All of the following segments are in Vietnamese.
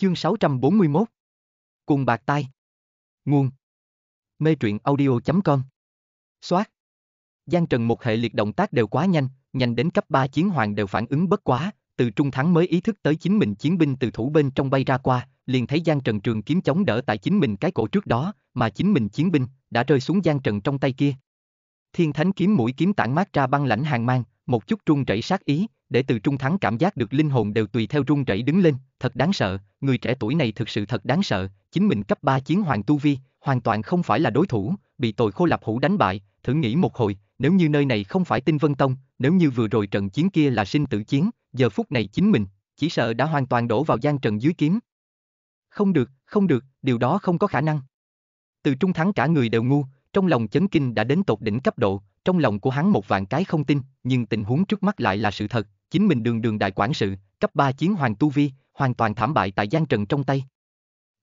Chương 641 Cùng bạc tay. Nguồn Mê truyện audio.com Xoát Giang Trần một hệ liệt động tác đều quá nhanh, nhanh đến cấp 3 chiến hoàng đều phản ứng bất quá, từ trung thắng mới ý thức tới chính mình chiến binh từ thủ bên trong bay ra qua, liền thấy Giang Trần trường kiếm chống đỡ tại chính mình cái cổ trước đó, mà chính mình chiến binh đã rơi xuống Giang Trần trong tay kia. Thiên Thánh kiếm mũi kiếm tản mát ra băng lãnh hàng mang, một chút trung rẩy sát ý, để từ trung thắng cảm giác được linh hồn đều tùy theo run rẩy đứng lên, thật đáng sợ, người trẻ tuổi này thực sự thật đáng sợ, chính mình cấp 3 chiến hoàng tu vi, hoàn toàn không phải là đối thủ, bị tội khô lập hủ đánh bại, thử nghĩ một hồi, nếu như nơi này không phải Tinh Vân Tông, nếu như vừa rồi trận chiến kia là sinh tử chiến, giờ phút này chính mình, chỉ sợ đã hoàn toàn đổ vào gian trận dưới kiếm. Không được, không được, điều đó không có khả năng. Từ trung thắng cả người đều ngu, trong lòng chấn kinh đã đến tột đỉnh cấp độ, trong lòng của hắn một vạn cái không tin, nhưng tình huống trước mắt lại là sự thật, chính mình đường đường đại quản sự, cấp 3 chiến hoàng tu vi, hoàn toàn thảm bại tại gian Trần trong tay.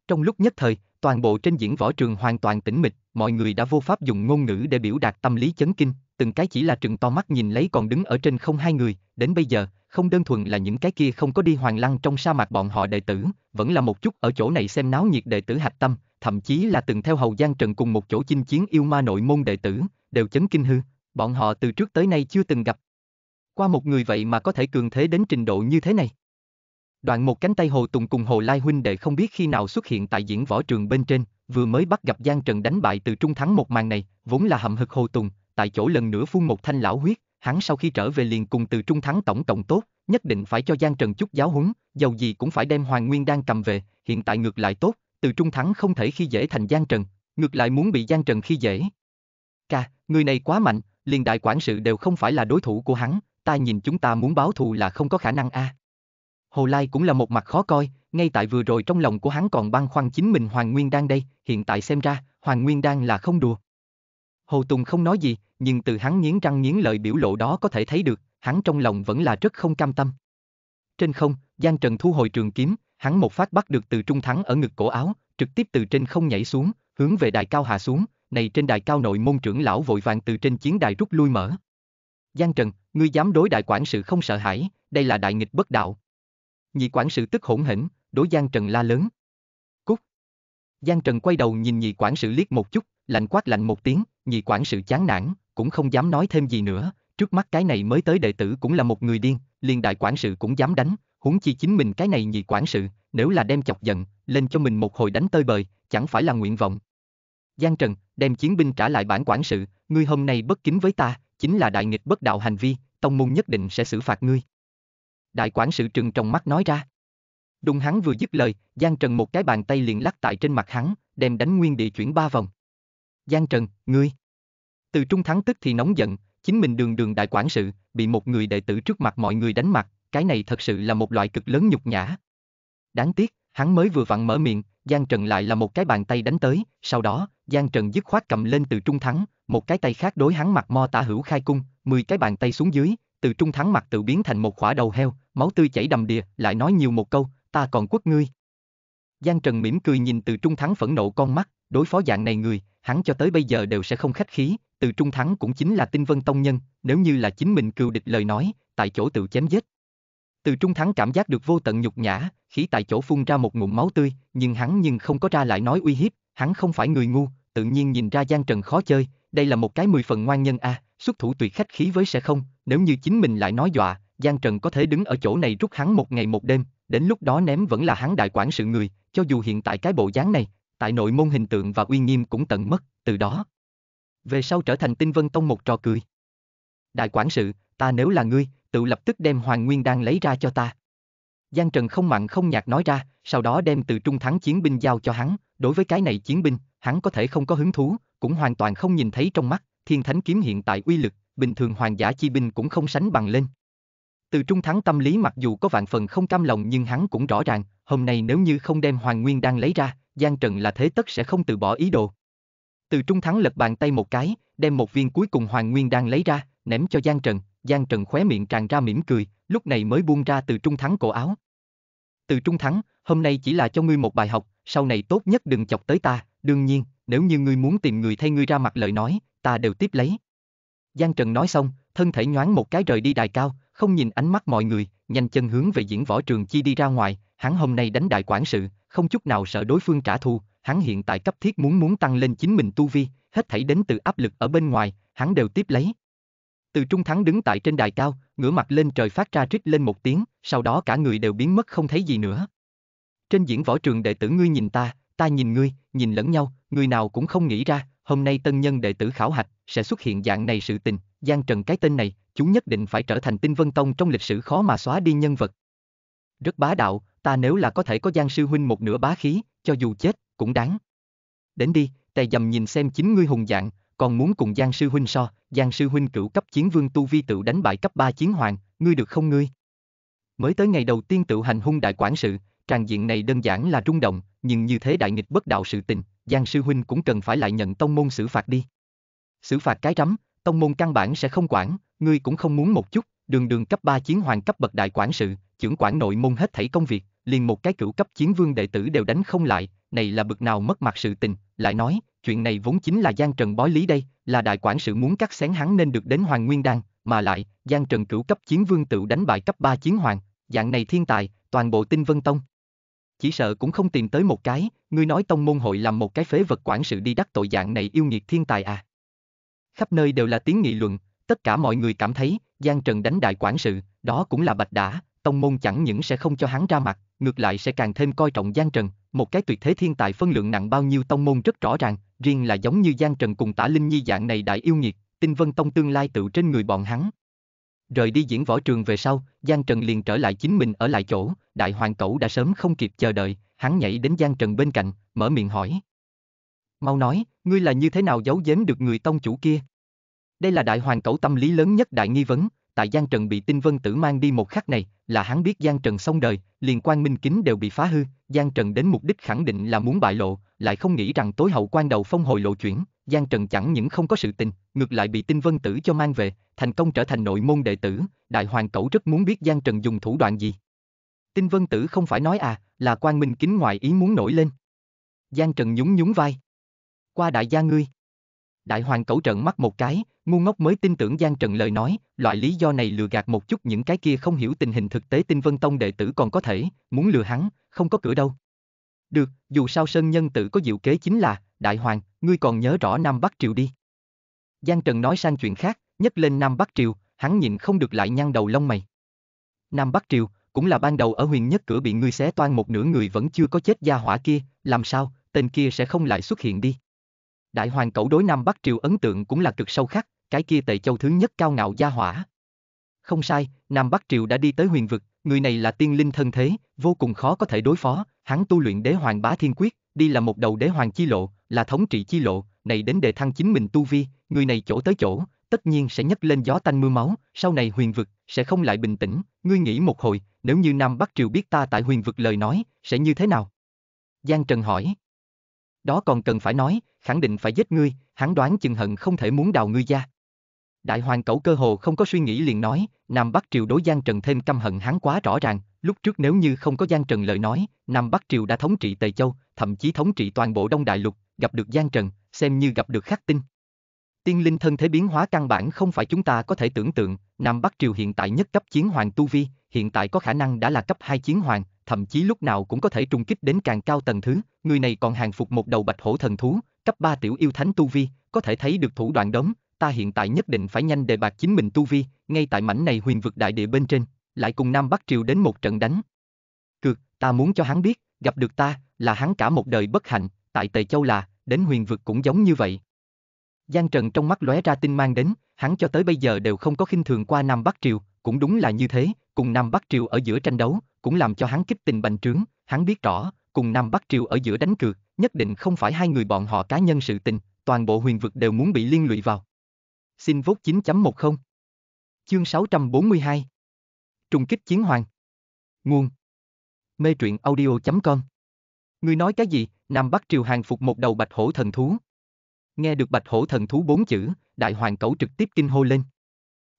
Trong lúc nhất thời, toàn bộ trên diễn võ trường hoàn toàn tĩnh mịch, mọi người đã vô pháp dùng ngôn ngữ để biểu đạt tâm lý chấn kinh, từng cái chỉ là trừng to mắt nhìn lấy còn đứng ở trên không hai người, đến bây giờ, không đơn thuần là những cái kia không có đi hoàng lăng trong sa mạc bọn họ đệ tử, vẫn là một chút ở chỗ này xem náo nhiệt đệ tử hạch tâm, thậm chí là từng theo hầu gian Trần cùng một chỗ chinh chiến yêu ma nội môn đệ tử, đều chấn kinh hư, bọn họ từ trước tới nay chưa từng gặp. Qua một người vậy mà có thể cường thế đến trình độ như thế này. Đoạn một cánh tay Hồ Tùng cùng Hồ Lai Huynh đệ không biết khi nào xuất hiện tại diễn võ trường bên trên, vừa mới bắt gặp Giang Trần đánh bại từ trung thắng một màn này, vốn là hậm hực Hồ Tùng, tại chỗ lần nữa phun một thanh lão huyết, hắn sau khi trở về liền cùng từ trung thắng tổng cộng tốt, nhất định phải cho Giang Trần chút giáo huấn, dầu gì cũng phải đem Hoàng Nguyên đang cầm về, hiện tại ngược lại tốt, từ trung thắng không thể khi dễ thành Giang Trần, ngược lại muốn bị Giang Trần khi dễ. Ca, người này quá mạnh, liên đại quản sự đều không phải là đối thủ của hắn, ta nhìn chúng ta muốn báo thù là không có khả năng a. À. Hồ Lai cũng là một mặt khó coi, ngay tại vừa rồi trong lòng của hắn còn băn khoăn chính mình Hoàng Nguyên đang đây, hiện tại xem ra, Hoàng Nguyên đang là không đùa. Hồ Tùng không nói gì, nhưng từ hắn nghiến răng nghiến lợi biểu lộ đó có thể thấy được, hắn trong lòng vẫn là rất không cam tâm. Trên không, Giang Trần thu hồi trường kiếm, hắn một phát bắt được từ trung thắng ở ngực cổ áo, trực tiếp từ trên không nhảy xuống, hướng về đài cao hạ xuống, này trên đài cao nội môn trưởng lão vội vàng từ trên chiến đài rút lui mở. Giang Trần, ngươi dám đối đại quản sự không sợ hãi, đây là đại nghịch bất đạo. Nhị quản sự tức hỗn hỉnh, đối Giang Trần la lớn. Cút. Giang Trần quay đầu nhìn nhị quản sự liếc một chút, lạnh quát lạnh một tiếng, nhị quản sự chán nản, cũng không dám nói thêm gì nữa, trước mắt cái này mới tới đệ tử cũng là một người điên, liền đại quản sự cũng dám đánh, huống chi chính mình cái này nhị quản sự, nếu là đem chọc giận, lên cho mình một hồi đánh tơi bời, chẳng phải là nguyện vọng. Giang Trần, đem chiến binh trả lại bản quản sự, ngươi hôm nay bất kính với ta, chính là đại nghịch bất đạo hành vi, tông môn nhất định sẽ xử phạt ngươi. Đại quản sự trừng trong mắt nói ra. Đùng hắn vừa dứt lời, Giang Trần một cái bàn tay liền lắc tại trên mặt hắn, đem đánh nguyên địa chuyển ba vòng. Giang Trần, ngươi. Từ trung thắng tức thì nóng giận, chính mình đường đường đại quản sự, bị một người đệ tử trước mặt mọi người đánh mặt, cái này thật sự là một loại cực lớn nhục nhã. Đáng tiếc, Hắn mới vừa vặn mở miệng, Giang Trần lại là một cái bàn tay đánh tới, sau đó, Giang Trần dứt khoát cầm lên từ trung thắng, một cái tay khác đối hắn mặt mo tả hữu khai cung, 10 cái bàn tay xuống dưới, từ trung thắng mặt tự biến thành một khỏa đầu heo, máu tươi chảy đầm đìa, lại nói nhiều một câu, ta còn quất ngươi. Giang Trần mỉm cười nhìn từ trung thắng phẫn nộ con mắt, đối phó dạng này người, hắn cho tới bây giờ đều sẽ không khách khí, từ trung thắng cũng chính là tinh vân tông nhân, nếu như là chính mình cừu địch lời nói, tại chỗ tự chém giết. Từ trung thắng cảm giác được vô tận nhục nhã, khí tại chỗ phun ra một ngụm máu tươi, nhưng hắn nhưng không có ra lại nói uy hiếp, hắn không phải người ngu, tự nhiên nhìn ra Giang Trần khó chơi, đây là một cái mười phần ngoan nhân a, à, xuất thủ tùy khách khí với sẽ không, nếu như chính mình lại nói dọa, Giang Trần có thể đứng ở chỗ này rút hắn một ngày một đêm, đến lúc đó ném vẫn là hắn đại quản sự người, cho dù hiện tại cái bộ dáng này, tại nội môn hình tượng và uy nghiêm cũng tận mất, từ đó. Về sau trở thành tinh vân tông một trò cười. Đại quản sự, ta nếu là ngươi, tự lập tức đem hoàng nguyên Đang lấy ra cho ta, Giang Trần không mặn không nhạt nói ra, sau đó đem từ trung thắng chiến binh giao cho hắn, đối với cái này chiến binh, hắn có thể không có hứng thú, cũng hoàn toàn không nhìn thấy trong mắt, thiên thánh kiếm hiện tại uy lực, bình thường hoàng giả chi binh cũng không sánh bằng lên. Từ trung thắng tâm lý mặc dù có vạn phần không cam lòng nhưng hắn cũng rõ ràng, hôm nay nếu như không đem hoàng nguyên đang lấy ra, Giang Trần là thế tất sẽ không từ bỏ ý đồ. Từ trung thắng lật bàn tay một cái, đem một viên cuối cùng hoàng nguyên đang lấy ra, ném cho Giang Trần, Giang Trần khóe miệng tràn ra mỉm cười, lúc này mới buông ra từ trung thắng cổ áo, từ Trung Thắng, hôm nay chỉ là cho ngươi một bài học, sau này tốt nhất đừng chọc tới ta, đương nhiên, nếu như ngươi muốn tìm người thay ngươi ra mặt lời nói, ta đều tiếp lấy. Giang Trần nói xong, thân thể nhoáng một cái rời đi đài cao, không nhìn ánh mắt mọi người, nhanh chân hướng về diễn võ trường chi đi ra ngoài, hắn hôm nay đánh đại quản sự, không chút nào sợ đối phương trả thù, hắn hiện tại cấp thiết muốn muốn tăng lên chính mình tu vi, hết thảy đến từ áp lực ở bên ngoài, hắn đều tiếp lấy. Từ trung thắng đứng tại trên đài cao, ngửa mặt lên trời phát ra rít lên một tiếng, sau đó cả người đều biến mất không thấy gì nữa. Trên diễn võ trường đệ tử ngươi nhìn ta, ta nhìn ngươi, nhìn lẫn nhau, người nào cũng không nghĩ ra, hôm nay tân nhân đệ tử khảo hạch sẽ xuất hiện dạng này sự tình, gian Trần cái tên này, chúng nhất định phải trở thành Tinh Vân Tông trong lịch sử khó mà xóa đi nhân vật. Rất bá đạo, ta nếu là có thể có gian sư huynh một nửa bá khí, cho dù chết cũng đáng. Đến đi, tè dầm nhìn xem chính ngươi hùng dạng, còn muốn cùng Giang Sư Huynh so, Giang Sư Huynh cửu cấp chiến vương tu vi tự đánh bại cấp 3 chiến hoàng, ngươi được không ngươi? Mới tới ngày đầu tiên tự hành hung đại quản sự, tràng diện này đơn giản là rung động, nhưng như thế đại nghịch bất đạo sự tình, Giang Sư Huynh cũng cần phải lại nhận tông môn xử phạt đi. Xử phạt cái rắm, tông môn căn bản sẽ không quản, ngươi cũng không muốn một chút, đường đường cấp 3 chiến hoàng cấp bậc đại quản sự, trưởng quản nội môn hết thảy công việc, liền một cái cửu cấp chiến vương đệ tử đều đánh không lại, này là bực nào mất mặt sự tình, lại nói, chuyện này vốn chính là Giang Trần bói lý đây, là đại quản sự muốn cắt xén hắn nên được đến Hoàng Nguyên Đan, mà lại, Giang Trần cửu cấp chiến vương tự đánh bại cấp 3 chiến hoàng, dạng này thiên tài, toàn bộ tinh vân tông. Chỉ sợ cũng không tìm tới một cái, ngươi nói tông môn hội làm một cái phế vật quản sự đi đắc tội dạng này yêu nghiệt thiên tài à. Khắp nơi đều là tiếng nghị luận, tất cả mọi người cảm thấy, Giang Trần đánh đại quản sự, đó cũng là bạch đã, tông môn chẳng những sẽ không cho hắn ra mặt, ngược lại sẽ càng thêm coi trọng Giang Trần, một cái tuyệt thế thiên tài phân lượng nặng bao nhiêu tông môn rất rõ ràng, riêng là giống như Giang Trần cùng Tả Linh Nhi dạng này đại yêu nghiệt, Tinh Vân Tông tương lai tự trên người bọn hắn. Rời đi diễn võ trường về sau, Giang Trần liền trở lại chính mình ở lại chỗ, đại hoàng cẩu đã sớm không kịp chờ đợi, hắn nhảy đến Giang Trần bên cạnh, mở miệng hỏi. Mau nói, ngươi là như thế nào giấu giếm được người tông chủ kia? Đây là đại hoàng cẩu tâm lý lớn nhất đại nghi vấn, tại Giang Trần bị Tinh Vân Tử mang đi một khắc này, là hắn biết Giang Trần xong đời, liền quan minh kính đều bị phá hư, Giang Trần đến mục đích khẳng định là muốn bại lộ, lại không nghĩ rằng tối hậu quan đầu phong hồi lộ chuyển, Giang Trần chẳng những không có sự tình, ngược lại bị Tinh Vân Tử cho mang về, thành công trở thành nội môn đệ tử, đại hoàng cẩu rất muốn biết Giang Trần dùng thủ đoạn gì. Tinh Vân Tử không phải nói à, là quan minh kính ngoại ý muốn nổi lên. Giang Trần nhún nhún vai. Qua đại gia ngươi. Đại hoàng cẩu trợn mắt một cái, ngu ngốc mới tin tưởng Giang Trần lời nói, loại lý do này lừa gạt một chút những cái kia không hiểu tình hình thực tế tinh vân tông đệ tử còn có thể, muốn lừa hắn, không có cửa đâu. Được, dù sao sơn nhân tự có diệu kế chính là, đại hoàng, ngươi còn nhớ rõ Nam Bắc Triều đi. Giang Trần nói sang chuyện khác, nhấc lên Nam Bắc Triều, hắn nhìn không được lại nhăn đầu lông mày. Nam Bắc Triều, cũng là ban đầu ở huyền nhất cửa bị ngươi xé toan một nửa người vẫn chưa có chết gia hỏa kia, làm sao, tên kia sẽ không lại xuất hiện đi đại hoàng cẩu đối Nam Bắc Triều ấn tượng cũng là cực sâu khắc, cái kia Tề châu thứ nhất cao ngạo gia hỏa. Không sai, Nam Bắc Triều đã đi tới huyền vực, người này là tiên linh thân thế, vô cùng khó có thể đối phó, hắn tu luyện đế hoàng bá thiên quyết, đi là một đầu đế hoàng chi lộ, là thống trị chi lộ, này đến đề thăng chính mình tu vi, người này chỗ tới chỗ, tất nhiên sẽ nhấc lên gió tanh mưa máu, sau này huyền vực sẽ không lại bình tĩnh, ngươi nghĩ một hồi, nếu như Nam Bắc Triều biết ta tại huyền vực lời nói, sẽ như thế nào? Giang Trần hỏi. Đó còn cần phải nói, khẳng định phải giết ngươi, hắn đoán chừng hận không thể muốn đào ngươi ra. Đại hoàng cẩu cơ hồ không có suy nghĩ liền nói, Nam Bắc Triều đối Giang Trần thêm căm hận hắn quá rõ ràng, lúc trước nếu như không có Giang Trần lời nói, Nam Bắc Triều đã thống trị tây Châu, thậm chí thống trị toàn bộ Đông Đại Lục, gặp được Giang Trần, xem như gặp được khắc tinh. Tiên linh thân thế biến hóa căn bản không phải chúng ta có thể tưởng tượng, Nam Bắc Triều hiện tại nhất cấp chiến hoàng Tu Vi, hiện tại có khả năng đã là cấp 2 chiến hoàng, thậm chí lúc nào cũng có thể trùng kích đến càng cao tầng thứ, người này còn hàng phục một đầu bạch hổ thần thú, cấp 3 tiểu yêu thánh tu vi, có thể thấy được thủ đoạn đống, ta hiện tại nhất định phải nhanh đề bạc chính mình tu vi, ngay tại mảnh này huyền vực đại địa bên trên, lại cùng Nam Bắc Triều đến một trận đánh. Cược, ta muốn cho hắn biết, gặp được ta, là hắn cả một đời bất hạnh, tại Tề Châu là, đến huyền vực cũng giống như vậy. Giang Trần trong mắt lóe ra tin mang đến, hắn cho tới bây giờ đều không có khinh thường qua Nam Bắc Triều, cũng đúng là như thế, cùng Nam Bắc Triều ở giữa tranh đấu, cũng làm cho hắn kích tình bành trướng, hắn biết rõ, cùng Nam Bắc Triều ở giữa đánh cược, nhất định không phải hai người bọn họ cá nhân sự tình, toàn bộ huyền vực đều muốn bị liên lụy vào. Xin vốt 9.10 Chương 642 Trùng kích chiến hoàng Nguồn Mê truyện audio.com người nói cái gì, Nam Bắc Triều hàng phục một đầu bạch hổ thần thú. Nghe được bạch hổ thần thú bốn chữ, đại hoàng cẩu trực tiếp kinh hô lên.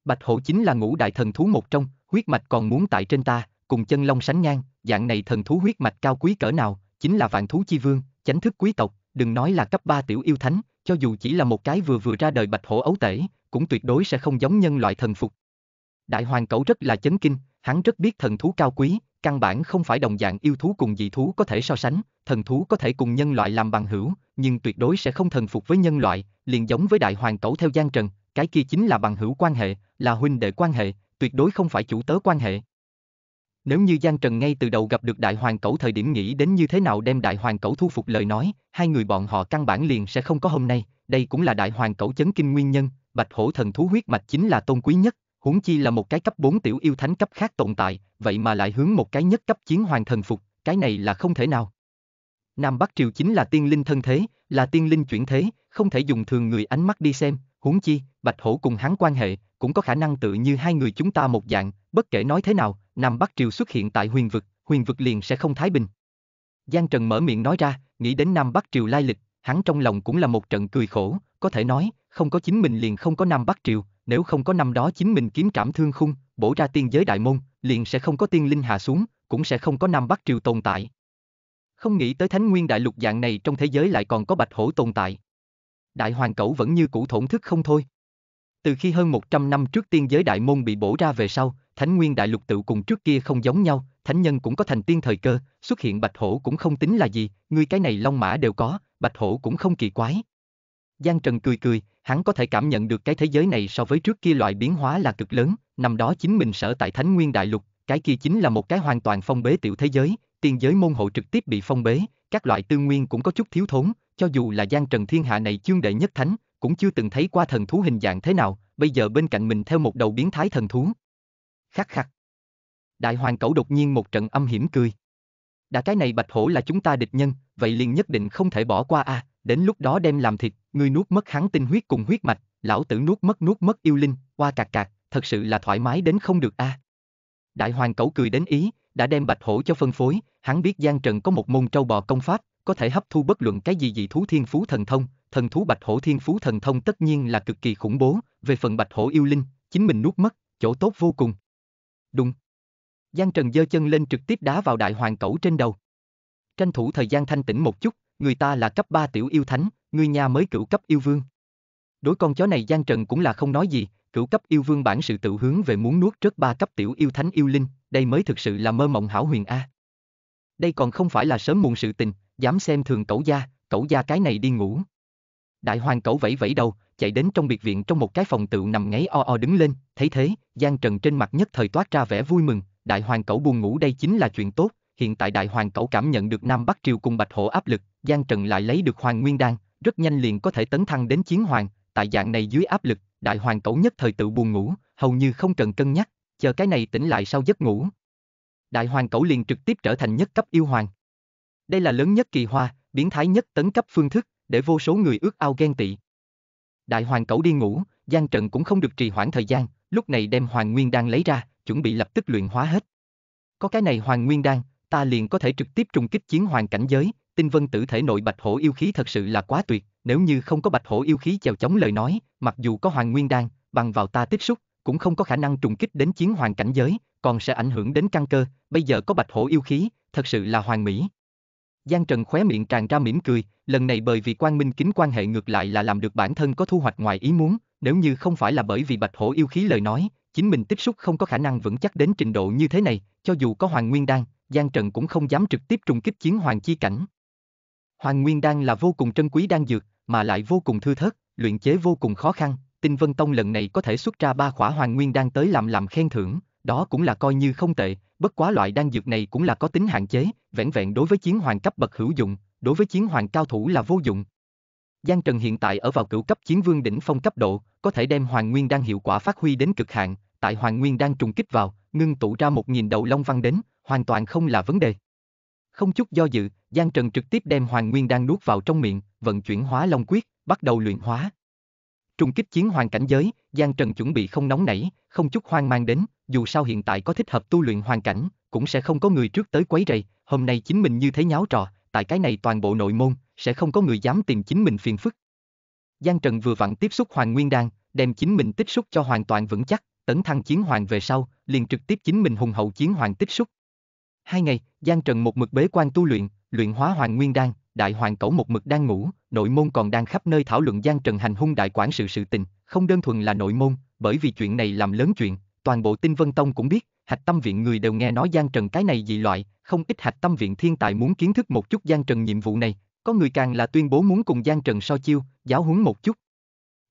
Bạch hổ chính là ngũ đại thần thú một trong, huyết mạch còn muốn tại trên ta, cùng chân long sánh ngang, dạng này thần thú huyết mạch cao quý cỡ nào, chính là vạn thú chi vương, chánh thức quý tộc, đừng nói là cấp 3 tiểu yêu thánh, cho dù chỉ là một cái vừa vừa ra đời bạch hổ ấu tể, cũng tuyệt đối sẽ không giống nhân loại thần phục. Đại hoàng cẩu rất là chấn kinh, hắn rất biết thần thú cao quý, căn bản không phải đồng dạng yêu thú cùng dị thú có thể so sánh, thần thú có thể cùng nhân loại làm bằng hữu, nhưng tuyệt đối sẽ không thần phục với nhân loại, liền giống với đại hoàng cẩu theo gian trần, cái kia chính là bằng hữu quan hệ, là huynh đệ quan hệ, tuyệt đối không phải chủ tớ quan hệ. Nếu như Giang Trần ngay từ đầu gặp được Đại Hoàng Cẩu thời điểm nghĩ đến như thế nào đem Đại Hoàng Cẩu thu phục lời nói, hai người bọn họ căn bản liền sẽ không có hôm nay, đây cũng là Đại Hoàng Cẩu chấn kinh nguyên nhân, Bạch Hổ thần thú huyết mạch chính là tôn quý nhất, huống chi là một cái cấp 4 tiểu yêu thánh cấp khác tồn tại, vậy mà lại hướng một cái nhất cấp chiến hoàng thần phục, cái này là không thể nào. Nam Bắc Triều chính là tiên linh thân thế, là tiên linh chuyển thế, không thể dùng thường người ánh mắt đi xem, huống chi, Bạch Hổ cùng hắn quan hệ, cũng có khả năng tự như hai người chúng ta một dạng, bất kể nói thế nào, Nam Bắc Triều xuất hiện tại huyền vực, huyền vực liền sẽ không thái bình. Giang Trần mở miệng nói ra, nghĩ đến Nam Bắc Triều lai lịch, hắn trong lòng cũng là một trận cười khổ, có thể nói, không có chính mình liền không có Nam Bắc Triều, nếu không có năm đó chính mình kiếm trảm thương khung, bổ ra tiên giới đại môn, liền sẽ không có tiên linh hạ xuống, cũng sẽ không có Nam Bắc Triều tồn tại. Không nghĩ tới Thánh Nguyên Đại Lục dạng này trong thế giới lại còn có Bạch Hổ tồn tại. Đại Hoàng Cẩu vẫn như cũ thổn thức không thôi. Từ khi hơn 100 năm trước tiên giới đại môn bị bổ ra về sau, thánh nguyên đại lục tự cùng trước kia không giống nhau, thánh nhân cũng có thành tiên thời cơ, xuất hiện bạch hổ cũng không tính là gì, ngươi cái này long mã đều có, bạch hổ cũng không kỳ quái. Giang Trần cười cười, hắn có thể cảm nhận được cái thế giới này so với trước kia loại biến hóa là cực lớn, năm đó chính mình sở tại Thánh Nguyên Đại Lục, cái kia chính là một cái hoàn toàn phong bế tiểu thế giới, tiên giới môn hộ trực tiếp bị phong bế, các loại tư nguyên cũng có chút thiếu thốn, cho dù là Giang Trần Thiên Hạ này chương đệ nhất thánh, cũng chưa từng thấy qua thần thú hình dạng thế nào, bây giờ bên cạnh mình theo một đầu biến thái thần thú. Khắc khắc. Đại hoàng cẩu đột nhiên một trận âm hiểm cười. Đã cái này bạch hổ là chúng ta địch nhân, vậy liền nhất định không thể bỏ qua a, à, đến lúc đó đem làm thịt, ngươi nuốt mất hắn tinh huyết cùng huyết mạch, lão tử nuốt mất nuốt mất yêu linh, qua cạc cạc, thật sự là thoải mái đến không được a. À. Đại hoàng cẩu cười đến ý, đã đem bạch hổ cho phân phối, hắn biết Giang Trần có một môn trâu bò công pháp, có thể hấp thu bất luận cái gì dị thú thiên phú thần thông, thần thú bạch hổ thiên phú thần thông tất nhiên là cực kỳ khủng bố, về phần bạch hổ yêu linh, chính mình nuốt mất, chỗ tốt vô cùng. Đùng. Giang Trần giơ chân lên trực tiếp đá vào đại hoàng cẩu trên đầu. Tranh thủ thời gian thanh tĩnh một chút, người ta là cấp 3 tiểu yêu thánh, người nhà mới cửu cấp yêu vương. Đối con chó này Giang Trần cũng là không nói gì, cửu cấp yêu vương bản sự tự hướng về muốn nuốt rớt ba cấp tiểu yêu thánh yêu linh, đây mới thực sự là mơ mộng hảo huyền A. Đây còn không phải là sớm muộn sự tình, dám xem thường cẩu gia, cẩu gia cái này đi ngủ đại hoàng cẩu vẫy vẫy đầu, chạy đến trong biệt viện trong một cái phòng tựu nằm ngáy o o đứng lên, thấy thế, Giang Trần trên mặt nhất thời toát ra vẻ vui mừng, đại hoàng cẩu buồn ngủ đây chính là chuyện tốt, hiện tại đại hoàng cẩu cảm nhận được Nam Bắc Triều cùng Bạch Hổ áp lực, Giang Trần lại lấy được Hoàng Nguyên Đan, rất nhanh liền có thể tấn thăng đến chiến hoàng, tại dạng này dưới áp lực, đại hoàng cẩu nhất thời tự buồn ngủ, hầu như không cần cân nhắc, chờ cái này tỉnh lại sau giấc ngủ. Đại hoàng cẩu liền trực tiếp trở thành nhất cấp yêu hoàng. Đây là lớn nhất kỳ hoa, biến thái nhất tấn cấp phương thức, để vô số người ước ao ghen tị. Đại hoàng cẩu đi ngủ, Giang trận cũng không được trì hoãn thời gian, lúc này đem hoàng nguyên đan lấy ra, chuẩn bị lập tức luyện hóa hết. Có cái này hoàng nguyên đan, ta liền có thể trực tiếp trùng kích chiến hoàng cảnh giới, tinh vân tử thể nội bạch hổ yêu khí thật sự là quá tuyệt, nếu như không có bạch hổ yêu khí chèo chống lời nói, mặc dù có hoàng nguyên đan, bằng vào ta tiếp xúc, cũng không có khả năng trùng kích đến chiến hoàng cảnh giới, còn sẽ ảnh hưởng đến căn cơ, bây giờ có bạch hổ yêu khí, thật sự là hoàng mỹ. Giang Trần khóe miệng tràn ra mỉm cười, lần này bởi vì quan minh kính quan hệ ngược lại là làm được bản thân có thu hoạch ngoài ý muốn, nếu như không phải là bởi vì bạch hổ yêu khí lời nói, chính mình tiếp xúc không có khả năng vững chắc đến trình độ như thế này, cho dù có Hoàng Nguyên Đan, Giang Trần cũng không dám trực tiếp trùng kích chiến hoàng chi cảnh. Hoàng Nguyên Đan là vô cùng trân quý đan dược, mà lại vô cùng thư thớt, luyện chế vô cùng khó khăn, Tinh Vân Tông lần này có thể xuất ra ba khỏa Hoàng Nguyên Đan tới làm làm khen thưởng, đó cũng là coi như không tệ, bất quá loại đan dược này cũng là có tính hạn chế, vẹn vẹn đối với chiến hoàng cấp bậc hữu dụng, đối với chiến hoàng cao thủ là vô dụng. Giang Trần hiện tại ở vào cửu cấp chiến vương đỉnh phong cấp độ, có thể đem Hoàng Nguyên đan hiệu quả phát huy đến cực hạn, tại Hoàng Nguyên đan trùng kích vào, ngưng tụ ra một nghìn đầu long văn đến, hoàn toàn không là vấn đề. Không chút do dự, Giang Trần trực tiếp đem Hoàng Nguyên đan nuốt vào trong miệng, vận chuyển hóa long quyết, bắt đầu luyện hóa. Trung kích chiến hoàng cảnh giới, Giang Trần chuẩn bị không nóng nảy, không chút hoang mang đến, dù sao hiện tại có thích hợp tu luyện hoàn cảnh, cũng sẽ không có người trước tới quấy rầy, hôm nay chính mình như thế nháo trò, tại cái này toàn bộ nội môn, sẽ không có người dám tìm chính mình phiền phức. Giang Trần vừa vặn tiếp xúc Hoàng Nguyên Đan, đem chính mình tích xúc cho hoàn toàn vững chắc, tấn thăng chiến hoàng về sau, liền trực tiếp chính mình hùng hậu chiến hoàng tích xúc. Hai ngày, Giang Trần một mực bế quan tu luyện, luyện hóa Hoàng Nguyên Đan, đại hoàng tổ một mực đang ngủ, nội môn còn đang khắp nơi thảo luận Giang Trần hành hung đại quản sự sự tình, không đơn thuần là nội môn, bởi vì chuyện này làm lớn chuyện, toàn bộ Tinh Vân Tông cũng biết, Hạch Tâm Viện người đều nghe nói Giang Trần cái này dị loại, không ít Hạch Tâm Viện thiên tài muốn kiến thức một chút Giang Trần nhiệm vụ này, có người càng là tuyên bố muốn cùng Giang Trần so chiêu, giáo huấn một chút.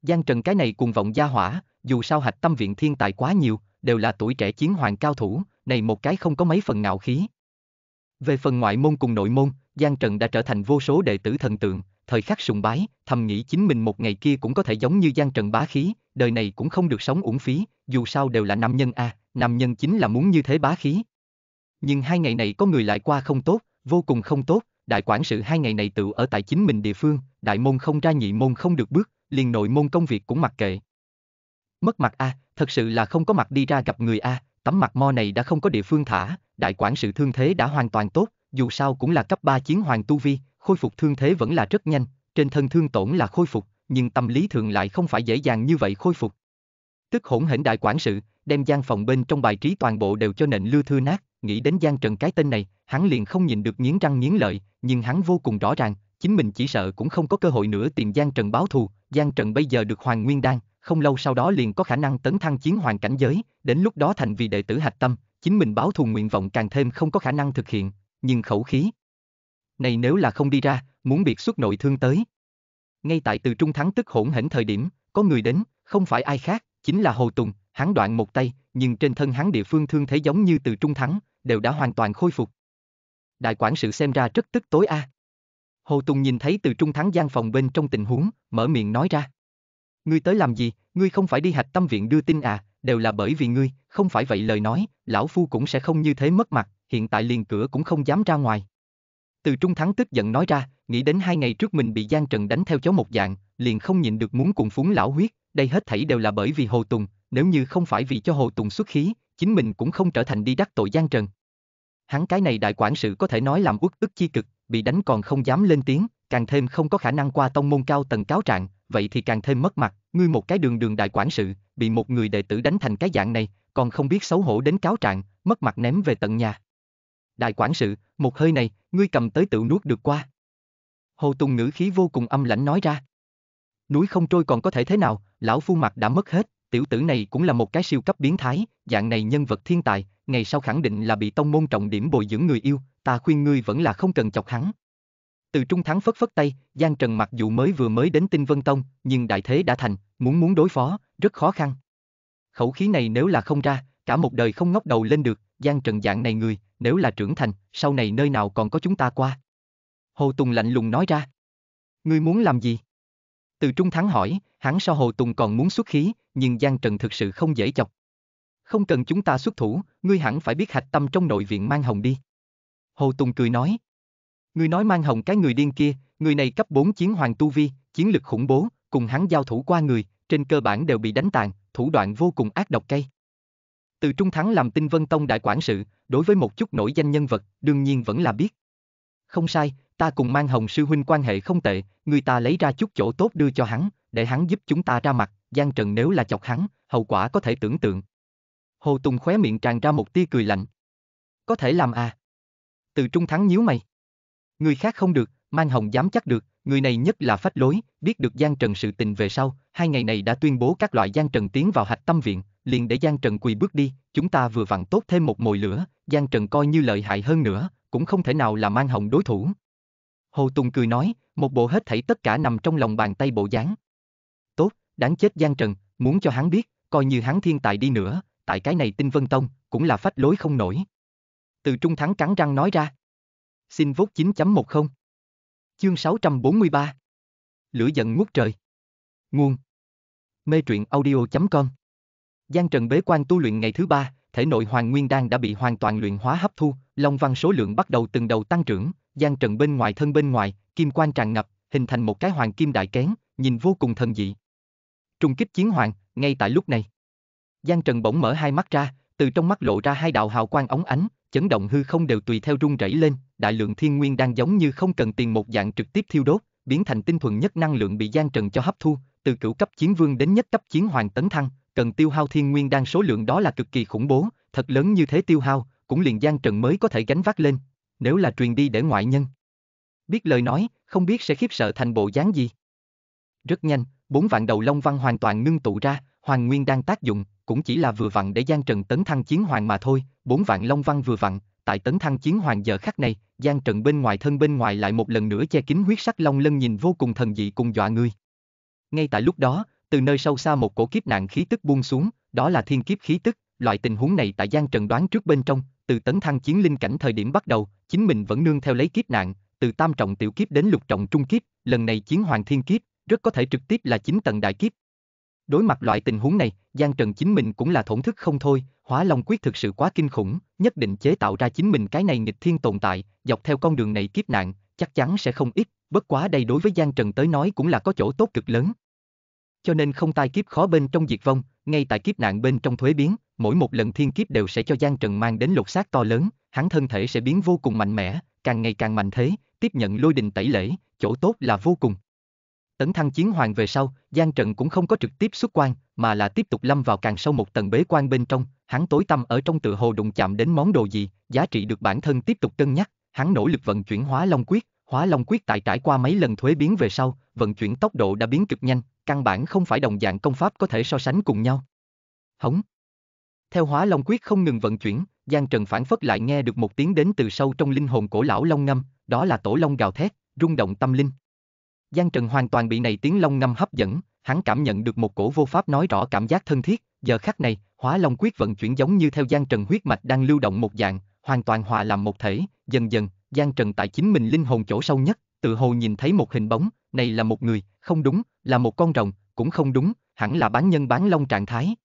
Giang Trần cái này cùng vọng gia hỏa, dù sao Hạch Tâm Viện thiên tài quá nhiều, đều là tuổi trẻ chiến hoàng cao thủ, này một cái không có mấy phần ngạo khí. Về phần ngoại môn cùng nội môn, Giang Trần đã trở thành vô số đệ tử thần tượng, thời khắc sùng bái, thầm nghĩ chính mình một ngày kia cũng có thể giống như Giang Trần bá khí, đời này cũng không được sống uổng phí, dù sao đều là nam nhân a, à, nam nhân chính là muốn như thế bá khí. Nhưng hai ngày này có người lại qua không tốt, vô cùng không tốt, đại quản sự hai ngày này tự ở tại chính mình địa phương, đại môn không ra nhị môn không được bước, liền nội môn công việc cũng mặc kệ. Mất mặt a, à, thật sự là không có mặt đi ra gặp người a, à, tấm mặt mo này đã không có địa phương thả, đại quản sự thương thế đã hoàn toàn tốt, dù sao cũng là cấp 3 chiến hoàng tu vi, khôi phục thương thế vẫn là rất nhanh, trên thân thương tổn là khôi phục, nhưng tâm lý thường lại không phải dễ dàng như vậy khôi phục. Tức hỗn hển đại quản sự, đem gian phòng bên trong bài trí toàn bộ đều cho nện lưa thư nát, nghĩ đến gian trần cái tên này, hắn liền không nhìn được nghiến răng nghiến lợi, nhưng hắn vô cùng rõ ràng, chính mình chỉ sợ cũng không có cơ hội nữa tìm gian trần báo thù, gian trần bây giờ được hoàng nguyên đan, không lâu sau đó liền có khả năng tấn thăng chiến hoàng cảnh giới, đến lúc đó thành vì đệ tử hạch tâm, chính mình báo thù nguyện vọng càng thêm không có khả năng thực hiện nhưng khẩu khí. Này nếu là không đi ra, muốn biệt xuất nội thương tới. Ngay tại từ trung thắng tức hỗn hển thời điểm, có người đến, không phải ai khác, chính là Hồ Tùng, hắn đoạn một tay, nhưng trên thân hắn địa phương thương thế giống như từ trung thắng, đều đã hoàn toàn khôi phục. Đại quản sự xem ra rất tức tối a. À. Hồ Tùng nhìn thấy từ trung thắng gian phòng bên trong tình huống, mở miệng nói ra. Ngươi tới làm gì, ngươi không phải đi hạch tâm viện đưa tin à, đều là bởi vì ngươi, không phải vậy lời nói, lão phu cũng sẽ không như thế mất mặt hiện tại liền cửa cũng không dám ra ngoài. Từ Trung Thắng tức giận nói ra, nghĩ đến hai ngày trước mình bị Giang Trần đánh theo chó một dạng, liền không nhịn được muốn cùng phúng lão huyết, đây hết thảy đều là bởi vì Hồ Tùng, nếu như không phải vì cho Hồ Tùng xuất khí, chính mình cũng không trở thành đi đắc tội Giang Trần. Hắn cái này đại quản sự có thể nói làm uất ức chi cực, bị đánh còn không dám lên tiếng, càng thêm không có khả năng qua tông môn cao tầng cáo trạng, vậy thì càng thêm mất mặt, ngươi một cái đường đường đại quản sự, bị một người đệ tử đánh thành cái dạng này, còn không biết xấu hổ đến cáo trạng, mất mặt ném về tận nhà đại quản sự, một hơi này, ngươi cầm tới tự nuốt được qua. Hồ Tùng ngữ khí vô cùng âm lãnh nói ra. Núi không trôi còn có thể thế nào, lão phu mặt đã mất hết, tiểu tử này cũng là một cái siêu cấp biến thái, dạng này nhân vật thiên tài, ngày sau khẳng định là bị tông môn trọng điểm bồi dưỡng người yêu, ta khuyên ngươi vẫn là không cần chọc hắn. Từ trung thắng phất phất tay, Giang Trần mặc dù mới vừa mới đến Tinh Vân Tông, nhưng đại thế đã thành, muốn muốn đối phó, rất khó khăn. Khẩu khí này nếu là không ra, cả một đời không ngóc đầu lên được, Giang Trần dạng này người, nếu là trưởng thành, sau này nơi nào còn có chúng ta qua? Hồ Tùng lạnh lùng nói ra. Ngươi muốn làm gì? Từ Trung Thắng hỏi, hắn sao Hồ Tùng còn muốn xuất khí, nhưng Giang Trần thực sự không dễ chọc. Không cần chúng ta xuất thủ, ngươi hẳn phải biết hạch tâm trong nội viện Mang Hồng đi. Hồ Tùng cười nói. Ngươi nói Mang Hồng cái người điên kia, người này cấp 4 chiến hoàng tu vi, chiến lực khủng bố, cùng hắn giao thủ qua người, trên cơ bản đều bị đánh tàn, thủ đoạn vô cùng ác độc cay. Từ Trung Thắng làm tinh Vân Tông đại quản sự, đối với một chút nổi danh nhân vật, đương nhiên vẫn là biết. Không sai, ta cùng mang hồng sư huynh quan hệ không tệ, người ta lấy ra chút chỗ tốt đưa cho hắn, để hắn giúp chúng ta ra mặt, gian Trần nếu là chọc hắn, hậu quả có thể tưởng tượng. Hồ Tùng khóe miệng tràn ra một tia cười lạnh. Có thể làm à? Từ Trung Thắng nhíu mày. Người khác không được, mang hồng dám chắc được, Người này nhất là phách lối, biết được Giang Trần sự tình về sau, hai ngày này đã tuyên bố các loại Giang Trần tiến vào hạch tâm viện, liền để Giang Trần quỳ bước đi, chúng ta vừa vặn tốt thêm một mồi lửa, Giang Trần coi như lợi hại hơn nữa, cũng không thể nào là mang hồng đối thủ. Hồ Tùng cười nói, một bộ hết thảy tất cả nằm trong lòng bàn tay bộ dáng. Tốt, đáng chết Giang Trần, muốn cho hắn biết, coi như hắn thiên tài đi nữa, tại cái này tinh vân tông, cũng là phách lối không nổi. Từ trung thắng cắn răng nói ra. Xin vốt 9.10 Chương 643 Lửa giận ngút trời Nguồn Mê truyện audio.com Giang Trần bế quan tu luyện ngày thứ ba, thể nội Hoàng Nguyên Đan đã bị hoàn toàn luyện hóa hấp thu, Long Văn số lượng bắt đầu từng đầu tăng trưởng, Giang Trần bên ngoài thân bên ngoài, kim quan tràn ngập, hình thành một cái hoàng kim đại kén, nhìn vô cùng thần dị. Trung kích chiến hoàng, ngay tại lúc này. Giang Trần bỗng mở hai mắt ra, từ trong mắt lộ ra hai đạo hào quang ống ánh, chấn động hư không đều tùy theo rung rẩy lên, đại lượng thiên nguyên đang giống như không cần tiền một dạng trực tiếp thiêu đốt, biến thành tinh thuần nhất năng lượng bị gian trần cho hấp thu, từ cửu cấp chiến vương đến nhất cấp chiến hoàng tấn thăng, cần tiêu hao thiên nguyên đang số lượng đó là cực kỳ khủng bố, thật lớn như thế tiêu hao, cũng liền gian trần mới có thể gánh vác lên, nếu là truyền đi để ngoại nhân. Biết lời nói, không biết sẽ khiếp sợ thành bộ dáng gì. Rất nhanh, bốn vạn đầu long văn hoàn toàn ngưng tụ ra, Hoàng Nguyên đang tác dụng, cũng chỉ là vừa vặn để Giang Trần tấn thăng chiến hoàng mà thôi, bốn vạn long văn vừa vặn, tại tấn thăng chiến hoàng giờ khắc này, Giang Trần bên ngoài thân bên ngoài lại một lần nữa che kín huyết sắc long lân nhìn vô cùng thần dị cùng dọa người. Ngay tại lúc đó, từ nơi sâu xa một cổ kiếp nạn khí tức buông xuống, đó là thiên kiếp khí tức, loại tình huống này tại Giang Trần đoán trước bên trong, từ tấn thăng chiến linh cảnh thời điểm bắt đầu, chính mình vẫn nương theo lấy kiếp nạn, từ tam trọng tiểu kiếp đến lục trọng trung kiếp, lần này chiến hoàng thiên kiếp, rất có thể trực tiếp là chính tầng đại kiếp, Đối mặt loại tình huống này, Giang Trần chính mình cũng là thổn thức không thôi, Hóa Long Quyết thực sự quá kinh khủng, nhất định chế tạo ra chính mình cái này nghịch thiên tồn tại, dọc theo con đường này kiếp nạn, chắc chắn sẽ không ít, bất quá đây đối với Giang Trần tới nói cũng là có chỗ tốt cực lớn. Cho nên không tai kiếp khó bên trong diệt vong, ngay tại kiếp nạn bên trong thuế biến, mỗi một lần thiên kiếp đều sẽ cho Giang Trần mang đến lột xác to lớn, hắn thân thể sẽ biến vô cùng mạnh mẽ, càng ngày càng mạnh thế, tiếp nhận lôi đình tẩy lễ, chỗ tốt là vô cùng tấn thăng chiến hoàng về sau, Giang Trận cũng không có trực tiếp xuất quan, mà là tiếp tục lâm vào càng sâu một tầng bế quan bên trong, hắn tối tâm ở trong tự hồ đụng chạm đến món đồ gì, giá trị được bản thân tiếp tục cân nhắc, hắn nỗ lực vận chuyển hóa long quyết, hóa long quyết tại trải qua mấy lần thuế biến về sau, vận chuyển tốc độ đã biến cực nhanh, căn bản không phải đồng dạng công pháp có thể so sánh cùng nhau. Hống. Theo hóa long quyết không ngừng vận chuyển, Giang Trần phản phất lại nghe được một tiếng đến từ sâu trong linh hồn cổ lão long ngâm, đó là tổ long gào thét, rung động tâm linh, Giang Trần hoàn toàn bị này tiếng long ngâm hấp dẫn, hắn cảm nhận được một cổ vô pháp nói rõ cảm giác thân thiết, giờ khắc này, Hóa Long quyết vận chuyển giống như theo Giang Trần huyết mạch đang lưu động một dạng, hoàn toàn hòa làm một thể, dần dần, Giang Trần tại chính mình linh hồn chỗ sâu nhất, tự hồ nhìn thấy một hình bóng, này là một người, không đúng, là một con rồng, cũng không đúng, hẳn là bán nhân bán long trạng thái.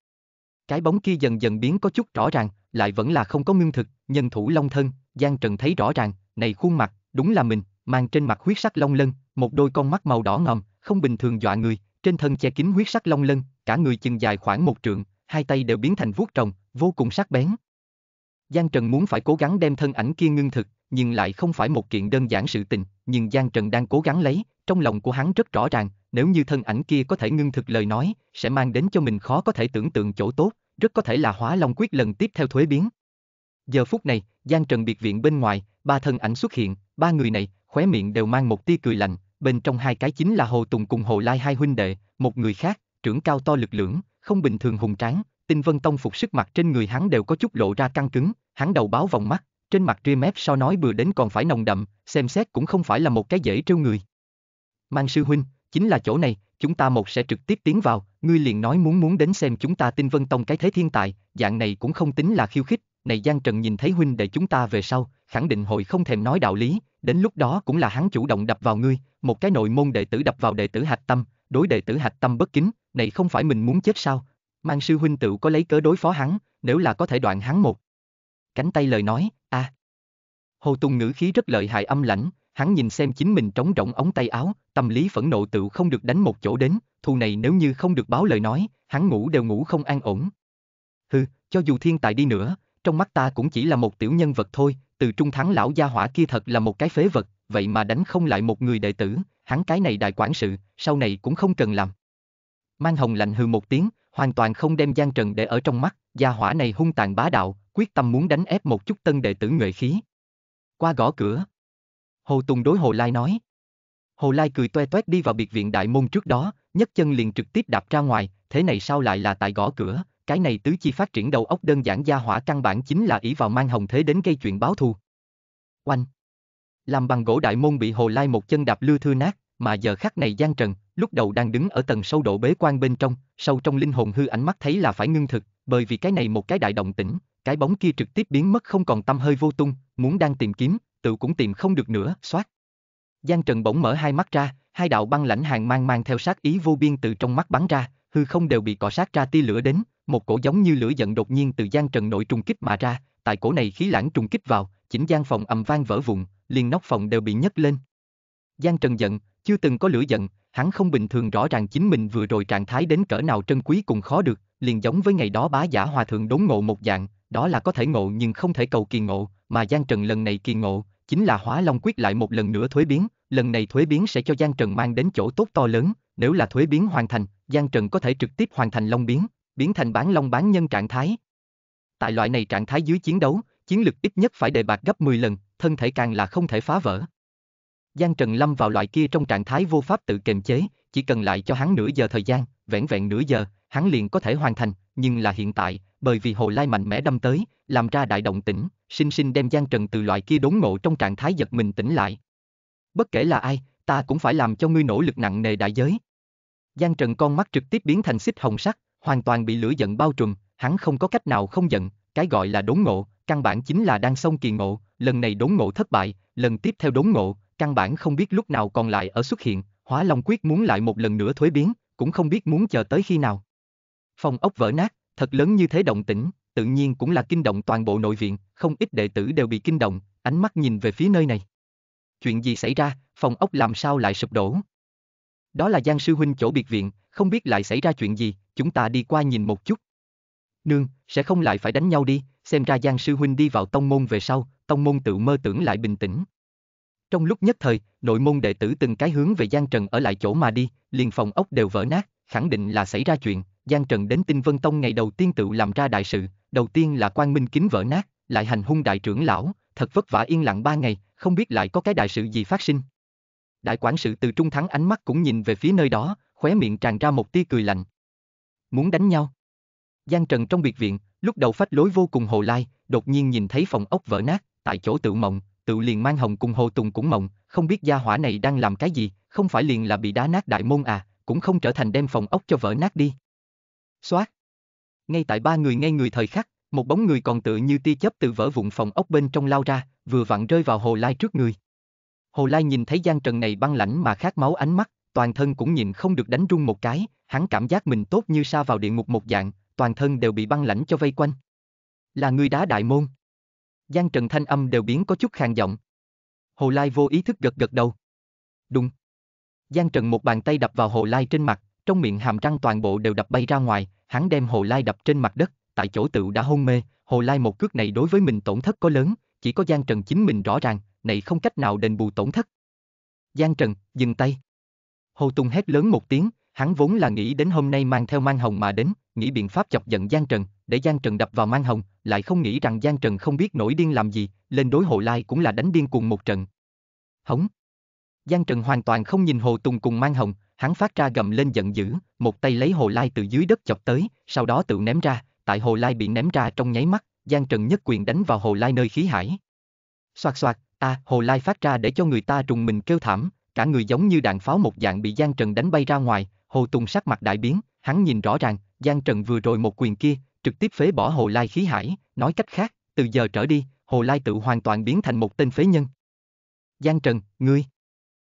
Cái bóng kia dần dần biến có chút rõ ràng, lại vẫn là không có ngưng thực, nhân thủ long thân, Giang Trần thấy rõ ràng, này khuôn mặt, đúng là mình, mang trên mặt huyết sắc long lân, một đôi con mắt màu đỏ ngòm, không bình thường dọa người, trên thân che kín huyết sắc long lân, cả người chừng dài khoảng một trượng, hai tay đều biến thành vuốt trồng, vô cùng sắc bén. Giang Trần muốn phải cố gắng đem thân ảnh kia ngưng thực, nhưng lại không phải một kiện đơn giản sự tình, nhưng Giang Trần đang cố gắng lấy, trong lòng của hắn rất rõ ràng, nếu như thân ảnh kia có thể ngưng thực lời nói, sẽ mang đến cho mình khó có thể tưởng tượng chỗ tốt, rất có thể là hóa long quyết lần tiếp theo thuế biến. Giờ phút này, Giang Trần biệt viện bên ngoài, ba thân ảnh xuất hiện, ba người này, khóe miệng đều mang một tia cười lạnh, bên trong hai cái chính là Hồ Tùng cùng Hồ Lai hai huynh đệ, một người khác, trưởng cao to lực lưỡng, không bình thường hùng tráng, tinh vân tông phục sức mặt trên người hắn đều có chút lộ ra căng cứng, hắn đầu báo vòng mắt, trên mặt ria mép so nói vừa đến còn phải nồng đậm, xem xét cũng không phải là một cái dễ trêu người. Mang sư huynh, chính là chỗ này, chúng ta một sẽ trực tiếp tiến vào, ngươi liền nói muốn muốn đến xem chúng ta tinh vân tông cái thế thiên tài, dạng này cũng không tính là khiêu khích, này Giang Trần nhìn thấy huynh đệ chúng ta về sau, khẳng định hội không thèm nói đạo lý, đến lúc đó cũng là hắn chủ động đập vào ngươi, một cái nội môn đệ tử đập vào đệ tử hạch tâm, đối đệ tử hạch tâm bất kính, này không phải mình muốn chết sao? Mang sư huynh tựu có lấy cớ đối phó hắn, nếu là có thể đoạn hắn một. Cánh tay lời nói, a. À. Hồ Tùng ngữ khí rất lợi hại âm lãnh, hắn nhìn xem chính mình trống rỗng ống tay áo, tâm lý phẫn nộ tựu không được đánh một chỗ đến, thù này nếu như không được báo lời nói, hắn ngủ đều ngủ không an ổn. Hừ, cho dù thiên tài đi nữa, trong mắt ta cũng chỉ là một tiểu nhân vật thôi, từ trung thắng lão gia hỏa kia thật là một cái phế vật, vậy mà đánh không lại một người đệ tử, hắn cái này đại quản sự, sau này cũng không cần làm. Mang hồng lạnh hư một tiếng, hoàn toàn không đem Giang Trần để ở trong mắt, gia hỏa này hung tàn bá đạo, quyết tâm muốn đánh ép một chút tân đệ tử nhuệ khí. Qua gõ cửa. Hồ Tùng đối Hồ Lai nói. Hồ Lai cười toe toét đi vào biệt viện đại môn trước đó, nhấc chân liền trực tiếp đạp ra ngoài, thế này sao lại là tại gõ cửa, cái này tứ chi phát triển đầu óc đơn giản gia hỏa căn bản chính là ỷ vào mang hồng thế đến gây chuyện báo thù. Oanh! Làm bằng gỗ đại môn bị Hồ Lai một chân đạp lưa thưa nát, mà giờ khắc này Giang Trần, lúc đầu đang đứng ở tầng sâu độ bế quan bên trong, sâu trong linh hồn hư ánh mắt thấy là phải ngưng thực, bởi vì cái này một cái đại động tĩnh, cái bóng kia trực tiếp biến mất không còn tâm hơi vô tung, muốn đang tìm kiếm, tự cũng tìm không được nữa, xoát. Giang Trần bỗng mở hai mắt ra, hai đạo băng lãnh hàng mang mang theo sát ý vô biên từ trong mắt bắn ra, hư không đều bị cọ sát ra tia lửa đến, một cổ giống như lửa giận đột nhiên từ gian trần nội trùng kích mà ra, tại cổ này khí lãng trùng kích vào, chỉnh gian phòng ầm vang vỡ vụn, liền nóc phòng đều bị nhấc lên. Gian trần giận, chưa từng có lửa giận, hắn không bình thường rõ ràng chính mình vừa rồi trạng thái đến cỡ nào trân quý cùng khó được, liền giống với ngày đó bá giả hòa thượng đốn ngộ một dạng, đó là có thể ngộ nhưng không thể cầu kỳ ngộ, mà gian Trần lần này kỳ ngộ, chính là Hóa Long quyết lại một lần nữa thuế biến, lần này thuế biến sẽ cho gian Trần mang đến chỗ tốt to lớn, nếu là thuế biến hoàn thành, Giang Trần có thể trực tiếp hoàn thành Long biến, biến thành bán long bán nhân trạng thái. Tại loại này trạng thái dưới chiến đấu, chiến lực ít nhất phải đề bạc gấp 10 lần, thân thể càng là không thể phá vỡ. Giang Trần Lâm vào loại kia trong trạng thái vô pháp tự kềm chế, chỉ cần lại cho hắn nửa giờ thời gian, vẹn vẹn nửa giờ, hắn liền có thể hoàn thành, nhưng là hiện tại, bởi vì hồ lai mạnh mẽ đâm tới, làm ra đại động tĩnh, sinh sinh đem Giang Trần từ loại kia đốn ngộ trong trạng thái giật mình tỉnh lại. Bất kể là ai, ta cũng phải làm cho ngươi nỗ lực nặng nề đại giới. Giang Trần con mắt trực tiếp biến thành xích hồng sắc, hoàn toàn bị lửa giận bao trùm, hắn không có cách nào không giận, cái gọi là đốn ngộ, căn bản chính là đang xông kỳ ngộ, lần này đốn ngộ thất bại, lần tiếp theo đốn ngộ, căn bản không biết lúc nào còn lại ở xuất hiện, Hóa Long quyết muốn lại một lần nữa thuế biến, cũng không biết muốn chờ tới khi nào. Phòng ốc vỡ nát, thật lớn như thế động tĩnh, tự nhiên cũng là kinh động toàn bộ nội viện, không ít đệ tử đều bị kinh động, ánh mắt nhìn về phía nơi này. Chuyện gì xảy ra, phòng ốc làm sao lại sụp đổ? Đó là Giang sư huynh chỗ biệt viện, không biết lại xảy ra chuyện gì, chúng ta đi qua nhìn một chút. Nương, sẽ không lại phải đánh nhau đi, xem ra Giang Sư Huynh đi vào tông môn về sau, tông môn tự mơ tưởng lại bình tĩnh. Trong lúc nhất thời, nội môn đệ tử từng cái hướng về Giang Trần ở lại chỗ mà đi, liền phòng ốc đều vỡ nát, khẳng định là xảy ra chuyện, Giang Trần đến Tinh Vân Tông ngày đầu tiên tự làm ra đại sự, đầu tiên là quan minh kính vỡ nát, lại hành hung đại trưởng lão, thật vất vả yên lặng ba ngày, không biết lại có cái đại sự gì phát sinh. Đại quản sự từ Trung Thắng ánh mắt cũng nhìn về phía nơi đó, khóe miệng tràn ra một tia cười lạnh. Muốn đánh nhau. Giang Trần trong biệt viện, lúc đầu phách lối vô cùng hồ lai, đột nhiên nhìn thấy phòng ốc vỡ nát, tại chỗ tự mộng, tự liền mang hồng cùng hồ tùng cũng mộng, không biết gia hỏa này đang làm cái gì, không phải liền là bị đá nát đại môn à, cũng không trở thành đem phòng ốc cho vỡ nát đi. Xoát. Ngay tại ba người ngay người thời khắc, một bóng người còn tựa như tia chớp từ vỡ vụn phòng ốc bên trong lao ra, vừa vặn rơi vào hồ lai trước người. Hồ lai nhìn thấy Giang Trần này băng lãnh mà khát máu ánh mắt, toàn thân cũng nhịn không được đánh rung một cái, hắn cảm giác mình tốt như sa vào địa ngục một dạng, toàn thân đều bị băng lãnh cho vây quanh. Là người đá đại môn. Giang Trần thanh âm đều biến có chút khàn giọng. Hồ Lai vô ý thức gật gật đầu. Đúng. Giang Trần một bàn tay đập vào Hồ Lai trên mặt, trong miệng hàm răng toàn bộ đều đập bay ra ngoài, hắn đem Hồ Lai đập trên mặt đất, tại chỗ tựu đã hôn mê, Hồ Lai một cước này đối với mình tổn thất có lớn, chỉ có Giang Trần chính mình rõ ràng, này không cách nào đền bù tổn thất. Giang Trần, dừng tay. Hồ Tùng hét lớn một tiếng, hắn vốn là nghĩ đến hôm nay mang theo mang hồng mà đến, nghĩ biện pháp chọc giận Giang Trần, để Giang Trần đập vào mang hồng, lại không nghĩ rằng Giang Trần không biết nổi điên làm gì, lên đối hộ lai cũng là đánh điên cùng một trận. Hống. Giang Trần hoàn toàn không nhìn Hồ Tùng cùng mang hồng, hắn phát ra gầm lên giận dữ, một tay lấy hồ lai từ dưới đất chọc tới, sau đó tự ném ra, tại hồ lai bị ném ra trong nháy mắt, Giang Trần nhất quyền đánh vào hồ lai nơi khí hải. Xoạt xoạt, a, à, hồ lai phát ra để cho người ta trùng mình kêu thảm, cả người giống như đạn pháo một dạng bị Giang Trần đánh bay ra ngoài, Hồ Tùng sắc mặt đại biến, hắn nhìn rõ ràng, Giang Trần vừa rồi một quyền kia, trực tiếp phế bỏ Hồ Lai khí hải, nói cách khác, từ giờ trở đi, Hồ Lai tự hoàn toàn biến thành một tên phế nhân. Giang Trần, ngươi.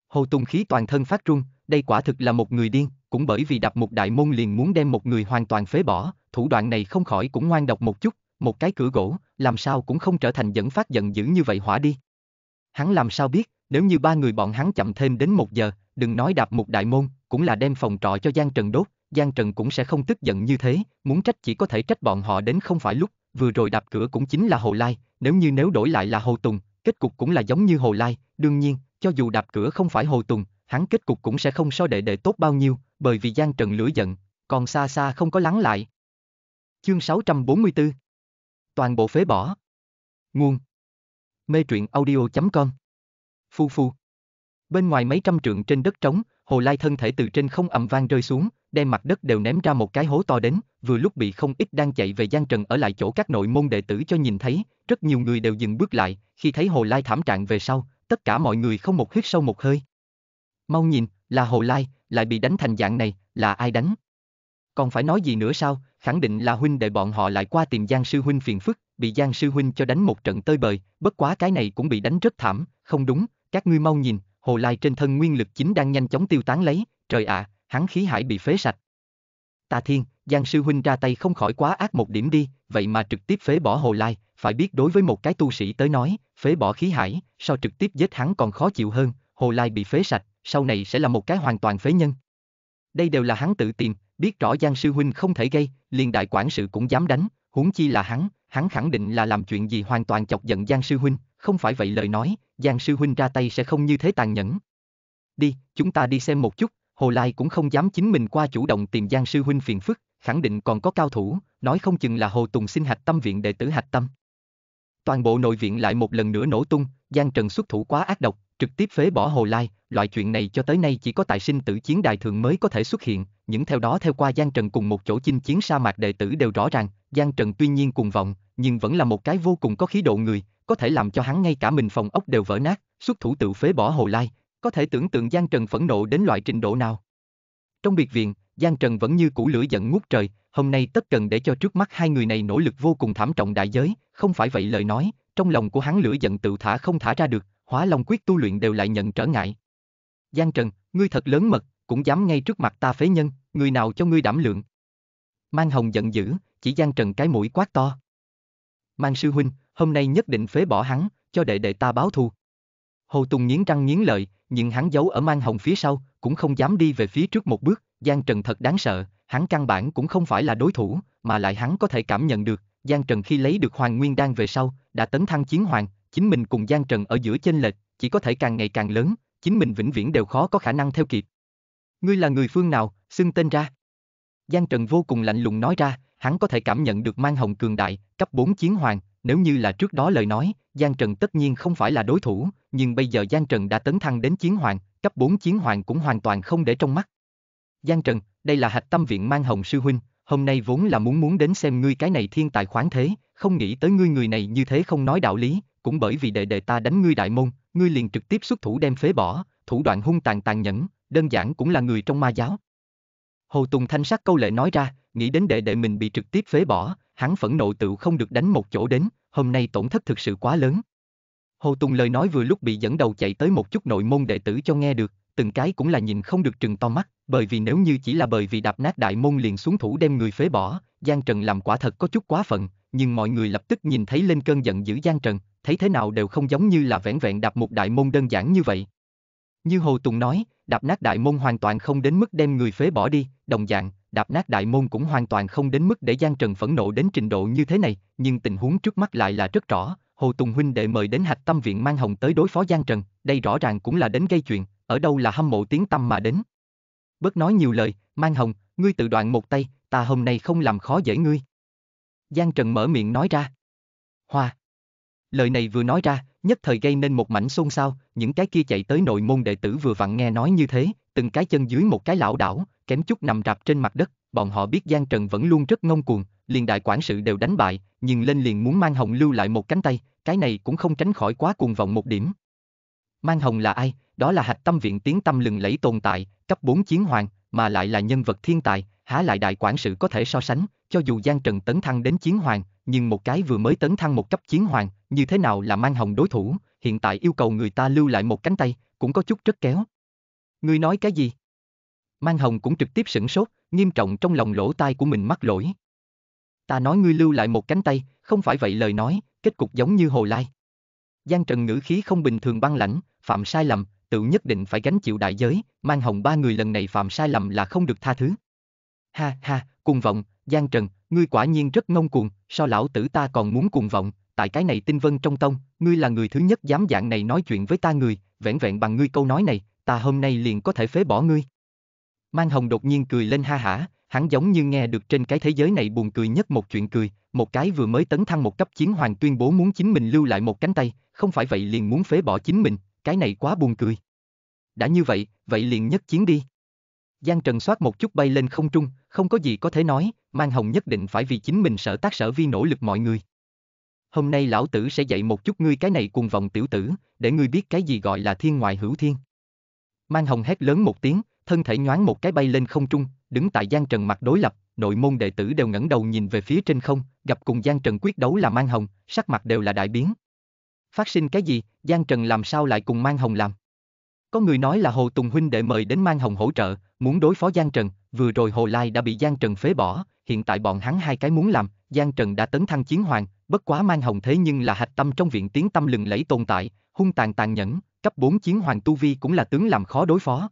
Hồ Tùng khí toàn thân phát run, đây quả thực là một người điên, cũng bởi vì đập một đại môn liền muốn đem một người hoàn toàn phế bỏ, thủ đoạn này không khỏi cũng ngoan độc một chút, một cái cửa gỗ, làm sao cũng không trở thành dẫn phát giận dữ như vậy hỏa đi. Hắn làm sao biết, nếu như ba người bọn hắn chậm thêm đến một giờ, đừng nói đạp một đại môn, cũng là đem phòng trọ cho Giang Trần đốt, Giang Trần cũng sẽ không tức giận như thế, muốn trách chỉ có thể trách bọn họ đến không phải lúc, vừa rồi đạp cửa cũng chính là Hồ Lai, nếu như nếu đổi lại là Hồ Tùng, kết cục cũng là giống như Hồ Lai, đương nhiên, cho dù đạp cửa không phải Hồ Tùng, hắn kết cục cũng sẽ không so đệ đệ tốt bao nhiêu, bởi vì Giang Trần lửa giận, còn xa xa không có lắng lại. Chương 644 Toàn bộ phế bỏ Nguồn Mê truyện audio.com phu phu. Bên ngoài mấy trăm trượng trên đất trống, hồ lai thân thể từ trên không ầm vang rơi xuống, đem mặt đất đều ném ra một cái hố to đến, vừa lúc bị không ít đang chạy về gian trần ở lại chỗ các nội môn đệ tử cho nhìn thấy, rất nhiều người đều dừng bước lại, khi thấy hồ lai thảm trạng về sau, tất cả mọi người không một hít sâu một hơi. Mau nhìn, là hồ lai, lại bị đánh thành dạng này, là ai đánh? Còn phải nói gì nữa sao, khẳng định là huynh đệ bọn họ lại qua tìm Giang sư huynh phiền phức, bị Giang sư huynh cho đánh một trận tơi bời, bất quá cái này cũng bị đánh rất thảm, không đúng, các ngươi mau nhìn, hồ lai trên thân nguyên lực chính đang nhanh chóng tiêu tán lấy, trời ạ, à, hắn khí hải bị phế sạch. Tà Thiên, Giang Sư Huynh ra tay không khỏi quá ác một điểm đi, vậy mà trực tiếp phế bỏ hồ lai, phải biết đối với một cái tu sĩ tới nói, phế bỏ khí hải, so trực tiếp giết hắn còn khó chịu hơn, hồ lai bị phế sạch, sau này sẽ là một cái hoàn toàn phế nhân. Đây đều là hắn tự tìm, biết rõ Giang Sư Huynh không thể gây, liền đại quản sự cũng dám đánh, huống chi là hắn, hắn khẳng định là làm chuyện gì hoàn toàn chọc giận Giang Sư Huynh, không phải vậy lời nói, Giang sư huynh ra tay sẽ không như thế tàn nhẫn. Đi, chúng ta đi xem một chút, Hồ Lai cũng không dám chính mình qua chủ động tìm Giang sư huynh phiền phức, khẳng định còn có cao thủ, nói không chừng là Hồ Tùng xin hạch tâm viện đệ tử hạch tâm. Toàn bộ nội viện lại một lần nữa nổ tung, Giang Trần xuất thủ quá ác độc, trực tiếp phế bỏ Hồ Lai, loại chuyện này cho tới nay chỉ có tại sinh tử chiến đài thường mới có thể xuất hiện, những theo đó theo qua Giang Trần cùng một chỗ chinh chiến sa mạc đệ tử đều rõ ràng, Giang Trần tuy nhiên cùng vọng, nhưng vẫn là một cái vô cùng có khí độ người, có thể làm cho hắn ngay cả mình phòng ốc đều vỡ nát, xuất thủ tự phế bỏ Hồ Lai, có thể tưởng tượng Giang Trần phẫn nộ đến loại trình độ nào. Trong biệt viện, Giang Trần vẫn như củ lửa giận ngút trời, hôm nay tất cần để cho trước mắt hai người này nỗ lực vô cùng thảm trọng đại giới, không phải vậy lời nói, trong lòng của hắn lửa giận tự thả không thả ra được, hóa long quyết tu luyện đều lại nhận trở ngại. Giang Trần, ngươi thật lớn mật, cũng dám ngay trước mặt ta phế nhân, người nào cho ngươi đảm lượng. Mang Hồng giận dữ, chỉ Giang Trần cái mũi quát to. Mang sư huynh, hôm nay nhất định phế bỏ hắn, cho đệ đệ ta báo thù. Hồ Tùng nghiến răng nghiến lợi, nhưng hắn giấu ở mang hồng phía sau, cũng không dám đi về phía trước một bước, Giang Trần thật đáng sợ, hắn căn bản cũng không phải là đối thủ, mà lại hắn có thể cảm nhận được, Giang Trần khi lấy được Hoàng Nguyên Đan về sau, đã tấn thăng chiến hoàng, chính mình cùng Giang Trần ở giữa chênh lệch, chỉ có thể càng ngày càng lớn, chính mình vĩnh viễn đều khó có khả năng theo kịp. Ngươi là người phương nào, xưng tên ra. Giang Trần vô cùng lạnh lùng nói ra, hắn có thể cảm nhận được mang hồng cường đại, cấp 4 chiến hoàng, nếu như là trước đó lời nói, Giang Trần tất nhiên không phải là đối thủ, nhưng bây giờ Giang Trần đã tấn thăng đến chiến hoàng, cấp 4 chiến hoàng cũng hoàn toàn không để trong mắt. Giang Trần, đây là hạch tâm viện mang hồng sư huynh, hôm nay vốn là muốn muốn đến xem ngươi cái này thiên tài khoáng thế, không nghĩ tới ngươi người này như thế không nói đạo lý, cũng bởi vì đệ đệ ta đánh ngươi đại môn, ngươi liền trực tiếp xuất thủ đem phế bỏ, thủ đoạn hung tàn tàn nhẫn, đơn giản cũng là người trong ma giáo. Hồ Tùng Thanh sắc câu lệ nói ra, nghĩ đến đệ đệ mình bị trực tiếp phế bỏ, hắn phẫn nộ tự không được đánh một chỗ đến, hôm nay tổn thất thực sự quá lớn. Hồ Tùng lời nói vừa lúc bị dẫn đầu chạy tới một chút nội môn đệ tử cho nghe được, từng cái cũng là nhìn không được trừng to mắt, bởi vì nếu như chỉ là bởi vì đạp nát đại môn liền xuống thủ đem người phế bỏ, Giang Trần làm quả thật có chút quá phận, nhưng mọi người lập tức nhìn thấy lên cơn giận dữ Giang Trần, thấy thế nào đều không giống như là vẻn vẹn đạp một đại môn đơn giản như vậy. Như Hồ Tùng nói, đạp nát đại môn hoàn toàn không đến mức đem người phế bỏ đi, đồng dạng, đạp nát đại môn cũng hoàn toàn không đến mức để Giang Trần phẫn nộ đến trình độ như thế này, nhưng tình huống trước mắt lại là rất rõ, Hồ Tùng Huynh đệ mời đến hạch tâm viện mang hồng tới đối phó Giang Trần, đây rõ ràng cũng là đến gây chuyện, ở đâu là hâm mộ tiếng tâm mà đến. Bớt nói nhiều lời, mang hồng, ngươi tự đoạn một tay, ta hôm nay không làm khó dễ ngươi. Giang Trần mở miệng nói ra. Hoa. Lời này vừa nói ra, nhất thời gây nên một mảnh xôn xao, những cái kia chạy tới nội môn đệ tử vừa vặn nghe nói như thế, từng cái chân dưới một cái lão đảo, kém chút nằm rạp trên mặt đất, bọn họ biết Giang Trần vẫn luôn rất ngông cuồng, liền đại quản sự đều đánh bại, nhưng lên liền muốn Mang Hồng lưu lại một cánh tay, cái này cũng không tránh khỏi quá cuồng vọng một điểm. Mang Hồng là ai? Đó là hạch tâm viện tiếng tâm lừng lẫy tồn tại, cấp 4 chiến hoàng, mà lại là nhân vật thiên tài, há lại đại quản sự có thể so sánh, cho dù Giang Trần tấn thăng đến chiến hoàng, nhưng một cái vừa mới tấn thăng một cấp chiến hoàng, như thế nào là mang hồng đối thủ, hiện tại yêu cầu người ta lưu lại một cánh tay, cũng có chút rất kéo. Ngươi nói cái gì? Mang hồng cũng trực tiếp sửng sốt, nghiêm trọng trong lòng lỗ tai của mình mắc lỗi. Ta nói ngươi lưu lại một cánh tay, không phải vậy lời nói, kết cục giống như hồ lai. Giang Trần ngữ khí không bình thường băng lãnh, phạm sai lầm, tự nhất định phải gánh chịu đại giới, mang hồng ba người lần này phạm sai lầm là không được tha thứ. Ha ha, cùng vọng, Giang Trần, ngươi quả nhiên rất ngông cuồng, so lão tử ta còn muốn cùng vọng, tại cái này tinh vân trong tông, ngươi là người thứ nhất dám dạng này nói chuyện với ta người, vẻn vẹn bằng ngươi câu nói này, ta hôm nay liền có thể phế bỏ ngươi. Mang Hồng đột nhiên cười lên ha hả, hắn giống như nghe được trên cái thế giới này buồn cười nhất một chuyện cười, một cái vừa mới tấn thăng một cấp chiến hoàng tuyên bố muốn chính mình lưu lại một cánh tay, không phải vậy liền muốn phế bỏ chính mình, cái này quá buồn cười. Đã như vậy, vậy liền nhất chiến đi. Giang Trần soát một chút bay lên không trung, không có gì có thể nói, Mang Hồng nhất định phải vì chính mình sở tác sở vi nỗ lực mọi người. Hôm nay lão tử sẽ dạy một chút ngươi cái này cùng vòng tiểu tử, để ngươi biết cái gì gọi là thiên ngoại hữu thiên. Mang Hồng hét lớn một tiếng, thân thể nhoáng một cái bay lên không trung, đứng tại Giang Trần mặt đối lập, nội môn đệ tử đều ngẩng đầu nhìn về phía trên không, gặp cùng Giang Trần quyết đấu là Mang Hồng, sắc mặt đều là đại biến. Phát sinh cái gì, Giang Trần làm sao lại cùng Mang Hồng làm? Có người nói là Hồ Tùng Huynh đệ mời đến Mang Hồng hỗ trợ, muốn đối phó Giang Trần, vừa rồi Hồ Lai đã bị Giang Trần phế bỏ, hiện tại bọn hắn hai cái muốn làm, Giang Trần đã tấn thăng chiến hoàng, bất quá Mang Hồng thế nhưng là hạch tâm trong viện tiến tâm lừng lẫy tồn tại, hung tàn tàn nhẫn, cấp 4 chiến hoàng tu vi cũng là tướng làm khó đối phó.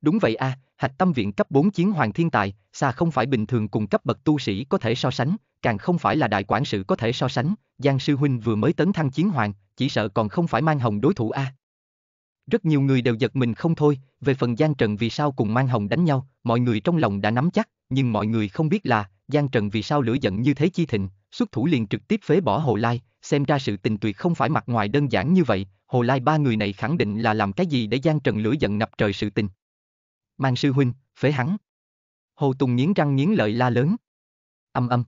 Đúng vậy a, à, hạch tâm viện cấp 4 chiến hoàng thiên tài, xa không phải bình thường cùng cấp bậc tu sĩ có thể so sánh, càng không phải là đại quản sự có thể so sánh, Giang sư huynh vừa mới tấn thăng chiến hoàng, chỉ sợ còn không phải Mang Hồng đối thủ a. À. Rất nhiều người đều giật mình không thôi, về phần Giang Trần vì sao cùng Mang Hồng đánh nhau, mọi người trong lòng đã nắm chắc, nhưng mọi người không biết là, Giang Trần vì sao lửa giận như thế chi thịnh, xuất thủ liền trực tiếp phế bỏ Hồ Lai, xem ra sự tình tuyệt không phải mặt ngoài đơn giản như vậy, Hồ Lai ba người này khẳng định là làm cái gì để Giang Trần lửa giận ngập trời sự tình. Mang sư huynh, phế hắn. Hồ Tùng nghiến răng nghiến lợi la lớn. Âm âm.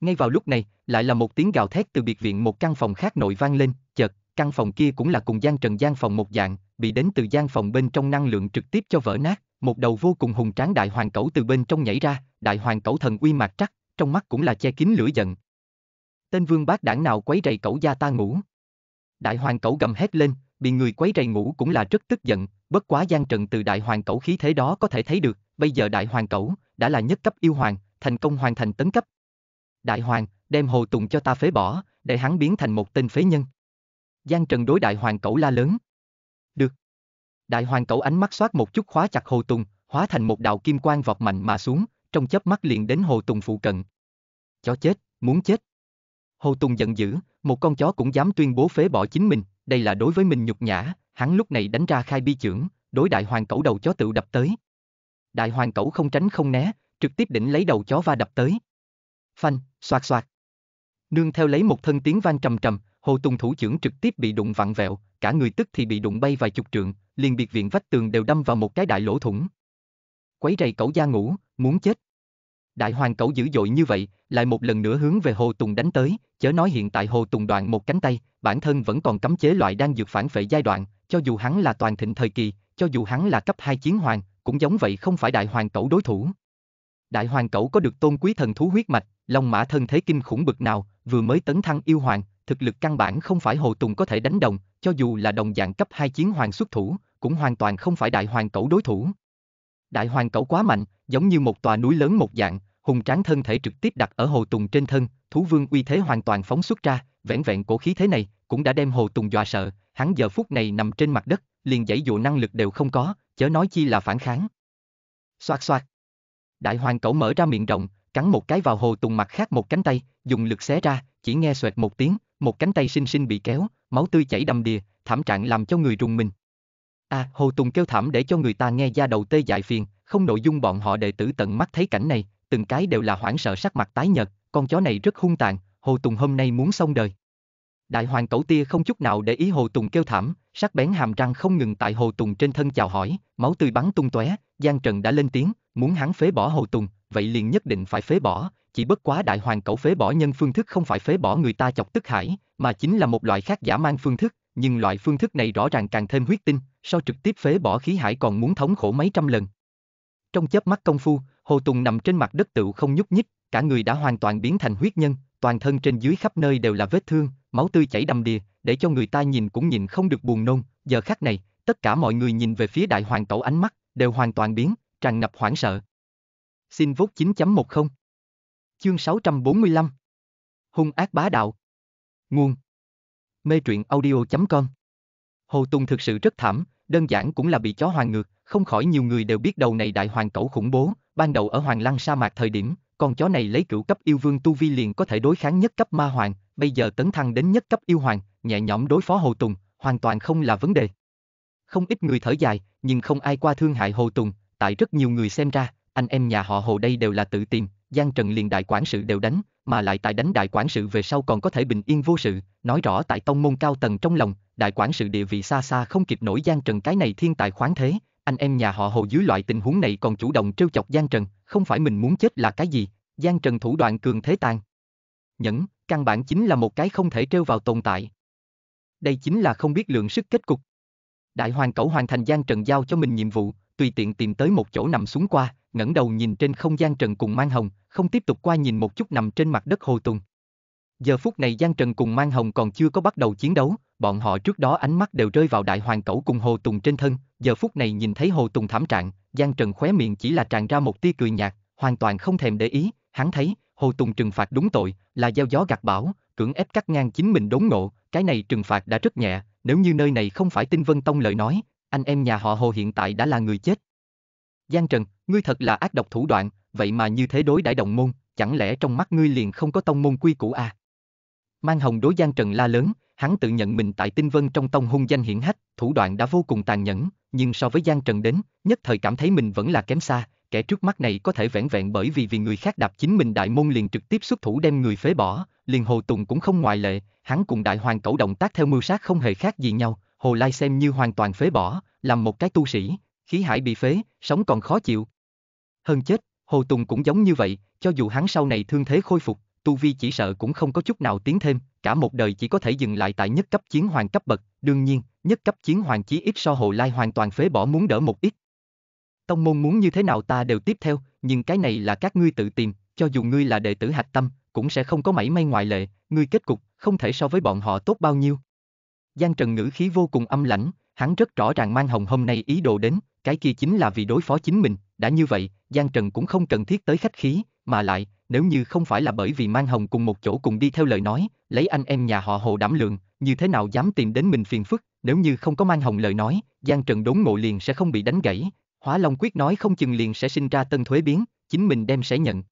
Ngay vào lúc này, lại là một tiếng gào thét từ biệt viện một căn phòng khác nội vang lên, chợt, căn phòng kia cũng là cùng gian trần gian phòng một dạng, bị đến từ gian phòng bên trong năng lượng trực tiếp cho vỡ nát, một đầu vô cùng hùng tráng đại hoàng cẩu từ bên trong nhảy ra, đại hoàng cẩu thần uy mạc trắc, trong mắt cũng là che kín lửa giận. Tên vương bác đảng nào quấy rầy cẩu gia ta ngủ. Đại hoàng cẩu gầm hét lên, bị người quấy rầy ngủ cũng là rất tức giận, bất quá gian trần từ đại hoàng cẩu khí thế đó có thể thấy được, bây giờ đại hoàng cẩu đã là nhất cấp yêu hoàng, thành công hoàn thành tấn cấp. Đại hoàng, đem hồ tùng cho ta phế bỏ, để hắn biến thành một tên phế nhân. Giang Trần đối đại hoàng cẩu la lớn. Được. Đại hoàng cẩu ánh mắt xoát một chút khóa chặt Hồ Tùng, hóa thành một đạo kim quang vọt mạnh mà xuống, trong chớp mắt liền đến Hồ Tùng phụ cận. Chó chết, muốn chết. Hồ Tùng giận dữ, một con chó cũng dám tuyên bố phế bỏ chính mình, đây là đối với mình nhục nhã, hắn lúc này đánh ra khai bi trưởng, đối đại hoàng cẩu đầu chó tự đập tới. Đại hoàng cẩu không tránh không né, trực tiếp định lấy đầu chó va đập tới. Phanh, xoạt xoạt. Nương theo lấy một thân tiếng vang trầm trầm, Hồ Tùng thủ trưởng trực tiếp bị đụng vặn vẹo, cả người tức thì bị đụng bay vài chục trượng, liền biệt viện vách tường đều đâm vào một cái đại lỗ thủng. Quấy rầy cậu gia ngủ, muốn chết. Đại hoàng cẩu dữ dội như vậy, lại một lần nữa hướng về Hồ Tùng đánh tới, chớ nói hiện tại Hồ Tùng đoạn một cánh tay, bản thân vẫn còn cấm chế loại đang dược phản phệ giai đoạn, cho dù hắn là toàn thịnh thời kỳ, cho dù hắn là cấp 2 chiến hoàng, cũng giống vậy không phải đại hoàng cẩu đối thủ. Đại hoàng cẩu có được tôn quý thần thú huyết mạch, long mã thân thế kinh khủng bực nào, vừa mới tấn thăng yêu hoàng, thực lực căn bản không phải Hồ Tùng có thể đánh đồng, cho dù là đồng dạng cấp hai chiến hoàng xuất thủ, cũng hoàn toàn không phải đại hoàng cẩu đối thủ. Đại hoàng cẩu quá mạnh, giống như một tòa núi lớn một dạng, hùng tráng thân thể trực tiếp đặt ở Hồ Tùng trên thân, thú vương uy thế hoàn toàn phóng xuất ra, vẻn vẹn cổ khí thế này cũng đã đem Hồ Tùng dọa sợ, hắn giờ phút này nằm trên mặt đất, liền dãy dụ năng lực đều không có, chớ nói chi là phản kháng. Xoạt xoạt. Đại hoàng cẩu mở ra miệng rộng, cắn một cái vào Hồ Tùng mặt khác một cánh tay, dùng lực xé ra, chỉ nghe xoẹt một tiếng, một cánh tay xinh xinh bị kéo, máu tươi chảy đầm đìa, thảm trạng làm cho người rùng mình. A, à, Hồ Tùng kêu thảm để cho người ta nghe da đầu tê dại phiền, không nội dung bọn họ đệ tử tận mắt thấy cảnh này, từng cái đều là hoảng sợ sắc mặt tái nhợt, con chó này rất hung tàn, Hồ Tùng hôm nay muốn xong đời. Đại hoàng cẩu tia không chút nào để ý Hồ Tùng kêu thảm, sắc bén hàm răng không ngừng tại Hồ Tùng trên thân chào hỏi, máu tươi bắn tung tóe, Giang Trần đã lên tiếng, muốn hắn phế bỏ Hồ Tùng, vậy liền nhất định phải phế bỏ, chỉ bất quá đại hoàng cẩu phế bỏ nhân phương thức không phải phế bỏ người ta chọc tức hải, mà chính là một loại khác giả mang phương thức, nhưng loại phương thức này rõ ràng càng thêm huyết tinh, so trực tiếp phế bỏ khí hải còn muốn thống khổ mấy trăm lần. Trong chớp mắt công phu, Hồ Tùng nằm trên mặt đất tựu không nhúc nhích, cả người đã hoàn toàn biến thành huyết nhân, toàn thân trên dưới khắp nơi đều là vết thương, máu tươi chảy đầm đìa, để cho người ta nhìn cũng nhìn không được buồn nôn, giờ khắc này, tất cả mọi người nhìn về phía đại hoàng cẩu ánh mắt, đều hoàn toàn biến, tràn ngập hoảng sợ. Xin vốt 9.10 Chương 645 Hung ác bá đạo Nguồn Mê truyện audio.com Hồ Tùng thực sự rất thảm, đơn giản cũng là bị chó hoàng ngược, không khỏi nhiều người đều biết đầu này đại hoàng cẩu khủng bố, ban đầu ở hoàng lăng sa mạc thời điểm, con chó này lấy cửu cấp yêu vương tu vi liền có thể đối kháng nhất cấp ma hoàng, bây giờ tấn thăng đến nhất cấp yêu hoàng, nhẹ nhõm đối phó Hồ Tùng, hoàn toàn không là vấn đề. Không ít người thở dài, nhưng không ai qua thương hại Hồ Tùng, tại rất nhiều người xem ra, anh em nhà họ Hồ đây đều là tự tìm, Giang Trần liền đại quản sự đều đánh, mà lại tại đánh đại quản sự về sau còn có thể bình yên vô sự, nói rõ tại tông môn cao tầng trong lòng, đại quản sự địa vị xa xa không kịp nổi Giang Trần cái này thiên tài khoáng thế, anh em nhà họ Hồ dưới loại tình huống này còn chủ động trêu chọc Giang Trần, không phải mình muốn chết là cái gì, Giang Trần thủ đoạn cường thế tàn. Nhẫn, căn bản chính là một cái không thể trêu vào tồn tại. Đây chính là không biết lượng sức kết cục. Đại hoàng cẩu hoàn thành Giang Trần giao cho mình nhiệm vụ, tùy tiện tìm tới một chỗ nằm xuống qua, ngẩng đầu nhìn trên không gian trần cùng mang hồng, không tiếp tục qua nhìn một chút nằm trên mặt đất Hồ Tùng. Giờ phút này Gian Trần cùng Mang Hồng còn chưa có bắt đầu chiến đấu, bọn họ trước đó ánh mắt đều rơi vào đại hoàng cẩu cùng Hồ Tùng trên thân, giờ phút này nhìn thấy Hồ Tùng thảm trạng, Gian Trần khóe miệng chỉ là tràn ra một tia cười nhạt, hoàn toàn không thèm để ý, hắn thấy, Hồ Tùng trừng phạt đúng tội, là gieo gió gạt bão, cưỡng ép cắt ngang chính mình đốn ngộ, cái này trừng phạt đã rất nhẹ, nếu như nơi này không phải Tinh Vân Tông lợi nói, anh em nhà họ Hồ hiện tại đã là người chết. Giang Trần, ngươi thật là ác độc thủ đoạn, vậy mà như thế đối đãi đồng môn, chẳng lẽ trong mắt ngươi liền không có tông môn quy củ à? Mang hồng đối Giang Trần la lớn, hắn tự nhận mình tại Tinh Vân trong tông hung danh hiển hách, thủ đoạn đã vô cùng tàn nhẫn, nhưng so với Giang Trần đến, nhất thời cảm thấy mình vẫn là kém xa, kẻ trước mắt này có thể vẹn vẹn bởi vì vì người khác đạp chính mình đại môn liền trực tiếp xuất thủ đem người phế bỏ, liền Hồ Tùng cũng không ngoại lệ, hắn cùng đại hoàng cẩu động tác theo mưu sát không hề khác gì nhau, Hồ Lai xem như hoàn toàn phế bỏ, làm một cái tu sĩ, khí hải bị phế, sống còn khó chịu. Hơn chết, Hồ Tùng cũng giống như vậy, cho dù hắn sau này thương thế khôi phục, tu vi chỉ sợ cũng không có chút nào tiến thêm, cả một đời chỉ có thể dừng lại tại nhất cấp chiến hoàng cấp bậc, đương nhiên, nhất cấp chiến hoàng chí ít so Hồ Lai hoàn toàn phế bỏ muốn đỡ một ít. Tông môn muốn như thế nào ta đều tiếp theo, nhưng cái này là các ngươi tự tìm, cho dù ngươi là đệ tử hạch tâm, cũng sẽ không có mảy may ngoại lệ, ngươi kết cục không thể so với bọn họ tốt bao nhiêu. Giang Trần ngữ khí vô cùng âm lãnh, hắn rất rõ ràng mang Hồng hôm nay ý đồ đến, cái kia chính là vì đối phó chính mình, đã như vậy, Giang Trần cũng không cần thiết tới khách khí, mà lại, nếu như không phải là bởi vì Mang Hồng cùng một chỗ cùng đi theo lời nói, lấy anh em nhà họ Hồ đảm lượng, như thế nào dám tìm đến mình phiền phức, nếu như không có Mang Hồng lời nói, Giang Trần đốn ngộ liền sẽ không bị đánh gãy, Hóa Long Quyết nói không chừng liền sẽ sinh ra tân thuế biến, chính mình đem sẽ nhận.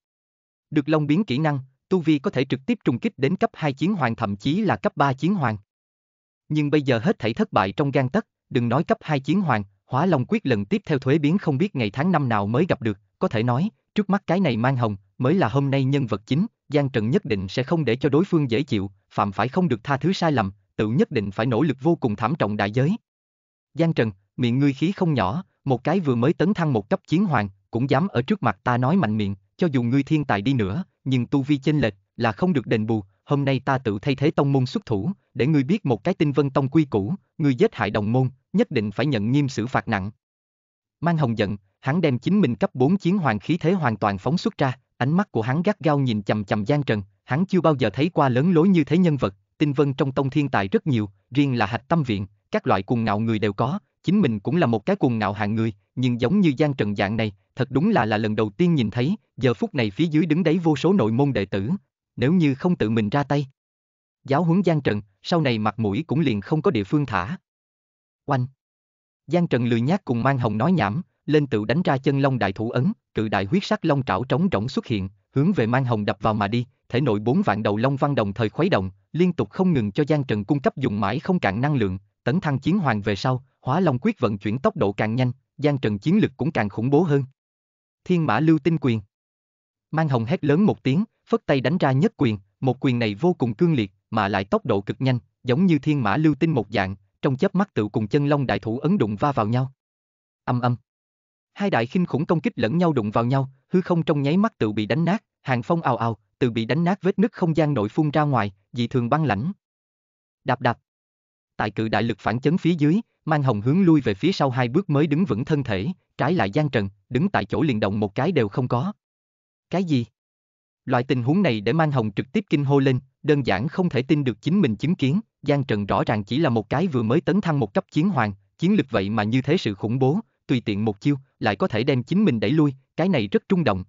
Được Long biến kỹ năng, tu vi có thể trực tiếp trùng kích đến cấp 2 chiến hoàng thậm chí là cấp 3 chiến hoàng. Nhưng bây giờ hết thảy thất bại trong gan tất, đừng nói cấp 2 chiến hoàng, Hóa Long Quyết lần tiếp theo thuế biến không biết ngày tháng năm nào mới gặp được, có thể nói, trước mắt cái này mang hồng, mới là hôm nay nhân vật chính, Giang Trần nhất định sẽ không để cho đối phương dễ chịu, phạm phải không được tha thứ sai lầm, tự nhất định phải nỗ lực vô cùng thảm trọng đại giới. Giang Trần, miệng ngươi khí không nhỏ, một cái vừa mới tấn thăng một cấp chiến hoàng, cũng dám ở trước mặt ta nói mạnh miệng, cho dù ngươi thiên tài đi nữa, nhưng tu vi chênh lệch là không được đền bù, hôm nay ta tự thay thế tông môn xuất thủ, để ngươi biết một cái tinh vân tông quy củ, ngươi giết hại đồng môn, nhất định phải nhận nghiêm xử phạt nặng. Mang hồng giận, hắn đem chính mình cấp 4 chiến hoàng khí thế hoàn toàn phóng xuất ra, ánh mắt của hắn gắt gao nhìn chầm chầm Giang Trần, hắn chưa bao giờ thấy qua lớn lối như thế nhân vật, tinh vân trong tông thiên tài rất nhiều, riêng là hạch tâm viện, các loại cuồng ngạo người đều có, chính mình cũng là một cái cuồng ngạo hạng người, nhưng giống như Giang Trần dạng này, thật đúng là là lần đầu tiên nhìn thấy, giờ phút này phía dưới đứng đấy vô số nội môn đệ tử, nếu như không tự mình ra tay. Giáo huấn Giang Trần, sau này mặt mũi cũng liền không có địa phương thả oanh. Giang Trần lười nhác cùng Mang Hồng nói nhảm, lên tự đánh ra chân long đại thủ ấn, cự đại huyết sắc long trảo trống rỗng xuất hiện, hướng về Mang Hồng đập vào mà đi, thể nội bốn vạn đầu long văn đồng thời khuấy động, liên tục không ngừng cho Giang Trần cung cấp dùng mãi không cạn năng lượng, tấn thăng chiến hoàng về sau, Hóa Long quyết vận chuyển tốc độ càng nhanh, Giang Trần chiến lực cũng càng khủng bố hơn. Thiên Mã Lưu Tinh Quyền. Mang Hồng hét lớn một tiếng, phất tay đánh ra nhất quyền, một quyền này vô cùng cương liệt, mà lại tốc độ cực nhanh, giống như Thiên Mã Lưu Tinh một dạng, trong chớp mắt tựu cùng chân long đại thủ ấn đụng va vào nhau. Âm âm. Hai đại khinh khủng công kích lẫn nhau đụng vào nhau, hư không trong nháy mắt tựu bị đánh nát, hàng phong ào ào, từ bị đánh nát vết nứt không gian nội phun ra ngoài, dị thường băng lãnh. Đạp đạp. Tại cự đại lực phản chấn phía dưới, mang hồng hướng lui về phía sau hai bước mới đứng vững thân thể, trái lại gian trần, đứng tại chỗ liền động một cái đều không có. Cái gì? Loại tình huống này để mang hồng trực tiếp kinh hô lên, đơn giản không thể tin được chính mình chứng kiến. Giang Trần rõ ràng chỉ là một cái vừa mới tấn thăng một cấp chiến hoàng, chiến lực vậy mà như thế sự khủng bố, tùy tiện một chiêu, lại có thể đem chính mình đẩy lui, cái này rất trung động.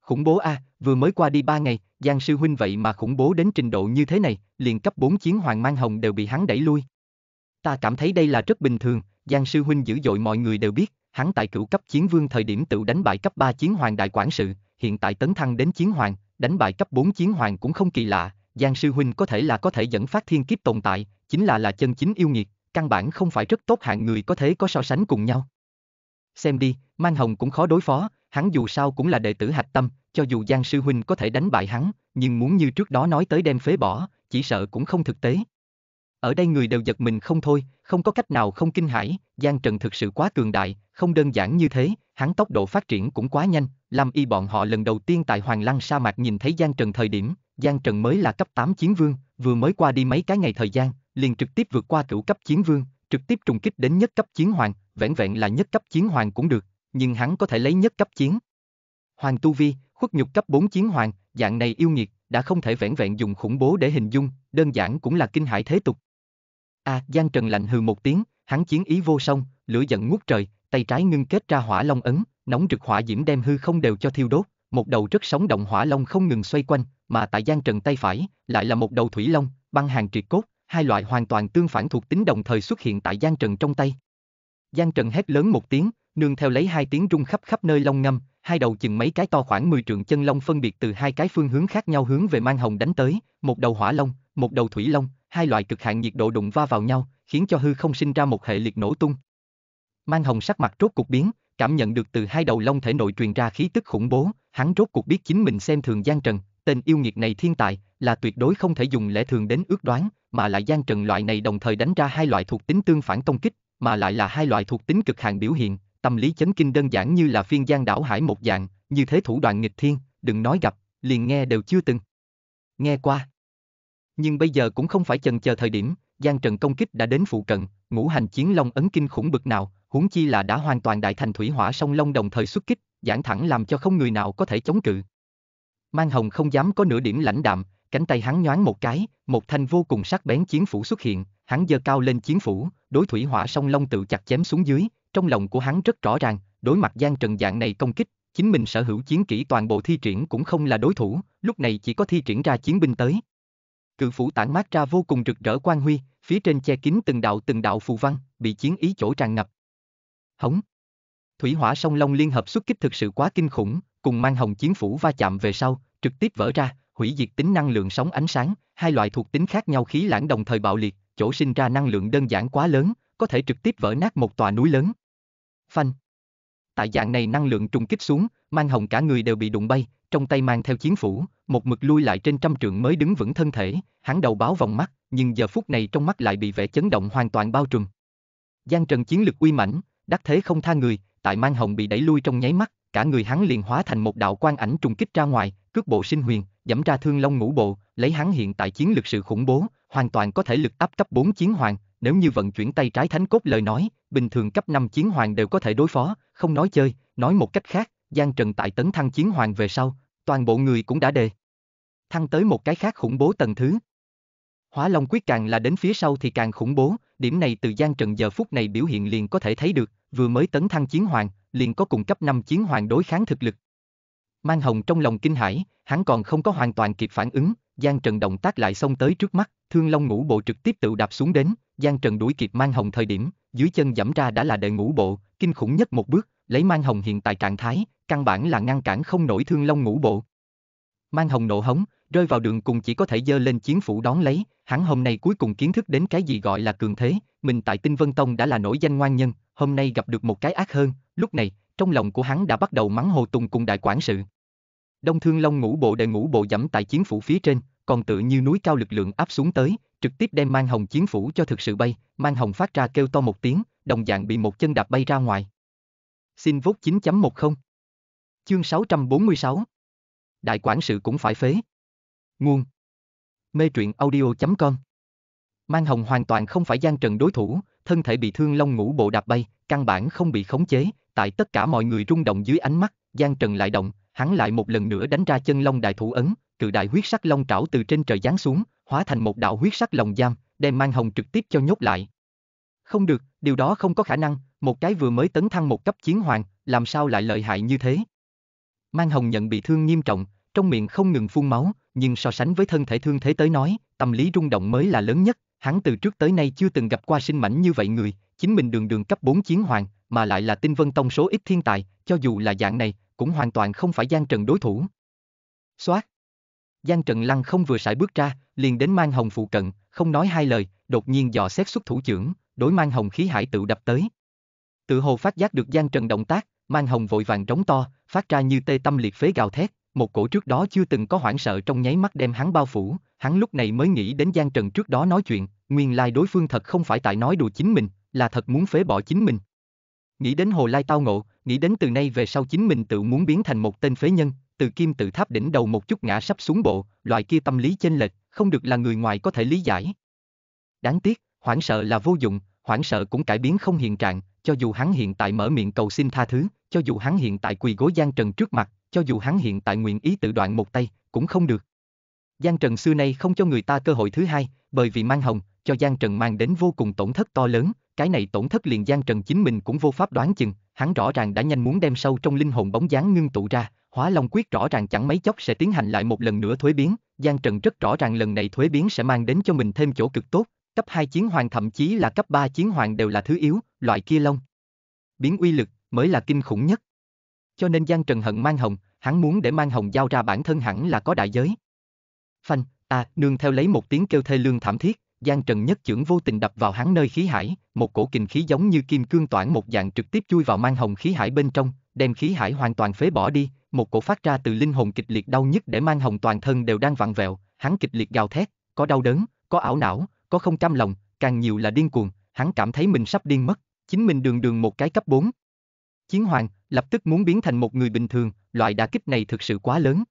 Khủng bố a, à, vừa mới qua đi ba ngày, Giang sư huynh vậy mà khủng bố đến trình độ như thế này, liền cấp bốn chiến hoàng mang hồng đều bị hắn đẩy lui. Ta cảm thấy đây là rất bình thường, Giang sư huynh dữ dội mọi người đều biết, hắn tại cửu cấp chiến vương thời điểm tự đánh bại cấp ba chiến hoàng đại quản sự, hiện tại tấn thăng đến chiến hoàng, đánh bại cấp bốn chiến hoàng cũng không kỳ lạ, Giang Sư Huynh có thể là có thể dẫn phát thiên kiếp tồn tại, chính là là chân chính yêu nghiệt, căn bản không phải rất tốt hạng người có thể có so sánh cùng nhau. Xem đi, Mang Hồng cũng khó đối phó, hắn dù sao cũng là đệ tử hạch tâm, cho dù Giang Sư Huynh có thể đánh bại hắn, nhưng muốn như trước đó nói tới đem phế bỏ, chỉ sợ cũng không thực tế. Ở đây người đều giật mình không thôi, không có cách nào không kinh hãi, Giang Trần thực sự quá cường đại, không đơn giản như thế, hắn tốc độ phát triển cũng quá nhanh, làm y bọn họ lần đầu tiên tại Hoàng Lăng sa mạc nhìn thấy Giang Trần thời điểm, Giang Trần mới là cấp 8 chiến vương, vừa mới qua đi mấy cái ngày thời gian, liền trực tiếp vượt qua cửu cấp chiến vương, trực tiếp trùng kích đến nhất cấp chiến hoàng, vẻn vẹn là nhất cấp chiến hoàng cũng được, nhưng hắn có thể lấy nhất cấp chiến. Hoàng Tu Vi, khuất nhục cấp 4 chiến hoàng, dạng này yêu nghiệt, đã không thể vẻn vẹn dùng khủng bố để hình dung, đơn giản cũng là kinh hải thế tục. À, Giang Trần lạnh hừ một tiếng, hắn chiến ý vô song, lửa giận ngút trời, tay trái ngưng kết ra hỏa long ấn, nóng rực hỏa diễm đem hư không đều cho thiêu đốt, một đầu rất sống động hỏa long không ngừng xoay quanh, mà tại Giang Trần tay phải, lại là một đầu thủy long, băng hàng triệt cốt, hai loại hoàn toàn tương phản thuộc tính đồng thời xuất hiện tại Giang Trần trong tay. Giang Trần hét lớn một tiếng, nương theo lấy hai tiếng rung khắp khắp nơi long ngâm, hai đầu chừng mấy cái to khoảng 10 trượng chân long phân biệt từ hai cái phương hướng khác nhau hướng về Mang Hồng đánh tới, một đầu hỏa long, một đầu thủy long, hai loại cực hạn nhiệt độ đụng va vào nhau, khiến cho hư không sinh ra một hệ liệt nổ tung. Mang Hồng sắc mặt rốt cục biến, cảm nhận được từ hai đầu long thể nội truyền ra khí tức khủng bố, hắn rốt cuộc biết chính mình xem thường Giang Trần, tên yêu nghiệt này thiên tài, là tuyệt đối không thể dùng lẽ thường đến ước đoán, mà lại Giang Trần loại này đồng thời đánh ra hai loại thuộc tính tương phản công kích, mà lại là hai loại thuộc tính cực hạn biểu hiện, tâm lý chấn kinh đơn giản như là phiên giang đảo hải một dạng, như thế thủ đoạn nghịch thiên, đừng nói gặp, liền nghe đều chưa từng. Nghe qua. Nhưng bây giờ cũng không phải chần chờ thời điểm, Giang Trần công kích đã đến phụ cận, ngũ hành chiến long ấn kinh khủng bực nào, huống chi là đã hoàn toàn đại thành thủy hỏa sông long đồng thời xuất kích, giảng thẳng làm cho không người nào có thể chống cự. Mang Hồng không dám có nửa điểm lãnh đạm, cánh tay hắn nhoáng một cái, một thanh vô cùng sắc bén chiến phủ xuất hiện, hắn giơ cao lên chiến phủ, đối thủy hỏa sông long tự chặt chém xuống dưới, trong lòng của hắn rất rõ ràng, đối mặt gian Trần dạng này công kích, chính mình sở hữu chiến kỹ toàn bộ thi triển cũng không là đối thủ, lúc này chỉ có thi triển ra chiến binh tới. Cự phủ tản mát ra vô cùng rực rỡ quang huy, phía trên che kín từng đạo từng đạo phù văn, bị chiến ý chỗ tràn ngập, Hống. Thủy hỏa song long liên hợp xuất kích thực sự quá kinh khủng, cùng mang hồng chiến phủ va chạm về sau, trực tiếp vỡ ra, hủy diệt tính năng lượng sóng ánh sáng, hai loại thuộc tính khác nhau khí lãng đồng thời bạo liệt, chỗ sinh ra năng lượng đơn giản quá lớn, có thể trực tiếp vỡ nát một tòa núi lớn. Phanh. Tại dạng này năng lượng trùng kích xuống, mang hồng cả người đều bị đụng bay, trong tay mang theo chiến phủ, một mực lui lại trên trăm trượng mới đứng vững thân thể, hắn đầu báo vòng mắt, nhưng giờ phút này trong mắt lại bị vẻ chấn động hoàn toàn bao trùm. Giang Trần chiến lực uy mãnh, đắc thế không tha người, tại mang hồng bị đẩy lui trong nháy mắt, cả người hắn liền hóa thành một đạo quang ảnh trùng kích ra ngoài, cước bộ sinh huyền, dẫm ra thương long ngũ bộ, lấy hắn hiện tại chiến lực sự khủng bố, hoàn toàn có thể lực áp cấp 4 chiến hoàng, nếu như vận chuyển tay trái thánh cốt lời nói, bình thường cấp 5 chiến hoàng đều có thể đối phó, không nói chơi, nói một cách khác, Giang Trần tại tấn thăng chiến hoàng về sau, toàn bộ người cũng đã đề. Thăng tới một cái khác khủng bố tầng thứ. Hóa Long quyết càng là đến phía sau thì càng khủng bố, điểm này từ Giang Trần giờ phút này biểu hiện liền có thể thấy được, vừa mới tấn thăng chiến hoàng, liền có cùng cấp 5 chiến hoàng đối kháng thực lực. Mang Hồng trong lòng kinh hãi, hắn còn không có hoàn toàn kịp phản ứng, Giang Trần động tác lại xông tới trước mắt, Thương Long ngũ bộ trực tiếp tự đạp xuống đến, Giang Trần đuổi kịp Mang Hồng thời điểm, dưới chân dẫm ra đã là đệ ngũ bộ, kinh khủng nhất một bước, lấy Mang Hồng hiện tại trạng thái, căn bản là ngăn cản không nổi Thương Long ngũ bộ. Mang hồng nộ hống, rơi vào đường cùng chỉ có thể dơ lên chiến phủ đón lấy, hắn hôm nay cuối cùng kiến thức đến cái gì gọi là cường thế, mình tại Tinh Vân Tông đã là nổi danh ngoan nhân, hôm nay gặp được một cái ác hơn, lúc này, trong lòng của hắn đã bắt đầu mắng Hồ Tùng cùng đại quản sự. Đông Thương Long ngũ bộ đệ ngũ bộ dẫm tại chiến phủ phía trên, còn tự như núi cao lực lượng áp xuống tới, trực tiếp đem Mang Hồng chiến phủ cho thực sự bay, Mang Hồng phát ra kêu to một tiếng, đồng dạng bị một chân đạp bay ra ngoài. Xin vốt 9.10 Chương 646 đại quản sự cũng phải phế. Nguồn Mê truyện audio.com Mang hồng hoàn toàn không phải gian trần đối thủ, thân thể bị thương long ngũ bộ đạp bay, căn bản không bị khống chế, tại tất cả mọi người rung động dưới ánh mắt, gian trần lại động, hắn lại một lần nữa đánh ra chân long đại thủ ấn, cự đại huyết sắc long trảo từ trên trời giáng xuống, hóa thành một đạo huyết sắc lòng giam, đem mang hồng trực tiếp cho nhốt lại. Không được, điều đó không có khả năng, một cái vừa mới tấn thăng một cấp chiến hoàng, làm sao lại lợi hại như thế, Mang Hồng nhận bị thương nghiêm trọng, trong miệng không ngừng phun máu, nhưng so sánh với thân thể thương thế tới nói, tâm lý rung động mới là lớn nhất, hắn từ trước tới nay chưa từng gặp qua sinh mảnh như vậy người, chính mình đường đường cấp 4 chiến hoàng, mà lại là tinh vân tông số ít thiên tài, cho dù là dạng này, cũng hoàn toàn không phải Giang Trần đối thủ. Xoát! Giang Trần lăng không vừa sải bước ra, liền đến Mang Hồng phụ cận, không nói hai lời, đột nhiên dò xét xuất thủ trưởng, đối Mang Hồng khí hải tự đập tới. Tự hồ phát giác được Giang Trần động tác, Mang Hồng vội vàng trống to, phát ra như tê tâm liệt phế gào thét, một cổ trước đó chưa từng có hoảng sợ trong nháy mắt đem hắn bao phủ, hắn lúc này mới nghĩ đến Giang Trần trước đó nói chuyện, nguyên lai đối phương thật không phải tại nói đùa chính mình, là thật muốn phế bỏ chính mình. Nghĩ đến hồ lai tao ngộ, nghĩ đến từ nay về sau chính mình tự muốn biến thành một tên phế nhân, từ kim tự tháp đỉnh đầu một chút ngã sắp xuống bộ, loại kia tâm lý chênh lệch, không được là người ngoài có thể lý giải. Đáng tiếc, hoảng sợ là vô dụng, hoảng sợ cũng cải biến không hiện trạng, cho dù hắn hiện tại mở miệng cầu xin tha thứ, cho dù hắn hiện tại quỳ gối Giang Trần trước mặt, cho dù hắn hiện tại nguyện ý tự đoạn một tay, cũng không được. Giang Trần xưa nay không cho người ta cơ hội thứ hai, bởi vì mang hồng, cho Giang Trần mang đến vô cùng tổn thất to lớn, cái này tổn thất liền Giang Trần chính mình cũng vô pháp đoán chừng, hắn rõ ràng đã nhanh muốn đem sâu trong linh hồn bóng dáng ngưng tụ ra, Hóa Long quyết rõ ràng chẳng mấy chốc sẽ tiến hành lại một lần nữa thuế biến, Giang Trần rất rõ ràng lần này thuế biến sẽ mang đến cho mình thêm chỗ cực tốt, cấp 2 chiến hoàng thậm chí là cấp 3 chiến hoàng đều là thứ yếu, loại kia long. Biến uy lực, mới là kinh khủng nhất. Cho nên Giang Trần hận Mang Hồng, hắn muốn để Mang Hồng giao ra bản thân hẳn là có đại giới. Phanh, à, nương theo lấy một tiếng kêu thê lương thảm thiết, Giang Trần nhất chưởng vô tình đập vào hắn nơi khí hải, một cổ kình khí giống như kim cương toản một dạng trực tiếp chui vào Mang Hồng khí hải bên trong, đem khí hải hoàn toàn phế bỏ đi, một cổ phát ra từ linh hồn kịch liệt đau nhức để Mang Hồng toàn thân đều đang vặn vẹo, hắn kịch liệt gào thét, có đau đớn, có ảo não, có không cam lòng, càng nhiều là điên cuồng, hắn cảm thấy mình sắp điên mất, chính mình đường đường một cái cấp 4, chiến hoàng, lập tức muốn biến thành một người bình thường, loại đả kích này thực sự quá lớn.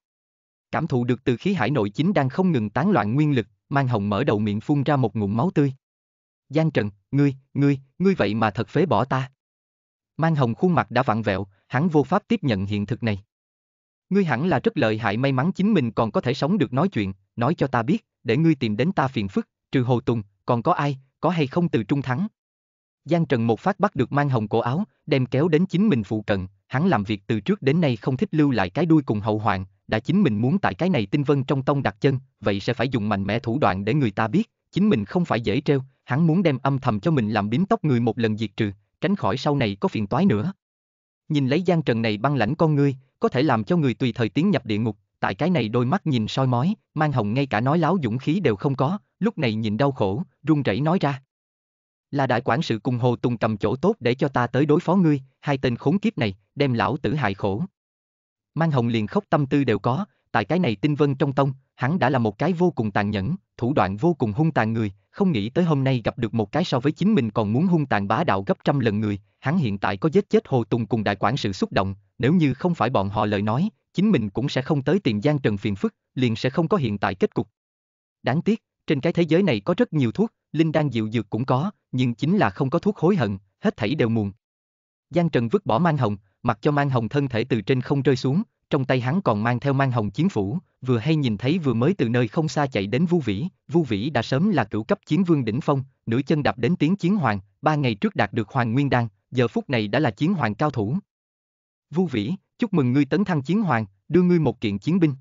Cảm thụ được từ khí hải nội chính đang không ngừng tán loạn nguyên lực, Mang Hồng mở đầu miệng phun ra một ngụm máu tươi. Giang Trần, ngươi, ngươi, ngươi vậy mà thật phế bỏ ta. Mang Hồng khuôn mặt đã vặn vẹo, hắn vô pháp tiếp nhận hiện thực này. Ngươi hẳn là rất lợi hại may mắn chính mình còn có thể sống được nói chuyện, nói cho ta biết, để ngươi tìm đến ta phiền phức, trừ Hồ Tùng, còn có ai, có hay không từ Trung Thắng. Giang Trần một phát bắt được mang hồng cổ áo, đem kéo đến chính mình phụ cận, hắn làm việc từ trước đến nay không thích lưu lại cái đuôi cùng hậu hoạn, đã chính mình muốn tại cái này tinh vân trong tông đặt chân, vậy sẽ phải dùng mạnh mẽ thủ đoạn để người ta biết, chính mình không phải dễ treo, hắn muốn đem âm thầm cho mình làm biếm tóc người một lần diệt trừ, tránh khỏi sau này có phiền toái nữa. Nhìn lấy Giang Trần này băng lãnh con ngươi, có thể làm cho người tùy thời tiến nhập địa ngục, tại cái này đôi mắt nhìn soi mói, mang hồng ngay cả nói láo dũng khí đều không có, lúc này nhìn đau khổ, run rẩy nói ra là đại quản sự cùng Hồ Tùng cầm chỗ tốt để cho ta tới đối phó ngươi, hai tên khốn kiếp này, đem lão tử hại khổ. Mang Hồng liền khóc tâm tư đều có, tại cái này tinh vân trong tông, hắn đã là một cái vô cùng tàn nhẫn, thủ đoạn vô cùng hung tàn người, không nghĩ tới hôm nay gặp được một cái so với chính mình còn muốn hung tàn bá đạo gấp trăm lần người, hắn hiện tại có giết chết Hồ Tùng cùng đại quản sự xúc động, nếu như không phải bọn họ lời nói, chính mình cũng sẽ không tới tiền Giang Trần phiền phức, liền sẽ không có hiện tại kết cục. Đáng tiếc, trên cái thế giới này có rất nhiều thuốc, linh đan dịu dược cũng có, nhưng chính là không có thuốc hối hận, hết thảy đều muộn. Giang Trần vứt bỏ mang hồng, mặc cho mang hồng thân thể từ trên không rơi xuống, trong tay hắn còn mang theo mang hồng chiến phủ, vừa hay nhìn thấy vừa mới từ nơi không xa chạy đến Vu Vĩ, Vu Vĩ đã sớm là cửu cấp chiến vương đỉnh phong, nửa chân đạp đến tiếng chiến hoàng, ba ngày trước đạt được hoàng nguyên đan, giờ phút này đã là chiến hoàng cao thủ. Vu Vĩ, chúc mừng ngươi tấn thăng chiến hoàng, đưa ngươi một kiện chiến binh.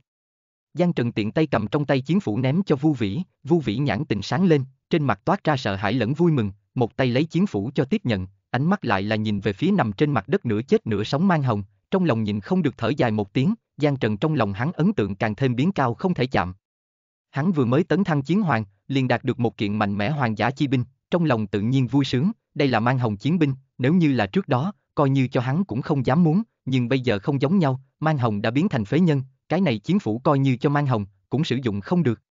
Giang Trần tiện tay cầm trong tay chiến phủ ném cho Vu Vĩ, Vu Vĩ nhãn tình sáng lên, trên mặt toát ra sợ hãi lẫn vui mừng, một tay lấy chiến phủ cho tiếp nhận, ánh mắt lại là nhìn về phía nằm trên mặt đất nửa chết nửa sống mang hồng, trong lòng nhìn không được thở dài một tiếng, Giang Trần trong lòng hắn ấn tượng càng thêm biến cao không thể chạm. Hắn vừa mới tấn thăng chiến hoàng, liền đạt được một kiện mạnh mẽ hoàng giả chi binh, trong lòng tự nhiên vui sướng, đây là mang hồng chiến binh, nếu như là trước đó, coi như cho hắn cũng không dám muốn, nhưng bây giờ không giống nhau, mang hồng đã biến thành phế nhân, cái này chiến phủ coi như cho mang hồng, cũng sử dụng không được.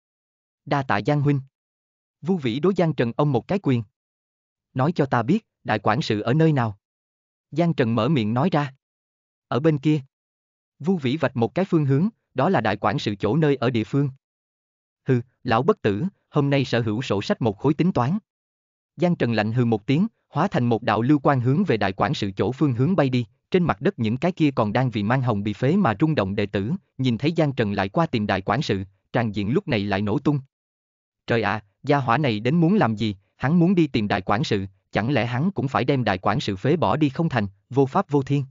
Đa tạ Giang Huynh. Vu Vĩ đối Giang Trần ông một cái quyền nói cho ta biết, đại quản sự ở nơi nào? Giang Trần mở miệng nói ra. Ở bên kia. Vu Vĩ vạch một cái phương hướng, đó là đại quản sự chỗ nơi ở địa phương. Hừ, lão bất tử, hôm nay sở hữu sổ sách một khối tính toán. Giang Trần lạnh hừ một tiếng, hóa thành một đạo lưu quan hướng về đại quản sự chỗ phương hướng bay đi, trên mặt đất những cái kia còn đang vì mang hồng bị phế mà rung động đệ tử, nhìn thấy Giang Trần lại qua tìm đại quản sự, tràn diện lúc này lại nổ tung. Trời ạ, à, gia hỏa này đến muốn làm gì, hắn muốn đi tìm đại quản sự, chẳng lẽ hắn cũng phải đem đại quản sự phế bỏ đi không thành, vô pháp vô thiên.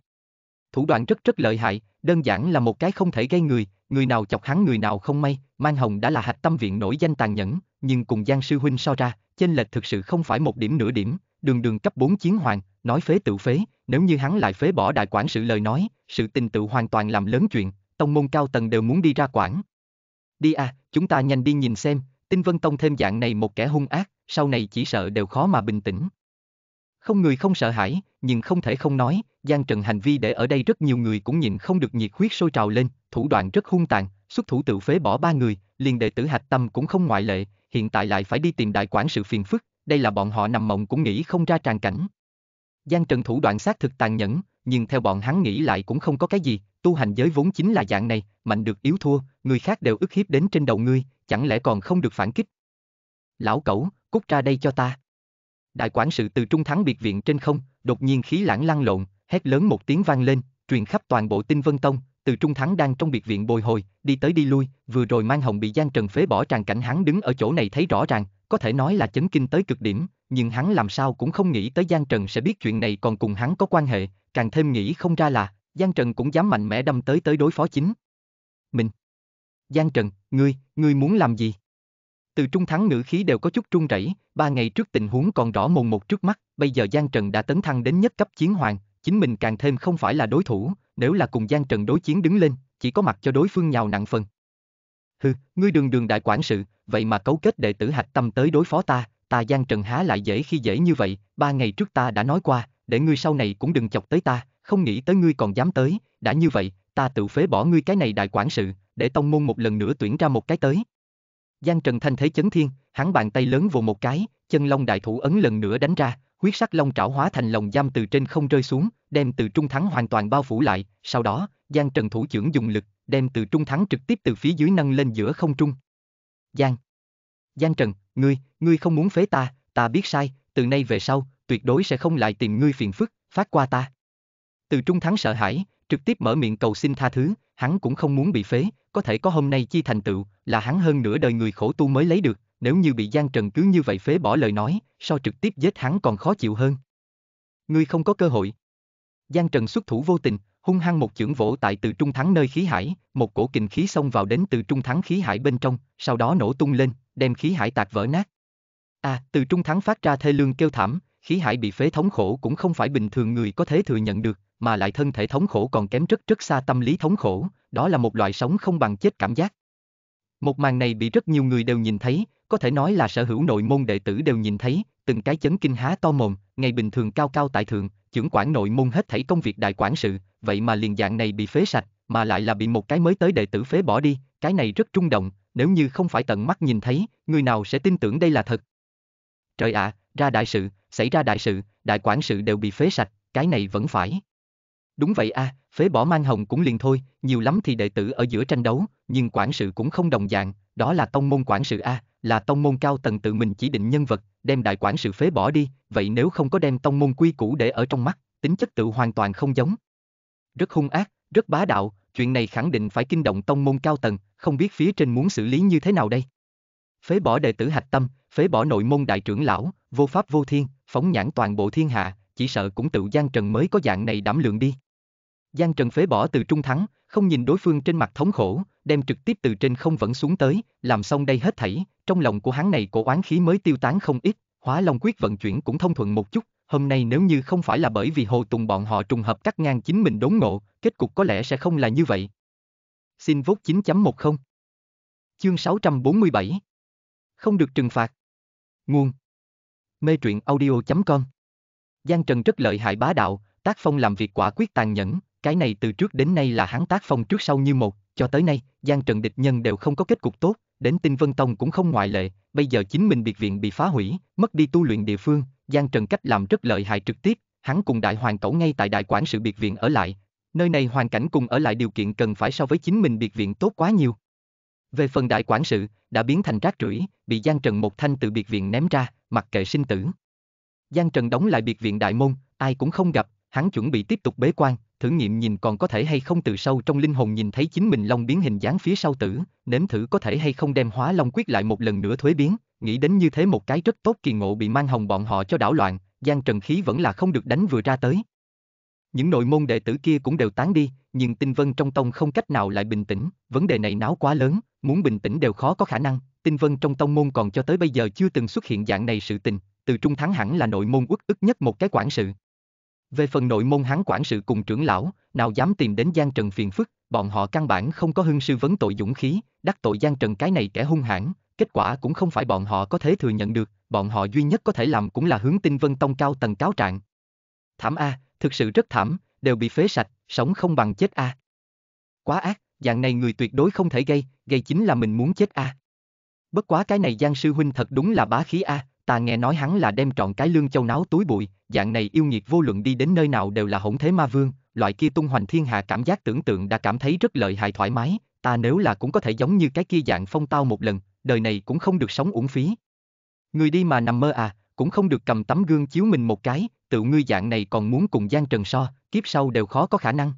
Thủ đoạn rất rất lợi hại, đơn giản là một cái không thể gây người, người nào chọc hắn người nào không may, Mang Hồng đã là hạch tâm viện nổi danh tàn nhẫn, nhưng cùng Giang Sư Huynh so ra, chênh lệch thực sự không phải một điểm nửa điểm, đường đường cấp 4 chiến hoàng, nói phế tự phế, nếu như hắn lại phế bỏ đại quản sự lời nói, sự tình tự hoàn toàn làm lớn chuyện, tông môn cao tầng đều muốn đi ra quản. Đi à, chúng ta nhanh đi nhìn xem, Tinh Vân Tông thêm dạng này một kẻ hung ác, sau này chỉ sợ đều khó mà bình tĩnh. Không người không sợ hãi, nhưng không thể không nói, Giang Trần hành vi để ở đây rất nhiều người cũng nhìn không được nhiệt huyết sôi trào lên, thủ đoạn rất hung tàn, xuất thủ tự phế bỏ ba người, liền đệ tử hạch tâm cũng không ngoại lệ, hiện tại lại phải đi tìm đại quản sự phiền phức, đây là bọn họ nằm mộng cũng nghĩ không ra tràn cảnh. Giang Trần thủ đoạn xác thực tàn nhẫn, nhưng theo bọn hắn nghĩ lại cũng không có cái gì, tu hành giới vốn chính là dạng này, mạnh được yếu thua, người khác đều ức hiếp đến trên đầu ngươi, chẳng lẽ còn không được phản kích, lão cẩu, cút ra đây cho ta. Đại quản sự từ trung thắng biệt viện trên không, đột nhiên khí lãng lăn lộn, hét lớn một tiếng vang lên, truyền khắp toàn bộ tinh vân tông, từ trung thắng đang trong biệt viện bồi hồi, đi tới đi lui, vừa rồi mang hồng bị gian trần phế bỏ tràn cảnh hắn đứng ở chỗ này thấy rõ ràng, có thể nói là chấn kinh tới cực điểm, nhưng hắn làm sao cũng không nghĩ tới Giang Trần sẽ biết chuyện này còn cùng hắn có quan hệ, càng thêm nghĩ không ra là, Giang Trần cũng dám mạnh mẽ đâm tới tới đối phó chính. Mình. Giang Trần, ngươi, ngươi muốn làm gì? Từ trung thắng ngữ khí đều có chút trung rẩy, ba ngày trước tình huống còn rõ mồn một trước mắt, bây giờ Giang Trần đã tấn thăng đến nhất cấp chiến hoàng, chính mình càng thêm không phải là đối thủ, nếu là cùng Giang Trần đối chiến đứng lên, chỉ có mặt cho đối phương nhào nặng phần. Hừ, ngươi đường đường đại quản sự, vậy mà cấu kết đệ tử hạch tâm tới đối phó ta, ta Giang Trần há lại dễ khi dễ như vậy, ba ngày trước ta đã nói qua, để ngươi sau này cũng đừng chọc tới ta, không nghĩ tới ngươi còn dám tới, đã như vậy, ta tự phế bỏ ngươi cái này đại quản sự, để tông môn một lần nữa tuyển ra một cái tới. Giang Trần Thanh thế chấn thiên, hắn bàn tay lớn vồ một cái, chân long đại thủ ấn lần nữa đánh ra, huyết sắc long trảo hóa thành lồng giam từ trên không rơi xuống, đem từ trung thắng hoàn toàn bao phủ lại, sau đó, Giang Trần thủ trưởng dùng lực, đem từ trung thắng trực tiếp từ phía dưới nâng lên giữa không trung. Giang Giang Trần, ngươi, ngươi không muốn phế ta, ta biết sai, từ nay về sau, tuyệt đối sẽ không lại tìm ngươi phiền phức, phát qua ta. Từ trung thắng sợ hãi, trực tiếp mở miệng cầu xin tha thứ, hắn cũng không muốn bị phế, có thể có hôm nay chi thành tựu, là hắn hơn nửa đời người khổ tu mới lấy được, nếu như bị Giang Trần cứ như vậy phế bỏ lời nói, so trực tiếp giết hắn còn khó chịu hơn. Ngươi không có cơ hội. Giang Trần xuất thủ vô tình, hung hăng một chưởng vỗ tại từ trung thắng nơi khí hải, một cổ kình khí xông vào đến từ trung thắng khí hải bên trong, sau đó nổ tung lên, đem khí hải tạc vỡ nát. À, từ trung thắng phát ra thê lương kêu thảm, khí hải bị phế thống khổ cũng không phải bình thường người có thể thừa nhận được, mà lại thân thể thống khổ còn kém rất rất xa tâm lý thống khổ, đó là một loại sống không bằng chết cảm giác. Một màn này bị rất nhiều người đều nhìn thấy, có thể nói là sở hữu nội môn đệ tử đều nhìn thấy, từng cái chấn kinh há to mồm, ngày bình thường cao cao tại thượng, trưởng quản nội môn hết thảy công việc đại quản sự, vậy mà liền dạng này bị phế sạch, mà lại là bị một cái mới tới đệ tử phế bỏ đi, cái này rất trung động, nếu như không phải tận mắt nhìn thấy, người nào sẽ tin tưởng đây là thật. Trời ạ, à, ra đại sự, xảy ra đại sự, đại quản sự đều bị phế sạch, cái này vẫn phải. Đúng vậy a, à, phế bỏ mang hồng cũng liền thôi, nhiều lắm thì đệ tử ở giữa tranh đấu, nhưng quản sự cũng không đồng dạng, đó là tông môn quản sự a, là tông môn cao tầng tự mình chỉ định nhân vật, đem đại quản sự phế bỏ đi, vậy nếu không có đem tông môn quy củ để ở trong mắt, tính chất tự hoàn toàn không giống. Rất hung ác, rất bá đạo, chuyện này khẳng định phải kinh động tông môn cao tầng, không biết phía trên muốn xử lý như thế nào đây. Phế bỏ đệ tử hạch tâm, phế bỏ nội môn đại trưởng lão, vô pháp vô thiên, phóng nhãn toàn bộ thiên hạ, chỉ sợ cũng tự gian trần mới có dạng này đảm lượng đi. Giang Trần phế bỏ từ trung thắng, không nhìn đối phương trên mặt thống khổ, đem trực tiếp từ trên không vẫn xuống tới, làm xong đây hết thảy, trong lòng của hắn này cổ oán khí mới tiêu tán không ít, hóa long quyết vận chuyển cũng thông thuận một chút, hôm nay nếu như không phải là bởi vì hồ tùng bọn họ trùng hợp cắt ngang chính mình đốn ngộ, kết cục có lẽ sẽ không là như vậy. Xin vốt 9.10 Chương 647 Không được trừng phạt Nguồn Mê truyện audio.com Giang Trần rất lợi hại bá đạo, tác phong làm việc quả quyết tàn nhẫn, cái này từ trước đến nay là hắn tác phong trước sau như một, cho tới nay, giang trần địch nhân đều không có kết cục tốt, đến tinh vân tông cũng không ngoại lệ, bây giờ chính mình biệt viện bị phá hủy, mất đi tu luyện địa phương, giang trần cách làm rất lợi hại trực tiếp, hắn cùng đại hoàng cẩu ngay tại đại quản sự biệt viện ở lại, nơi này hoàn cảnh cùng ở lại điều kiện cần phải so với chính mình biệt viện tốt quá nhiều. Về phần đại quản sự, đã biến thành rác rưởi, bị Giang Trần một thanh từ biệt viện ném ra, mặc kệ sinh tử. Giang Trần đóng lại biệt viện đại môn, ai cũng không gặp, hắn chuẩn bị tiếp tục bế quan, thử nghiệm nhìn còn có thể hay không từ sâu trong linh hồn nhìn thấy chính mình long biến hình dáng phía sau tử, nếm thử có thể hay không đem hóa long quyết lại một lần nữa thuế biến, nghĩ đến như thế một cái rất tốt kỳ ngộ bị mang hồng bọn họ cho đảo loạn, gian trần khí vẫn là không được đánh vừa ra tới. Những nội môn đệ tử kia cũng đều tán đi, nhưng tinh vân trong tông không cách nào lại bình tĩnh, vấn đề này náo quá lớn, muốn bình tĩnh đều khó có khả năng, tinh vân trong tông môn còn cho tới bây giờ chưa từng xuất hiện dạng này sự tình, từ trung thắng hẳn là nội môn uất ức nhất một cái quản sự. Về phần nội môn hắn quản sự cùng trưởng lão, nào dám tìm đến Giang Trần phiền phức, bọn họ căn bản không có hưng sư vấn tội dũng khí, đắc tội Giang Trần cái này kẻ hung hãn, kết quả cũng không phải bọn họ có thể thừa nhận được, bọn họ duy nhất có thể làm cũng là hướng Tinh Vân Tông cao tầng cáo trạng. Thảm a, thực sự rất thảm, đều bị phế sạch, sống không bằng chết a. Quá ác, dạng này người tuyệt đối không thể gây, gây chính là mình muốn chết a. Bất quá cái này Giang sư huynh thật đúng là bá khí a, ta nghe nói hắn là đem trọn cái lương châu náo túi bụi, dạng này yêu nghiệt vô luận đi đến nơi nào đều là hỗn thế ma vương, loại kia tung hoành thiên hạ cảm giác tưởng tượng đã cảm thấy rất lợi hại thoải mái, ta nếu là cũng có thể giống như cái kia dạng phong tao một lần, đời này cũng không được sống uổng phí. Người đi mà nằm mơ à, cũng không được cầm tấm gương chiếu mình một cái, tự ngươi dạng này còn muốn cùng Giang Trần so, kiếp sau đều khó có khả năng.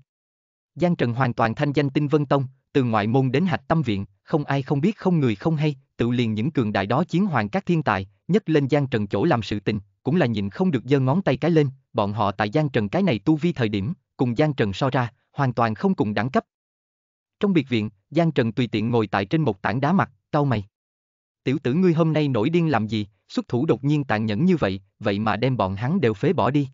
Giang Trần hoàn toàn thanh danh tinh Vân Tông, từ ngoại môn đến hạch tâm viện, không ai không biết không người không hay, tự liền những cường đại đó chiến hoàng các thiên tài, nhất lên Giang Trần chỗ làm sự tình, cũng là nhìn không được giơ ngón tay cái lên, bọn họ tại Giang Trần cái này tu vi thời điểm, cùng Giang Trần so ra, hoàn toàn không cùng đẳng cấp. Trong biệt viện, Giang Trần tùy tiện ngồi tại trên một tảng đá mặt, cau mày. Tiểu tử ngươi hôm nay nổi điên làm gì, xuất thủ đột nhiên tàn nhẫn như vậy, vậy mà đem bọn hắn đều phế bỏ đi.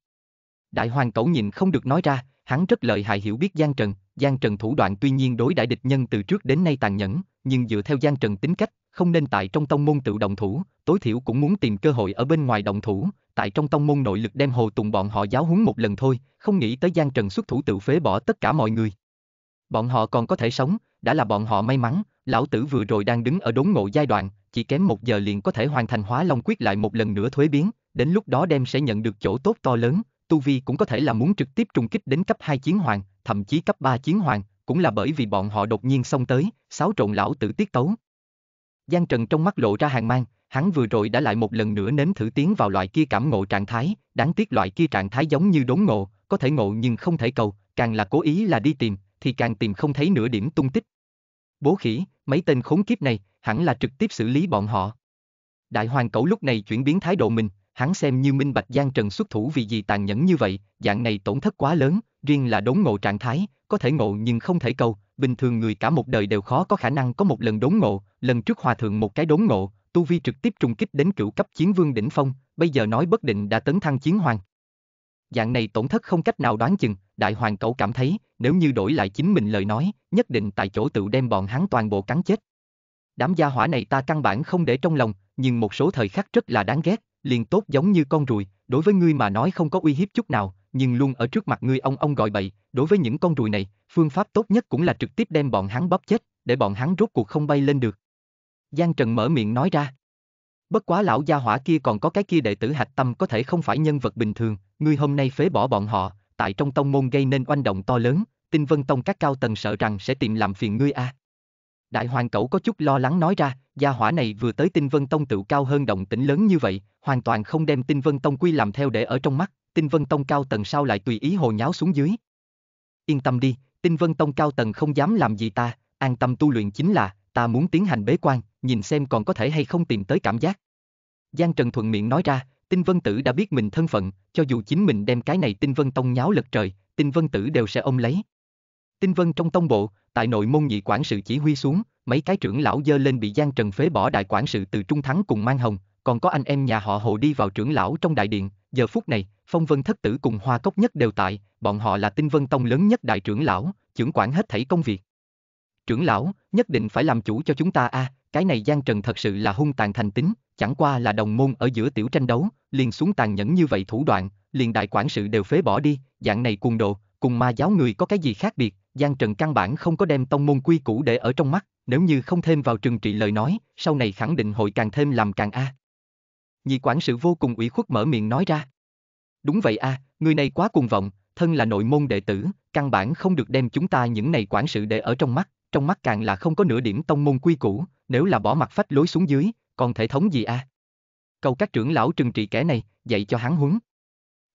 Đại hoàng cẩu nhìn không được nói ra, hắn rất lợi hại hiểu biết Giang Trần, Giang Trần thủ đoạn tuy nhiên đối đại địch nhân từ trước đến nay tàn nhẫn, nhưng dựa theo Giang Trần tính cách, không nên tại trong tông môn tự động thủ, tối thiểu cũng muốn tìm cơ hội ở bên ngoài động thủ, tại trong tông môn nội lực đem hồ tùng bọn họ giáo huấn một lần thôi, không nghĩ tới gian Trần xuất thủ tự phế bỏ tất cả mọi người. Bọn họ còn có thể sống, đã là bọn họ may mắn, lão tử vừa rồi đang đứng ở đốn ngộ giai đoạn, chỉ kém một giờ liền có thể hoàn thành hóa long quyết lại một lần nữa thuế biến, đến lúc đó đem sẽ nhận được chỗ tốt to lớn, tu vi cũng có thể là muốn trực tiếp trùng kích đến cấp 2 chiến hoàng, thậm chí cấp 3 chiến hoàng, cũng là bởi vì bọn họ đột nhiên xông tới, xáo trộn lão tử tiết tấu. Giang Trần trong mắt lộ ra hàng mang, hắn vừa rồi đã lại một lần nữa nếm thử tiến vào loại kia cảm ngộ trạng thái, đáng tiếc loại kia trạng thái giống như đốn ngộ, có thể ngộ nhưng không thể cầu, càng là cố ý là đi tìm, thì càng tìm không thấy nửa điểm tung tích. Bố khỉ, mấy tên khốn kiếp này, hẳn là trực tiếp xử lý bọn họ. Đại hoàng cẩu lúc này chuyển biến thái độ mình, hắn xem như minh bạch Giang Trần xuất thủ vì gì tàn nhẫn như vậy, dạng này tổn thất quá lớn, riêng là đốn ngộ trạng thái, có thể ngộ nhưng không thể cầu, bình thường người cả một đời đều khó có khả năng có một lần đốn ngộ, lần trước hòa thượng một cái đốn ngộ, tu vi trực tiếp trùng kích đến cửu cấp chiến vương đỉnh phong, bây giờ nói bất định đã tấn thăng chiến hoàng. Dạng này tổn thất không cách nào đoán chừng, đại hoàng cậu cảm thấy, nếu như đổi lại chính mình lời nói, nhất định tại chỗ tự đem bọn hắn toàn bộ cắn chết. Đám gia hỏa này ta căn bản không để trong lòng, nhưng một số thời khắc rất là đáng ghét, liền tốt giống như con ruồi, đối với ngươi mà nói không có uy hiếp chút nào, nhưng luôn ở trước mặt ngươi ông ông gọi bậy, đối với những con ruồi này, phương pháp tốt nhất cũng là trực tiếp đem bọn hắn bóp chết, để bọn hắn rốt cuộc không bay lên được. Giang Trần mở miệng nói ra. Bất quá lão gia hỏa kia còn có cái kia đệ tử hạch tâm có thể không phải nhân vật bình thường, ngươi hôm nay phế bỏ bọn họ, tại trong tông môn gây nên oanh động to lớn, tinh vân tông các cao tầng sợ rằng sẽ tìm làm phiền ngươi a. À. Đại hoàng cẩu có chút lo lắng nói ra, gia hỏa này vừa tới tinh vân tông tự cao hơn động tĩnh lớn như vậy, hoàn toàn không đem tinh vân tông quy làm theo để ở trong mắt, Tinh Vân Tông cao tầng sao lại tùy ý hồ nháo xuống dưới. Yên tâm đi, Tinh Vân Tông cao tầng không dám làm gì ta, an tâm tu luyện chính là, ta muốn tiến hành bế quan, nhìn xem còn có thể hay không tìm tới cảm giác. Giang Trần thuận miệng nói ra, Tinh Vân Tử đã biết mình thân phận, cho dù chính mình đem cái này Tinh Vân Tông nháo lật trời, Tinh Vân Tử đều sẽ ôm lấy. Tinh Vân trong tông bộ, tại nội môn nhị quản sự chỉ huy xuống, mấy cái trưởng lão dơ lên bị Giang Trần phế bỏ đại quản sự từ Trung Thắng cùng Mang Hồng, còn có anh em nhà họ Hồ đi vào trưởng lão trong đại điện, giờ phút này, phong vân thất tử cùng hoa cốc nhất đều tại, bọn họ là tinh vân tông lớn nhất đại trưởng lão, trưởng quản hết thảy công việc. Trưởng lão, nhất định phải làm chủ cho chúng ta a, à, cái này gian trần thật sự là hung tàn thành tính, chẳng qua là đồng môn ở giữa tiểu tranh đấu, liền xuống tàn nhẫn như vậy thủ đoạn, liền đại quản sự đều phế bỏ đi, dạng này cuồng độ, cùng ma giáo người có cái gì khác biệt, Giang Trần căn bản không có đem tông môn quy củ để ở trong mắt, nếu như không thêm vào trừng trị lời nói, sau này khẳng định hội càng thêm làm càng a. À. Nhị quản sự vô cùng ủy khuất mở miệng nói ra. Đúng vậy a, à, người này quá cuồng vọng, thân là nội môn đệ tử, căn bản không được đem chúng ta những này quản sự để ở trong mắt, trong mắt càng là không có nửa điểm tông môn quy củ, nếu là bỏ mặt phách lối xuống dưới, còn thể thống gì a? À? Cầu các trưởng lão trừng trị kẻ này, dạy cho hắn huấn.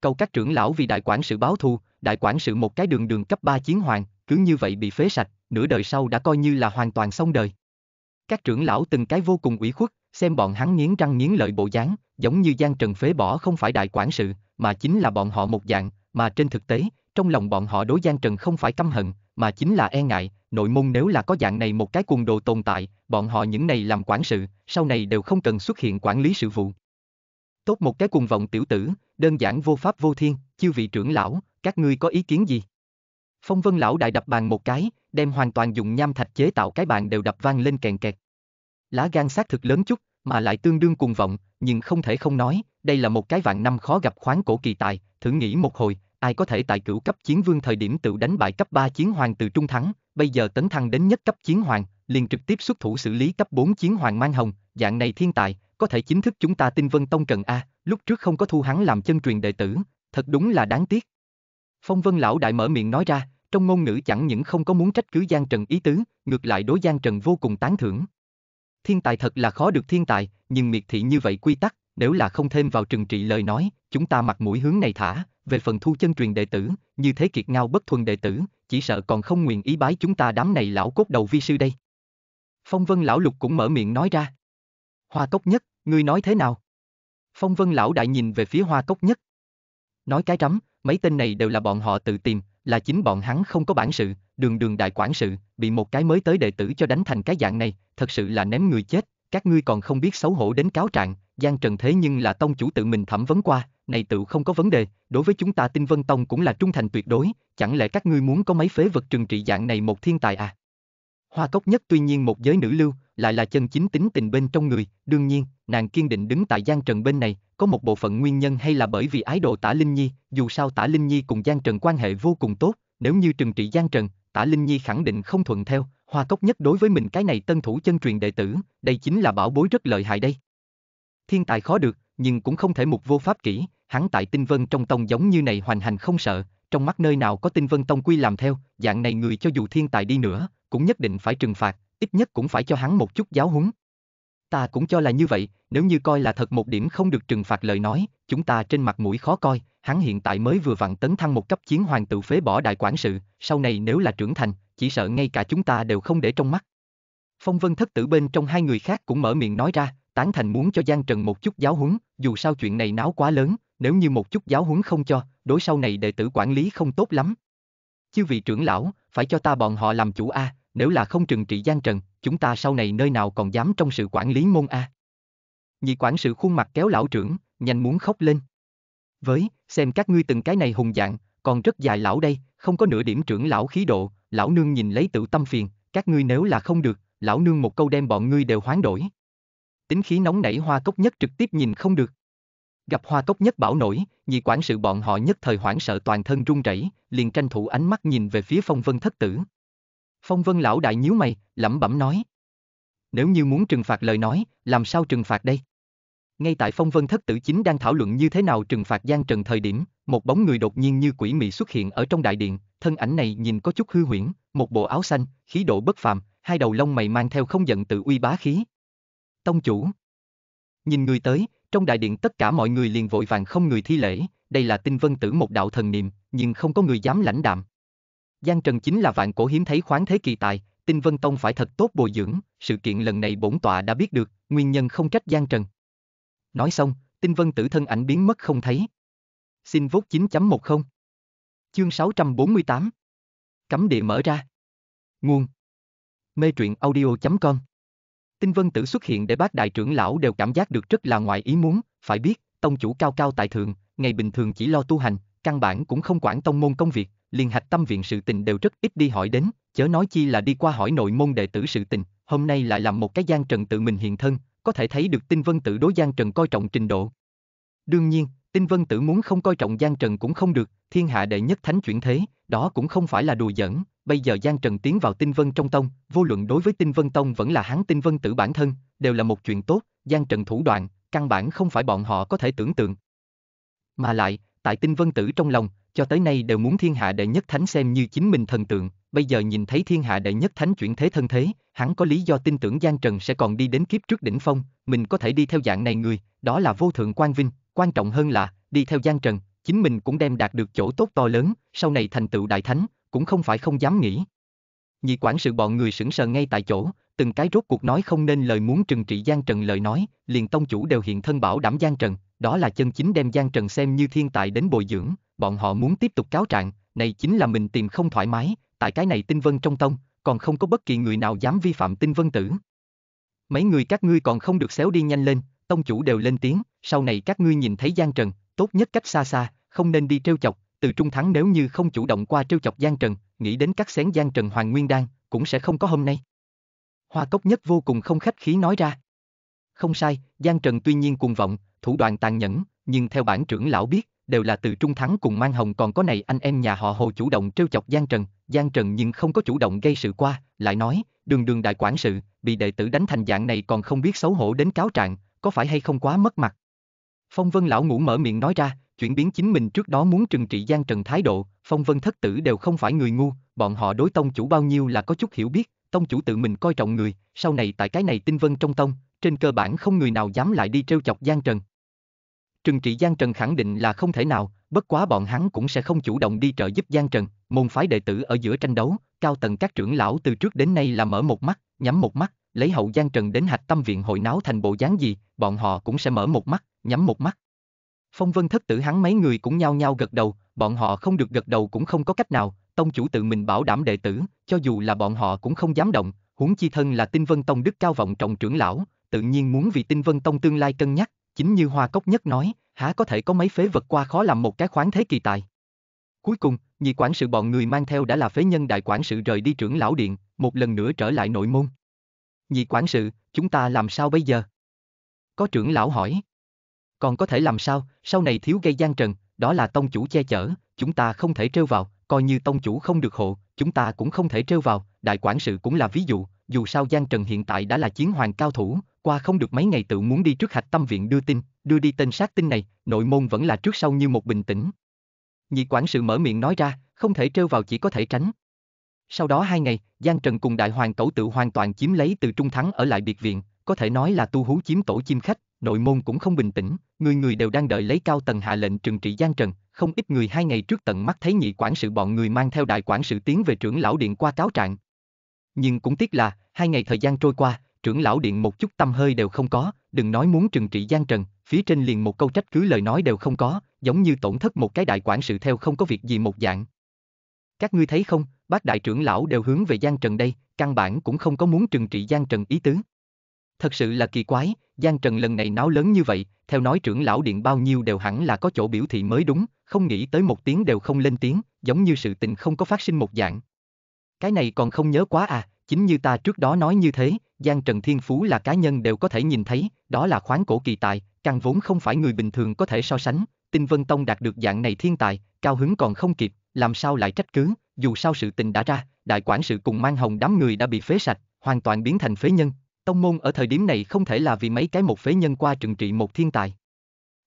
Cầu các trưởng lão vì đại quản sự báo thù, đại quản sự một cái đường đường cấp 3 chiến hoàng, cứ như vậy bị phế sạch, nửa đời sau đã coi như là hoàn toàn xong đời. Các trưởng lão từng cái vô cùng ủy khuất, xem bọn hắn nghiến răng nghiến lợi bộ dáng, giống như gian trần phế bỏ không phải đại quản sự, mà chính là bọn họ một dạng, mà trên thực tế, trong lòng bọn họ đối Giang Trần không phải căm hận, mà chính là e ngại, nội môn nếu là có dạng này một cái cuồng đồ tồn tại, bọn họ những này làm quản sự, sau này đều không cần xuất hiện quản lý sự vụ. Tốt một cái cuồng vọng tiểu tử, đơn giản vô pháp vô thiên, chư vị trưởng lão, các ngươi có ý kiến gì? Phong vân lão đại đập bàn một cái, đem hoàn toàn dùng nham thạch chế tạo cái bàn đều đập vang lên kèn kẹt. Lá gan xác thực lớn chút, mà lại tương đương cuồng vọng, nhưng không thể không nói, đây là một cái vạn năm khó gặp khoáng cổ kỳ tài, thử nghĩ một hồi, ai có thể tại cửu cấp chiến vương thời điểm tự đánh bại cấp 3 chiến hoàng từ trung thắng, bây giờ tấn thăng đến nhất cấp chiến hoàng, liền trực tiếp xuất thủ xử lý cấp 4 chiến hoàng mang hồng, dạng này thiên tài, có thể chính thức chúng ta tinh vân tông cần A, lúc trước không có thu hắn làm chân truyền đệ tử, thật đúng là đáng tiếc. Phong vân lão đại mở miệng nói ra, trong ngôn ngữ chẳng những không có muốn trách cứ Giang Trần ý tứ, ngược lại đối Giang Trần vô cùng tán thưởng. Thiên tài thật là khó được thiên tài, nhưng miệt thị như vậy quy tắc, nếu là không thêm vào trừng trị lời nói, chúng ta mặc mũi hướng này thả, về phần thu chân truyền đệ tử, như thế kiệt ngao bất thuần đệ tử, chỉ sợ còn không nguyện ý bái chúng ta đám này lão cốt đầu vi sư đây. Phong vân lão lục cũng mở miệng nói ra. Hoa cốc nhất, ngươi nói thế nào? Phong vân lão đại nhìn về phía hoa cốc nhất. Nói cái rắm, mấy tên này đều là bọn họ tự tìm, là chính bọn hắn không có bản sự, đường đường đại quản sự, bị một cái mới tới đệ tử cho đánh thành cái dạng này, thật sự là ném người chết, các ngươi còn không biết xấu hổ đến cáo trạng, Giang Trần thế nhưng là tông chủ tự mình thẩm vấn qua, này tự không có vấn đề, đối với chúng ta Tinh Vân Tông cũng là trung thành tuyệt đối, chẳng lẽ các ngươi muốn có mấy phế vật trừng trị dạng này một thiên tài à? Hoa cốc nhất tuy nhiên một giới nữ lưu, lại là chân chính tính tình bên trong người, đương nhiên, nàng kiên định đứng tại Giang Trần bên này, có một bộ phận nguyên nhân hay là bởi vì ái độ Tả Linh Nhi, dù sao Tả Linh Nhi cùng Giang Trần quan hệ vô cùng tốt, nếu như trừng trị Giang Trần, Tả Linh Nhi khẳng định không thuận theo, Hoa Cốc Nhất đối với mình cái này tân thủ chân truyền đệ tử, đây chính là bảo bối rất lợi hại đây. Thiên tài khó được, nhưng cũng không thể mục vô pháp kỹ, hắn tại Tinh Vân trong tông giống như này hoành hành không sợ, trong mắt nơi nào có Tinh Vân tông quy làm theo, dạng này người cho dù thiên tài đi nữa, cũng nhất định phải trừng phạt, ít nhất cũng phải cho hắn một chút giáo huấn. Ta cũng cho là như vậy, nếu như coi là thật một điểm không được trừng phạt lời nói, chúng ta trên mặt mũi khó coi, hắn hiện tại mới vừa vặn tấn thăng một cấp chiến hoàng tự phế bỏ đại quản sự, sau này nếu là trưởng thành, chỉ sợ ngay cả chúng ta đều không để trong mắt. Phong Vân thất tử bên trong hai người khác cũng mở miệng nói ra, tán thành muốn cho Giang Trần một chút giáo huấn, dù sao chuyện này náo quá lớn, nếu như một chút giáo huấn không cho, đối sau này đệ tử quản lý không tốt lắm. Chư vị trưởng lão, phải cho ta bọn họ làm chủ A, nếu là không trừng trị Giang Trần, chúng ta sau này nơi nào còn dám trong sự quản lý môn A. Nhị quản sự khuôn mặt kéo lão trưởng, nhanh muốn khóc lên. Với, xem các ngươi từng cái này hùng dạng, còn rất dài lão đây, không có nửa điểm trưởng lão khí độ, lão nương nhìn lấy tự tâm phiền, các ngươi nếu là không được, lão nương một câu đem bọn ngươi đều hoán đổi. Tính khí nóng nảy hoa cốc nhất trực tiếp nhìn không được. Gặp hoa cốc nhất bảo nổi, nhị quản sự bọn họ nhất thời hoảng sợ toàn thân run rẩy, liền tranh thủ ánh mắt nhìn về phía phong vân thất tử. Phong vân lão đại nhíu mày, lẩm bẩm nói. Nếu như muốn trừng phạt lời nói, làm sao trừng phạt đây? ngay tại phong vân thất tử chính đang thảo luận như thế nào trừng phạt gian trần thời điểm, một bóng người đột nhiên như quỷ mị xuất hiện ở trong đại điện, thân ảnh này nhìn có chút hư huyễn, một bộ áo xanh, khí độ bất phàm, hai đầu lông mày mang theo không giận tự uy bá khí. Tông chủ. Nhìn người tới, trong đại điện tất cả mọi người liền vội vàng không người thi lễ, đây là tinh vân tử một đạo thần niệm, nhưng không có người dám lãnh đạm. Giang Trần chính là vạn cổ hiếm thấy khoáng thế kỳ tài, tinh vân tông phải thật tốt bồi dưỡng, sự kiện lần này bổn tọa đã biết được, nguyên nhân không trách Giang Trần. Nói xong, tinh vân tử thân ảnh biến mất không thấy. Xin vốt 9.10 Chương 648 Cấm địa mở ra Nguồn Mê truyện audio.com Tinh vân tử xuất hiện để bác đại trưởng lão đều cảm giác được rất là ngoài ý muốn, phải biết, tông chủ cao cao tại thượng, ngày bình thường chỉ lo tu hành, căn bản cũng không quản tông môn công việc, liền hạch tâm viện sự tình đều rất ít đi hỏi đến, chớ nói chi là đi qua hỏi nội môn đệ tử sự tình, hôm nay lại làm một cái gian trần tự mình hiện thân, có thể thấy được Tinh Vân Tử đối Giang Trần coi trọng trình độ. Đương nhiên, Tinh Vân Tử muốn không coi trọng Giang Trần cũng không được, thiên hạ đệ nhất thánh chuyển thế, đó cũng không phải là đùa giỡn, bây giờ Giang Trần tiến vào Tinh Vân trong tông, vô luận đối với Tinh Vân tông vẫn là hắn Tinh Vân Tử bản thân, đều là một chuyện tốt, Giang Trần thủ đoạn, căn bản không phải bọn họ có thể tưởng tượng. Mà lại, tại Tinh Vân Tử trong lòng, cho tới nay đều muốn thiên hạ đệ nhất thánh xem như chính mình thần tượng, bây giờ nhìn thấy thiên hạ đệ nhất thánh chuyển thế thân thế, hắn có lý do tin tưởng Giang Trần sẽ còn đi đến kiếp trước đỉnh phong, mình có thể đi theo dạng này người, đó là vô thượng quan vinh, quan trọng hơn là, đi theo Giang Trần, chính mình cũng đem đạt được chỗ tốt to lớn, sau này thành tựu đại thánh, cũng không phải không dám nghĩ. Nhị quản sự bọn người sững sờ ngay tại chỗ, từng cái rốt cuộc nói không nên lời muốn trừng trị Giang Trần lời nói, liền tông chủ đều hiện thân bảo đảm Giang Trần, đó là chân chính đem Giang Trần xem như thiên tài đến bồi dưỡng, bọn họ muốn tiếp tục cáo trạng, này chính là mình tìm không thoải mái, tại cái này tinh vân trong tông, còn không có bất kỳ người nào dám vi phạm tinh vân tử. Mấy người các ngươi còn không được xéo đi nhanh lên, tông chủ đều lên tiếng, sau này các ngươi nhìn thấy Giang Trần, tốt nhất cách xa xa, không nên đi trêu chọc, từ trung thắng nếu như không chủ động qua trêu chọc Giang Trần, nghĩ đến các xén Giang Trần Hoàng Nguyên Đan, cũng sẽ không có hôm nay. Hoa Cốc Nhất vô cùng không khách khí nói ra. Không sai, Giang Trần tuy nhiên cuồng vọng, thủ đoạn tàn nhẫn, nhưng theo bản trưởng lão biết, đều là từ Trung Thắng cùng Mang Hồng còn có này anh em nhà họ Hồ chủ động trêu chọc Giang Trần, Giang Trần nhưng không có chủ động gây sự qua, lại nói, đường đường đại quản sự, bị đệ tử đánh thành dạng này còn không biết xấu hổ đến cáo trạng, có phải hay không quá mất mặt. Phong Vân lão ngủ mở miệng nói ra, chuyển biến chính mình trước đó muốn trừng trị Giang Trần thái độ, Phong Vân thất tử đều không phải người ngu, bọn họ đối tông chủ bao nhiêu là có chút hiểu biết, tông chủ tự mình coi trọng người, sau này tại cái này tinh vân trong tông, trên cơ bản không người nào dám lại đi trêu chọc Giang Trần. Trừng trị Giang Trần khẳng định là không thể nào, bất quá bọn hắn cũng sẽ không chủ động đi trợ giúp Giang Trần, môn phái đệ tử ở giữa tranh đấu, cao tầng các trưởng lão từ trước đến nay là mở một mắt, nhắm một mắt, lấy hậu Giang Trần đến hạch tâm viện hội náo thành bộ dáng gì, bọn họ cũng sẽ mở một mắt, nhắm một mắt. Phong Vân Thất tử hắn mấy người cũng nhao nhao gật đầu, bọn họ không được gật đầu cũng không có cách nào, tông chủ tự mình bảo đảm đệ tử, cho dù là bọn họ cũng không dám động, huống chi thân là Tinh Vân Tông đức cao vọng trọng trưởng lão, tự nhiên muốn vì Tinh Vân Tông tương lai cân nhắc, chính như Hoa Cốc Nhất nói, há có thể có mấy phế vật qua khó làm một cái khoáng thế kỳ tài. Cuối cùng, nhị quản sự bọn người mang theo đã là phế nhân đại quản sự rời đi trưởng lão điện, một lần nữa trở lại nội môn. Nhị quản sự, chúng ta làm sao bây giờ? Có trưởng lão hỏi. Còn có thể làm sao, sau này thiếu gây gian trần, đó là tông chủ che chở, chúng ta không thể trêu vào, coi như tông chủ không được hộ, chúng ta cũng không thể trêu vào, đại quản sự cũng là ví dụ, dù sao Giang Trần hiện tại đã là chiến hoàng cao thủ, qua không được mấy ngày tự muốn đi trước hạch tâm viện đưa tin, đưa đi tên sát tinh này, nội môn vẫn là trước sau như một bình tĩnh. Nhị quản sự mở miệng nói ra, không thể trêu vào chỉ có thể tránh. Sau đó hai ngày, Giang Trần cùng đại hoàng cẩu tự hoàn toàn chiếm lấy từ trung thắng ở lại biệt viện, có thể nói là tu hú chiếm tổ chim khách, nội môn cũng không bình tĩnh, người người đều đang đợi lấy cao tầng hạ lệnh trừng trị Giang Trần, không ít người hai ngày trước tận mắt thấy nhị quản sự bọn người mang theo đại quản sự tiến về trưởng lão điện qua cáo trạng. Nhưng cũng tiếc là, hai ngày thời gian trôi qua, trưởng lão điện một chút tâm hơi đều không có, đừng nói muốn trừng trị gian trần, phía trên liền một câu trách cứ lời nói đều không có, giống như tổn thất một cái đại quản sự theo không có việc gì một dạng. Các ngươi thấy không, bác đại trưởng lão đều hướng về gian trần đây, căn bản cũng không có muốn trừng trị gian trần ý tứ. Thật sự là kỳ quái, Giang Trần lần này náo lớn như vậy, theo nói trưởng lão điện bao nhiêu đều hẳn là có chỗ biểu thị mới đúng, không nghĩ tới một tiếng đều không lên tiếng, giống như sự tình không có phát sinh một dạng. Cái này còn không nhớ quá à, Chính như ta trước đó nói như thế, Giang Trần Thiên Phú là cá nhân đều có thể nhìn thấy, đó là khoáng cổ kỳ tài, căn vốn không phải người bình thường có thể so sánh, Tinh Vân Tông đạt được dạng này thiên tài, cao hứng còn không kịp, làm sao lại trách cứ, dù sao sự tình đã ra, đại quản sự cùng mang hồng đám người đã bị phế sạch, hoàn toàn biến thành phế nhân, tông môn ở thời điểm này không thể là vì mấy cái một phế nhân qua trừng trị một thiên tài.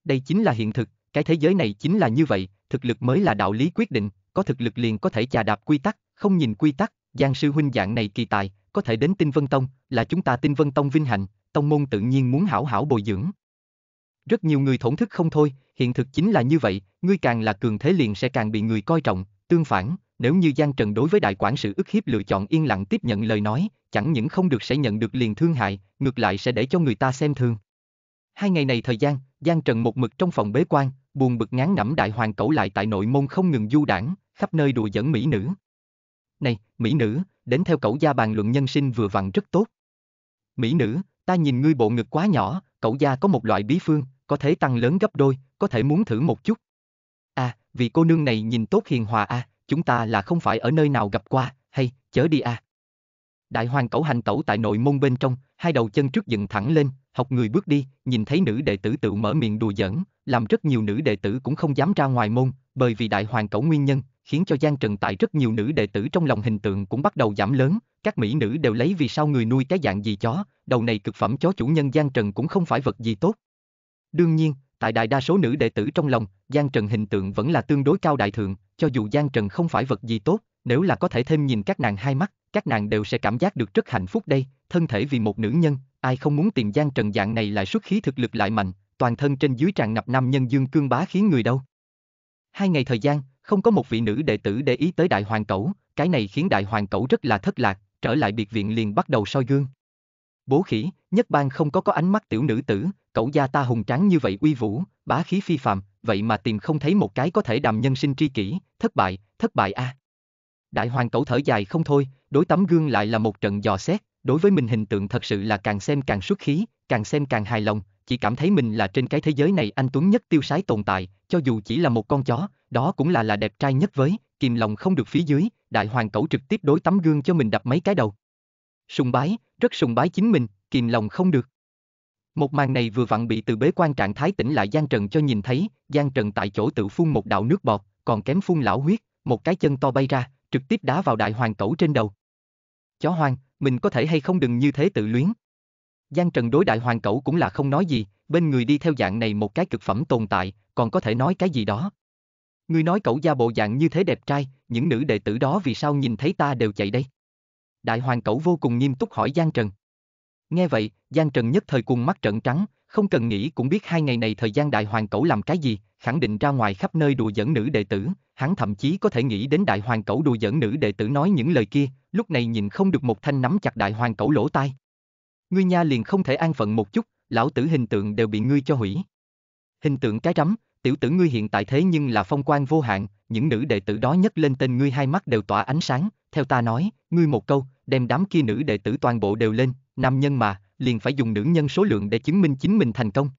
Đây chính là hiện thực, cái thế giới này chính là như vậy, thực lực mới là đạo lý quyết định, có thực lực liền có thể chà đạp quy tắc, không nhìn quy tắc, Giang sư huynh dạng này kỳ tài, có thể đến Tinh Vân Tông, là chúng ta Tinh Vân Tông vinh hạnh, tông môn tự nhiên muốn hảo hảo bồi dưỡng. Rất nhiều người thổn thức không thôi, hiện thực chính là như vậy, ngươi càng là cường thế liền sẽ càng bị người coi trọng, tương phản, nếu như Giang Trần đối với đại quản sự ức hiếp lựa chọn yên lặng tiếp nhận lời nói, chẳng những không được sẽ nhận được liền thương hại, ngược lại sẽ để cho người ta xem thường. Hai ngày này thời gian, Giang Trần một mực trong phòng bế quan, buồn bực ngán ngẩm đại hoàng cẩu lại tại nội môn không ngừng du đảng, khắp nơi đùa dẫn mỹ nữ này, mỹ nữ, đến theo cậu gia bàn luận nhân sinh vừa vặn rất tốt. Mỹ nữ, ta nhìn ngươi bộ ngực quá nhỏ, cậu gia có một loại bí phương, có thể tăng lớn gấp đôi, có thể muốn thử một chút. À, vì cô nương này nhìn tốt hiền hòa à, chúng ta là không phải ở nơi nào gặp qua, hay, chớ đi à. Đại hoàng cẩu hành tẩu tại nội môn bên trong, hai đầu chân trước dựng thẳng lên, học người bước đi, nhìn thấy nữ đệ tử tự mở miệng đùa giỡn, làm rất nhiều nữ đệ tử cũng không dám ra ngoài môn, bởi vì đại hoàng cẩu nguyên nhân, khiến cho Giang Trần tại rất nhiều nữ đệ tử trong lòng hình tượng cũng bắt đầu giảm lớn, các mỹ nữ đều lấy vì sao người nuôi cái dạng gì chó, đầu này cực phẩm chó chủ nhân Giang Trần cũng không phải vật gì tốt. Đương nhiên, tại đại đa số nữ đệ tử trong lòng, Giang Trần hình tượng vẫn là tương đối cao đại thượng, cho dù Giang Trần không phải vật gì tốt, nếu là có thể thêm nhìn các nàng hai mắt, các nàng đều sẽ cảm giác được rất hạnh phúc đây, thân thể vì một nữ nhân, ai không muốn tìm Giang Trần dạng này lại xuất khí thực lực lại mạnh, toàn thân trên dưới tràn ngập nam nhân dương cương bá khiến người đâu. Hai ngày thời gian, không có một vị nữ đệ tử để ý tới đại hoàng cẩu, cái này khiến đại hoàng cẩu rất là thất lạc, trở lại biệt viện liền bắt đầu soi gương. Bố khỉ, nhất bang không có có ánh mắt tiểu nữ tử, cậu gia ta hùng tráng như vậy uy vũ, bá khí phi phàm, vậy mà tìm không thấy một cái có thể đàm nhân sinh tri kỷ, thất bại, thất bại a. À. Đại hoàng cẩu thở dài không thôi, đối tấm gương lại là một trận dò xét, đối với mình hình tượng thật sự là càng xem càng xuất khí, càng xem càng hài lòng, chỉ cảm thấy mình là trên cái thế giới này anh tuấn nhất tiêu sái tồn tại, cho dù chỉ là một con chó, đó cũng là là đẹp trai nhất với, kìm lòng không được phía dưới, đại hoàng cẩu trực tiếp đối tấm gương cho mình đập mấy cái đầu. Sùng bái, rất sùng bái chính mình, kìm lòng không được. Một màn này vừa vặn bị từ bế quan trạng thái tỉnh lại Giang Trần cho nhìn thấy, Giang Trần tại chỗ tự phun một đạo nước bọt, còn kém phun lão huyết, một cái chân to bay ra, trực tiếp đá vào đại hoàng cẩu trên đầu. Chó hoang, mình có thể hay không đừng như thế tự luyến. Giang Trần đối đại hoàng cẩu cũng là không nói gì, bên người đi theo dạng này một cái cực phẩm tồn tại, còn có thể nói cái gì đó. Ngươi nói cậu gia bộ dạng như thế đẹp trai, những nữ đệ tử đó vì sao nhìn thấy ta đều chạy đây? Đại hoàng cậu vô cùng nghiêm túc hỏi Giang Trần. Nghe vậy, Giang Trần nhất thời cùng mắt trận trắng, không cần nghĩ cũng biết hai ngày này thời gian đại hoàng cậu làm cái gì, khẳng định ra ngoài khắp nơi đùa giỡn nữ đệ tử, hắn thậm chí có thể nghĩ đến đại hoàng cậu đùa giỡn nữ đệ tử nói những lời kia, lúc này nhìn không được một thanh nắm chặt đại hoàng cậu lỗ tai. Ngươi nha liền không thể an phận một chút, lão tử hình tượng đều bị ngươi cho hủy. Hình tượng cái rắm, tiểu tử ngươi hiện tại thế nhưng là phong quan vô hạn, những nữ đệ tử đó nhất lên tên ngươi hai mắt đều tỏa ánh sáng, theo ta nói, ngươi một câu, đem đám kia nữ đệ tử toàn bộ đều lên, nam nhân mà, liền phải dùng nữ nhân số lượng để chứng minh chính mình thành công.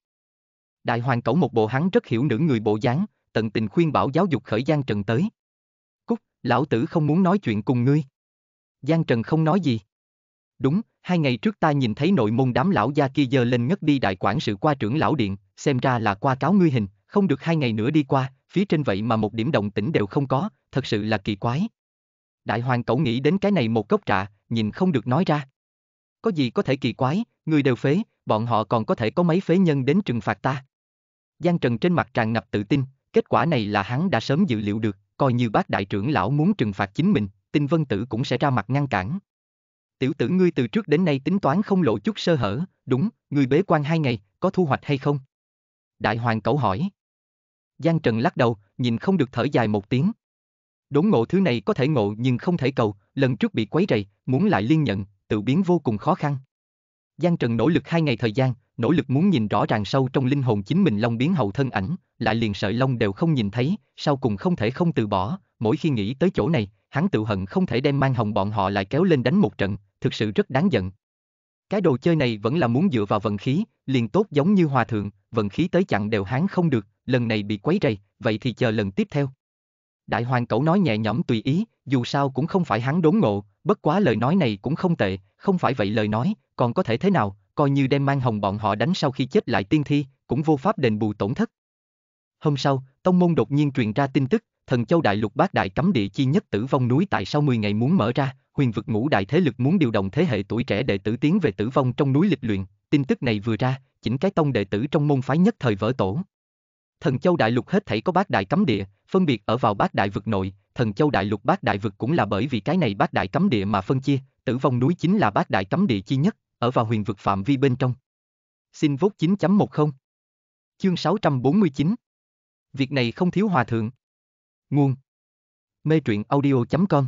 Đại hoàng cẩu một bộ hắn rất hiểu nữ người bộ dáng, tận tình khuyên bảo giáo dục khởi Giang Trần tới. Cúc, lão tử không muốn nói chuyện cùng ngươi. Giang Trần không nói gì. Đúng, hai ngày trước ta nhìn thấy nội môn đám lão gia kia giờ lên ngất đi đại quản sự qua trưởng lão điện, xem ra là qua cáo ngươi hình, không được hai ngày nữa đi qua, phía trên vậy mà một điểm động tĩnh đều không có, thật sự là kỳ quái. Đại hoàng cậu nghĩ đến cái này một cốc trà, nhìn không được nói ra. Có gì có thể kỳ quái, người đều phế, bọn họ còn có thể có mấy phế nhân đến trừng phạt ta. Giang Trần trên mặt tràn ngập tự tin, kết quả này là hắn đã sớm dự liệu được, coi như bác đại trưởng lão muốn trừng phạt chính mình, tinh vân tử cũng sẽ ra mặt ngăn cản. Tiểu tử ngươi từ trước đến nay tính toán không lộ chút sơ hở, đúng, ngươi bế quan hai ngày, có thu hoạch hay không? Đại hoàng cậu hỏi. Giang Trần lắc đầu, nhìn không được thở dài một tiếng. Đốn ngộ thứ này có thể ngộ nhưng không thể cầu, lần trước bị quấy rầy, muốn lại liên nhận, tự biến vô cùng khó khăn. Giang Trần nỗ lực hai ngày thời gian, nỗ lực muốn nhìn rõ ràng sâu trong linh hồn chính mình long biến hậu thân ảnh, lại liền sợi long đều không nhìn thấy, sau cùng không thể không từ bỏ, mỗi khi nghĩ tới chỗ này, hắn tự hận không thể đem mang hồng bọn họ lại kéo lên đánh một trận, thực sự rất đáng giận. Cái đồ chơi này vẫn là muốn dựa vào vận khí, liền tốt giống như hòa thượng, vận khí tới chặn đều hắn không được, lần này bị quấy rầy, vậy thì chờ lần tiếp theo. Đại hoàng cẩu nói nhẹ nhõm tùy ý, dù sao cũng không phải hắn đốn ngộ, bất quá lời nói này cũng không tệ, không phải vậy lời nói, còn có thể thế nào, coi như đem mang hồng bọn họ đánh sau khi chết lại tiên thi, cũng vô pháp đền bù tổn thất. Hôm sau, Tông Môn đột nhiên truyền ra tin tức, thần châu đại lục bát đại cấm địa chi nhất tử vong núi tại sau 10 ngày muốn mở ra, huyền vực ngũ đại thế lực muốn điều động thế hệ tuổi trẻ đệ tử tiến về tử vong trong núi lịch luyện, tin tức này vừa ra, chỉnh cái tông đệ tử trong môn phái nhất thời vỡ tổ. Thần Châu Đại Lục hết thảy có bát đại cấm địa, phân biệt ở vào bát đại vực nội, Thần Châu Đại Lục bát đại vực cũng là bởi vì cái này bát đại cấm địa mà phân chia, Tử Vong núi chính là bát đại cấm địa chi nhất, ở vào huyền vực phạm vi bên trong. Xin vốt 9.10. Chương 649. Việc này không thiếu hòa thượng. Nguồn. Mê truyện audio.com.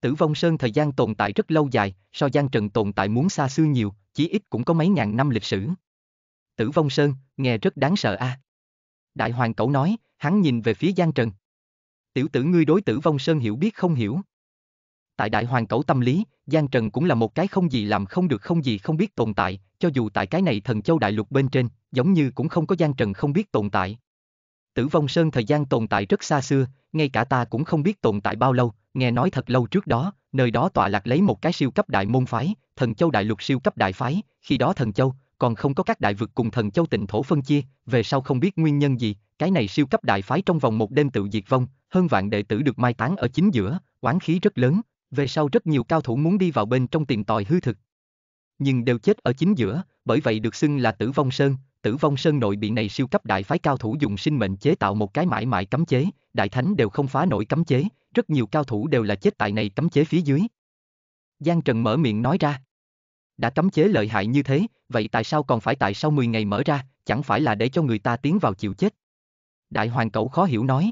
Tử Vong Sơn thời gian tồn tại rất lâu dài, so Gian Trần tồn tại muốn xa xưa nhiều, chí ít cũng có mấy ngàn năm lịch sử. Tử Vong Sơn, nghe rất đáng sợ a. À đại hoàng cẩu nói, hắn nhìn về phía Giang Trần. Tiểu tử ngươi đối tử vong sơn hiểu biết không hiểu. Tại đại hoàng cẩu tâm lý, Giang Trần cũng là một cái không gì làm không được không gì không biết tồn tại, cho dù tại cái này thần châu đại lục bên trên, giống như cũng không có Giang Trần không biết tồn tại. Tử vong sơn thời gian tồn tại rất xa xưa, ngay cả ta cũng không biết tồn tại bao lâu, nghe nói thật lâu trước đó, nơi đó tọa lạc lấy một cái siêu cấp đại môn phái, thần châu đại lục siêu cấp đại phái, khi đó thần châu, còn không có các đại vực cùng thần châu tịnh thổ phân chia, về sau không biết nguyên nhân gì, cái này siêu cấp đại phái trong vòng một đêm tự diệt vong, hơn vạn đệ tử được mai táng ở chính giữa, quán khí rất lớn, về sau rất nhiều cao thủ muốn đi vào bên trong tìm tòi hư thực. Nhưng đều chết ở chính giữa, bởi vậy được xưng là tử vong sơn, tử vong sơn nội bị này siêu cấp đại phái cao thủ dùng sinh mệnh chế tạo một cái mãi mãi cấm chế, đại thánh đều không phá nổi cấm chế, rất nhiều cao thủ đều là chết tại này cấm chế phía dưới. Giang Trần mở miệng nói ra đã cấm chế lợi hại như thế, vậy tại sao còn phải tại sau 10 ngày mở ra, chẳng phải là để cho người ta tiến vào chịu chết. Đại hoàng cẩu khó hiểu nói.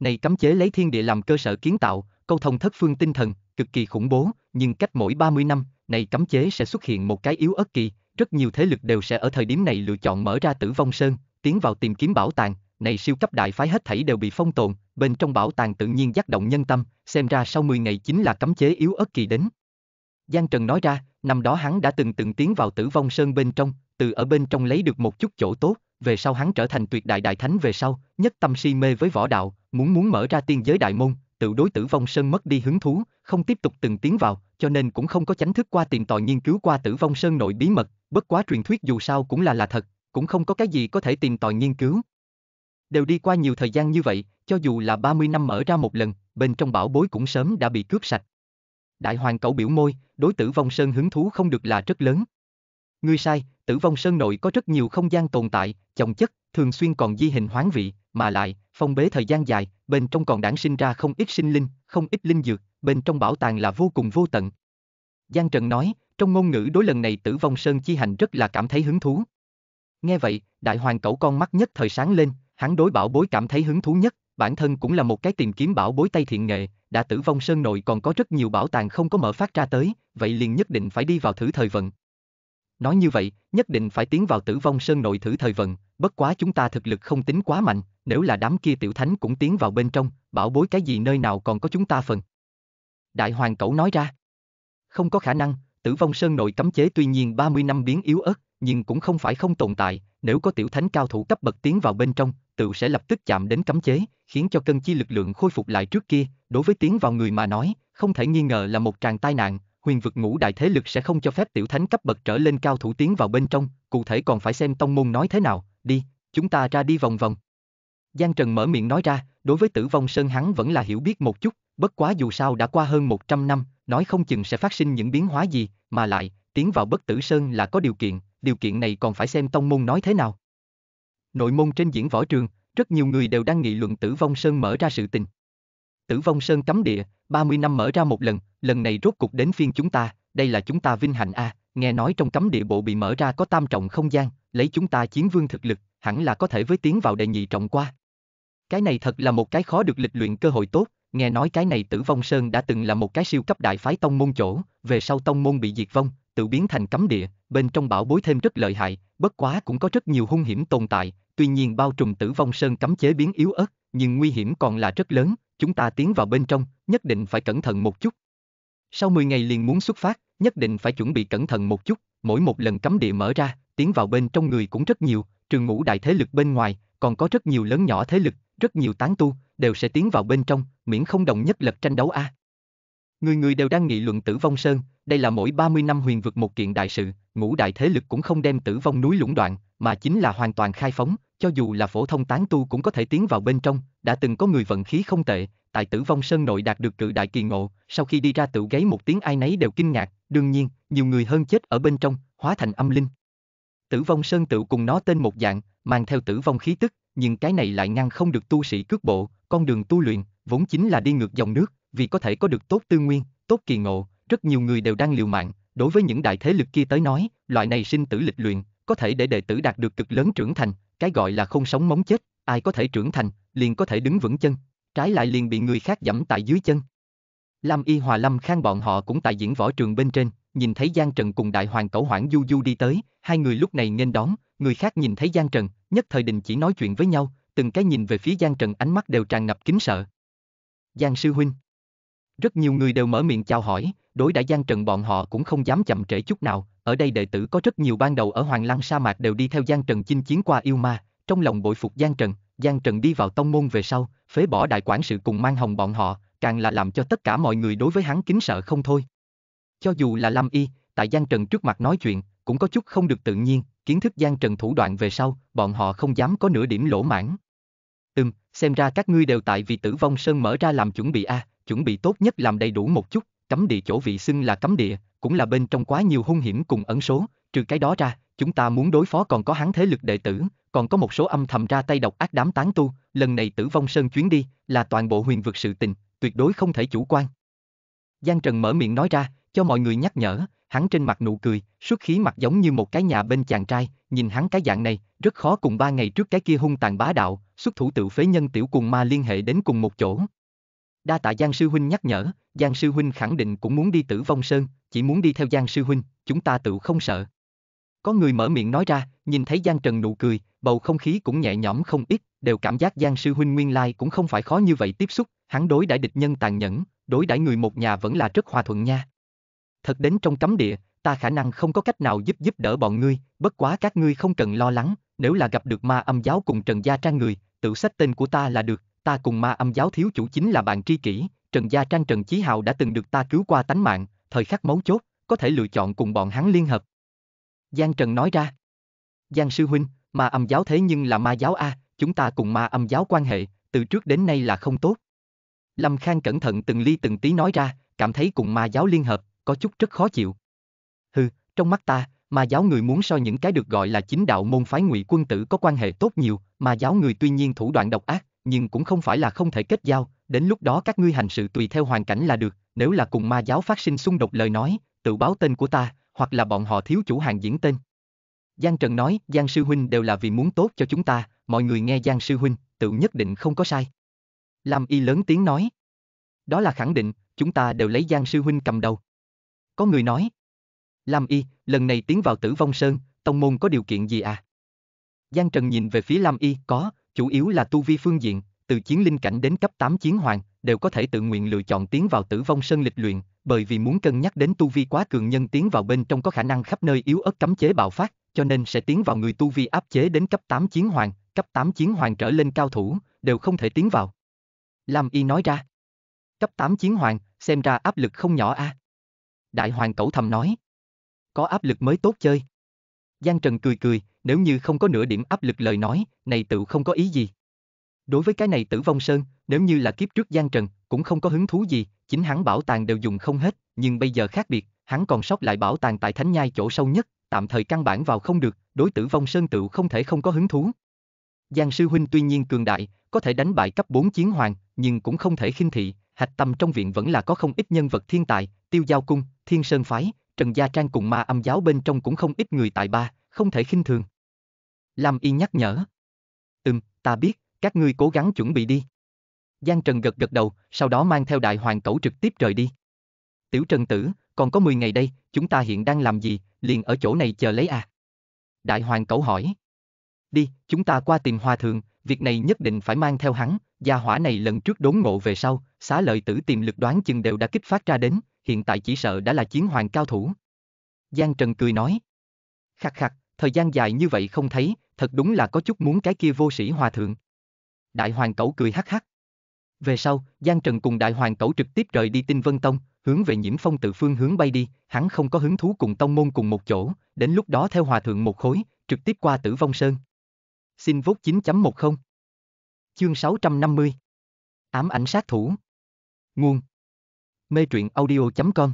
Này cấm chế lấy thiên địa làm cơ sở kiến tạo, câu thông thất phương tinh thần, cực kỳ khủng bố, nhưng cách mỗi 30 năm, này cấm chế sẽ xuất hiện một cái yếu ớt kỳ, rất nhiều thế lực đều sẽ ở thời điểm này lựa chọn mở ra tử vong sơn, tiến vào tìm kiếm bảo tàng, này siêu cấp đại phái hết thảy đều bị phong tồn, bên trong bảo tàng tự nhiên giác động nhân tâm, xem ra sau 10 ngày chính là cấm chế yếu ớt kỳ đến. Giang Trần nói ra, năm đó hắn đã từng từng tiến vào tử vong sơn bên trong, từ ở bên trong lấy được một chút chỗ tốt, về sau hắn trở thành tuyệt đại đại thánh về sau, nhất tâm si mê với võ đạo, muốn muốn mở ra tiên giới đại môn, tự đối tử vong sơn mất đi hứng thú, không tiếp tục từng tiến vào, cho nên cũng không có chánh thức qua tìm tòi nghiên cứu qua tử vong sơn nội bí mật, bất quá truyền thuyết dù sao cũng là là thật, cũng không có cái gì có thể tìm tòi nghiên cứu. Đều đi qua nhiều thời gian như vậy, cho dù là 30 năm mở ra một lần, bên trong bảo bối cũng sớm đã bị cướp sạch, Đại hoàng cẩu biểu môi, đối tử vong sơn hứng thú không được là rất lớn. Ngươi sai, tử vong sơn nội có rất nhiều không gian tồn tại, chồng chất, thường xuyên còn di hình hoán vị, mà lại, phong bế thời gian dài, bên trong còn đản sinh ra không ít sinh linh, không ít linh dược, bên trong bảo tàng là vô cùng vô tận. Giang Trần nói, trong ngôn ngữ đối lần này tử vong sơn chi hành rất là cảm thấy hứng thú. Nghe vậy, đại hoàng cẩu con mắt nhất thời sáng lên, hắn đối bảo bối cảm thấy hứng thú nhất, bản thân cũng là một cái tìm kiếm bảo bối tay thiện nghệ, đã tử vong sơn nội còn có rất nhiều bảo tàng không có mở phát ra tới, vậy liền nhất định phải đi vào thử thời vận. Nói như vậy, nhất định phải tiến vào tử vong sơn nội thử thời vận, bất quá chúng ta thực lực không tính quá mạnh, nếu là đám kia tiểu thánh cũng tiến vào bên trong, bảo bối cái gì nơi nào còn có chúng ta phần. Đại hoàng cẩu nói ra, không có khả năng, tử vong sơn nội cấm chế tuy nhiên 30 năm biến yếu ớt, nhưng cũng không phải không tồn tại, nếu có tiểu thánh cao thủ cấp bậc tiến vào bên trong, tựu sẽ lập tức chạm đến cấm chế, khiến cho cân chi lực lượng khôi phục lại trước kia, đối với tiến vào người mà nói, không thể nghi ngờ là một tràng tai nạn, huyền vực ngũ đại thế lực sẽ không cho phép tiểu thánh cấp bậc trở lên cao thủ tiến vào bên trong, cụ thể còn phải xem tông môn nói thế nào, đi, chúng ta ra đi vòng vòng. Giang Trần mở miệng nói ra, đối với tử vong sơn hắn vẫn là hiểu biết một chút, bất quá dù sao đã qua hơn 100 năm, nói không chừng sẽ phát sinh những biến hóa gì, mà lại, tiến vào bất tử sơn là có điều kiện, điều kiện này còn phải xem tông môn nói thế nào nội môn trên diễn võ trường, rất nhiều người đều đang nghị luận Tử Vong Sơn mở ra sự tình. Tử Vong Sơn cấm địa, 30 năm mở ra một lần, lần này rốt cục đến phiên chúng ta, đây là chúng ta vinh hạnh a, nghe nói trong cấm địa bộ bị mở ra có tam trọng không gian, lấy chúng ta chiến vương thực lực, hẳn là có thể với tiến vào đệ nhị trọng qua. Cái này thật là một cái khó được lịch luyện cơ hội tốt, nghe nói cái này Tử Vong Sơn đã từng là một cái siêu cấp đại phái tông môn chỗ, về sau tông môn bị diệt vong, tự biến thành cấm địa, bên trong bảo bối thêm rất lợi hại, bất quá cũng có rất nhiều hung hiểm tồn tại, tuy nhiên bao trùm tử vong sơn cấm chế biến yếu ớt, nhưng nguy hiểm còn là rất lớn, chúng ta tiến vào bên trong, nhất định phải cẩn thận một chút. Sau 10 ngày liền muốn xuất phát, nhất định phải chuẩn bị cẩn thận một chút, mỗi một lần cấm địa mở ra, tiến vào bên trong người cũng rất nhiều, trường ngũ đại thế lực bên ngoài, còn có rất nhiều lớn nhỏ thế lực, rất nhiều tán tu, đều sẽ tiến vào bên trong, miễn không đồng nhất lật tranh đấu a. À. Người người đều đang nghị luận tử vong sơn, đây là mỗi 30 năm huyền vực một kiện đại sự, ngũ đại thế lực cũng không đem tử vong núi lũng đoạn, mà chính là hoàn toàn khai phóng, cho dù là phổ thông tán tu cũng có thể tiến vào bên trong, đã từng có người vận khí không tệ, tại tử vong sơn nội đạt được cự đại kỳ ngộ, sau khi đi ra tự gáy một tiếng ai nấy đều kinh ngạc, đương nhiên, nhiều người hơn chết ở bên trong, hóa thành âm linh. Tử vong sơn tự cùng nó tên một dạng, mang theo tử vong khí tức, nhưng cái này lại ngăn không được tu sĩ cước bộ, con đường tu luyện, vốn chính là đi ngược dòng nước, vì có thể có được tốt tư nguyên, tốt kỳ ngộ, rất nhiều người đều đang liều mạng, đối với những đại thế lực kia tới nói, loại này sinh tử lịch luyện, có thể để đệ tử đạt được cực lớn trưởng thành, cái gọi là không sống móng chết, ai có thể trưởng thành, liền có thể đứng vững chân, trái lại liền bị người khác dẫm tại dưới chân. Lam Y Hòa Lâm Khang bọn họ cũng tại diễn võ trường bên trên, nhìn thấy Giang Trần cùng đại hoàng cẩu hoảng du du đi tới, hai người lúc này nên đón, người khác nhìn thấy Giang Trần, nhất thời đình chỉ nói chuyện với nhau, từng cái nhìn về phía Giang Trần ánh mắt đều tràn ngập kính sợ. Giang sư huynh rất nhiều người đều mở miệng chào hỏi, đối đãi Giang Trần bọn họ cũng không dám chậm trễ chút nào, ở đây đệ tử có rất nhiều ban đầu ở Hoàng Lăng sa mạc đều đi theo Giang Trần chinh chiến qua yêu ma, trong lòng bội phục Giang Trần, Giang Trần đi vào tông môn về sau, phế bỏ đại quản sự cùng mang hồng bọn họ, càng là làm cho tất cả mọi người đối với hắn kính sợ không thôi. Cho dù là Lâm Y, tại Giang Trần trước mặt nói chuyện, cũng có chút không được tự nhiên, kiến thức Giang Trần thủ đoạn về sau, bọn họ không dám có nửa điểm lỗ mãn. Ừm, xem ra các ngươi đều tại vì tử vong sơn mở ra làm chuẩn bị a, à, chuẩn bị tốt nhất làm đầy đủ một chút, cấm địa chỗ vị xưng là cấm địa, cũng là bên trong quá nhiều hung hiểm cùng ẩn số, trừ cái đó ra, chúng ta muốn đối phó còn có hắn thế lực đệ tử, còn có một số âm thầm ra tay độc ác đám tán tu, lần này tử vong sơn chuyến đi, là toàn bộ huyền vực sự tình, tuyệt đối không thể chủ quan. Giang Trần mở miệng nói ra, cho mọi người nhắc nhở, hắn trên mặt nụ cười, xuất khí mặt giống như một cái nhà bên chàng trai, nhìn hắn cái dạng này, rất khó cùng ba ngày trước cái kia hung tàn bá đạo, xuất thủ tự phế nhân tiểu cùng ma liên hệ đến cùng một chỗ đa tạ Giang Sư Huynh nhắc nhở, Giang Sư Huynh khẳng định cũng muốn đi tử vong sơn, chỉ muốn đi theo Giang Sư Huynh, chúng ta tự không sợ. Có người mở miệng nói ra, nhìn thấy Giang Trần nụ cười, bầu không khí cũng nhẹ nhõm không ít, đều cảm giác Giang Sư Huynh nguyên lai cũng không phải khó như vậy tiếp xúc, hắn đối đãi địch nhân tàn nhẫn, đối đãi người một nhà vẫn là rất hòa thuận nha. Thật đến trong cấm địa, ta khả năng không có cách nào giúp giúp đỡ bọn ngươi, bất quá các ngươi không cần lo lắng, nếu là gặp được ma âm giáo cùng Trần Gia Trang người, tự sách tên của ta là được, ta cùng ma âm giáo thiếu chủ chính là bạn tri kỷ, Trần Gia Trang Trần Chí Hào đã từng được ta cứu qua tánh mạng, thời khắc mấu chốt, có thể lựa chọn cùng bọn hắn liên hợp. Giang Trần nói ra. Giang Sư Huynh, ma âm giáo thế nhưng là ma giáo A, chúng ta cùng ma âm giáo quan hệ, từ trước đến nay là không tốt. Lâm Khang cẩn thận từng ly từng tí nói ra, cảm thấy cùng ma giáo liên hợp, có chút rất khó chịu. Hừ, trong mắt ta, ma giáo người muốn so những cái được gọi là chính đạo môn phái ngụy quân tử có quan hệ tốt nhiều, ma giáo người tuy nhiên thủ đoạn độc ác, nhưng cũng không phải là không thể kết giao, đến lúc đó các ngươi hành sự tùy theo hoàn cảnh là được, nếu là cùng ma giáo phát sinh xung đột lời nói, tự báo tên của ta, hoặc là bọn họ thiếu chủ hàng diễn tên. Giang Trần nói, Giang Sư Huynh đều là vì muốn tốt cho chúng ta, mọi người nghe Giang Sư Huynh, tự nhất định không có sai. Lam Y lớn tiếng nói. Đó là khẳng định, chúng ta đều lấy Giang Sư Huynh cầm đầu. Có người nói. Lam Y, lần này tiến vào tử vong sơn, tông môn có điều kiện gì à? Giang Trần nhìn về phía Lam Y, có, chủ yếu là tu vi phương diện, từ chiến linh cảnh đến cấp 8 chiến hoàng, đều có thể tự nguyện lựa chọn tiến vào tử vong sơn lịch luyện, bởi vì muốn cân nhắc đến tu vi quá cường nhân tiến vào bên trong có khả năng khắp nơi yếu ớt cấm chế bạo phát, cho nên sẽ tiến vào người tu vi áp chế đến cấp 8 chiến hoàng, cấp 8 chiến hoàng trở lên cao thủ, đều không thể tiến vào. Lam Y nói ra. Cấp 8 chiến hoàng, xem ra áp lực không nhỏ a. À? Đại hoàng cẩu thầm nói. Có áp lực mới tốt chơi. Giang Trần cười cười, nếu như không có nửa điểm áp lực lời nói, này tự không có ý gì. Đối với cái này tử vong sơn, nếu như là kiếp trước Giang Trần, cũng không có hứng thú gì, chính hắn bảo tàng đều dùng không hết, nhưng bây giờ khác biệt, hắn còn sót lại bảo tàng tại Thánh Nhai chỗ sâu nhất, tạm thời căn bản vào không được, đối tử vong sơn tự không thể không có hứng thú. Giang sư huynh tuy nhiên cường đại, có thể đánh bại cấp 4 chiến hoàng, nhưng cũng không thể khinh thị, hạch tâm trong viện vẫn là có không ít nhân vật thiên tài, tiêu giao cung, thiên sơn phái, trần gia trang cùng ma âm giáo bên trong cũng không ít người tài ba, không thể khinh thường. Lam Y nhắc nhở. Ừm, ta biết, các ngươi cố gắng chuẩn bị đi. Giang Trần gật gật đầu, sau đó mang theo đại hoàng cẩu trực tiếp rời đi. Tiểu Trần Tử, còn có 10 ngày đây, chúng ta hiện đang làm gì, liền ở chỗ này chờ lấy à? Đại hoàng cẩu hỏi. Đi, chúng ta qua tìm hòa thượng, việc này nhất định phải mang theo hắn, gia hỏa này lần trước đốn ngộ về sau, xá lợi tử tìm lực đoán chừng đều đã kích phát ra đến, hiện tại chỉ sợ đã là chiến hoàng cao thủ. Giang Trần cười nói. Khắc khắc, thời gian dài như vậy không thấy, thật đúng là có chút muốn cái kia vô sĩ hòa thượng. Đại hoàng cẩu cười hắc hắc. Về sau, Giang Trần cùng đại hoàng cẩu trực tiếp rời đi tinh vân tông, hướng về nhiễm phong tự phương hướng bay đi, hắn không có hứng thú cùng tông môn cùng một chỗ, đến lúc đó theo hòa thượng một khối, trực tiếp qua tử vong sơn. Xin vốt 9.10 Chương 650 Ám ảnh sát thủ Nguồn Mê truyện audio.com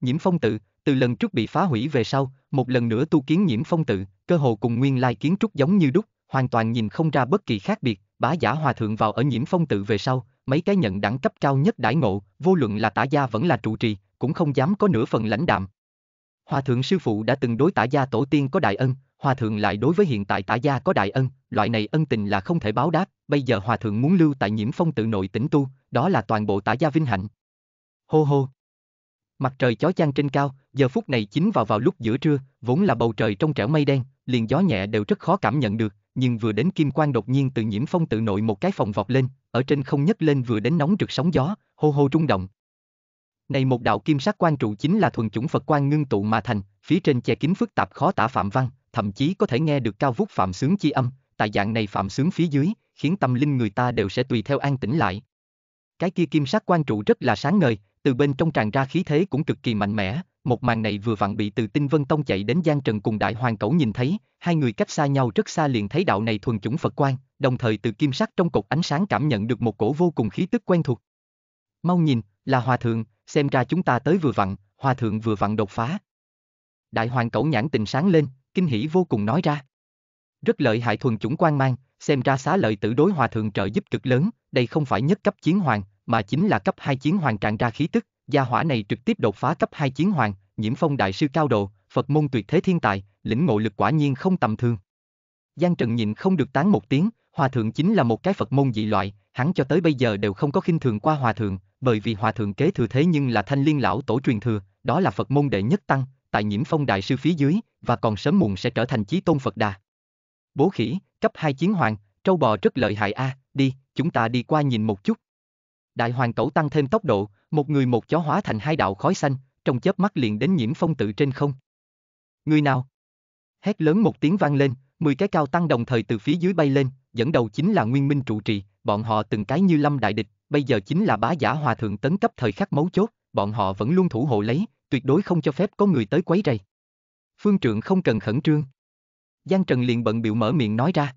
Nhiễm phong tự, từ lần trước bị phá hủy về sau, một lần nữa tu kiến nhiễm phong tự, cơ hồ cùng nguyên lai kiến trúc giống như đúc, hoàn toàn nhìn không ra bất kỳ khác biệt, bá giả hòa thượng vào ở nhiễm phong tự về sau, mấy cái nhận đẳng cấp cao nhất đãi ngộ, vô luận là tả gia vẫn là trụ trì, cũng không dám có nửa phần lãnh đạm. Hòa thượng sư phụ đã từng đối tả gia tổ tiên có đại ân, hòa thượng lại đối với hiện tại tả gia có đại ân, loại này ân tình là không thể báo đáp, bây giờ hòa thượng muốn lưu tại nhiễm phong tự nội tỉnh tu, đó là toàn bộ tả gia vinh hạnh. Hô hô. Mặt trời chói chang trên cao, giờ phút này chính vào vào lúc giữa trưa, vốn là bầu trời trong trẻo mây đen, liền gió nhẹ đều rất khó cảm nhận được, nhưng vừa đến kim quang đột nhiên từ nhiễm phong tự nội một cái phòng vọt lên, ở trên không nhấc lên vừa đến nóng rực sóng gió, hô hô rung động. Này một đạo kim sắc quan trụ chính là thuần chủng Phật quan ngưng tụ mà thành, phía trên che kín phức tạp khó tả phạm văn, thậm chí có thể nghe được cao vút phạm sướng chi âm, tại dạng này phạm sướng phía dưới, khiến tâm linh người ta đều sẽ tùy theo an tĩnh lại. Cái kia kim sắc quan trụ rất là sáng ngời, từ bên trong tràn ra khí thế cũng cực kỳ mạnh mẽ, một màn này vừa vặn bị từ Tinh Vân Tông chạy đến Giang Trần cùng Đại Hoàng Cẩu nhìn thấy, hai người cách xa nhau rất xa liền thấy đạo này thuần chủng Phật quan, đồng thời từ kim sắc trong cột ánh sáng cảm nhận được một cổ vô cùng khí tức quen thuộc. Mau nhìn, là Hòa Thượng, xem ra chúng ta tới vừa vặn, Hòa Thượng vừa vặn đột phá. Đại Hoàng Cẩu nhãn tình sáng lên, kinh hỉ vô cùng nói ra. Rất lợi hại thuần chủng quan mang, xem ra xá lợi tử đối Hòa Thượng trợ giúp cực lớn, đây không phải nhất cấp chiến hoàng, mà chính là cấp 2 chiến hoàng tràn ra khí tức, gia hỏa này trực tiếp đột phá cấp 2 chiến hoàng, nhiễm phong đại sư cao độ, Phật môn tuyệt thế thiên tài, lĩnh ngộ lực quả nhiên không tầm thường. Giang Trần nhịn không được tán một tiếng, hòa thượng chính là một cái Phật môn dị loại, hắn cho tới bây giờ đều không có khinh thường qua hòa thượng, bởi vì hòa thượng kế thừa thế nhưng là thanh liên lão tổ truyền thừa, đó là Phật môn đệ nhất tăng, tại nhiễm phong đại sư phía dưới, và còn sớm muộn sẽ trở thành chí tôn Phật đà. Bố khỉ, cấp 2 chiến hoàng, trâu bò rất lợi hại a, à, đi, chúng ta đi qua nhìn một chút đại hoàng cẩu tăng thêm tốc độ, một người một chó hóa thành hai đạo khói xanh, trong chớp mắt liền đến nhiễm phong tự trên không. Người nào? Hét lớn một tiếng vang lên, mười cái cao tăng đồng thời từ phía dưới bay lên, dẫn đầu chính là Nguyên Minh trụ trì, bọn họ từng cái như lâm đại địch, bây giờ chính là bá giả hòa thượng tấn cấp thời khắc mấu chốt, bọn họ vẫn luôn thủ hộ lấy, tuyệt đối không cho phép có người tới quấy rầy. Phương trượng không cần khẩn trương. Giang Trần liền bận biểu mở miệng nói ra.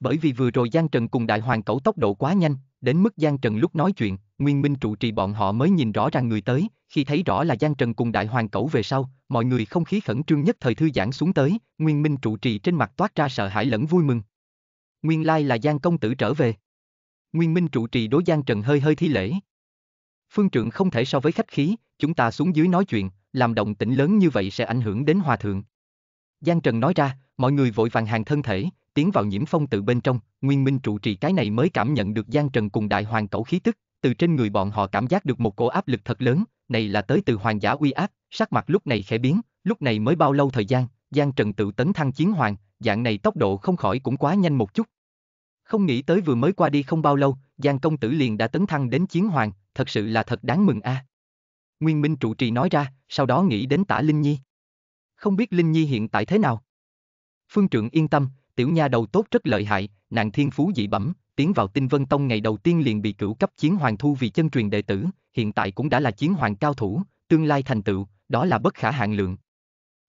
Bởi vì vừa rồi Giang Trần cùng Đại Hoàng Cẩu tốc độ quá nhanh, đến mức Giang Trần lúc nói chuyện, Nguyên Minh trụ trì bọn họ mới nhìn rõ ràng người tới, khi thấy rõ là Giang Trần cùng Đại Hoàng Cẩu về sau, mọi người không khí khẩn trương nhất thời thư giãn xuống tới, Nguyên Minh trụ trì trên mặt toát ra sợ hãi lẫn vui mừng. Nguyên lai là Giang công tử trở về. Nguyên Minh trụ trì đối Giang Trần hơi hơi thi lễ. Phương trượng không thể so với khách khí, chúng ta xuống dưới nói chuyện, làm động tĩnh lớn như vậy sẽ ảnh hưởng đến hòa thượng. Giang Trần nói ra, mọi người vội vàng hàng thân thể, tiến vào nhiễm phong từ bên trong, Nguyên Minh trụ trì cái này mới cảm nhận được Giang Trần cùng đại hoàng cẩu khí tức, từ trên người bọn họ cảm giác được một cổ áp lực thật lớn, này là tới từ hoàng giả uy áp, sắc mặt lúc này khẽ biến, lúc này mới bao lâu thời gian, Giang Trần tự tấn thăng chiến hoàng, dạng này tốc độ không khỏi cũng quá nhanh một chút. Không nghĩ tới vừa mới qua đi không bao lâu, Giang công tử liền đã tấn thăng đến chiến hoàng, thật sự là thật đáng mừng a. À. Nguyên Minh trụ trì nói ra, sau đó nghĩ đến tả Linh Nhi. Không biết Linh Nhi hiện tại thế nào? Phương trưởng yên tâm, tiểu nha đầu tốt rất lợi hại, nàng thiên phú dị bẩm, tiến vào tinh vân tông ngày đầu tiên liền bị cửu cấp chiến hoàng thu vì chân truyền đệ tử, hiện tại cũng đã là chiến hoàng cao thủ, tương lai thành tựu, đó là bất khả hạn lượng.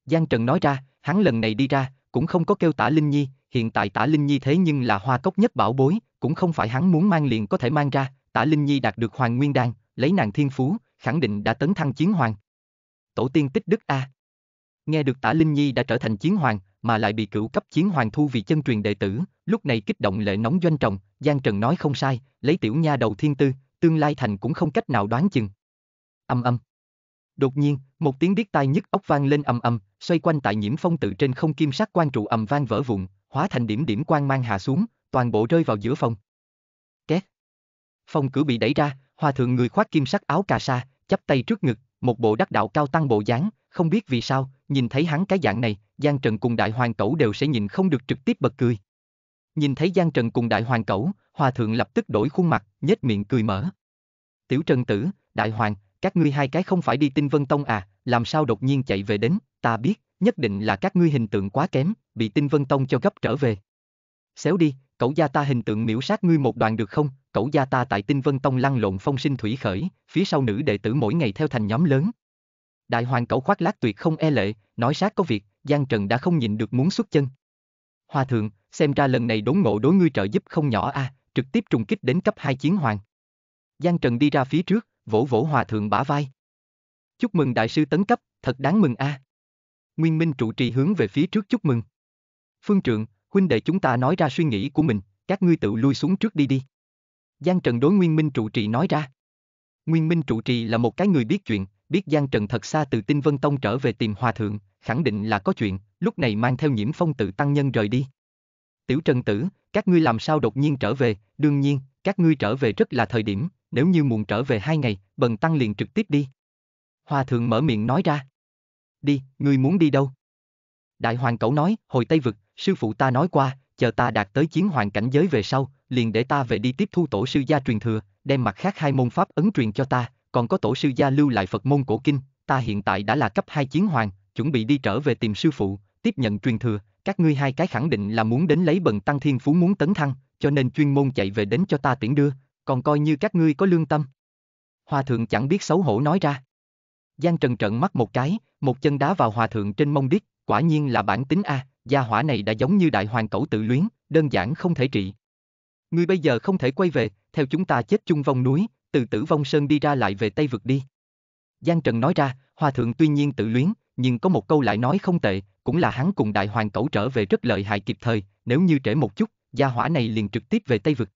Giang Trần nói ra, hắn lần này đi ra, cũng không có kêu tả Linh Nhi, hiện tại tả Linh Nhi thế nhưng là hoa cốc nhất bảo bối, cũng không phải hắn muốn mang liền có thể mang ra, tả Linh Nhi đạt được hoàng nguyên đan, lấy nàng thiên phú, khẳng định đã tấn thăng chiến hoàng. Tổ tiên tích đức A. Nghe được tả Linh Nhi đã trở thành chiến hoàng, mà lại bị cửu cấp chiến hoàng thu vì chân truyền đệ tử, lúc này kích động lệ nóng doanh trọng, Giang Trần nói không sai, lấy tiểu nha đầu thiên tư, tương lai thành cũng không cách nào đoán chừng. Âm âm. Đột nhiên, một tiếng biết tai nhức ốc vang lên âm âm, xoay quanh tại nhiễm phong tự trên không kim sắc quan trụ âm vang vỡ vụn, hóa thành điểm điểm quang mang hạ xuống, toàn bộ rơi vào giữa phòng. Két. Phòng cửa bị đẩy ra, hòa thượng người khoác kim sắc áo cà sa, chắp tay trước ngực, một bộ đắc đạo cao tăng bộ dáng, không biết vì sao, nhìn thấy hắn cái dạng này, Giang Trần cùng Đại Hoàng Cẩu đều sẽ nhìn không được trực tiếp bật cười. Nhìn thấy Giang Trần cùng Đại Hoàng Cẩu, Hòa Thượng lập tức đổi khuôn mặt, nhếch miệng cười mở. Tiểu Trần Tử, Đại Hoàng, các ngươi hai cái không phải đi tinh Vân Tông à, làm sao đột nhiên chạy về đến, ta biết, nhất định là các ngươi hình tượng quá kém, bị tinh Vân Tông cho gấp trở về. Xéo đi, cậu gia ta hình tượng miễu sát ngươi một đoàn được không, cậu gia ta tại tinh Vân Tông lăn lộn phong sinh thủy khởi, phía sau nữ đệ tử mỗi ngày theo thành nhóm lớn. Đại Hoàng cậu khoác lác tuyệt không e lệ, nói sát có việc, Giang Trần đã không nhìn được muốn xuất chân. Hòa thượng, xem ra lần này đốn ngộ đối ngươi trợ giúp không nhỏ a, à, trực tiếp trùng kích đến cấp 2 chiến hoàng. Giang Trần đi ra phía trước, vỗ vỗ hòa thượng bả vai. Chúc mừng đại sư tấn cấp, thật đáng mừng a. À. Nguyên Minh trụ trì hướng về phía trước chúc mừng. Phương trượng, huynh đệ chúng ta nói ra suy nghĩ của mình, các ngươi tự lui xuống trước đi đi. Giang Trần đối Nguyên Minh trụ trì nói ra. Nguyên Minh trụ trì là một cái người biết chuyện, biết Giang Trần thật xa từ Tinh Vân Tông trở về tìm Hòa Thượng, khẳng định là có chuyện, lúc này mang theo nhiễm phong tự tăng nhân rời đi. Tiểu Trần Tử, các ngươi làm sao đột nhiên trở về, đương nhiên, các ngươi trở về rất là thời điểm, nếu như muộn trở về hai ngày, bần tăng liền trực tiếp đi. Hòa thượng mở miệng nói ra. Đi, ngươi muốn đi đâu? Đại hoàng cẩu nói, hồi Tây Vực, sư phụ ta nói qua, chờ ta đạt tới chiến hoàng cảnh giới về sau, liền để ta về đi tiếp thu tổ sư gia truyền thừa, đem mặt khác hai môn pháp ấn truyền cho ta, còn có tổ sư gia lưu lại Phật môn cổ kinh, ta hiện tại đã là cấp hai chiến hoàng, chuẩn bị đi trở về tìm sư phụ, tiếp nhận truyền thừa, các ngươi hai cái khẳng định là muốn đến lấy bần tăng thiên phú muốn tấn thăng, cho nên chuyên môn chạy về đến cho ta tiễn đưa, còn coi như các ngươi có lương tâm. Hòa thượng chẳng biết xấu hổ nói ra. Giang Trần trận mắt một cái, một chân đá vào hòa thượng trên mông đít, quả nhiên là bản tính A, gia hỏa này đã giống như đại hoàng cẩu tự luyến, đơn giản không thể trị. Ngươi bây giờ không thể quay về, theo chúng ta chết chung vong núi, từ tử vong sơn đi ra lại về Tây vực đi. Giang Trần nói ra, hòa thượng tuy nhiên tự luyến, nhưng có một câu lại nói không tệ, cũng là hắn cùng đại hoàng cẩu trở về rất lợi hại kịp thời, nếu như trễ một chút, gia hỏa này liền trực tiếp về Tây Vực.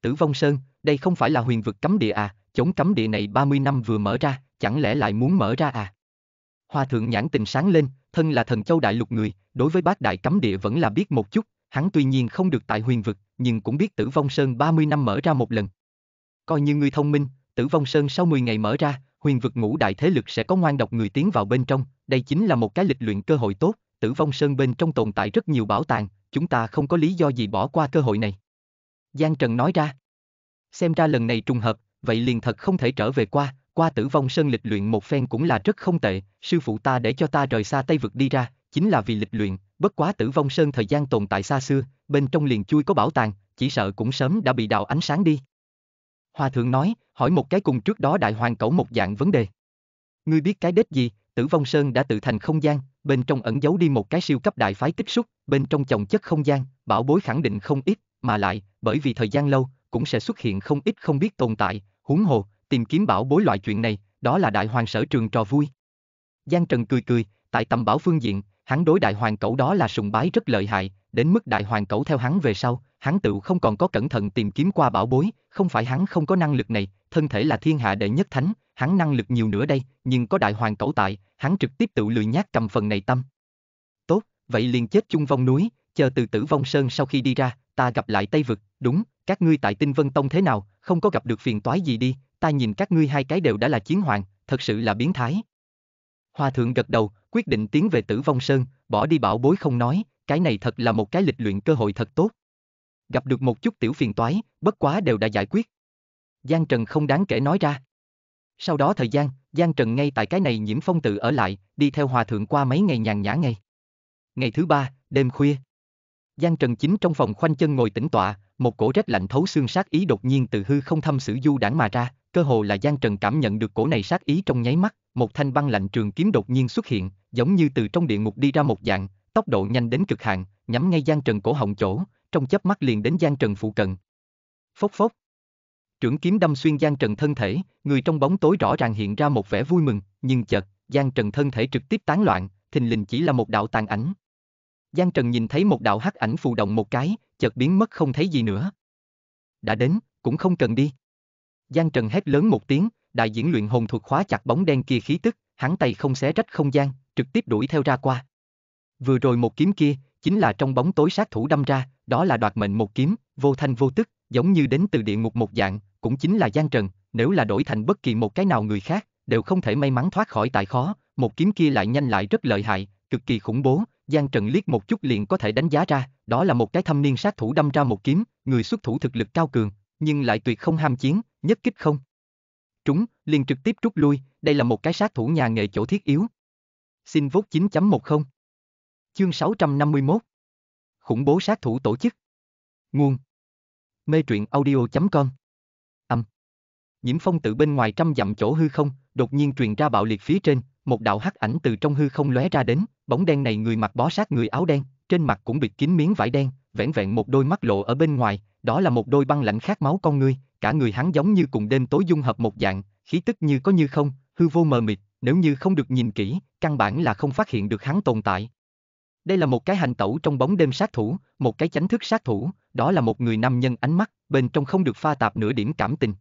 Tử Vong Sơn, đây không phải là huyền vực cấm địa à, chống cấm địa này 30 năm vừa mở ra, chẳng lẽ lại muốn mở ra à? Hoa thượng nhãn tình sáng lên, thân là thần châu đại lục người, đối với bác đại cấm địa vẫn là biết một chút, hắn tuy nhiên không được tại huyền vực, nhưng cũng biết tử vong sơn 30 năm mở ra một lần. Coi như người thông minh, tử vong sơn sau 10 ngày mở ra, huyền vực ngũ đại thế lực sẽ có ngoan độc người tiến vào bên trong, đây chính là một cái lịch luyện cơ hội tốt, tử vong sơn bên trong tồn tại rất nhiều bảo tàng, chúng ta không có lý do gì bỏ qua cơ hội này. Giang Trần nói ra, xem ra lần này trùng hợp, vậy liền thật không thể trở về qua, qua tử vong sơn lịch luyện một phen cũng là rất không tệ, sư phụ ta để cho ta rời xa Tây Vực đi ra, chính là vì lịch luyện, bất quá tử vong sơn thời gian tồn tại xa xưa, bên trong liền chui có bảo tàng, chỉ sợ cũng sớm đã bị đạo ánh sáng đi. Hòa thượng nói, hỏi một cái cùng trước đó đại hoàng cẩu một dạng vấn đề. Ngươi biết cái đết gì, tử vong sơn đã tự thành không gian, bên trong ẩn giấu đi một cái siêu cấp đại phái tích xúc, bên trong chồng chất không gian, bảo bối khẳng định không ít, mà lại, bởi vì thời gian lâu, cũng sẽ xuất hiện không ít không biết tồn tại, huống hồ, tìm kiếm bảo bối loại chuyện này, đó là đại hoàng sở trường trò vui. Giang Trần cười cười, tại tầm bảo phương diện, hắn đối đại hoàng cẩu đó là sùng bái rất lợi hại, đến mức đại hoàng cẩu theo hắn về sau, hắn tự không còn có cẩn thận tìm kiếm qua bảo bối, không phải hắn không có năng lực này, thân thể là thiên hạ đệ nhất thánh, hắn năng lực nhiều nữa đây, nhưng có đại hoàng cẩu tại, hắn trực tiếp tự lười nhát cầm phần này tâm. Tốt, vậy liền chết chung vong núi, chờ từ tử vong sơn sau khi đi ra, ta gặp lại Tây Vực, đúng, các ngươi tại Tinh Vân Tông thế nào, không có gặp được phiền toái gì đi, ta nhìn các ngươi hai cái đều đã là chiến hoàng, thật sự là biến thái. Hoa thượng gật đầu, quyết định tiến về tử vong sơn, bỏ đi bảo bối không nói, cái này thật là một cái lịch luyện cơ hội thật tốt gặp được một chút tiểu phiền toái, bất quá đều đã giải quyết. Giang Trần không đáng kể nói ra. Sau đó thời gian, Giang Trần ngay tại cái này nhiễm phong tự ở lại, đi theo hòa thượng qua mấy ngày nhàn nhã ngay. Ngày thứ ba, đêm khuya. Giang Trần chính trong phòng khoanh chân ngồi tĩnh tọa, một cổ rét lạnh thấu xương sát ý đột nhiên từ hư không thâm sử du đảng mà ra, cơ hồ là Giang Trần cảm nhận được cổ này sát ý trong nháy mắt, một thanh băng lạnh trường kiếm đột nhiên xuất hiện, giống như từ trong địa ngục đi ra một dạng, tốc độ nhanh đến cực hạn, nhắm ngay Giang Trần cổ họng chỗ, trong chớp mắt liền đến Giang Trần phụ cận. Phốc phốc. Trưởng kiếm đâm xuyên Giang Trần thân thể, người trong bóng tối rõ ràng hiện ra một vẻ vui mừng, nhưng chợt, Giang Trần thân thể trực tiếp tán loạn, thình lình chỉ là một đạo tàn ảnh. Giang Trần nhìn thấy một đạo hắc ảnh phù động một cái, chợt biến mất không thấy gì nữa. Đã đến, cũng không cần đi. Giang Trần hét lớn một tiếng, đại diễn luyện hồn thuật khóa chặt bóng đen kia khí tức, hắn tay không xé rách không gian, trực tiếp đuổi theo ra qua. Vừa rồi một kiếm kia, chính là trong bóng tối sát thủ đâm ra, đó là đoạt mệnh một kiếm, vô thanh vô tức, giống như đến từ địa ngục một dạng, cũng chính là gian trần, nếu là đổi thành bất kỳ một cái nào người khác, đều không thể may mắn thoát khỏi tại khó, một kiếm kia lại nhanh lại rất lợi hại, cực kỳ khủng bố, gian Trần liếc một chút liền có thể đánh giá ra, đó là một cái thâm niên sát thủ đâm ra một kiếm, người xuất thủ thực lực cao cường, nhưng lại tuyệt không ham chiến, nhất kích không. Trúng, liền trực tiếp rút lui, đây là một cái sát thủ nhà nghề chỗ thiết yếu. Xin vốt 9.10 Chương 651 khủng bố sát thủ tổ chức. Nguồn Mê truyện audio.com Âm Nhiễm phong tự bên ngoài trăm dặm chỗ hư không, đột nhiên truyền ra bạo liệt phía trên, một đạo hắc ảnh từ trong hư không lóe ra đến, bóng đen này người mặc bó sát người áo đen, trên mặt cũng bịt kín miếng vải đen, vẻn vẹn một đôi mắt lộ ở bên ngoài, đó là một đôi băng lạnh khát máu con người, cả người hắn giống như cùng đêm tối dung hợp một dạng, khí tức như có như không, hư vô mờ mịt, nếu như không được nhìn kỹ, căn bản là không phát hiện được hắn tồn tại. Đây là một cái hành tẩu trong bóng đêm sát thủ, một cái chánh thức sát thủ, đó là một người nam nhân ánh mắt, bên trong không được pha tạp nửa điểm cảm tình.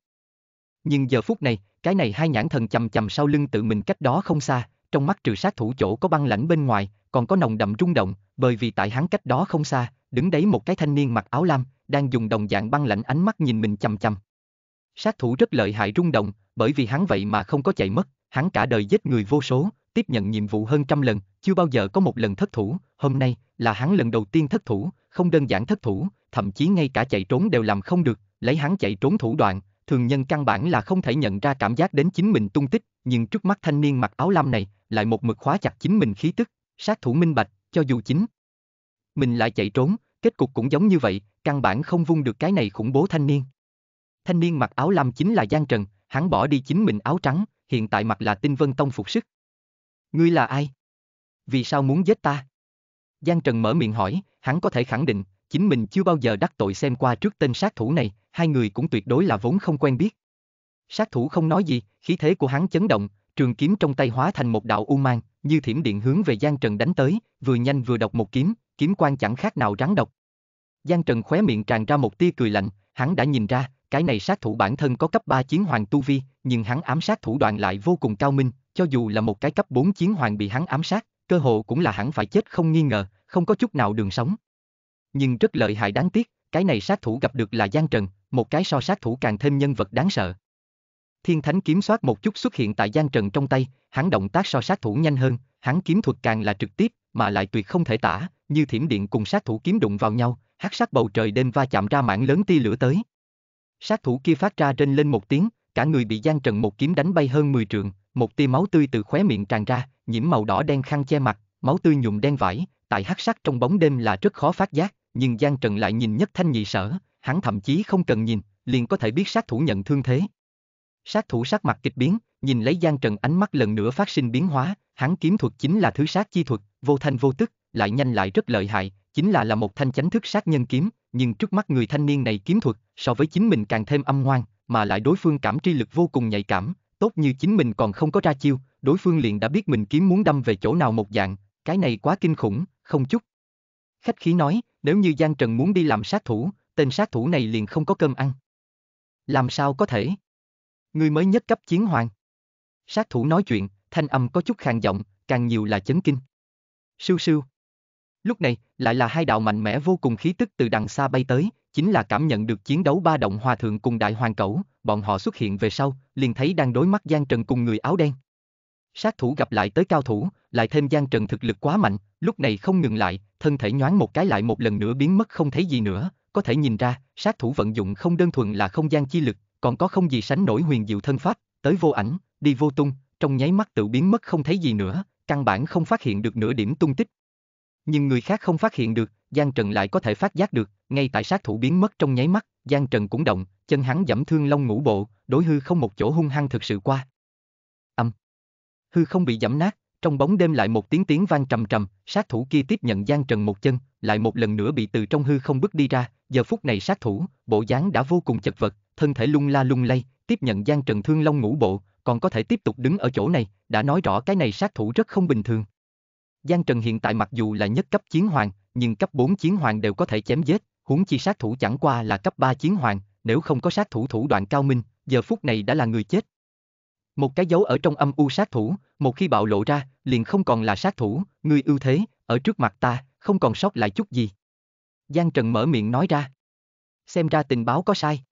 Nhưng giờ phút này, cái này hai nhãn thần chầm chầm sau lưng tự mình cách đó không xa, trong mắt trừ sát thủ chỗ có băng lãnh bên ngoài, còn có nồng đậm rung động, bởi vì tại hắn cách đó không xa, đứng đấy một cái thanh niên mặc áo lam, đang dùng đồng dạng băng lãnh ánh mắt nhìn mình chầm chầm. Sát thủ rất lợi hại rung động, bởi vì hắn vậy mà không có chạy mất, hắn cả đời giết người vô số, tiếp nhận nhiệm vụ hơn trăm lần, chưa bao giờ có một lần thất thủ, Hôm nay, là hắn lần đầu tiên thất thủ, không đơn giản thất thủ, thậm chí ngay cả chạy trốn đều làm không được, lấy hắn chạy trốn thủ đoạn, thường nhân căn bản là không thể nhận ra cảm giác đến chính mình tung tích, nhưng trước mắt thanh niên mặc áo lam này, lại một mực khóa chặt chính mình khí tức, sát thủ minh bạch, cho dù chính mình lại chạy trốn, kết cục cũng giống như vậy, căn bản không vung được cái này khủng bố thanh niên. Thanh niên mặc áo lam chính là Giang Trần, hắn bỏ đi chính mình áo trắng, hiện tại mặc là Tinh Vân Tông phục sức. Ngươi là ai? Vì sao muốn giết ta? Giang Trần mở miệng hỏi, hắn có thể khẳng định, chính mình chưa bao giờ đắc tội xem qua trước tên sát thủ này, hai người cũng tuyệt đối là vốn không quen biết. Sát thủ không nói gì, khí thế của hắn chấn động, trường kiếm trong tay hóa thành một đạo u mang, như thiểm điện hướng về Giang Trần đánh tới, vừa nhanh vừa độc một kiếm, kiếm quan chẳng khác nào rắn độc. Giang Trần khóe miệng tràn ra một tia cười lạnh, hắn đã nhìn ra, cái này sát thủ bản thân có cấp 3 chiến hoàng tu vi, nhưng hắn ám sát thủ đoạn lại vô cùng cao minh, cho dù là một cái cấp 4 chiến hoàng bị hắn ám sát, cơ hội cũng là hẳn phải chết không nghi ngờ, không có chút nào đường sống. Nhưng rất lợi hại đáng tiếc, cái này sát thủ gặp được là Giang Trần, một cái so sát thủ càng thêm nhân vật đáng sợ. Thiên Thánh kiếm soát một chút xuất hiện tại Giang Trần trong tay, hắn động tác so sát thủ nhanh hơn, hắn kiếm thuật càng là trực tiếp, mà lại tuyệt không thể tả, như thiểm điện cùng sát thủ kiếm đụng vào nhau, hắc sát bầu trời đêm va chạm ra mảng lớn tia lửa tới. Sát thủ kia phát ra trên lên một tiếng, cả người bị Giang Trần một kiếm đánh bay hơn 10 trượng, một tia máu tươi từ khóe miệng tràn ra, nhiễm màu đỏ đen khăn che mặt, máu tươi nhuộm đen vải, tại hắc sắc trong bóng đêm là rất khó phát giác, nhưng Giang Trần lại nhìn nhất thanh nhị sở, hắn thậm chí không cần nhìn, liền có thể biết sát thủ nhận thương thế. Sát thủ sắc mặt kịch biến, nhìn lấy Giang Trần ánh mắt lần nữa phát sinh biến hóa, hắn kiếm thuật chính là thứ sát chi thuật, vô thanh vô tức, lại nhanh lại rất lợi hại, chính là là một thanh chánh thức sát nhân kiếm, nhưng trước mắt người thanh niên này kiếm thuật so với chính mình càng thêm âm ngoan, mà lại đối phương cảm tri lực vô cùng nhạy cảm, tốt như chính mình còn không có ra chiêu, đối phương liền đã biết mình kiếm muốn đâm về chỗ nào một dạng, cái này quá kinh khủng, không chút. Khách khí nói, nếu như Giang Trần muốn đi làm sát thủ, tên sát thủ này liền không có cơm ăn. Làm sao có thể? Người mới nhất cấp chiến hoàng. Sát thủ nói chuyện, thanh âm có chút khàn giọng, càng nhiều là chấn kinh. Sưu sưu. Lúc này, lại là hai đạo mạnh mẽ vô cùng khí tức từ đằng xa bay tới, chính là cảm nhận được chiến đấu ba động hòa thượng cùng đại hoàng cẩu, bọn họ xuất hiện về sau, liền thấy đang đối mắt Giang Trần cùng người áo đen sát thủ gặp lại tới cao thủ, lại thêm gian trần thực lực quá mạnh, lúc này không ngừng lại, thân thể nhoáng một cái lại một lần nữa biến mất không thấy gì nữa, có thể nhìn ra, sát thủ vận dụng không đơn thuần là không gian chi lực, còn có không gì sánh nổi huyền diệu thân pháp, tới vô ảnh, đi vô tung, trong nháy mắt tự biến mất không thấy gì nữa, căn bản không phát hiện được nửa điểm tung tích. Nhưng người khác không phát hiện được, Giang Trần lại có thể phát giác được, ngay tại sát thủ biến mất trong nháy mắt, Giang Trần cũng động, chân hắn dẫm thương long ngũ bộ, đối hư không một chỗ hung hăng thực sự qua, hư không bị giẫm nát, trong bóng đêm lại một tiếng tiếng vang trầm trầm, sát thủ kia tiếp nhận Giang Trần một chân, lại một lần nữa bị từ trong hư không bước đi ra, giờ phút này sát thủ, bộ dáng đã vô cùng chật vật, thân thể lung la lung lay, tiếp nhận Giang Trần Thương Long ngũ bộ, còn có thể tiếp tục đứng ở chỗ này, đã nói rõ cái này sát thủ rất không bình thường. Giang Trần hiện tại mặc dù là nhất cấp chiến hoàng, nhưng cấp 4 chiến hoàng đều có thể chém giết, huống chi sát thủ chẳng qua là cấp 3 chiến hoàng, nếu không có sát thủ thủ đoạn cao minh, giờ phút này đã là người chết, một cái dấu ở trong âm u sát thủ, một khi bạo lộ ra, liền không còn là sát thủ, người ưu thế, ở trước mặt ta, không còn sót lại chút gì. Giang Trần mở miệng nói ra. Xem ra tình báo có sai.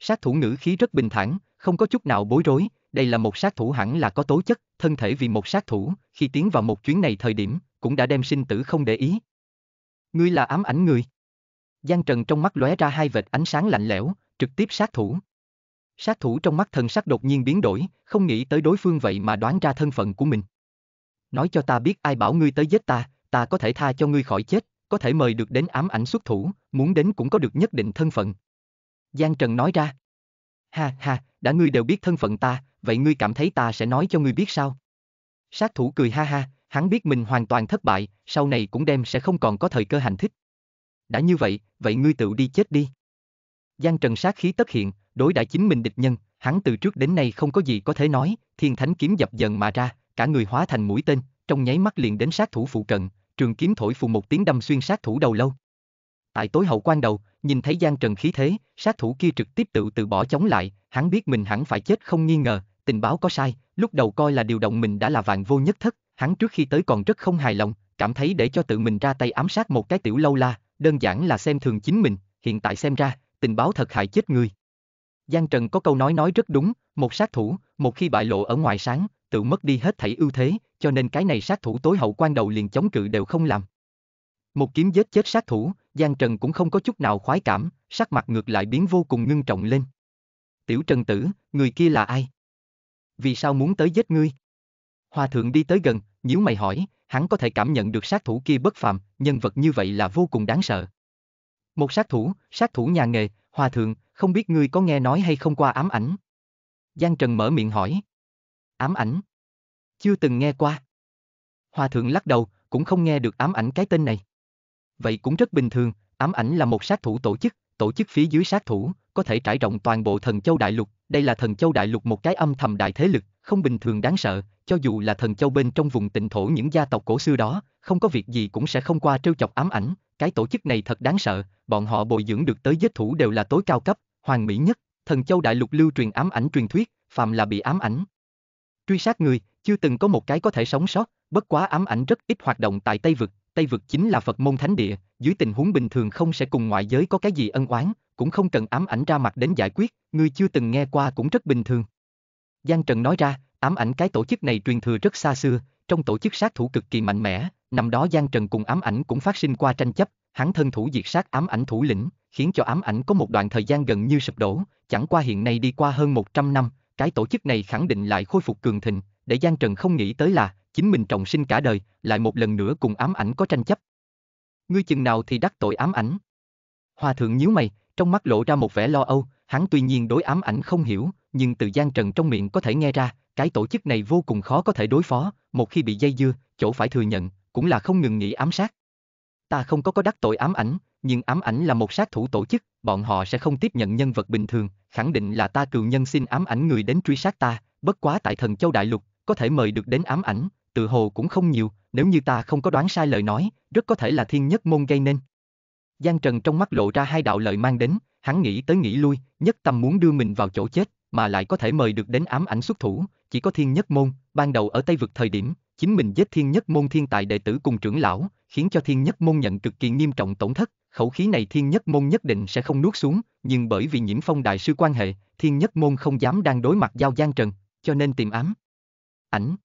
Sát thủ ngữ khí rất bình thản, không có chút nào bối rối, đây là một sát thủ hẳn là có tố chất, thân thể vì một sát thủ, khi tiến vào một chuyến này thời điểm, cũng đã đem sinh tử không để ý. Ngươi là ám ảnh người. Giang Trần trong mắt lóe ra hai vệt ánh sáng lạnh lẽo, trực tiếp sát thủ. Sát thủ trong mắt thần sắc đột nhiên biến đổi, không nghĩ tới đối phương vậy mà đoán ra thân phận của mình. Nói cho ta biết ai bảo ngươi tới giết ta, ta có thể tha cho ngươi khỏi chết, có thể mời được đến ám ảnh xuất thủ, muốn đến cũng có được nhất định thân phận. Giang Trần nói ra. Ha ha, đã ngươi đều biết thân phận ta, vậy ngươi cảm thấy ta sẽ nói cho ngươi biết sao? Sát thủ cười ha ha, hắn biết mình hoàn toàn thất bại, sau này cũng đem sẽ không còn có thời cơ hành thích. Đã như vậy, vậy ngươi tự đi chết đi. Giang Trần sát khí tất hiện, đối đã chính mình địch nhân, hắn từ trước đến nay không có gì có thể nói, thiên thánh kiếm dập dần mà ra, cả người hóa thành mũi tên, trong nháy mắt liền đến sát thủ phụ cận, trường kiếm thổi phù một tiếng đâm xuyên sát thủ đầu lâu. Tại tối hậu quan đầu, nhìn thấy Giang Trần khí thế, sát thủ kia trực tiếp tự từ bỏ chống lại, hắn biết mình hẳn phải chết không nghi ngờ, tình báo có sai, lúc đầu coi là điều động mình đã là vạn vô nhất thất, hắn trước khi tới còn rất không hài lòng, cảm thấy để cho tự mình ra tay ám sát một cái tiểu lâu la, đơn giản là xem thường chính mình, hiện tại xem ra, tình báo thật hại chết người. Giang Trần có câu nói nói rất đúng, một sát thủ, một khi bại lộ ở ngoài sáng, tự mất đi hết thảy ưu thế, cho nên cái này sát thủ tối hậu quan đầu liền chống cự đều không làm. Một kiếm giết chết sát thủ, Giang Trần cũng không có chút nào khoái cảm, sắc mặt ngược lại biến vô cùng ngưng trọng lên. Tiểu Trần Tử, người kia là ai? Vì sao muốn tới giết ngươi? Hòa thượng đi tới gần, nhíu mày hỏi, hắn có thể cảm nhận được sát thủ kia bất phàm, nhân vật như vậy là vô cùng đáng sợ. Một sát thủ, sát thủ nhà nghề, hòa thượng, không biết ngươi có nghe nói hay không qua ám ảnh? Giang Trần mở miệng hỏi. Ám ảnh? Chưa từng nghe qua. Hòa thượng lắc đầu, cũng không nghe được ám ảnh cái tên này. Vậy cũng rất bình thường, ám ảnh là một sát thủ tổ chức, tổ chức phía dưới sát thủ, có thể trải rộng toàn bộ thần châu đại lục, đây là thần châu đại lục một cái âm thầm đại thế lực, không bình thường đáng sợ, cho dù là thần châu bên trong vùng tịnh thổ những gia tộc cổ xưa đó, không có việc gì cũng sẽ không qua trêu chọc ám ảnh, cái tổ chức này thật đáng sợ, bọn họ bồi dưỡng được tới giết thủ đều là tối cao cấp, hoàn mỹ nhất, thần châu đại lục lưu truyền ám ảnh truyền thuyết, phàm là bị ám ảnh. Truy sát người, chưa từng có một cái có thể sống sót, bất quá ám ảnh rất ít hoạt động tại Tây Vực, Tây Vực chính là Phật môn thánh địa, dưới tình huống bình thường không sẽ cùng ngoại giới có cái gì ân oán, cũng không cần ám ảnh ra mặt đến giải quyết, người chưa từng nghe qua cũng rất bình thường. Giang Trần nói ra, ám ảnh cái tổ chức này truyền thừa rất xa xưa, trong tổ chức sát thủ cực kỳ mạnh mẽ, năm đó Giang Trần cùng ám ảnh cũng phát sinh qua tranh chấp, hắn thân thủ diệt sát ám ảnh thủ lĩnh, khiến cho ám ảnh có một đoạn thời gian gần như sụp đổ, chẳng qua hiện nay đi qua hơn 100 năm, cái tổ chức này khẳng định lại khôi phục cường thịnh, để Giang Trần không nghĩ tới là, chính mình trọng sinh cả đời, lại một lần nữa cùng ám ảnh có tranh chấp. Ngươi chừng nào thì đắc tội ám ảnh? Hòa thượng nhíu mày, trong mắt lộ ra một vẻ lo âu, hắn tuy nhiên đối ám ảnh không hiểu, nhưng từ Giang Trần trong miệng có thể nghe ra, cái tổ chức này vô cùng khó có thể đối phó, một khi bị dây dưa, chỗ phải thừa nhận, cũng là không ngừng nghỉ ám sát ta không có có đắc tội ám ảnh, nhưng ám ảnh là một sát thủ tổ chức, bọn họ sẽ không tiếp nhận nhân vật bình thường, khẳng định là ta cừu nhân xin ám ảnh người đến truy sát ta, bất quá tại thần châu đại lục, có thể mời được đến ám ảnh, tự hồ cũng không nhiều, nếu như ta không có đoán sai lời nói, rất có thể là thiên nhất môn gây nên. Giang Trần trong mắt lộ ra hai đạo lợi mang đến, hắn nghĩ tới nghĩ lui, nhất tâm muốn đưa mình vào chỗ chết, mà lại có thể mời được đến ám ảnh xuất thủ, chỉ có thiên nhất môn, ban đầu ở Tây Vực thời điểm, chính mình giết thiên nhất môn thiên tài đệ tử cùng trưởng lão, khiến cho thiên nhất môn nhận cực kỳ nghiêm trọng tổn thất, khẩu khí này thiên nhất môn nhất định sẽ không nuốt xuống, nhưng bởi vì nhiễm phong đại sư quan hệ, thiên nhất môn không dám đang đối mặt giao gian trần, cho nên tìm ám. Ảnh.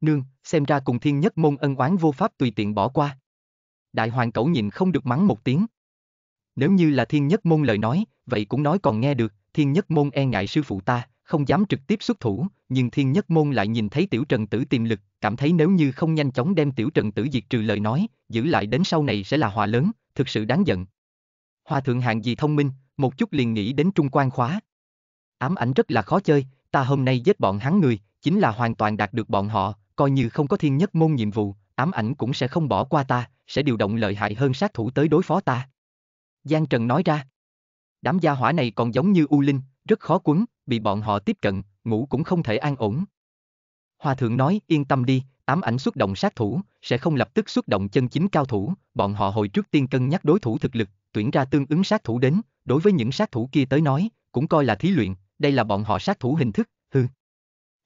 Nương, xem ra cùng thiên nhất môn ân oán vô pháp tùy tiện bỏ qua. Đại hoàng cẩu nhìn không được mắng một tiếng. Nếu như là thiên nhất môn lời nói, vậy cũng nói còn nghe được, thiên nhất môn e ngại sư phụ ta, không dám trực tiếp xuất thủ, nhưng thiên nhất môn lại nhìn thấy tiểu trần tử tiềm lực, cảm thấy nếu như không nhanh chóng đem tiểu trần tử diệt trừ lời nói, giữ lại đến sau này sẽ là hòa lớn, thực sự đáng giận. hoa thượng hạng gì thông minh, một chút liền nghĩ đến trung quan khóa. Ám ảnh rất là khó chơi, ta hôm nay giết bọn hắn người, chính là hoàn toàn đạt được bọn họ, coi như không có thiên nhất môn nhiệm vụ, ám ảnh cũng sẽ không bỏ qua ta, sẽ điều động lợi hại hơn sát thủ tới đối phó ta. Giang Trần nói ra. Đám gia hỏa này còn giống như U Linh, rất khó quấn, bị bọn họ tiếp cận, ngủ cũng không thể an ổn. Hòa thượng nói, yên tâm đi, ám ảnh xuất động sát thủ, sẽ không lập tức xuất động chân chính cao thủ, bọn họ hồi trước tiên cân nhắc đối thủ thực lực, tuyển ra tương ứng sát thủ đến, đối với những sát thủ kia tới nói, cũng coi là thí luyện, đây là bọn họ sát thủ hình thức, hư.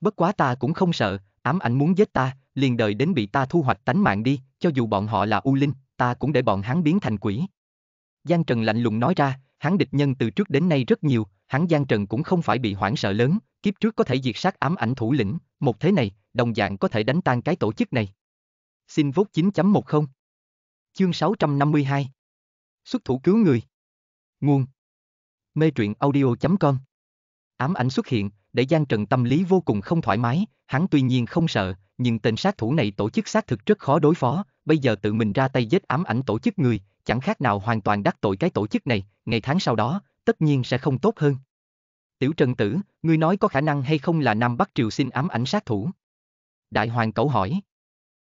Bất quá ta cũng không sợ, ám ảnh muốn giết ta, liền đợi đến bị ta thu hoạch tánh mạng đi, cho dù bọn họ là u linh, ta cũng để bọn hắn biến thành quỷ. Giang Trần lạnh lùng nói ra, hắn địch nhân từ trước đến nay rất nhiều, hắn Giang Trần cũng không phải bị hoảng sợ lớn, kiếp trước có thể diệt sát ám ảnh thủ lĩnh, một thế này, đồng dạng có thể đánh tan cái tổ chức này. Xin vốt 9.10 Chương 652 Xuất thủ cứu người Nguồn Mê truyện audio.com Ám ảnh xuất hiện, để Giang Trần tâm lý vô cùng không thoải mái, hắn tuy nhiên không sợ, nhưng tên sát thủ này tổ chức xác thực rất khó đối phó, bây giờ tự mình ra tay giết ám ảnh tổ chức người, chẳng khác nào hoàn toàn đắc tội cái tổ chức này, ngày tháng sau đó, tất nhiên sẽ không tốt hơn. Tiểu Trần Tử, ngươi nói có khả năng hay không là Nam Bắc Triều xin ám ảnh sát thủ? Đại Hoàng Cẩu hỏi.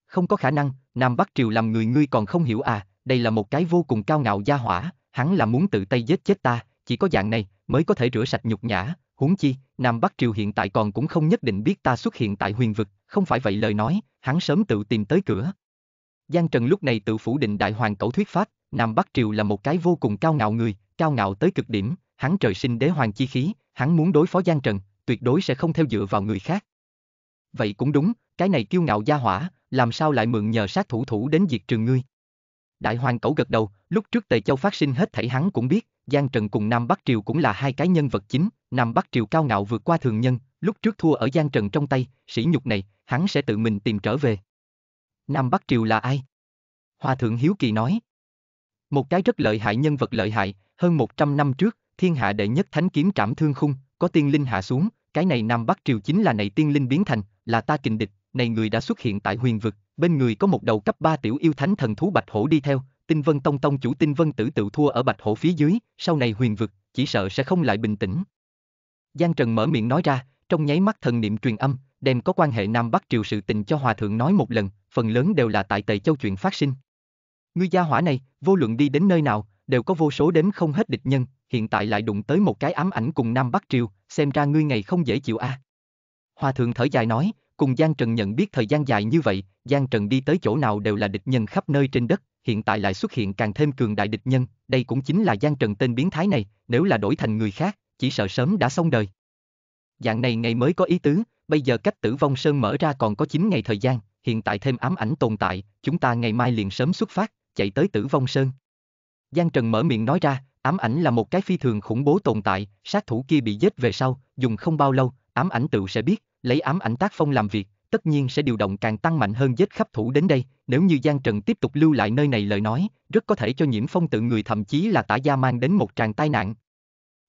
Không có khả năng, Nam Bắc Triều làm người ngươi còn không hiểu à, đây là một cái vô cùng cao ngạo gia hỏa, hắn là muốn tự tay giết chết ta, chỉ có dạng này mới có thể rửa sạch nhục nhã, huống chi, Nam Bắc Triều hiện tại còn cũng không nhất định biết ta xuất hiện tại huyền vực, không phải vậy lời nói, hắn sớm tự tìm tới cửa. Giang Trần lúc này tự phủ định Đại Hoàng Cẩu thuyết pháp, Nam Bắc Triều là một cái vô cùng cao ngạo người, cao ngạo tới cực điểm, hắn trời sinh đế hoàng chi khí, hắn muốn đối phó Giang Trần, tuyệt đối sẽ không theo dựa vào người khác. Vậy cũng đúng, cái này kiêu ngạo gia hỏa, làm sao lại mượn nhờ sát thủ thủ đến diệt trừ ngươi? Đại hoàng cẩu gật đầu, lúc trước Tề Châu phát sinh hết thảy hắn cũng biết, Giang Trần cùng Nam Bắc Triều cũng là hai cái nhân vật chính, Nam Bắc Triều cao ngạo vượt qua thường nhân, lúc trước thua ở Giang Trần trong tay, sỉ nhục này, hắn sẽ tự mình tìm trở về. Nam Bắc Triều là ai? Hòa thượng Hiếu Kỳ nói. Một cái rất lợi hại nhân vật lợi hại, hơn 100 năm trước, thiên hạ đệ nhất thánh kiếm trảm thương khung, có tiên linh hạ xuống, cái này Nam Bắc Triều chính là này tiên linh biến thành, là ta kình địch, này người đã xuất hiện tại huyền vực, bên người có một đầu cấp 3 tiểu yêu thánh thần thú Bạch Hổ đi theo, Tinh Vân Tông Tông chủ Tinh Vân Tử tự thua ở Bạch Hổ phía dưới, sau này huyền vực, chỉ sợ sẽ không lại bình tĩnh. Giang Trần mở miệng nói ra, trong nháy mắt thần niệm truyền âm, đem có quan hệ Nam Bắc Triều sự tình cho Hòa Thượng nói một lần, phần lớn đều là tại Tề Châu chuyện phát sinh. Ngươi gia hỏa này, vô luận đi đến nơi nào, đều có vô số đến không hết địch nhân, hiện tại lại đụng tới một cái ám ảnh cùng Nam Bắc Triều, xem ra ngươi ngày không dễ chịu a. À. Hòa thượng thở dài nói, cùng Giang Trần nhận biết thời gian dài như vậy, Giang Trần đi tới chỗ nào đều là địch nhân khắp nơi trên đất, hiện tại lại xuất hiện càng thêm cường đại địch nhân, đây cũng chính là Giang Trần tên biến thái này, nếu là đổi thành người khác, chỉ sợ sớm đã xong đời. Dạng này ngày mới có ý tứ, bây giờ cách tử vong sơn mở ra còn có 9 ngày thời gian, hiện tại thêm ám ảnh tồn tại, chúng ta ngày mai liền sớm xuất phát, chạy tới tử vong sơn. Giang Trần mở miệng nói ra, ám ảnh là một cái phi thường khủng bố tồn tại, sát thủ kia bị giết về sau, dùng không bao lâu, ám ảnh tự sẽ biết, lấy ám ảnh tác phong làm việc, tất nhiên sẽ điều động càng tăng mạnh hơn giết khắp thủ đến đây, nếu như Giang Trần tiếp tục lưu lại nơi này lời nói, rất có thể cho nhiễm phong tự người thậm chí là tả gia mang đến một tràng tai nạn.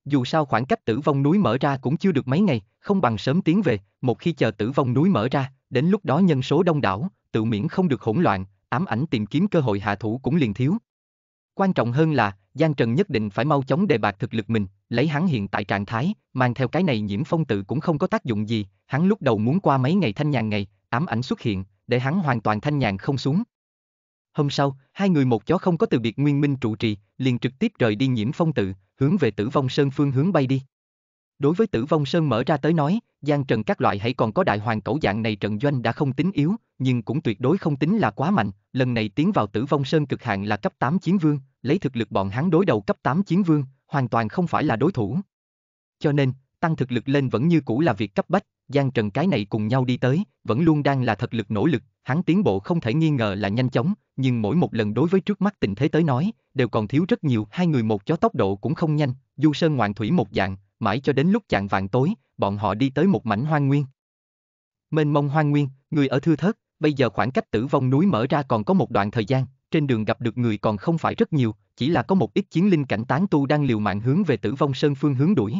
Dù sao khoảng cách tử vong núi mở ra cũng chưa được mấy ngày, không bằng sớm tiến về, một khi chờ tử vong núi mở ra, đến lúc đó nhân số đông đảo, tự miễn không được hỗn loạn, ám ảnh tìm kiếm cơ hội hạ thủ cũng liền thiếu. Quan trọng hơn là, Giang Trần nhất định phải mau chóng đề bạc thực lực mình, lấy hắn hiện tại trạng thái, mang theo cái này nhiễm phong tự cũng không có tác dụng gì, hắn lúc đầu muốn qua mấy ngày thanh nhàn ngày, ám ảnh xuất hiện, để hắn hoàn toàn thanh nhàn không xuống. Hôm sau, hai người một chó không có từ biệt Nguyên Minh trụ trì, liền trực tiếp rời đi nhiễm phong tự, hướng về tử vong sơn phương hướng bay đi. Đối với tử vong sơn mở ra tới nói, Giang Trần các loại hãy còn có đại hoàng cẩu dạng này trận doanh đã không tính yếu, nhưng cũng tuyệt đối không tính là quá mạnh, lần này tiến vào tử vong sơn cực hạn là cấp 8 chiến vương, lấy thực lực bọn hắn đối đầu cấp 8 chiến vương, hoàn toàn không phải là đối thủ. Cho nên, tăng thực lực lên vẫn như cũ là việc cấp bách, Giang Trần cái này cùng nhau đi tới, vẫn luôn đang là thật lực nỗ lực, hắn tiến bộ không thể nghi ngờ là nhanh chóng, nhưng mỗi một lần đối với trước mắt tình thế tới nói, đều còn thiếu rất nhiều, hai người một chó tốc độ cũng không nhanh, du sơn ngoạn thủy một dạng, mãi cho đến lúc chạng vạn tối, bọn họ đi tới một mảnh hoang nguyên. Mênh mông hoang nguyên, người ở thưa Thất, bây giờ khoảng cách tử vong núi mở ra còn có một đoạn thời gian, trên đường gặp được người còn không phải rất nhiều, chỉ là có một ít chiến linh cảnh tán tu đang liều mạng hướng về tử vong sơn phương hướng đuổi.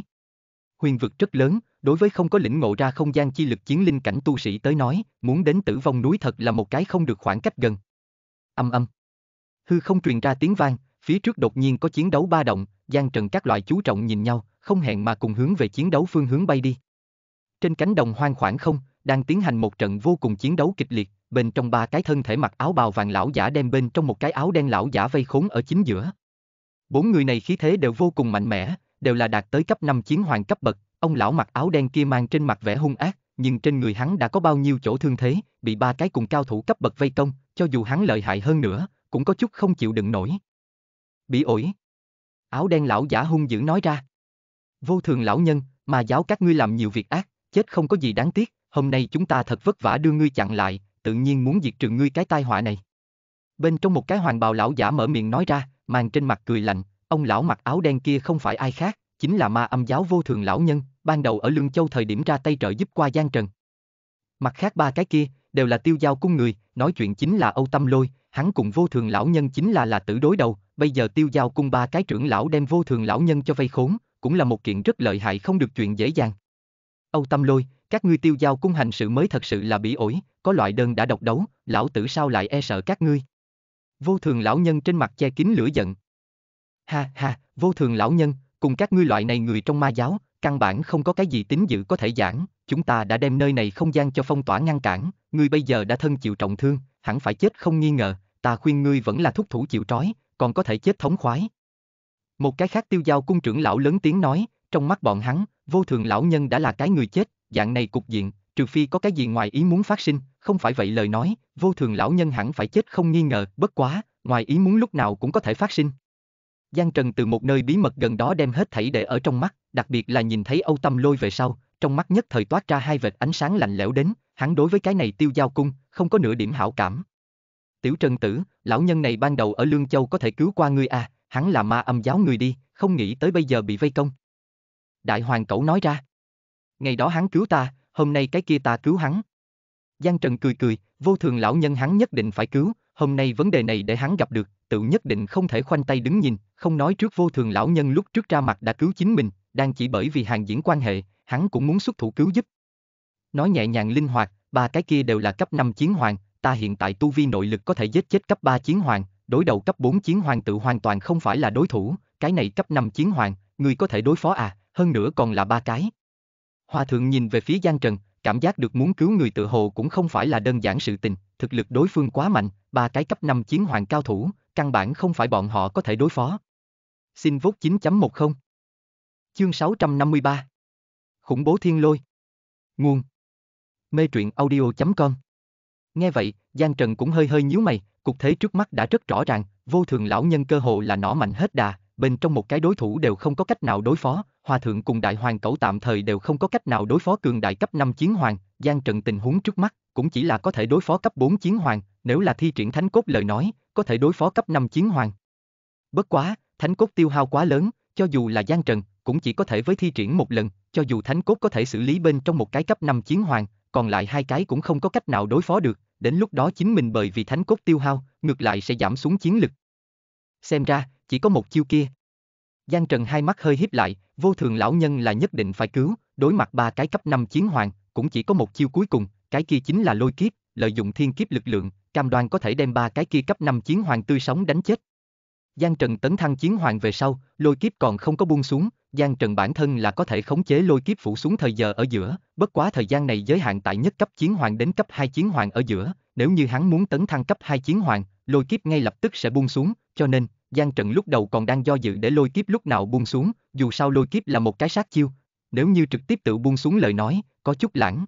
Huyền vực rất lớn, đối với không có lĩnh ngộ ra không gian chi lực chiến linh cảnh tu sĩ tới nói, muốn đến tử vong núi thật là một cái không được khoảng cách gần. Âm âm. Hư không truyền ra tiếng vang, phía trước đột nhiên có chiến đấu ba động, Giang Trần các loại chú trọng nhìn nhau, không hẹn mà cùng hướng về chiến đấu phương hướng bay đi. Trên cánh đồng hoang khoảng không, đang tiến hành một trận vô cùng chiến đấu kịch liệt, bên trong ba cái thân thể mặc áo bào vàng lão giả đem bên trong một cái áo đen lão giả vây khốn ở chính giữa. Bốn người này khí thế đều vô cùng mạnh mẽ, đều là đạt tới cấp 5 chiến hoàng cấp bậc, ông lão mặc áo đen kia mang trên mặt vẻ hung ác, nhưng trên người hắn đã có bao nhiêu chỗ thương thế, bị ba cái cùng cao thủ cấp bậc vây công, cho dù hắn lợi hại hơn nữa, cũng có chút không chịu đựng nổi. Bị ổi. Áo đen lão giả hung dữ nói ra. Vô thường lão nhân, mà giáo các ngươi làm nhiều việc ác, chết không có gì đáng tiếc, hôm nay chúng ta thật vất vả đưa ngươi chặn lại, tự nhiên muốn diệt trừ ngươi cái tai họa này. Bên trong một cái hoàng bào lão giả mở miệng nói ra, mang trên mặt cười lạnh, ông lão mặc áo đen kia không phải ai khác, chính là ma âm giáo vô thường lão nhân, ban đầu ở Lương Châu thời điểm ra tay trợ giúp qua gian Trần. Mặt khác ba cái kia, đều là tiêu giao cung người, nói chuyện chính là Âu Tâm Lôi, hắn cùng vô thường lão nhân chính là là tử đối đầu, bây giờ tiêu giao cung ba cái trưởng lão đem vô thường lão nhân cho vây khốn, cũng là một kiện rất lợi hại không được chuyện dễ dàng. Âu Tâm Lôi, các ngươi tiêu giao cung hành sự mới thật sự là bỉ ổi, có loại đơn đã độc đấu, lão tử sao lại e sợ các ngươi. Vô thường lão nhân trên mặt che kín lửa giận. Ha ha, vô thường lão nhân, cùng các ngươi loại này người trong ma giáo, căn bản không có cái gì tín dự có thể giảng, chúng ta đã đem nơi này không gian cho phong tỏa ngăn cản, ngươi bây giờ đã thân chịu trọng thương, hẳn phải chết không nghi ngờ, ta khuyên ngươi vẫn là thúc thủ chịu trói, còn có thể chết thống khoái. Một cái khác tiêu giao cung trưởng lão lớn tiếng nói, trong mắt bọn hắn, vô thường lão nhân đã là cái người chết, dạng này cục diện, trừ phi có cái gì ngoài ý muốn phát sinh, không phải vậy lời nói, vô thường lão nhân hẳn phải chết không nghi ngờ, bất quá, ngoài ý muốn lúc nào cũng có thể phát sinh. Giang Trần từ một nơi bí mật gần đó đem hết thảy để ở trong mắt, đặc biệt là nhìn thấy Âu Tâm lôi về sau, trong mắt nhất thời toát ra hai vệt ánh sáng lạnh lẽo đến, hắn đối với cái này tiêu giao cung, không có nửa điểm hảo cảm. Tiểu Trần Tử, lão nhân này ban đầu ở Lương Châu có thể cứu qua ngươi à, hắn là ma âm giáo người đi, không nghĩ tới bây giờ bị vây công. Đại hoàng cẩu nói ra. Ngày đó hắn cứu ta, hôm nay cái kia ta cứu hắn. Giang Trần cười cười, vô thường lão nhân hắn nhất định phải cứu, hôm nay vấn đề này để hắn gặp được, tự nhất định không thể khoanh tay đứng nhìn, không nói trước vô thường lão nhân lúc trước ra mặt đã cứu chính mình, đang chỉ bởi vì hàng diễn quan hệ, hắn cũng muốn xuất thủ cứu giúp. Nói nhẹ nhàng linh hoạt, ba cái kia đều là cấp 5 chiến hoàng, ta hiện tại tu vi nội lực có thể giết chết cấp 3 chiến hoàng, đối đầu cấp 4 chiến hoàng tự hoàn toàn không phải là đối thủ, cái này cấp 5 chiến hoàng, người có thể đối phó à, hơn nữa còn là ba cái. Hòa thượng nhìn về phía Giang Trần, cảm giác được muốn cứu người tự hồ cũng không phải là đơn giản sự tình, thực lực đối phương quá mạnh, ba cái cấp 5 chiến hoàng cao thủ, căn bản không phải bọn họ có thể đối phó. Xin vốt 9.10 Chương 653 Khủng bố thiên lôi Nguồn Mê truyện audio.com Nghe vậy, Giang Trần cũng hơi hơi nhíu mày, cục thế trước mắt đã rất rõ ràng, vô thường lão nhân cơ hồ là nỏ mạnh hết đà, bên trong một cái đối thủ đều không có cách nào đối phó, hòa thượng cùng đại hoàng cẩu tạm thời đều không có cách nào đối phó cường đại cấp 5 chiến hoàng, Giang Trần tình huống trước mắt cũng chỉ là có thể đối phó cấp 4 chiến hoàng, nếu là thi triển thánh cốt lời nói, có thể đối phó cấp 5 chiến hoàng. Bất quá, thánh cốt tiêu hao quá lớn, cho dù là Giang Trần, cũng chỉ có thể với thi triển một lần, cho dù thánh cốt có thể xử lý bên trong một cái cấp 5 chiến hoàng, còn lại hai cái cũng không có cách nào đối phó được, đến lúc đó chính mình bởi vì thánh cốt tiêu hao, ngược lại sẽ giảm xuống chiến lực. Xem ra, chỉ có một chiêu kia. Giang Trần hai mắt hơi híp lại, vô thường lão nhân là nhất định phải cứu, đối mặt ba cái cấp 5 chiến hoàng, cũng chỉ có một chiêu cuối cùng, cái kia chính là lôi kiếp, lợi dụng thiên kiếp lực lượng, cam đoan có thể đem ba cái kia cấp 5 chiến hoàng tươi sống đánh chết. Giang Trần tấn thăng chiến hoàng về sau, lôi kiếp còn không có buông xuống, Giang Trần bản thân là có thể khống chế lôi kiếp phủ xuống thời giờ ở giữa, bất quá thời gian này giới hạn tại nhất cấp chiến hoàng đến cấp 2 chiến hoàng ở giữa, nếu như hắn muốn tấn thăng cấp 2 chiến hoàng, lôi kiếp ngay lập tức sẽ buông xuống, cho nên, Giang Trần lúc đầu còn đang do dự để lôi kiếp lúc nào buông xuống, dù sao lôi kiếp là một cái sát chiêu, nếu như trực tiếp tự buông xuống lời nói, có chút lãng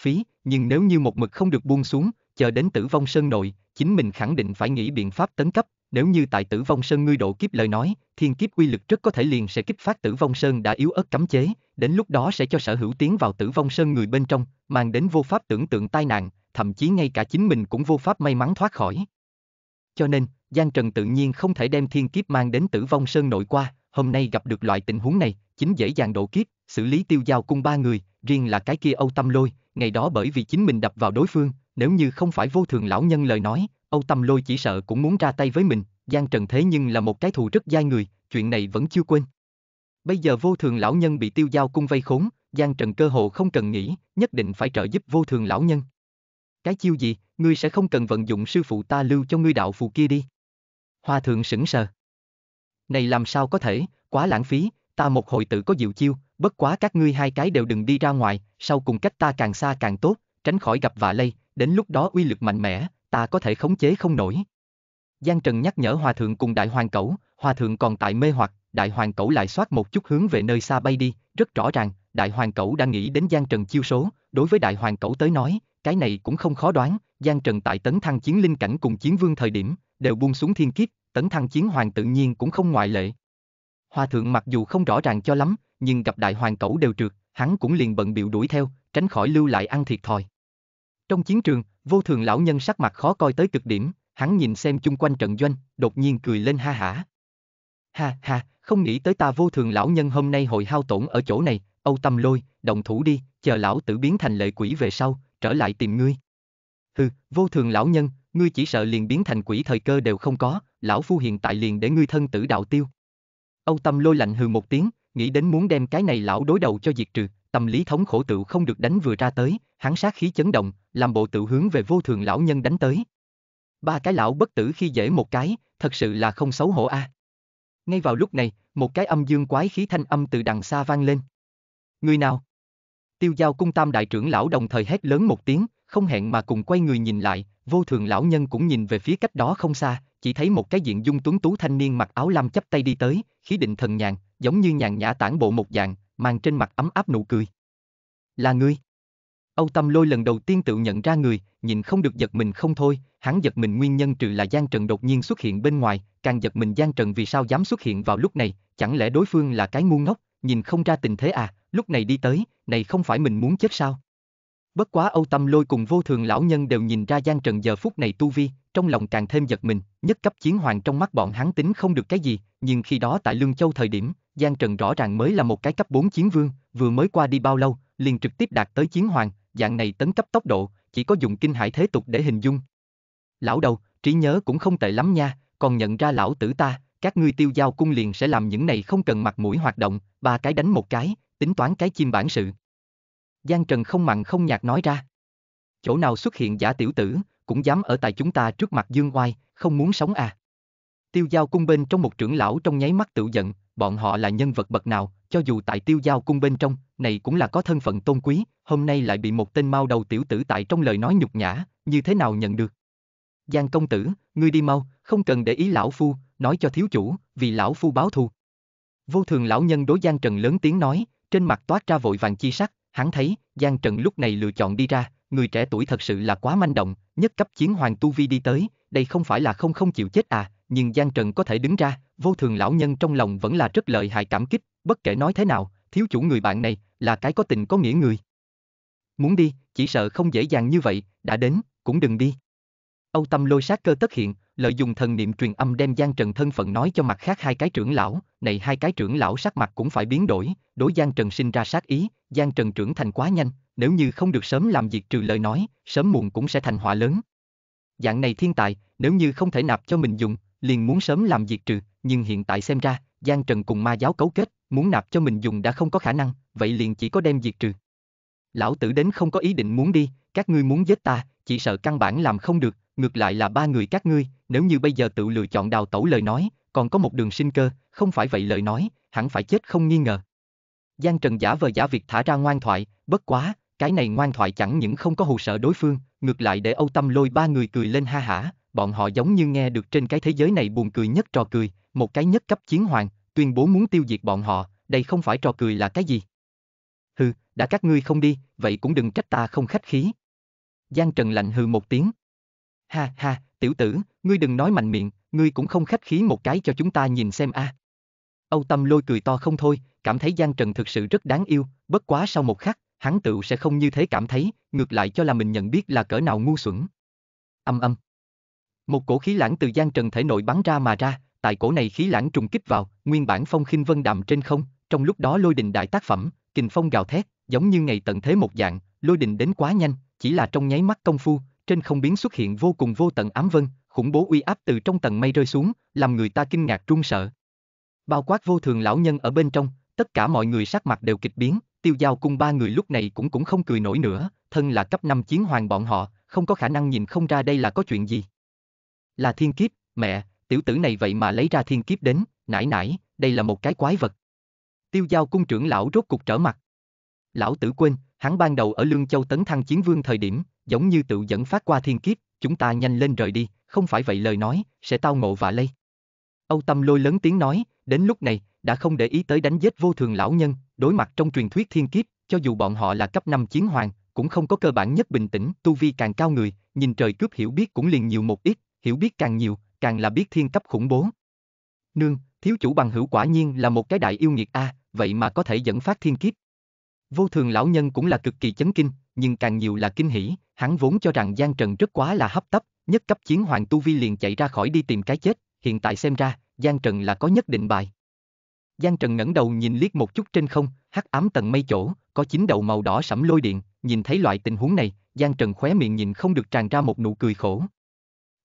phí, nhưng nếu như một mực không được buông xuống, chờ đến tử vong sơn nội, chính mình khẳng định phải nghĩ biện pháp tấn cấp, nếu như tại tử vong sơn ngươi độ kiếp lời nói, thiên kiếp uy lực rất có thể liền sẽ kích phát tử vong sơn đã yếu ớt cấm chế, đến lúc đó sẽ cho sở hữu tiến vào tử vong sơn người bên trong, mang đến vô pháp tưởng tượng tai nạn, thậm chí ngay cả chính mình cũng vô pháp may mắn thoát khỏi. Cho nên, Giang Trần tự nhiên không thể đem thiên kiếp mang đến tử vong sơn nội qua, hôm nay gặp được loại tình huống này, chính dễ dàng độ kiếp, xử lý tiêu giao cung ba người, riêng là cái kia Âu Tâm Lôi, ngày đó bởi vì chính mình đập vào đối phương, nếu như không phải vô thường lão nhân lời nói, Âu Tâm Lôi chỉ sợ cũng muốn ra tay với mình, Giang Trần thế nhưng là một cái thù rất dai người, chuyện này vẫn chưa quên. Bây giờ vô thường lão nhân bị tiêu giao cung vây khốn, Giang Trần cơ hồ không cần nghĩ, nhất định phải trợ giúp vô thường lão nhân. Cái chiêu gì, ngươi sẽ không cần vận dụng sư phụ ta lưu cho ngươi đạo phù kia đi. Hoa thượng sững sờ. Này làm sao có thể, quá lãng phí, ta một hồi tự có diệu chiêu, bất quá các ngươi hai cái đều đừng đi ra ngoài, sau cùng cách ta càng xa càng tốt, tránh khỏi gặp vạ lây, đến lúc đó uy lực mạnh mẽ, ta có thể khống chế không nổi. Giang Trần nhắc nhở Hòa Thượng cùng Đại Hoàng Cẩu, Hòa Thượng còn tại mê hoặc, Đại Hoàng Cẩu lại xoát một chút hướng về nơi xa bay đi, rất rõ ràng, Đại Hoàng Cẩu đang nghĩ đến Giang Trần chiêu số, đối với Đại Hoàng Cẩu tới nói, cái này cũng không khó đoán, Giang Trần tại tấn thăng chiến linh cảnh cùng chiến vương thời điểm, đều buông xuống thiên kiếp, tấn thăng chiến hoàng tự nhiên cũng không ngoại lệ. Hòa Thượng mặc dù không rõ ràng cho lắm, nhưng gặp Đại Hoàng Cẩu đều trượt, hắn cũng liền bận biểu đuổi theo, tránh khỏi lưu lại ăn thiệt thòi. Trong chiến trường, Vô thường lão nhân sắc mặt khó coi tới cực điểm, hắn nhìn xem chung quanh trận doanh, đột nhiên cười lên ha hả. Ha ha, không nghĩ tới ta vô thường lão nhân hôm nay hội hao tổn ở chỗ này, Âu Tâm Lôi, động thủ đi, chờ lão tử biến thành lệ quỷ về sau, trở lại tìm ngươi. Hừ, vô thường lão nhân, ngươi chỉ sợ liền biến thành quỷ thời cơ đều không có, lão phu hiện tại liền để ngươi thân tử đạo tiêu. Âu Tâm Lôi lạnh hừ một tiếng, nghĩ đến muốn đem cái này lão đối đầu cho diệt trừ, tâm lý thống khổ tựu không được đánh vừa ra tới, hắn sát khí chấn động, làm bộ tự hướng về vô thường lão nhân đánh tới. Ba cái lão bất tử khi dễ một cái, thật sự là không xấu hổ a. À. Ngay vào lúc này, một cái âm dương quái khí thanh âm từ đằng xa vang lên. Người nào? Tiêu giao cung tam đại trưởng lão đồng thời hét lớn một tiếng, không hẹn mà cùng quay người nhìn lại, vô thường lão nhân cũng nhìn về phía cách đó không xa, chỉ thấy một cái diện dung tuấn tú thanh niên mặc áo lam chắp tay đi tới, khí định thần nhàn, giống như nhàn nhã tản bộ một dạng, mang trên mặt ấm áp nụ cười. Là ngươi. Âu Tâm Lôi lần đầu tiên tự nhận ra người, nhìn không được giật mình không thôi, hắn giật mình nguyên nhân trừ là Giang Trần đột nhiên xuất hiện bên ngoài, càng giật mình Giang Trần vì sao dám xuất hiện vào lúc này, chẳng lẽ đối phương là cái ngu ngốc, nhìn không ra tình thế à, lúc này đi tới, này không phải mình muốn chết sao? Bất quá Âu Tâm Lôi cùng vô thường lão nhân đều nhìn ra Giang Trần giờ phút này tu vi, trong lòng càng thêm giật mình, nhất cấp chiến hoàng trong mắt bọn hắn tính không được cái gì, nhưng khi đó tại Lương Châu thời điểm, Giang Trần rõ ràng mới là một cái cấp 4 chiến vương, vừa mới qua đi bao lâu, liền trực tiếp đạt tới chiến hoàng, dạng này tấn cấp tốc độ, chỉ có dùng kinh hải thế tục để hình dung. Lão đầu, trí nhớ cũng không tệ lắm nha, còn nhận ra lão tử ta, các ngươi tiêu giao cung liền sẽ làm những này không cần mặt mũi hoạt động, ba cái đánh một cái, tính toán cái chim bản sự. Giang Trần không mặn không nhạt nói ra. Chỗ nào xuất hiện giả tiểu tử, cũng dám ở tại chúng ta trước mặt dương oai, không muốn sống à. Tiêu giao cung bên trong một trưởng lão trong nháy mắt tự giận, bọn họ là nhân vật bậc nào, cho dù tại tiêu giao cung bên trong, này cũng là có thân phận tôn quý, hôm nay lại bị một tên mau đầu tiểu tử tại trong lời nói nhục nhã, như thế nào nhận được. Giang công tử, ngươi đi mau, không cần để ý lão phu, nói cho thiếu chủ, vì lão phu báo thù. Vô thường lão nhân đối Giang Trần lớn tiếng nói, trên mặt toát ra vội vàng chi sắc, hắn thấy, Giang Trần lúc này lựa chọn đi ra, người trẻ tuổi thật sự là quá manh động, nhất cấp chiến hoàng tu vi đi tới, đây không phải là không không chịu chết à, nhưng Giang Trần có thể đứng ra, vô thường lão nhân trong lòng vẫn là rất lợi hại cảm kích, bất kể nói thế nào, thiếu chủ người bạn này là cái có tình có nghĩa người. Muốn đi, chỉ sợ không dễ dàng như vậy, đã đến, cũng đừng đi. Âu tâm lôi sát cơ tất hiện, lợi dùng thần niệm truyền âm đem Giang Trần thân phận nói cho mặt khác hai cái trưởng lão, này hai cái trưởng lão sắc mặt cũng phải biến đổi, đối Giang Trần sinh ra sát ý, Giang Trần trưởng thành quá nhanh, nếu như không được sớm làm việc trừ lời nói, sớm muộn cũng sẽ thành họa lớn. Dạng này thiên tài, nếu như không thể nạp cho mình dùng, liền muốn sớm làm diệt trừ, nhưng hiện tại xem ra, Giang Trần cùng ma giáo cấu kết, muốn nạp cho mình dùng đã không có khả năng, vậy liền chỉ có đem diệt trừ. Lão tử đến không có ý định muốn đi, các ngươi muốn giết ta, chỉ sợ căn bản làm không được, ngược lại là ba người các ngươi, nếu như bây giờ tự lựa chọn đào tẩu lời nói, còn có một đường sinh cơ, không phải vậy lời nói, hẳn phải chết không nghi ngờ. Giang Trần giả vờ giả việc thả ra ngoan thoại, bất quá, cái này ngoan thoại chẳng những không có hù sợ đối phương, ngược lại để Âu Tâm lôi ba người cười lên ha hả, bọn họ giống như nghe được trên cái thế giới này buồn cười nhất trò cười, một cái nhất cấp chiến hoàng, tuyên bố muốn tiêu diệt bọn họ, đây không phải trò cười là cái gì. Hừ, đã các ngươi không đi, vậy cũng đừng trách ta không khách khí. Giang Trần lạnh hừ một tiếng. Ha ha, tiểu tử, ngươi đừng nói mạnh miệng, ngươi cũng không khách khí một cái cho chúng ta nhìn xem a. À. Âu Tâm lôi cười to không thôi, cảm thấy Giang Trần thực sự rất đáng yêu, bất quá sau một khắc, hắn tựu sẽ không như thế cảm thấy, ngược lại cho là mình nhận biết là cỡ nào ngu xuẩn. Âm âm. Một cổ khí lãng từ gian trần thể nội bắn ra mà ra, tại cổ này khí lãng trùng kích vào, nguyên bản phong khinh vân đạm trên không, trong lúc đó lôi đình đại tác phẩm, kình phong gào thét, giống như ngày tận thế một dạng, lôi đình đến quá nhanh, chỉ là trong nháy mắt công phu, trên không biến xuất hiện vô cùng vô tận ám vân, khủng bố uy áp từ trong tầng mây rơi xuống, làm người ta kinh ngạc run sợ. Bao quát vô thường lão nhân ở bên trong, tất cả mọi người sắc mặt đều kịch biến, tiêu giao cung ba người lúc này cũng cũng không cười nổi nữa, thân là cấp năm chiến hoàng bọn họ, không có khả năng nhìn không ra đây là có chuyện gì là thiên kiếp, mẹ, tiểu tử này vậy mà lấy ra thiên kiếp đến, nải nải, đây là một cái quái vật. Tiêu giao cung trưởng lão rốt cục trở mặt. Lão tử quên, hắn ban đầu ở Lương Châu tấn thăng chiến vương thời điểm, giống như tự dẫn phát qua thiên kiếp, chúng ta nhanh lên rời đi, không phải vậy lời nói, sẽ tao ngộ và lây. Âu Tâm lôi lớn tiếng nói, đến lúc này, đã không để ý tới đánh giết vô thường lão nhân, đối mặt trong truyền thuyết thiên kiếp, cho dù bọn họ là cấp 5 chiến hoàng, cũng không có cơ bản nhất bình tĩnh, tu vi càng cao người, nhìn trời cướp hiểu biết cũng liền nhiều một ít, hiểu biết càng nhiều, càng là biết thiên cấp khủng bố. Nương, thiếu chủ bằng hữu quả nhiên là một cái đại yêu nghiệt a, vậy mà có thể dẫn phát thiên kiếp. Vô thường lão nhân cũng là cực kỳ chấn kinh, nhưng càng nhiều là kinh hỉ, hắn vốn cho rằng Giang Trần rất quá là hấp tấp, nhất cấp chiến hoàng tu vi liền chạy ra khỏi đi tìm cái chết, hiện tại xem ra, Giang Trần là có nhất định bài. Giang Trần ngẩng đầu nhìn liếc một chút trên không, hắc ám tầng mây chỗ, có chín đầu màu đỏ sẫm lôi điện, nhìn thấy loại tình huống này, Giang Trần khóe miệng nhìn không được tràn ra một nụ cười khổ.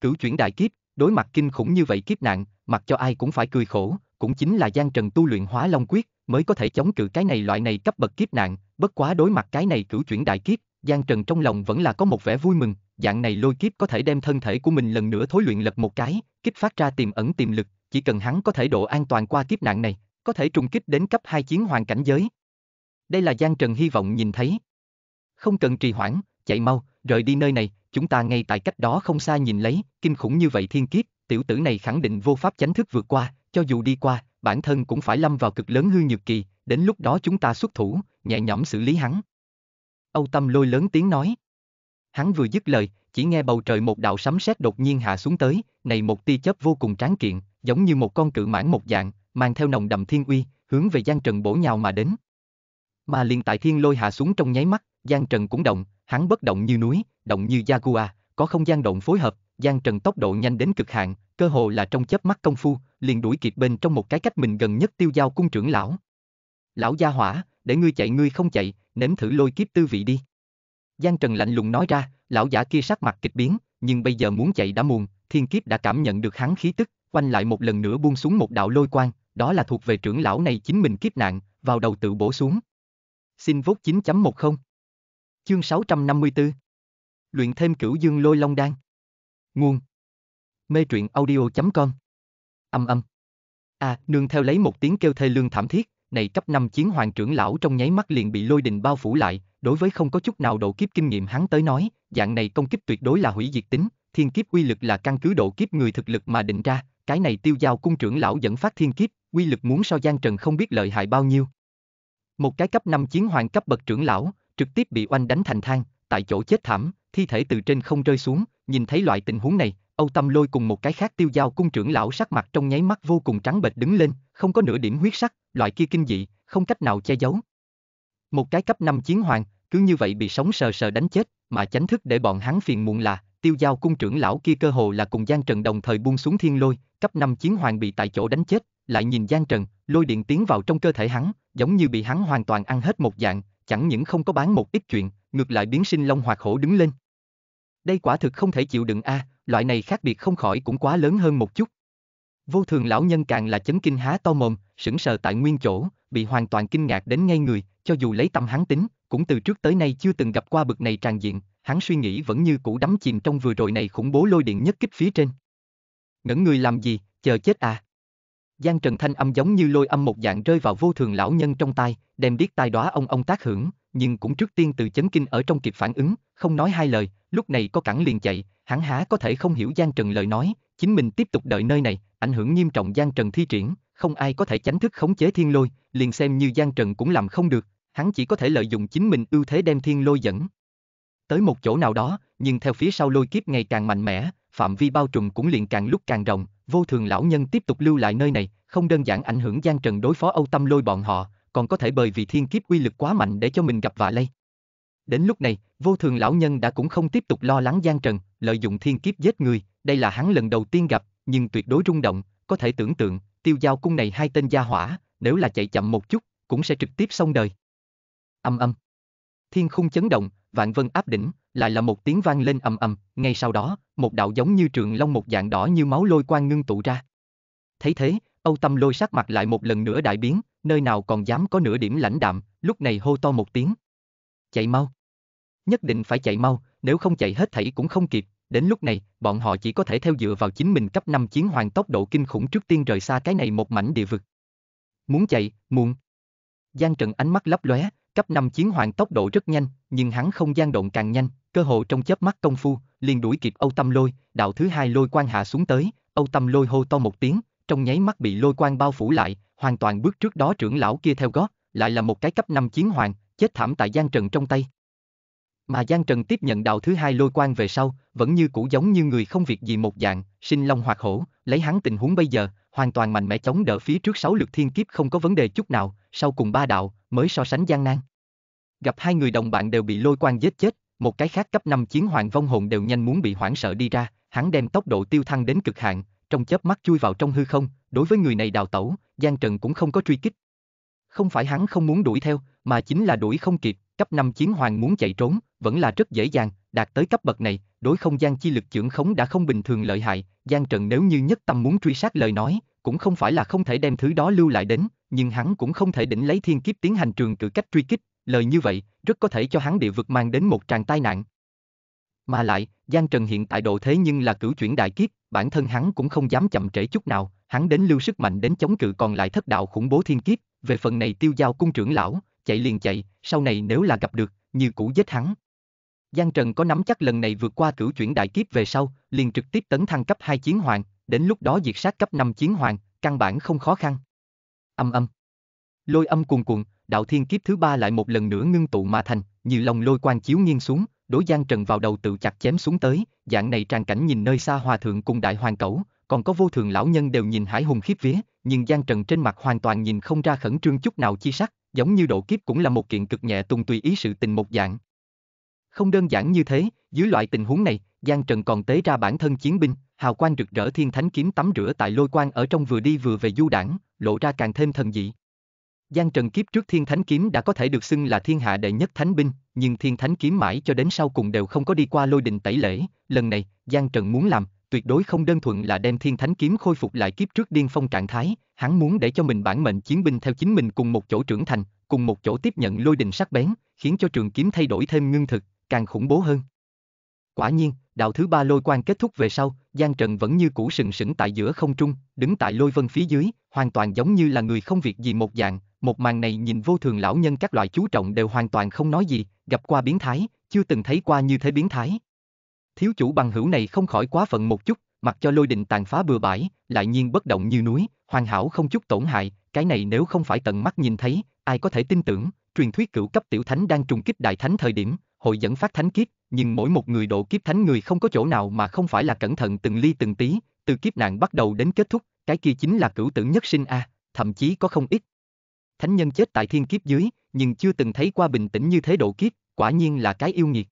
Cửu chuyển đại kiếp, đối mặt kinh khủng như vậy kiếp nạn, mặc cho ai cũng phải cười khổ, cũng chính là giang trần tu luyện hóa long quyết, mới có thể chống cự cái này loại này cấp bậc kiếp nạn, bất quá đối mặt cái này cửu chuyển đại kiếp, Giang Trần trong lòng vẫn là có một vẻ vui mừng, dạng này lôi kiếp có thể đem thân thể của mình lần nữa thối luyện lật một cái, kích phát ra tiềm ẩn tiềm lực, chỉ cần hắn có thể độ an toàn qua kiếp nạn này, có thể trùng kích đến cấp 2 chiến hoàng cảnh giới. Đây là Giang Trần hy vọng nhìn thấy. Không cần trì hoãn, chạy mau, rời đi nơi này, chúng ta ngay tại cách đó không xa nhìn lấy, kinh khủng như vậy thiên kiếp, tiểu tử này khẳng định vô pháp chánh thức vượt qua, cho dù đi qua, bản thân cũng phải lâm vào cực lớn hư nhược kỳ, đến lúc đó chúng ta xuất thủ, nhẹ nhõm xử lý hắn. Âu Tâm lôi lớn tiếng nói. Hắn vừa dứt lời, chỉ nghe bầu trời một đạo sấm sét đột nhiên hạ xuống tới, này một tia chớp vô cùng tráng kiện, giống như một con cự mãn một dạng, mang theo nồng đậm thiên uy, hướng về Giang Trần bổ nhào mà đến. Mà liền tại thiên lôi hạ xuống trong nháy mắt, Giang Trần cũng động, hắn bất động như núi, động như Jaguar, có không gian động phối hợp, Giang Trần tốc độ nhanh đến cực hạn, cơ hồ là trong chớp mắt công phu, liền đuổi kịp bên trong một cái cách mình gần nhất tiêu giao cung trưởng lão. Lão gia hỏa, để ngươi chạy ngươi không chạy, nếm thử lôi kiếp tư vị đi. Giang Trần lạnh lùng nói ra, lão giả kia sắc mặt kịch biến, nhưng bây giờ muốn chạy đã muộn, thiên kiếp đã cảm nhận được hắn khí tức, quanh lại một lần nữa buông xuống một đạo lôi quang, đó là thuộc về trưởng lão này chính mình kiếp nạn, vào đầu tự bổ xuống. Xin vốt 9.10 Chương 654 Luyện thêm cửu dương lôi long đan Nguồn Mê truyện audio.com Âm âm À, nương theo lấy một tiếng kêu thê lương thảm thiết, này cấp 5 chiến hoàng trưởng lão trong nháy mắt liền bị lôi đình bao phủ lại, đối với không có chút nào độ kiếp kinh nghiệm hắn tới nói, dạng này công kích tuyệt đối là hủy diệt tính, thiên kiếp uy lực là căn cứ độ kiếp người thực lực mà định ra, cái này tiêu giao cung trưởng lão dẫn phát thiên kiếp, uy lực muốn so gian trần không biết lợi hại bao nhiêu. Một cái cấp 5 chiến hoàng cấp bậc trưởng lão, trực tiếp bị oanh đánh thành thang, tại chỗ chết thảm, thi thể từ trên không rơi xuống, nhìn thấy loại tình huống này, Âu Tâm Lôi cùng một cái khác tiêu giao cung trưởng lão sắc mặt trong nháy mắt vô cùng trắng bệch đứng lên, không có nửa điểm huyết sắc, loại kia kinh dị, không cách nào che giấu. Một cái cấp 5 chiến hoàng, cứ như vậy bị sống sờ sờ đánh chết, mà chánh thức để bọn hắn phiền muộn là, tiêu giao cung trưởng lão kia cơ hồ là cùng Giang Trần đồng thời buông xuống thiên lôi, cấp 5 chiến hoàng bị tại chỗ đánh chết, lại nhìn Giang Trần, lôi điện tiến vào trong cơ thể hắn, giống như bị hắn hoàn toàn ăn hết một dạng, chẳng những không có bán một ít chuyện, ngược lại biến sinh long hoạt hổ đứng lên. Đây quả thực không thể chịu đựng a, à, loại này khác biệt không khỏi cũng quá lớn hơn một chút. Vô thường lão nhân càng là chấn kinh há to mồm, sững sờ tại nguyên chỗ, bị hoàn toàn kinh ngạc đến ngay người, cho dù lấy tâm hắn tính, cũng từ trước tới nay chưa từng gặp qua bực này tràn diện, hắn suy nghĩ vẫn như cũ đắm chìm trong vừa rồi này khủng bố lôi điện nhất kích phía trên. Ngẩn người làm gì, chờ chết à? Giang Trần Thanh âm giống như lôi âm một dạng rơi vào vô thường lão nhân trong tai, đem điếc tai đóa ông ông tác hưởng, nhưng cũng trước tiên từ chấn kinh ở trong kịp phản ứng, không nói hai lời, lúc này có cản liền chạy, hắn há có thể không hiểu Giang Trần lời nói, chính mình tiếp tục đợi nơi này, ảnh hưởng nghiêm trọng Giang Trần thi triển, không ai có thể chánh thức khống chế thiên lôi, liền xem như Giang Trần cũng làm không được, hắn chỉ có thể lợi dụng chính mình ưu thế đem thiên lôi dẫn tới một chỗ nào đó, nhưng theo phía sau lôi kiếp ngày càng mạnh mẽ, phạm vi bao trùm cũng liền càng lúc càng rộng, vô thường lão nhân tiếp tục lưu lại nơi này, không đơn giản ảnh hưởng gian trần đối phó Âu Tâm lôi bọn họ, còn có thể bởi vì thiên kiếp uy lực quá mạnh để cho mình gặp vạ lây. Đến lúc này, vô thường lão nhân đã cũng không tiếp tục lo lắng gian trần, lợi dụng thiên kiếp giết người, đây là hắn lần đầu tiên gặp, nhưng tuyệt đối rung động, có thể tưởng tượng, tiêu giao cung này hai tên gia hỏa, nếu là chạy chậm một chút, cũng sẽ trực tiếp xong đời. Âm âm. Thiên khung chấn động, vạn vân áp đỉnh, lại là một tiếng vang lên ầm ầm, ngay sau đó, một đạo giống như trường long một dạng đỏ như máu lôi quang ngưng tụ ra. Thấy thế, Âu Tâm lôi sắc mặt lại một lần nữa đại biến, nơi nào còn dám có nửa điểm lãnh đạm, lúc này hô to một tiếng. Chạy mau. Nhất định phải chạy mau, nếu không chạy hết thảy cũng không kịp, đến lúc này, bọn họ chỉ có thể theo dựa vào chính mình cấp 5 chiến hoàng tốc độ kinh khủng trước tiên rời xa cái này một mảnh địa vực. Muốn chạy, muộn. Giang Trần ánh mắt lấp lóe, Cấp 5 chiến hoàng tốc độ rất nhanh, nhưng hắn không gian động càng nhanh, cơ hội trong chớp mắt công phu, liền đuổi kịp Âu Tâm Lôi, đạo thứ hai lôi quan hạ xuống tới, Âu Tâm Lôi hô to một tiếng, trong nháy mắt bị lôi quan bao phủ lại, hoàn toàn bước trước đó trưởng lão kia theo gót, lại là một cái cấp 5 chiến hoàng, chết thảm tại gian Trần trong tay. Mà Giang Trần tiếp nhận đạo thứ hai lôi quan về sau, vẫn như cũ giống như người không việc gì một dạng, sinh long hoặc hổ, lấy hắn tình huống bây giờ, hoàn toàn mạnh mẽ chống đỡ phía trước sáu lực thiên kiếp không có vấn đề chút nào, sau cùng ba đạo, mới so sánh gian nan. Gặp hai người đồng bạn đều bị lôi quan giết chết, một cái khác cấp 5 chiến hoàng vong hồn đều nhanh muốn bị hoảng sợ đi ra, hắn đem tốc độ tiêu thăng đến cực hạn, trong chớp mắt chui vào trong hư không, đối với người này đào tẩu, Giang Trần cũng không có truy kích. Không phải hắn không muốn đuổi theo, mà chính là đuổi không kịp, cấp 5 chiến hoàng muốn chạy trốn, vẫn là rất dễ dàng, đạt tới cấp bậc này, đối không gian chi lực trưởng khống đã không bình thường lợi hại, Giang Trần nếu như nhất tâm muốn truy sát lời nói, cũng không phải là không thể đem thứ đó lưu lại đến, nhưng hắn cũng không thể đỉnh lấy thiên kiếp tiến hành trường cử cách truy kích, lời như vậy, rất có thể cho hắn địa vực mang đến một tràng tai nạn. Mà lại, Giang Trần hiện tại độ thế nhưng là cửu chuyển đại kiếp, bản thân hắn cũng không dám chậm trễ chút nào, hắn đến lưu sức mạnh đến chống cự còn lại thất đạo khủng bố thiên kiếp, về phần này tiêu giao cung trưởng lão, chạy liền chạy, sau này nếu là gặp được, như cũ giết hắn. Giang Trần có nắm chắc lần này vượt qua cửu chuyển đại kiếp về sau, liền trực tiếp tấn thăng cấp 2 chiến hoàng, đến lúc đó diệt sát cấp 5 chiến hoàng, căn bản không khó khăn âm âm. Lôi âm cuồn cuộn, đạo thiên kiếp thứ ba lại một lần nữa ngưng tụ mà thành, như lòng lôi quang chiếu nghiêng xuống, đối giang trần vào đầu tự chặt chém xuống tới, dạng này tràn cảnh nhìn nơi xa hòa thượng cùng đại hoàng cẩu, còn có vô thường lão nhân đều nhìn hải hùng khiếp vía, nhưng giang trần trên mặt hoàn toàn nhìn không ra khẩn trương chút nào chi sắc, giống như độ kiếp cũng là một kiện cực nhẹ tùng tùy ý sự tình một dạng. Không đơn giản như thế, dưới loại tình huống này, Giang Trần còn tế ra bản thân chiến binh, hào quang rực rỡ thiên thánh kiếm tắm rửa tại lôi quang ở trong vừa đi vừa về du đảng, lộ ra càng thêm thần dị. Giang Trần kiếp trước Thiên Thánh Kiếm đã có thể được xưng là thiên hạ đệ nhất thánh binh, nhưng Thiên Thánh Kiếm mãi cho đến sau cùng đều không có đi qua lôi đình tẩy lễ, lần này, Giang Trần muốn làm, tuyệt đối không đơn thuần là đem Thiên Thánh Kiếm khôi phục lại kiếp trước điên phong trạng thái, hắn muốn để cho mình bản mệnh chiến binh theo chính mình cùng một chỗ trưởng thành, cùng một chỗ tiếp nhận lôi đình sắc bén, khiến cho trường kiếm thay đổi thêm ngưng thực, càng khủng bố hơn. Quả nhiên, đạo thứ ba lôi quan kết thúc về sau, Giang Trần vẫn như cũ sừng sững tại giữa không trung, đứng tại lôi vân phía dưới, hoàn toàn giống như là người không việc gì một dạng, một màn này nhìn vô thường lão nhân các loại chú trọng đều hoàn toàn không nói gì, gặp qua biến thái, chưa từng thấy qua như thế biến thái. Thiếu chủ bằng hữu này không khỏi quá phận một chút, mặc cho lôi đình tàn phá bừa bãi, lại nhiên bất động như núi, hoàn hảo không chút tổn hại, cái này nếu không phải tận mắt nhìn thấy, ai có thể tin tưởng, truyền thuyết cửu cấp tiểu thánh đang trùng kích đại thánh thời điểm, hội dẫn phát thánh kiếp, nhưng mỗi một người độ kiếp thánh người không có chỗ nào mà không phải là cẩn thận từng ly từng tí, từ kiếp nạn bắt đầu đến kết thúc, cái kia chính là cửu tử nhất sinh a, à, thậm chí có không ít. Thánh nhân chết tại thiên kiếp dưới, nhưng chưa từng thấy qua bình tĩnh như thế độ kiếp, quả nhiên là cái yêu nghiệt.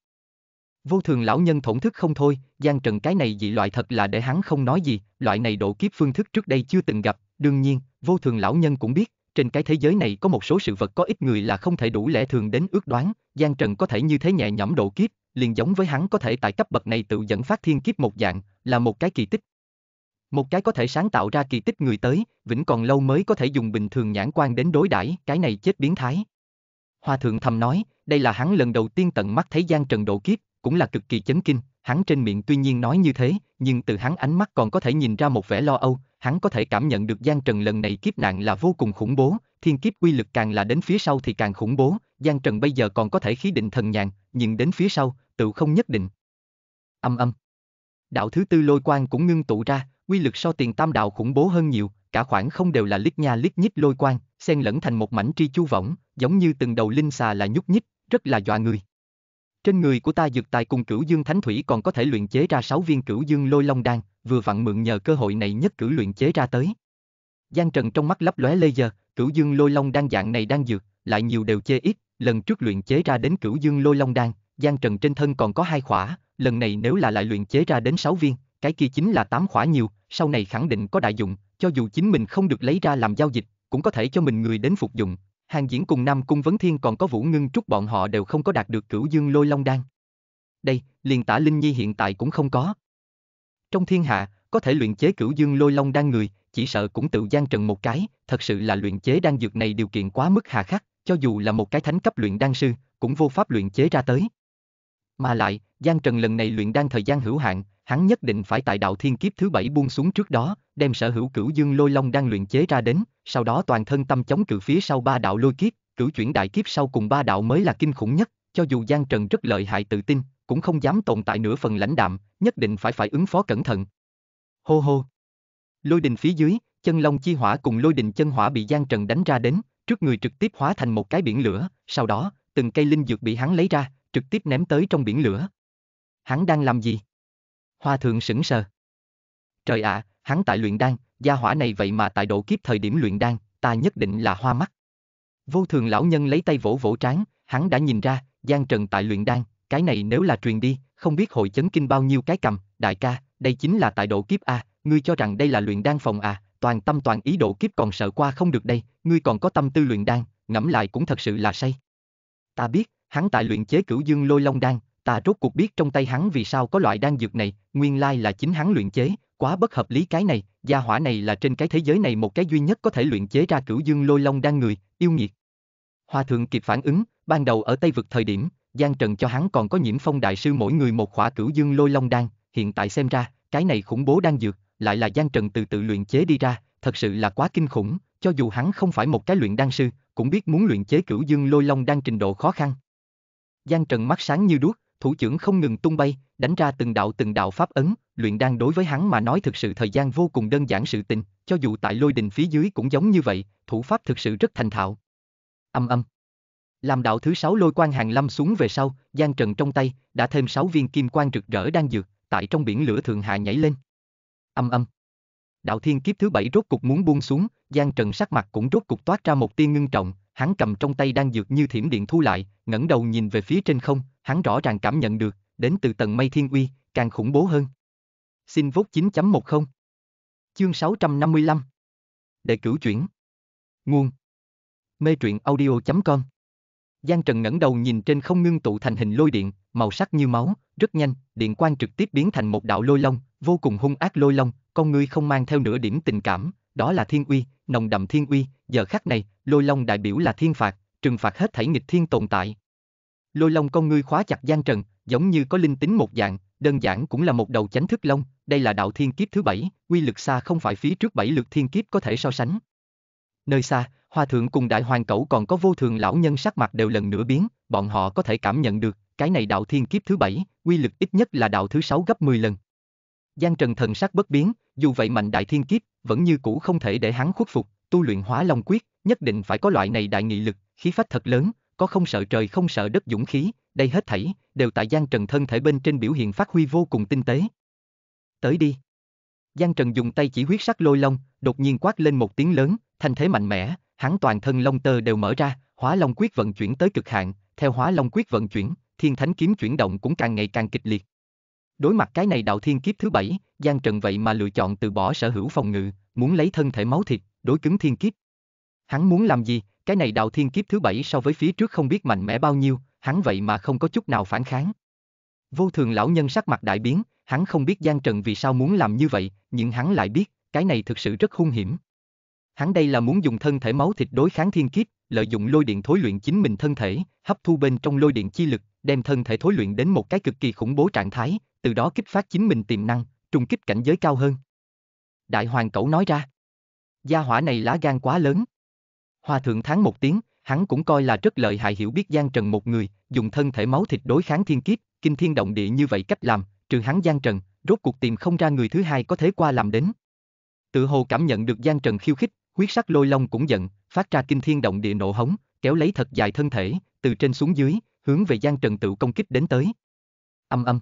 Vô thường lão nhân thổn thức không thôi, gian trần cái này dị loại thật là để hắn không nói gì, loại này độ kiếp phương thức trước đây chưa từng gặp, đương nhiên, vô thường lão nhân cũng biết, trên cái thế giới này có một số sự vật có ít người là không thể đủ lẽ thường đến ước đoán, Giang Trần có thể như thế nhẹ nhõm độ kiếp, liền giống với hắn có thể tại cấp bậc này tự dẫn phát thiên kiếp một dạng, là một cái kỳ tích. Một cái có thể sáng tạo ra kỳ tích người tới, vĩnh còn lâu mới có thể dùng bình thường nhãn quan đến đối đãi cái này chết biến thái. Hoa thượng thầm nói, đây là hắn lần đầu tiên tận mắt thấy Giang Trần độ kiếp, cũng là cực kỳ chấn kinh, hắn trên miệng tuy nhiên nói như thế, nhưng từ hắn ánh mắt còn có thể nhìn ra một vẻ lo âu, hắn có thể cảm nhận được Giang Trần lần này kiếp nạn là vô cùng khủng bố, thiên kiếp quy lực càng là đến phía sau thì càng khủng bố, Giang Trần bây giờ còn có thể khí định thần nhàn, nhưng đến phía sau, tự không nhất định. Âm âm. Đạo thứ tư lôi quang cũng ngưng tụ ra, quy lực so tiền tam đạo khủng bố hơn nhiều, cả khoảng không đều là lít nha lít nhít lôi quang, xen lẫn thành một mảnh tri chu võng, giống như từng đầu linh xà là nhúc nhích, rất là dọa người. Trên người của ta dược tài cùng cửu dương thánh thủy còn có thể luyện chế ra 6 viên cửu dương lôi long đan, vừa vặn mượn nhờ cơ hội này nhất cử luyện chế ra tới. Giang Trần trong mắt lấp lóe lê giờ, cửu dương lôi long đan dạng này đang dược, lại nhiều đều chê ít, lần trước luyện chế ra đến cửu dương lôi long đan, Giang Trần trên thân còn có hai khỏa, lần này nếu là lại luyện chế ra đến 6 viên, cái kia chính là 8 khỏa nhiều, sau này khẳng định có đại dụng, cho dù chính mình không được lấy ra làm giao dịch, cũng có thể cho mình người đến phục dụng. Hàng diễn cùng Nam Cung Vấn Thiên còn có Vũ Ngưng Trúc bọn họ đều không có đạt được cửu dương lôi long đan. Đây, liền tả Linh Nhi hiện tại cũng không có, trong thiên hạ, có thể luyện chế cửu dương lôi long đan người, chỉ sợ cũng tự gian trần một cái, thật sự là luyện chế đan dược này điều kiện quá mức hà khắc, cho dù là một cái thánh cấp luyện đan sư, cũng vô pháp luyện chế ra tới. Mà lại, Giang Trần lần này luyện đan thời gian hữu hạn, hắn nhất định phải tại đạo thiên kiếp thứ bảy buông xuống trước đó, đem sở hữu cửu dương lôi long đang luyện chế ra đến, sau đó toàn thân tâm chống cự phía sau ba đạo lôi kiếp, cửu chuyển đại kiếp sau cùng ba đạo mới là kinh khủng nhất, cho dù Giang Trần rất lợi hại tự tin, cũng không dám tồn tại nửa phần lãnh đạm, nhất định phải phải ứng phó cẩn thận. Hô hô. Lôi đình phía dưới, chân long chi hỏa cùng lôi đình chân hỏa bị Giang Trần đánh ra đến, trước người trực tiếp hóa thành một cái biển lửa, sau đó, từng cây linh dược bị hắn lấy ra, trực tiếp ném tới trong biển lửa. Hắn đang làm gì? Hoa thượng sững sờ. Trời ạ, à, hắn tại luyện đan, gia hỏa này vậy mà tại độ kiếp thời điểm luyện đan, ta nhất định là hoa mắt. Vô thường lão nhân lấy tay vỗ vỗ trán, hắn đã nhìn ra, Giang Trần tại luyện đan, cái này nếu là truyền đi, không biết hội chấn kinh bao nhiêu cái cầm, đại ca, đây chính là tại độ kiếp A, ngươi cho rằng đây là luyện đan phòng à, toàn tâm toàn ý độ kiếp còn sợ qua không được đây, ngươi còn có tâm tư luyện đan, ngẫm lại cũng thật sự là say. Ta biết, hắn tại luyện chế cửu dương lôi long đan, ta rốt cuộc biết trong tay hắn vì sao có loại đan dược này, nguyên lai là chính hắn luyện chế, quá bất hợp lý cái này, gia hỏa này là trên cái thế giới này một cái duy nhất có thể luyện chế ra cửu dương lôi long đan người, yêu nghiệt. Hoa thượng kịp phản ứng, ban đầu ở Tây vực thời điểm, Giang trần cho hắn còn có nhiễm phong đại sư mỗi người một khỏa cửu dương lôi long đan, hiện tại xem ra, cái này khủng bố đang dược, lại là Giang trần từ tự luyện chế đi ra, thật sự là quá kinh khủng, cho dù hắn không phải một cái luyện đan sư, cũng biết muốn luyện chế cửu dương lôi long đan trình độ khó khăn. Giang trần mắt sáng như đuốc, thủ trưởng không ngừng tung bay, đánh ra từng đạo từng đạo pháp ấn, luyện đan đối với hắn mà nói thực sự thời gian vô cùng đơn giản sự tình, cho dù tại lôi đình phía dưới cũng giống như vậy, thủ pháp thực sự rất thành thạo. Âm âm. Làm đạo thứ sáu lôi quan hàng lâm xuống về sau, Giang Trần trong tay, đã thêm sáu viên kim quan rực rỡ đang dược, tại trong biển lửa thượng hạ nhảy lên. Âm âm. Đạo thiên kiếp thứ bảy rốt cục muốn buông xuống, Giang Trần sắc mặt cũng rốt cục toát ra một tiên ngưng trọng, hắn cầm trong tay đang dược như thiểm điện thu lại, ngẩng đầu nhìn về phía trên không, hắn rõ ràng cảm nhận được, đến từ tầng mây thiên uy, càng khủng bố hơn. Xin vốt 9.10 Chương 655 Đệ cửu chuyển Nguồn Mê truyện audio.com Giang Trần ngẩng đầu nhìn trên không ngưng tụ thành hình lôi điện, màu sắc như máu, rất nhanh, điện quang trực tiếp biến thành một đạo lôi long, vô cùng hung ác lôi long, con ngươi không mang theo nửa điểm tình cảm, đó là thiên uy, nồng đậm thiên uy, giờ khắc này, lôi long đại biểu là thiên phạt, trừng phạt hết thảy nghịch thiên tồn tại. Lôi long con ngươi khóa chặt Giang Trần, giống như có linh tính một dạng, đơn giản cũng là một đầu chánh thức long, đây là đạo thiên kiếp thứ bảy, quy lực xa không phải phía trước bảy lực thiên kiếp có thể so sánh. Nơi xa, Hòa thượng cùng đại hoàng cẩu còn có vô thường lão nhân sắc mặt đều lần nữa biến, bọn họ có thể cảm nhận được, cái này đạo thiên kiếp thứ bảy, quy lực ít nhất là đạo thứ sáu gấp 10 lần. Giang Trần thần sắc bất biến, dù vậy mạnh đại thiên kiếp, vẫn như cũ không thể để hắn khuất phục, tu luyện hóa long quyết, nhất định phải có loại này đại nghị lực, khí phách thật lớn, có không sợ trời không sợ đất dũng khí, đây hết thảy, đều tại Giang Trần thân thể bên trên biểu hiện phát huy vô cùng tinh tế. Tới đi. Giang Trần dùng tay chỉ huyết sắc lôi long, đột nhiên quát lên một tiếng lớn, thanh thế mạnh mẽ, hắn toàn thân long tơ đều mở ra, hóa long quyết vận chuyển tới cực hạn, theo hóa long quyết vận chuyển, thiên thánh kiếm chuyển động cũng càng ngày càng kịch liệt. Đối mặt cái này đạo thiên kiếp thứ bảy, Giang Trần vậy mà lựa chọn từ bỏ sở hữu phòng ngự, muốn lấy thân thể máu thịt, đối cứng thiên kiếp. Hắn muốn làm gì, cái này đạo thiên kiếp thứ bảy so với phía trước không biết mạnh mẽ bao nhiêu, hắn vậy mà không có chút nào phản kháng. Vô thường lão nhân sắc mặt đại biến, hắn không biết Giang Trần vì sao muốn làm như vậy, nhưng hắn lại biết, cái này thực sự rất hung hiểm, hắn đây là muốn dùng thân thể máu thịt đối kháng thiên kiếp, lợi dụng lôi điện thối luyện chính mình thân thể, hấp thu bên trong lôi điện chi lực, đem thân thể thối luyện đến một cái cực kỳ khủng bố trạng thái, từ đó kích phát chính mình tiềm năng, trùng kích cảnh giới cao hơn. Đại hoàng cẩu nói ra, gia hỏa này lá gan quá lớn. Hoa thượng tháng một tiếng, hắn cũng coi là rất lợi hại hiểu biết Giang Trần một người, dùng thân thể máu thịt đối kháng thiên kiếp, kinh thiên động địa như vậy cách làm, trừ hắn Giang Trần, rốt cuộc tìm không ra người thứ hai có thể qua làm đến. Tự hồ cảm nhận được Giang Trần khiêu khích, Quyết sắc lôi long cũng giận, phát ra kinh thiên động địa nổ hống, kéo lấy thật dài thân thể, từ trên xuống dưới, hướng về Giang Trần Tựu công kích đến tới. Âm âm.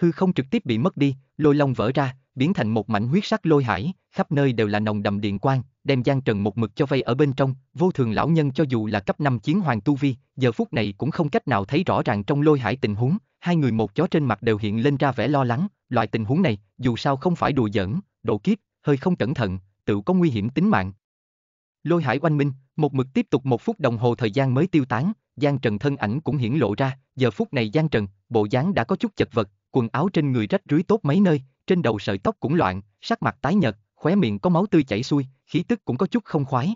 Hư không trực tiếp bị mất đi, lôi long vỡ ra, biến thành một mảnh huyết sắc lôi hải, khắp nơi đều là nồng đầm điện quang, đem Giang Trần một mực cho vây ở bên trong, vô thường lão nhân cho dù là cấp 5 chiến hoàng tu vi, giờ phút này cũng không cách nào thấy rõ ràng trong lôi hải tình huống, hai người một chó trên mặt đều hiện lên ra vẻ lo lắng, loại tình huống này, dù sao không phải đùa giỡn, độ kiếp, hơi không cẩn thận, tự có nguy hiểm tính mạng. Lôi hải oanh minh, một mực tiếp tục một phút đồng hồ thời gian mới tiêu tán, Giang Trần thân ảnh cũng hiển lộ ra, giờ phút này Giang Trần, bộ dáng đã có chút chật vật, quần áo trên người rách rưới tốt mấy nơi, trên đầu sợi tóc cũng loạn, sắc mặt tái nhợt, khóe miệng có máu tươi chảy xuôi, khí tức cũng có chút không khoái.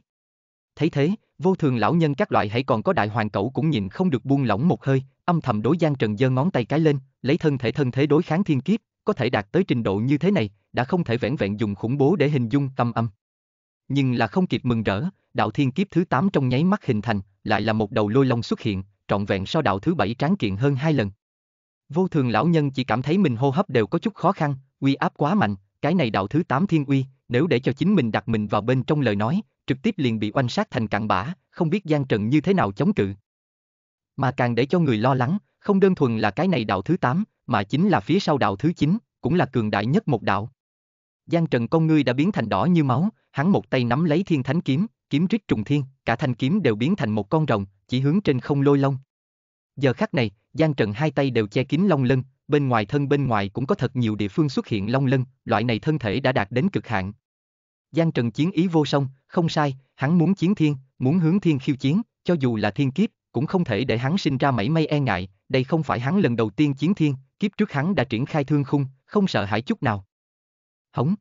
Thấy thế, vô thường lão nhân các loại hãy còn có đại hoàng cẩu cũng nhìn không được buông lỏng một hơi, âm thầm đối Giang Trần giơ ngón tay cái lên, lấy thân thể thân thế đối kháng thiên kiếp, có thể đạt tới trình độ như thế này, đã không thể vẹn vẹn dùng khủng bố để hình dung tâm âm. Nhưng là không kịp mừng rỡ, đạo thiên kiếp thứ 8 trong nháy mắt hình thành, lại là một đầu lôi long xuất hiện, trọn vẹn so đạo thứ 7 tráng kiện hơn hai lần. Vô thường lão nhân chỉ cảm thấy mình hô hấp đều có chút khó khăn, uy áp quá mạnh, cái này đạo thứ 8 thiên uy, nếu để cho chính mình đặt mình vào bên trong lời nói, trực tiếp liền bị oanh sát thành cặn bã, không biết gian trần như thế nào chống cự. Mà càng để cho người lo lắng, không đơn thuần là cái này đạo thứ 8, mà chính là phía sau đạo thứ 9, cũng là cường đại nhất một đạo. Giang Trần con ngươi đã biến thành đỏ như máu, hắn một tay nắm lấy thiên thánh kiếm, kiếm rít trùng thiên, cả thanh kiếm đều biến thành một con rồng, chỉ hướng trên không lôi long. Giờ khắc này, Giang Trần hai tay đều che kín long lân, bên ngoài thân bên ngoài cũng có thật nhiều địa phương xuất hiện long lân, loại này thân thể đã đạt đến cực hạn. Giang Trần chiến ý vô song, không sai, hắn muốn chiến thiên, muốn hướng thiên khiêu chiến, cho dù là thiên kiếp, cũng không thể để hắn sinh ra mảy may e ngại, đây không phải hắn lần đầu tiên chiến thiên, kiếp trước hắn đã triển khai thương khung, không sợ hãi chút nào hống.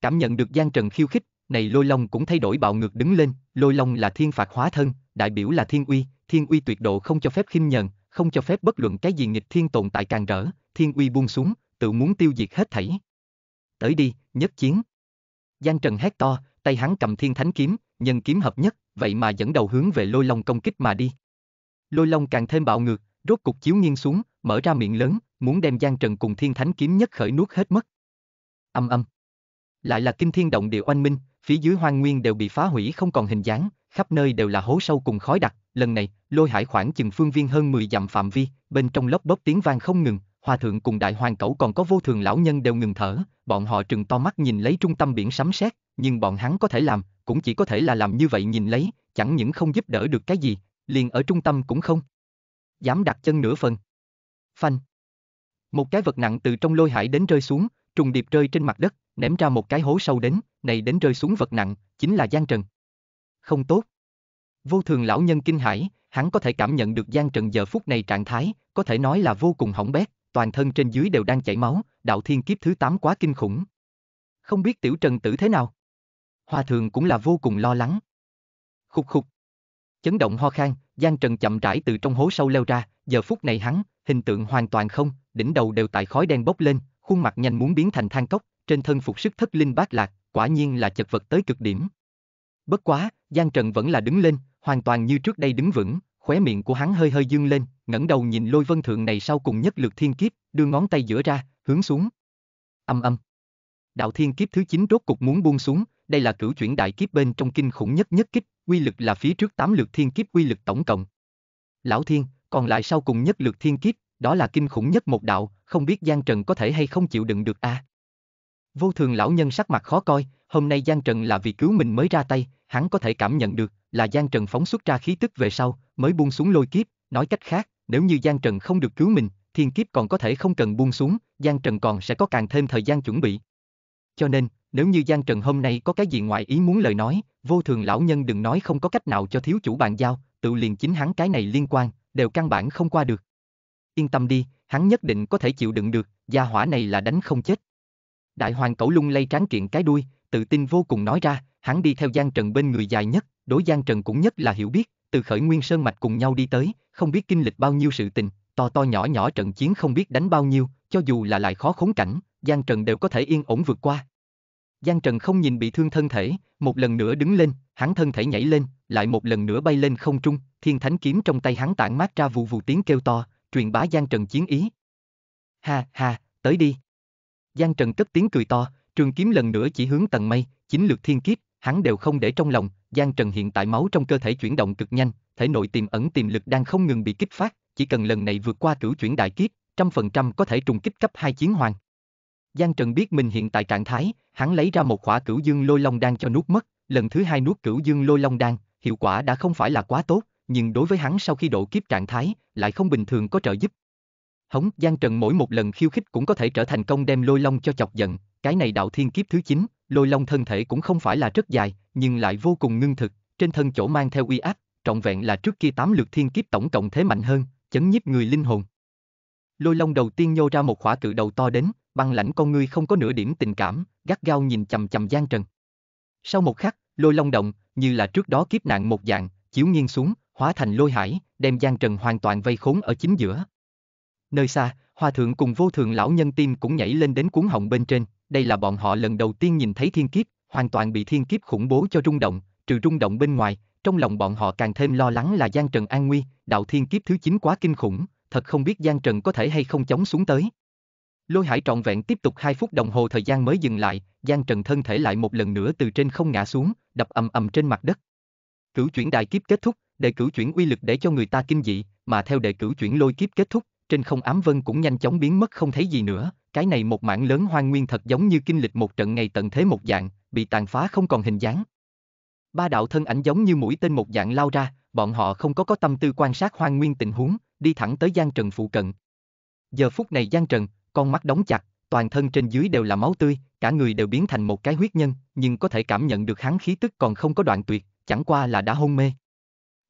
Cảm nhận được Giang Trần khiêu khích, này lôi long cũng thay đổi bạo ngược đứng lên, lôi long là thiên phạt hóa thân, đại biểu là thiên uy, thiên uy tuyệt độ không cho phép khinh nhờn, không cho phép bất luận cái gì nghịch thiên tồn tại càng rỡ, thiên uy buông xuống, tự muốn tiêu diệt hết thảy. Tới đi, nhất chiến. Giang Trần hét to, tay hắn cầm thiên thánh kiếm, nhân kiếm hợp nhất, vậy mà dẫn đầu hướng về lôi long công kích mà đi. Lôi long càng thêm bạo ngược, rốt cục chiếu nghiêng xuống, mở ra miệng lớn, muốn đem Giang Trần cùng thiên thánh kiếm nhất khởi nuốt hết mất âm âm. Lại là kinh thiên động địa oanh minh, phía dưới hoang nguyên đều bị phá hủy không còn hình dáng, khắp nơi đều là hố sâu cùng khói đặc, lần này, lôi hải khoảng chừng phương viên hơn 10 dặm phạm vi, bên trong lốc bóp tiếng vang không ngừng, hòa thượng cùng đại hoàng cẩu còn có vô thường lão nhân đều ngừng thở, bọn họ trừng to mắt nhìn lấy trung tâm biển sấm sét, nhưng bọn hắn có thể làm, cũng chỉ có thể là làm như vậy nhìn lấy, chẳng những không giúp đỡ được cái gì, liền ở trung tâm cũng không. Dám đặt chân nửa phần. Phanh. Một cái vật nặng từ trong lôi hải đến rơi xuống, trùng điệp rơi trên mặt đất, ném ra một cái hố sâu đến, này đến rơi xuống vật nặng, chính là Giang Trần. Không tốt. Vô thường lão nhân kinh hãi, hắn có thể cảm nhận được Giang Trần giờ phút này trạng thái, có thể nói là vô cùng hỏng bét, toàn thân trên dưới đều đang chảy máu, đạo thiên kiếp thứ 8 quá kinh khủng. Không biết tiểu Trần tử thế nào. Hoa thường cũng là vô cùng lo lắng. Khục khục. Chấn động ho khan, Giang Trần chậm rãi từ trong hố sâu leo ra, giờ phút này hắn, hình tượng hoàn toàn không, đỉnh đầu đều tại khói đen bốc lên, khuôn mặt nhanh muốn biến thành than cốc, trên thân phục sức thất linh bát lạc, quả nhiên là chật vật tới cực điểm. Bất quá, Giang Trần vẫn là đứng lên, hoàn toàn như trước đây đứng vững, khóe miệng của hắn hơi hơi dương lên, ngẩng đầu nhìn lôi vân thượng này sau cùng nhất lượt thiên kiếp, đưa ngón tay giữa ra, hướng xuống. Âm âm. Đạo thiên kiếp thứ 9 rốt cục muốn buông xuống, đây là cửu chuyển đại kiếp bên trong kinh khủng nhất nhất kích, quy lực là phía trước 8 lượt thiên kiếp quy lực tổng cộng. Lão thiên, còn lại sau cùng nhất lượt thiên kiếp, đó là kinh khủng nhất một đạo, không biết Giang Trần có thể hay không chịu đựng được a. À? Vô thường lão nhân sắc mặt khó coi, hôm nay Giang Trần là vì cứu mình mới ra tay, hắn có thể cảm nhận được là Giang Trần phóng xuất ra khí tức về sau, mới buông xuống lôi kiếp, nói cách khác, nếu như Giang Trần không được cứu mình, thiên kiếp còn có thể không cần buông xuống, Giang Trần còn sẽ có càng thêm thời gian chuẩn bị. Cho nên, nếu như Giang Trần hôm nay có cái gì ngoại ý muốn lời nói, vô thường lão nhân đừng nói không có cách nào cho thiếu chủ bàn giao, tự liền chính hắn cái này liên quan, đều căn bản không qua được yên tâm đi, hắn nhất định có thể chịu đựng được, gia hỏa này là đánh không chết. Đại hoàng cẩu lung lay tráng kiện cái đuôi, tự tin vô cùng nói ra, hắn đi theo Giang Trần bên người dài nhất, đối Giang Trần cũng nhất là hiểu biết, từ khởi nguyên sơn mạch cùng nhau đi tới, không biết kinh lịch bao nhiêu sự tình, to to nhỏ nhỏ trận chiến không biết đánh bao nhiêu, cho dù là lại khó khốn cảnh, Giang Trần đều có thể yên ổn vượt qua. Giang Trần không nhìn bị thương thân thể, một lần nữa đứng lên, hắn thân thể nhảy lên, lại một lần nữa bay lên không trung, thiên thánh kiếm trong tay hắn tản mát ra vụ vụ tiếng kêu to, truyền bá Giang Trần chiến ý. Ha ha, tới đi. Giang Trần cất tiếng cười to, trường kiếm lần nữa chỉ hướng tầng mây, chính lược thiên kiếp, hắn đều không để trong lòng, Giang Trần hiện tại máu trong cơ thể chuyển động cực nhanh, thể nội tiềm ẩn tiềm lực đang không ngừng bị kích phát, chỉ cần lần này vượt qua cửu chuyển đại kiếp, trăm phần trăm có thể trùng kích cấp hai chiến hoàng. Giang Trần biết mình hiện tại trạng thái, hắn lấy ra một khỏa cửu dương lôi long đan cho nuốt mất, lần thứ hai nuốt cửu dương lôi long đan, hiệu quả đã không phải là quá tốt, nhưng đối với hắn sau khi độ kiếp trạng thái, lại không bình thường có trợ giúp. Hống, Giang Trần mỗi một lần khiêu khích cũng có thể trở thành công đem lôi long cho chọc giận, cái này đạo thiên kiếp thứ 9, lôi long thân thể cũng không phải là rất dài, nhưng lại vô cùng ngưng thực, trên thân chỗ mang theo uy áp, trọn vẹn là trước kia tám lượt thiên kiếp tổng cộng thế mạnh hơn, chấn nhiếp người linh hồn. Lôi long đầu tiên nhô ra một khỏa cự đầu to đến, băng lãnh con ngươi không có nửa điểm tình cảm, gắt gao nhìn chầm chầm Giang Trần. Sau một khắc, lôi long động, như là trước đó kiếp nạn một dạng, chiếu nghiêng xuống, hóa thành lôi hải, đem Giang Trần hoàn toàn vây khốn ở chính giữa. Nơi xa, Hòa Thượng cùng vô thường lão nhân tim cũng nhảy lên đến cuốn họng bên trên, đây là bọn họ lần đầu tiên nhìn thấy thiên kiếp, hoàn toàn bị thiên kiếp khủng bố cho rung động, trừ rung động bên ngoài, trong lòng bọn họ càng thêm lo lắng là Giang Trần an nguy, đạo thiên kiếp thứ 9 quá kinh khủng, thật không biết Giang Trần có thể hay không chống xuống tới. Lôi hải trọn vẹn tiếp tục 2 phút đồng hồ thời gian mới dừng lại, Giang Trần thân thể lại một lần nữa từ trên không ngã xuống, đập ầm ầm trên mặt đất. Cửu chuyển đại kiếp kết thúc, đệ cửu chuyển uy lực để cho người ta kinh dị, mà theo đệ cửu chuyển lôi kiếp kết thúc, trên không ám vân cũng nhanh chóng biến mất không thấy gì nữa, cái này một mảng lớn hoang nguyên thật giống như kinh lịch một trận ngày tận thế một dạng, bị tàn phá không còn hình dáng. Ba đạo thân ảnh giống như mũi tên một dạng lao ra, bọn họ không có có tâm tư quan sát hoang nguyên tình huống, đi thẳng tới Giang Trần phụ cận. Giờ phút này Giang Trần, con mắt đóng chặt, toàn thân trên dưới đều là máu tươi, cả người đều biến thành một cái huyết nhân, nhưng có thể cảm nhận được hắn khí tức còn không có đoạn tuyệt, chẳng qua là đã hôn mê.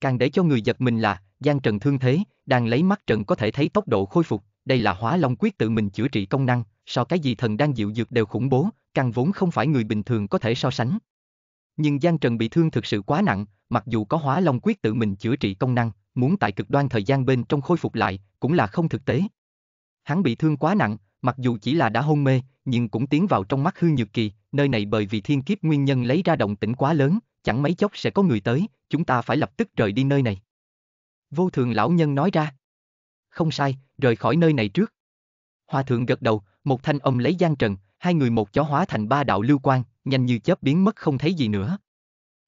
Càng để cho người giật mình là, Giang Trần thương thế, đang lấy mắt Trần có thể thấy tốc độ khôi phục, đây là hóa long quyết tự mình chữa trị công năng, so cái gì thần đang dịu dược đều khủng bố, càng vốn không phải người bình thường có thể so sánh. Nhưng Giang Trần bị thương thực sự quá nặng, mặc dù có hóa long quyết tự mình chữa trị công năng, muốn tại cực đoan thời gian bên trong khôi phục lại, cũng là không thực tế. Hắn bị thương quá nặng, mặc dù chỉ là đã hôn mê, nhưng cũng tiến vào trong mắt hư nhược kỳ, nơi này bởi vì thiên kiếp nguyên nhân lấy ra động tĩnh quá lớn, chẳng mấy chốc sẽ có người tới, chúng ta phải lập tức rời đi nơi này. Vô thường lão nhân nói ra. Không sai, rời khỏi nơi này trước. Hòa thượng gật đầu, một thanh âm lấy gian trần, hai người một chó hóa thành ba đạo lưu quan, nhanh như chớp biến mất không thấy gì nữa.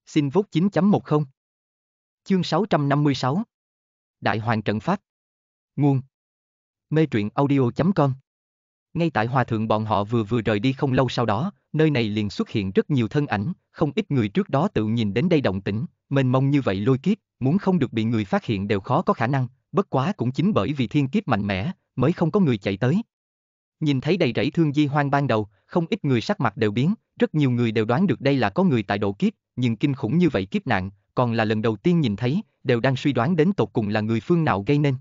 Xin vốt 9.10 Chương 656 Đại Hoàng Trận Pháp Nguồn Mê truyện audio.com ngay tại hòa thượng bọn họ vừa vừa rời đi không lâu sau đó, nơi này liền xuất hiện rất nhiều thân ảnh, không ít người trước đó tự nhìn đến đây động tĩnh, mênh mông như vậy lôi kiếp, muốn không được bị người phát hiện đều khó có khả năng, bất quá cũng chính bởi vì thiên kiếp mạnh mẽ, mới không có người chạy tới. Nhìn thấy đầy rẫy thương di hoang ban đầu, không ít người sắc mặt đều biến, rất nhiều người đều đoán được đây là có người tại độ kiếp, nhưng kinh khủng như vậy kiếp nạn, còn là lần đầu tiên nhìn thấy, đều đang suy đoán đến tột cùng là người phương nào gây nên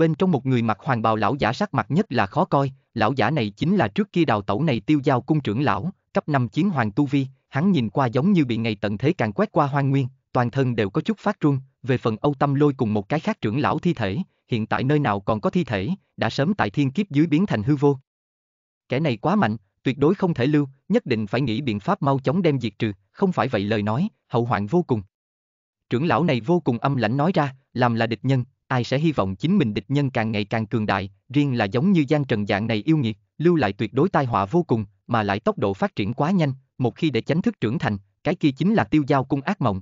bên trong một người mặc hoàng bào lão giả sắc mặt nhất là khó coi, lão giả này chính là trước kia đào tẩu này tiêu giao cung trưởng lão, cấp 5 chiến hoàng tu vi, hắn nhìn qua giống như bị ngày tận thế càng quét qua hoang nguyên, toàn thân đều có chút phát run, về phần Âu Tâm Lôi cùng một cái khác trưởng lão thi thể, hiện tại nơi nào còn có thi thể, đã sớm tại thiên kiếp dưới biến thành hư vô. Kẻ này quá mạnh, tuyệt đối không thể lưu, nhất định phải nghĩ biện pháp mau chóng đem diệt trừ, không phải vậy lời nói, hậu hoạn vô cùng. Trưởng lão này vô cùng âm lãnh nói ra, làm là địch nhân, ai sẽ hy vọng chính mình địch nhân càng ngày càng cường đại, riêng là giống như gian trần dạng này yêu nghiệt, lưu lại tuyệt đối tai họa vô cùng, mà lại tốc độ phát triển quá nhanh, một khi để chánh thức trưởng thành, cái kia chính là tiêu giao cung ác mộng.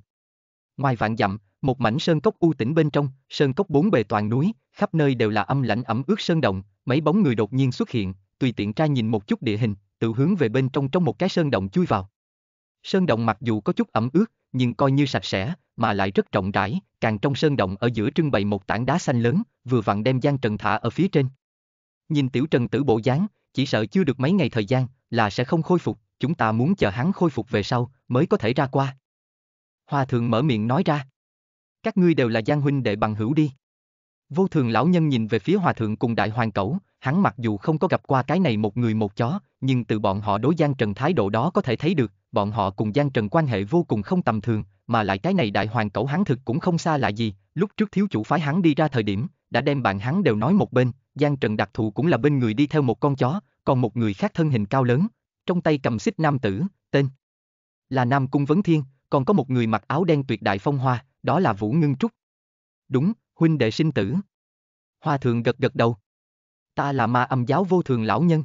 Ngoài vạn dặm, một mảnh sơn cốc u tĩnh bên trong, sơn cốc bốn bề toàn núi, khắp nơi đều là âm lãnh ẩm ướt sơn động, mấy bóng người đột nhiên xuất hiện, tùy tiện tra nhìn một chút địa hình, tự hướng về bên trong trong một cái sơn động chui vào. Sơn động mặc dù có chút ẩm ướt, nhưng coi như sạch sẽ, mà lại rất rộng rãi, càng trong sơn động ở giữa trưng bày một tảng đá xanh lớn, vừa vặn đem Giang Trần thả ở phía trên. Nhìn tiểu Trần tử bộ dáng, chỉ sợ chưa được mấy ngày thời gian là sẽ không khôi phục, chúng ta muốn chờ hắn khôi phục về sau mới có thể ra qua. Hoa thượng mở miệng nói ra. Các ngươi đều là Giang huynh đệ bằng hữu đi. Vô thường lão nhân nhìn về phía hòa thượng cùng đại hoàng cẩu, hắn mặc dù không có gặp qua cái này một người một chó, nhưng từ bọn họ đối Giang Trần thái độ đó có thể thấy được, bọn họ cùng Giang Trần quan hệ vô cùng không tầm thường, mà lại cái này đại hoàng cẩu hắn thực cũng không xa lạ gì, lúc trước thiếu chủ phái hắn đi ra thời điểm, đã đem bạn hắn đều nói một bên, Giang Trần đặc thù cũng là bên người đi theo một con chó, còn một người khác thân hình cao lớn, trong tay cầm xích nam tử, tên là Nam Cung Vấn Thiên, còn có một người mặc áo đen tuyệt đại phong hoa, đó là Vũ Ngưng Trúc. Đúng, huynh đệ sinh tử. Hoa Thường gật gật đầu. Ta là ma âm giáo vô thường lão nhân.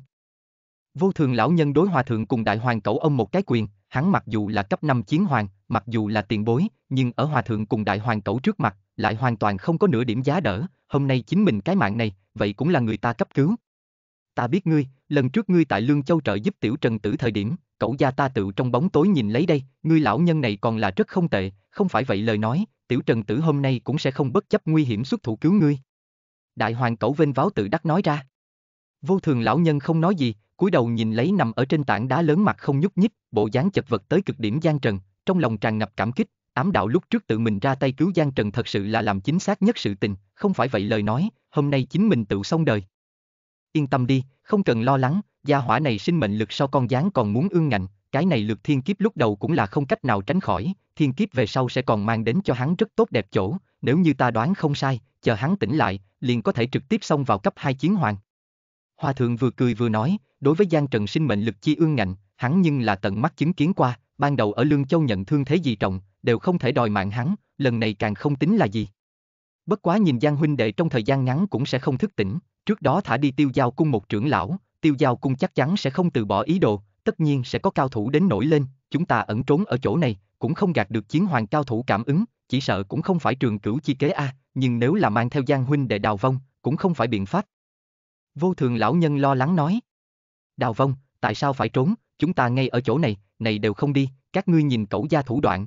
Vô thường lão nhân đối hòa thượng cùng đại hoàng cẩu ông một cái quyền, hắn mặc dù là cấp 5 chiến hoàng, mặc dù là tiền bối, nhưng ở hòa thượng cùng đại hoàng cẩu trước mặt, lại hoàn toàn không có nửa điểm giá đỡ, hôm nay chính mình cái mạng này, vậy cũng là người ta cấp cứu. Ta biết ngươi, lần trước ngươi tại Lương Châu trợ giúp tiểu trần tử thời điểm, cậu gia ta tự trong bóng tối nhìn lấy đây, ngươi lão nhân này còn là rất không tệ, không phải vậy lời nói, tiểu trần tử hôm nay cũng sẽ không bất chấp nguy hiểm xuất thủ cứu ngươi. Đại hoàng cẩu vênh váo tự đắc nói ra. Vô thường lão nhân không nói gì, cúi đầu nhìn lấy nằm ở trên tảng đá lớn mặt không nhúc nhích, bộ dáng chật vật tới cực điểm Giang Trần, trong lòng tràn ngập cảm kích, ám đạo lúc trước tự mình ra tay cứu Giang Trần thật sự là làm chính xác nhất sự tình, không phải vậy lời nói, hôm nay chính mình tự xong đời. Yên tâm đi, không cần lo lắng, gia hỏa này sinh mệnh lực sau con dáng còn muốn ương ngạnh, cái này lượt thiên kiếp lúc đầu cũng là không cách nào tránh khỏi, thiên kiếp về sau sẽ còn mang đến cho hắn rất tốt đẹp chỗ, nếu như ta đoán không sai, chờ hắn tỉnh lại, liền có thể trực tiếp xông vào cấp 2 chiến hoàng. Hòa thượng vừa cười vừa nói, đối với Giang Trần sinh mệnh lực chi ương ngạnh, hắn nhưng là tận mắt chứng kiến qua, ban đầu ở Lương Châu nhận thương thế gì trọng, đều không thể đòi mạng hắn, lần này càng không tính là gì. Bất quá nhìn Giang huynh đệ trong thời gian ngắn cũng sẽ không thức tỉnh, trước đó thả đi tiêu giao cung một trưởng lão, tiêu giao cung chắc chắn sẽ không từ bỏ ý đồ, tất nhiên sẽ có cao thủ đến nổi lên, chúng ta ẩn trốn ở chỗ này, cũng không gạt được chiến hoàng cao thủ cảm ứng, chỉ sợ cũng không phải trường cửu chi kế A, nhưng nếu là mang theo Giang huynh đệ đào vong, cũng không phải biện pháp, Vô thường lão nhân lo lắng nói. Đào vong, tại sao phải trốn, chúng ta ngay ở chỗ này, này đều không đi, các ngươi nhìn cậu gia thủ đoạn.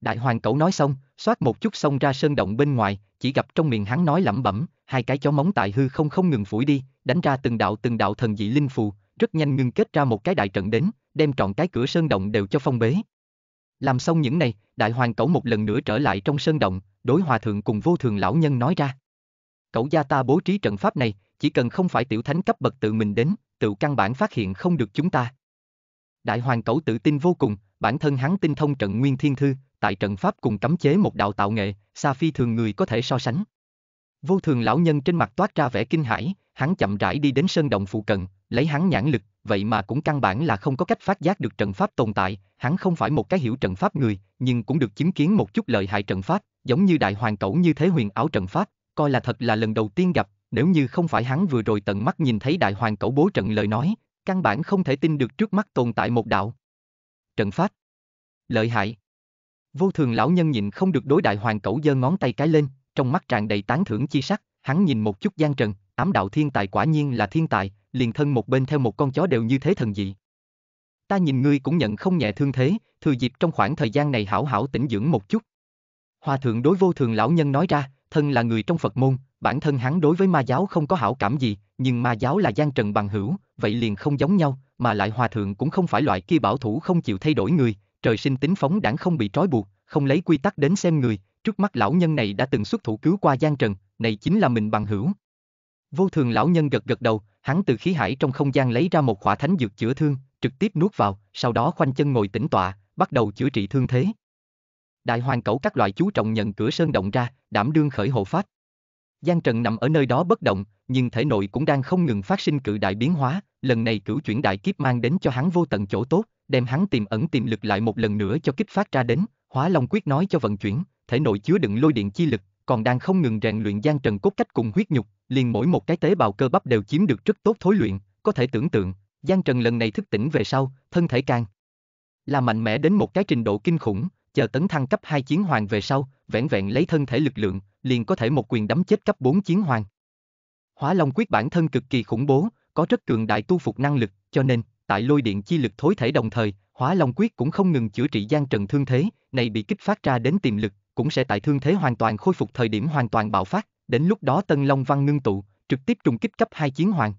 Đại hoàng cậu nói xong, xoát một chút xông ra sơn động bên ngoài, chỉ gặp trong miệng hắn nói lẩm bẩm, hai cái chó móng tại hư không không ngừng phủi đi, đánh ra từng đạo từng đạo thần dị linh phù, rất nhanh ngưng kết ra một cái đại trận đến, đem trọn cái cửa sơn động đều cho phong bế. Làm xong những này, đại hoàng cẩu một lần nữa trở lại trong sơn động, đối hòa thượng cùng vô thường lão nhân nói ra. Cẩu gia ta bố trí trận pháp này, chỉ cần không phải tiểu thánh cấp bậc tự mình đến, tự căn bản phát hiện không được chúng ta. Đại hoàng cẩu tự tin vô cùng, bản thân hắn tinh thông trận nguyên thiên thư, tại trận pháp cùng cấm chế một đạo tạo nghệ, xa phi thường người có thể so sánh. Vô thường lão nhân trên mặt toát ra vẻ kinh hãi, hắn chậm rãi đi đến sơn động phụ cận, lấy hắn nhãn lực, vậy mà cũng căn bản là không có cách phát giác được trận pháp tồn tại, hắn không phải một cái hiểu trận pháp người, nhưng cũng được chứng kiến một chút lợi hại trận pháp, giống như đại hoàng cẩu như thế huyền ảo trận pháp, coi là thật là lần đầu tiên gặp, nếu như không phải hắn vừa rồi tận mắt nhìn thấy đại hoàng cẩu bố trận lời nói, căn bản không thể tin được trước mắt tồn tại một đạo. Trận pháp. Lợi hại. Vô thường lão nhân nhịn không được đối đại hoàng cẩu giơ ngón tay cái lên, trong mắt tràn đầy tán thưởng chi sắc, hắn nhìn một chút gian trần, ám đạo thiên tài quả nhiên là thiên tài, liền thân một bên theo một con chó đều như thế thần dị. Ta nhìn ngươi cũng nhận không nhẹ thương thế, thừa dịp trong khoảng thời gian này hảo hảo tĩnh dưỡng một chút. Hòa thượng đối vô thường lão nhân nói ra, thân là người trong Phật môn, bản thân hắn đối với ma giáo không có hảo cảm gì, nhưng ma giáo là gian trần bằng hữu, vậy liền không giống nhau, mà lại hòa thượng cũng không phải loại kia bảo thủ không chịu thay đổi người, trời sinh tính phóng đảng không bị trói buộc, không lấy quy tắc đến xem người, trước mắt lão nhân này đã từng xuất thủ cứu qua gian trần, này chính là mình bằng hữu. Vô thường lão nhân gật gật đầu, hắn từ khí hải trong không gian lấy ra một khỏa thánh dược chữa thương, trực tiếp nuốt vào, sau đó khoanh chân ngồi tĩnh tọa, bắt đầu chữa trị thương thế. Đại hoàng cẩu các loại chú trọng nhận cửa sơn động ra, đảm đương khởi hộ pháp. Giang Trần nằm ở nơi đó bất động, nhưng thể nội cũng đang không ngừng phát sinh cự đại biến hóa, lần này cửu chuyển đại kiếp mang đến cho hắn vô tận chỗ tốt, đem hắn tiềm ẩn tiềm lực lại một lần nữa cho kích phát ra đến, Hóa Long quyết nói cho vận chuyển, thể nội chứa đựng lôi điện chi lực, còn đang không ngừng rèn luyện Giang Trần cốt cách cùng huyết nhục, liền mỗi một cái tế bào cơ bắp đều chiếm được rất tốt thối luyện, có thể tưởng tượng, Giang Trần lần này thức tỉnh về sau, thân thể càng là mạnh mẽ đến một cái trình độ kinh khủng, chờ tấn thăng cấp hai chiến hoàng về sau, vẹn vẹn lấy thân thể lực lượng, liền có thể một quyền đấm chết cấp 4 chiến hoàng. Hóa Long quyết bản thân cực kỳ khủng bố, có rất cường đại tu phục năng lực, cho nên, tại lôi điện chi lực thối thể đồng thời, Hóa Long quyết cũng không ngừng chữa trị gian trần thương thế, này bị kích phát ra đến tiềm lực, cũng sẽ tại thương thế hoàn toàn khôi phục thời điểm hoàn toàn bạo phát, đến lúc đó Tân Long Văn ngưng tụ, trực tiếp trùng kích cấp 2 chiến hoàng.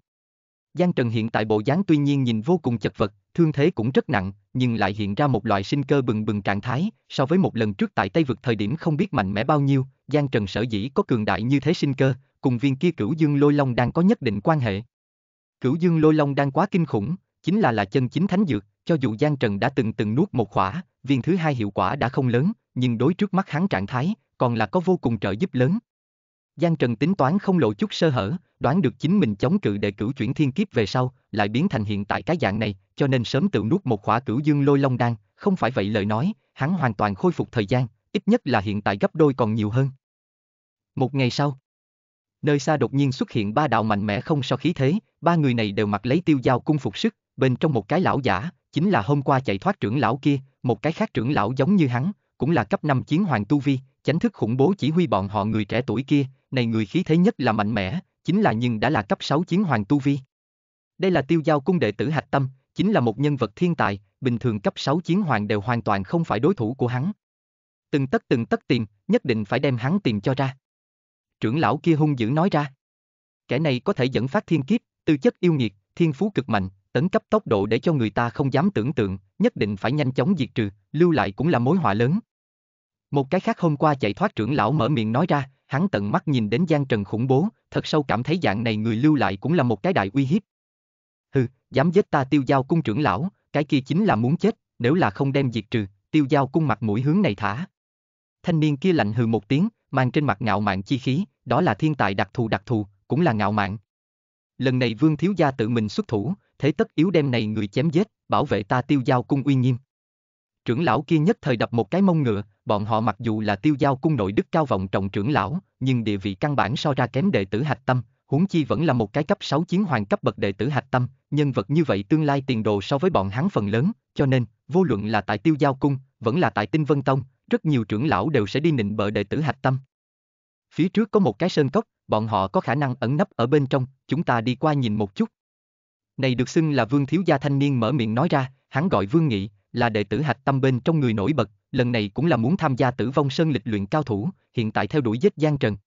Giang Trần hiện tại bộ dáng tuy nhiên nhìn vô cùng chật vật, thương thế cũng rất nặng, nhưng lại hiện ra một loại sinh cơ bừng bừng trạng thái, so với một lần trước tại Tây vực thời điểm không biết mạnh mẽ bao nhiêu, Giang Trần sở dĩ có cường đại như thế sinh cơ, cùng viên kia cửu dương lôi long đang có nhất định quan hệ. Cửu dương lôi long đang quá kinh khủng, chính là là chân chính thánh dược, cho dù Giang Trần đã từng từng nuốt một khỏa, viên thứ hai hiệu quả đã không lớn, nhưng đối trước mắt hắn trạng thái, còn là có vô cùng trợ giúp lớn. Giang Trần tính toán không lộ chút sơ hở, đoán được chính mình chống cự để cửu chuyển thiên kiếp về sau, lại biến thành hiện tại cái dạng này, cho nên sớm tự nuốt một khỏa cửu dương lôi long đan, không phải vậy lời nói, hắn hoàn toàn khôi phục thời gian, ít nhất là hiện tại gấp đôi còn nhiều hơn. Một ngày sau, nơi xa đột nhiên xuất hiện ba đạo mạnh mẽ không so khí thế, ba người này đều mặc lấy tiêu dao cung phục sức, bên trong một cái lão giả, chính là hôm qua chạy thoát trưởng lão kia, một cái khác trưởng lão giống như hắn, cũng là cấp 5 chiến hoàng tu vi, chánh thức khủng bố chỉ huy bọn họ người trẻ tuổi kia, này người khí thế nhất là mạnh mẽ, chính là nhưng đã là cấp 6 chiến hoàng tu vi. Đây là tiêu giao cung đệ tử Hạch Tâm, chính là một nhân vật thiên tài, bình thường cấp 6 chiến hoàng đều hoàn toàn không phải đối thủ của hắn. Từng tất từng tất tiền, nhất định phải đem hắn tìm cho ra trưởng lão kia hung dữ nói ra. Kẻ này có thể dẫn phát thiên kiếp, tư chất yêu nghiệt, thiên phú cực mạnh, tấn cấp tốc độ để cho người ta không dám tưởng tượng, nhất định phải nhanh chóng diệt trừ, lưu lại cũng là mối họa lớn. Một cái khác hôm qua chạy thoát trưởng lão mở miệng nói ra, hắn tận mắt nhìn đến Giang Trần khủng bố, thật sâu cảm thấy dạng này người lưu lại cũng là một cái đại uy hiếp. Hừ, dám giết ta tiêu giao cung trưởng lão, cái kia chính là muốn chết, nếu là không đem diệt trừ, tiêu giao cung mặt mũi hướng này thả. Thanh niên kia lạnh hừ một tiếng, mang trên mặt ngạo mạn chi khí, đó là thiên tài đặc thù đặc thù, cũng là ngạo mạn. Lần này Vương Thiếu Gia tự mình xuất thủ, thế tất yếu đem này người chém giết, bảo vệ ta tiêu giao cung uy nghiêm. Trưởng lão kia nhất thời đập một cái mông ngựa, bọn họ mặc dù là tiêu giao cung nội đức cao vọng trọng trưởng lão, nhưng địa vị căn bản so ra kém đệ tử hạch tâm, huống chi vẫn là một cái cấp 6 chiến hoàng cấp bậc đệ tử hạch tâm, nhân vật như vậy tương lai tiền đồ so với bọn hắn phần lớn, cho nên, vô luận là tại tiêu giao cung, vẫn là tại tinh vân tông, rất nhiều trưởng lão đều sẽ đi nịnh bợ đệ tử hạch tâm. Phía trước có một cái sơn cốc, bọn họ có khả năng ẩn nấp ở bên trong, chúng ta đi qua nhìn một chút. Này được xưng là vương thiếu gia thanh niên mở miệng nói ra, hắn gọi vương nghị, là đệ tử hạch tâm bên trong người nổi bật, lần này cũng là muốn tham gia tử vong sơn lịch luyện cao thủ, hiện tại theo đuổi giết Giang Trần.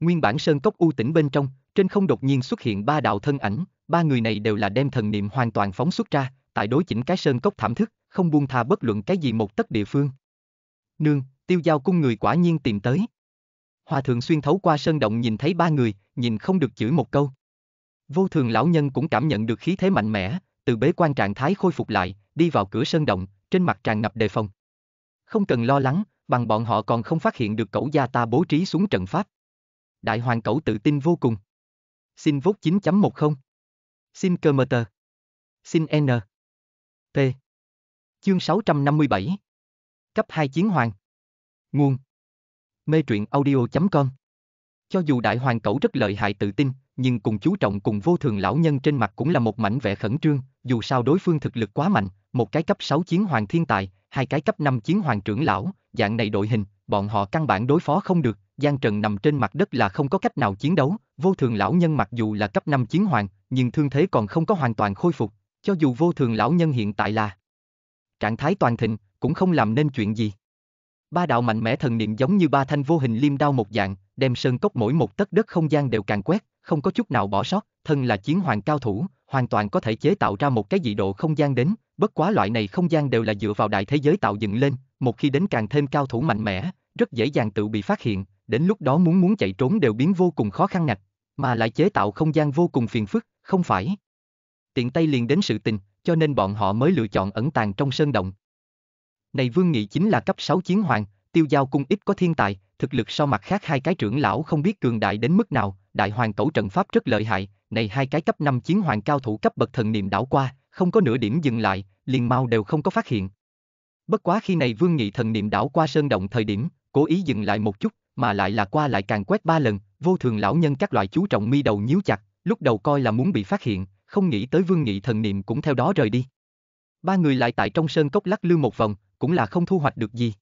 Nguyên bản sơn cốc u tỉnh bên trong, trên không đột nhiên xuất hiện ba đạo thân ảnh, ba người này đều là đem thần niệm hoàn toàn phóng xuất ra, tại đối chỉnh cái sơn cốc thảm thức, không buông tha bất luận cái gì một tất địa phương. Nương, tiêu giao cung người quả nhiên tìm tới. Hòa thượng xuyên thấu qua sơn động nhìn thấy ba người, nhìn không được chửi một câu. Vô thường lão nhân cũng cảm nhận được khí thế mạnh mẽ, từ bế quan trạng thái khôi phục lại, đi vào cửa sơn động, trên mặt tràn ngập đề phòng. Không cần lo lắng, bằng bọn họ còn không phát hiện được cẩu gia ta bố trí xuống trận pháp. Đại hoàng cẩu tự tin vô cùng. Xin vốt 9.10. Xin cơ mơ tờ. Xin N. P. Chương 657 cấp 2 chiến hoàng. Nguồn Mê truyện audio.com Cho dù đại hoàng cẩu rất lợi hại tự tin, nhưng cùng chú trọng cùng vô thường lão nhân trên mặt cũng là một mảnh vẻ khẩn trương, dù sao đối phương thực lực quá mạnh, một cái cấp 6 chiến hoàng thiên tài, hai cái cấp 5 chiến hoàng trưởng lão, dạng này đội hình, bọn họ căn bản đối phó không được, Giang Trần nằm trên mặt đất là không có cách nào chiến đấu, vô thường lão nhân mặc dù là cấp 5 chiến hoàng, nhưng thương thế còn không có hoàn toàn khôi phục, cho dù vô thường lão nhân hiện tại là trạng thái toàn thịnh, cũng không làm nên chuyện gì. Ba đạo mạnh mẽ thần niệm giống như ba thanh vô hình liêm đao một dạng, đem sơn cốc mỗi một tấc đất không gian đều càng quét, không có chút nào bỏ sót, thân là chiến hoàng cao thủ, hoàn toàn có thể chế tạo ra một cái dị độ không gian đến, bất quá loại này không gian đều là dựa vào đại thế giới tạo dựng lên, một khi đến càng thêm cao thủ mạnh mẽ, rất dễ dàng tự bị phát hiện, đến lúc đó muốn muốn chạy trốn đều biến vô cùng khó khăn ngạch, mà lại chế tạo không gian vô cùng phiền phức, không phải. Tiện tay liền đến sự tình, cho nên bọn họ mới lựa chọn ẩn tàng trong sơn động, này Vương Nghị chính là cấp 6 chiến hoàng, tiêu giao cung ít có thiên tài, thực lực so mặt khác hai cái trưởng lão không biết cường đại đến mức nào, đại hoàng tổ trận pháp rất lợi hại, này hai cái cấp 5 chiến hoàng cao thủ cấp bậc thần niệm đảo qua, không có nửa điểm dừng lại, liền mau đều không có phát hiện. Bất quá khi này Vương Nghị thần niệm đảo qua sơn động thời điểm, cố ý dừng lại một chút, mà lại là qua lại càng quét ba lần, vô thường lão nhân các loại chú trọng mi đầu nhíu chặt, lúc đầu coi là muốn bị phát hiện, không nghĩ tới Vương Nghị thần niệm cũng theo đó rời đi. Ba người lại tại trong sơn cốc lắc lư một vòng, cũng là không thu hoạch được gì.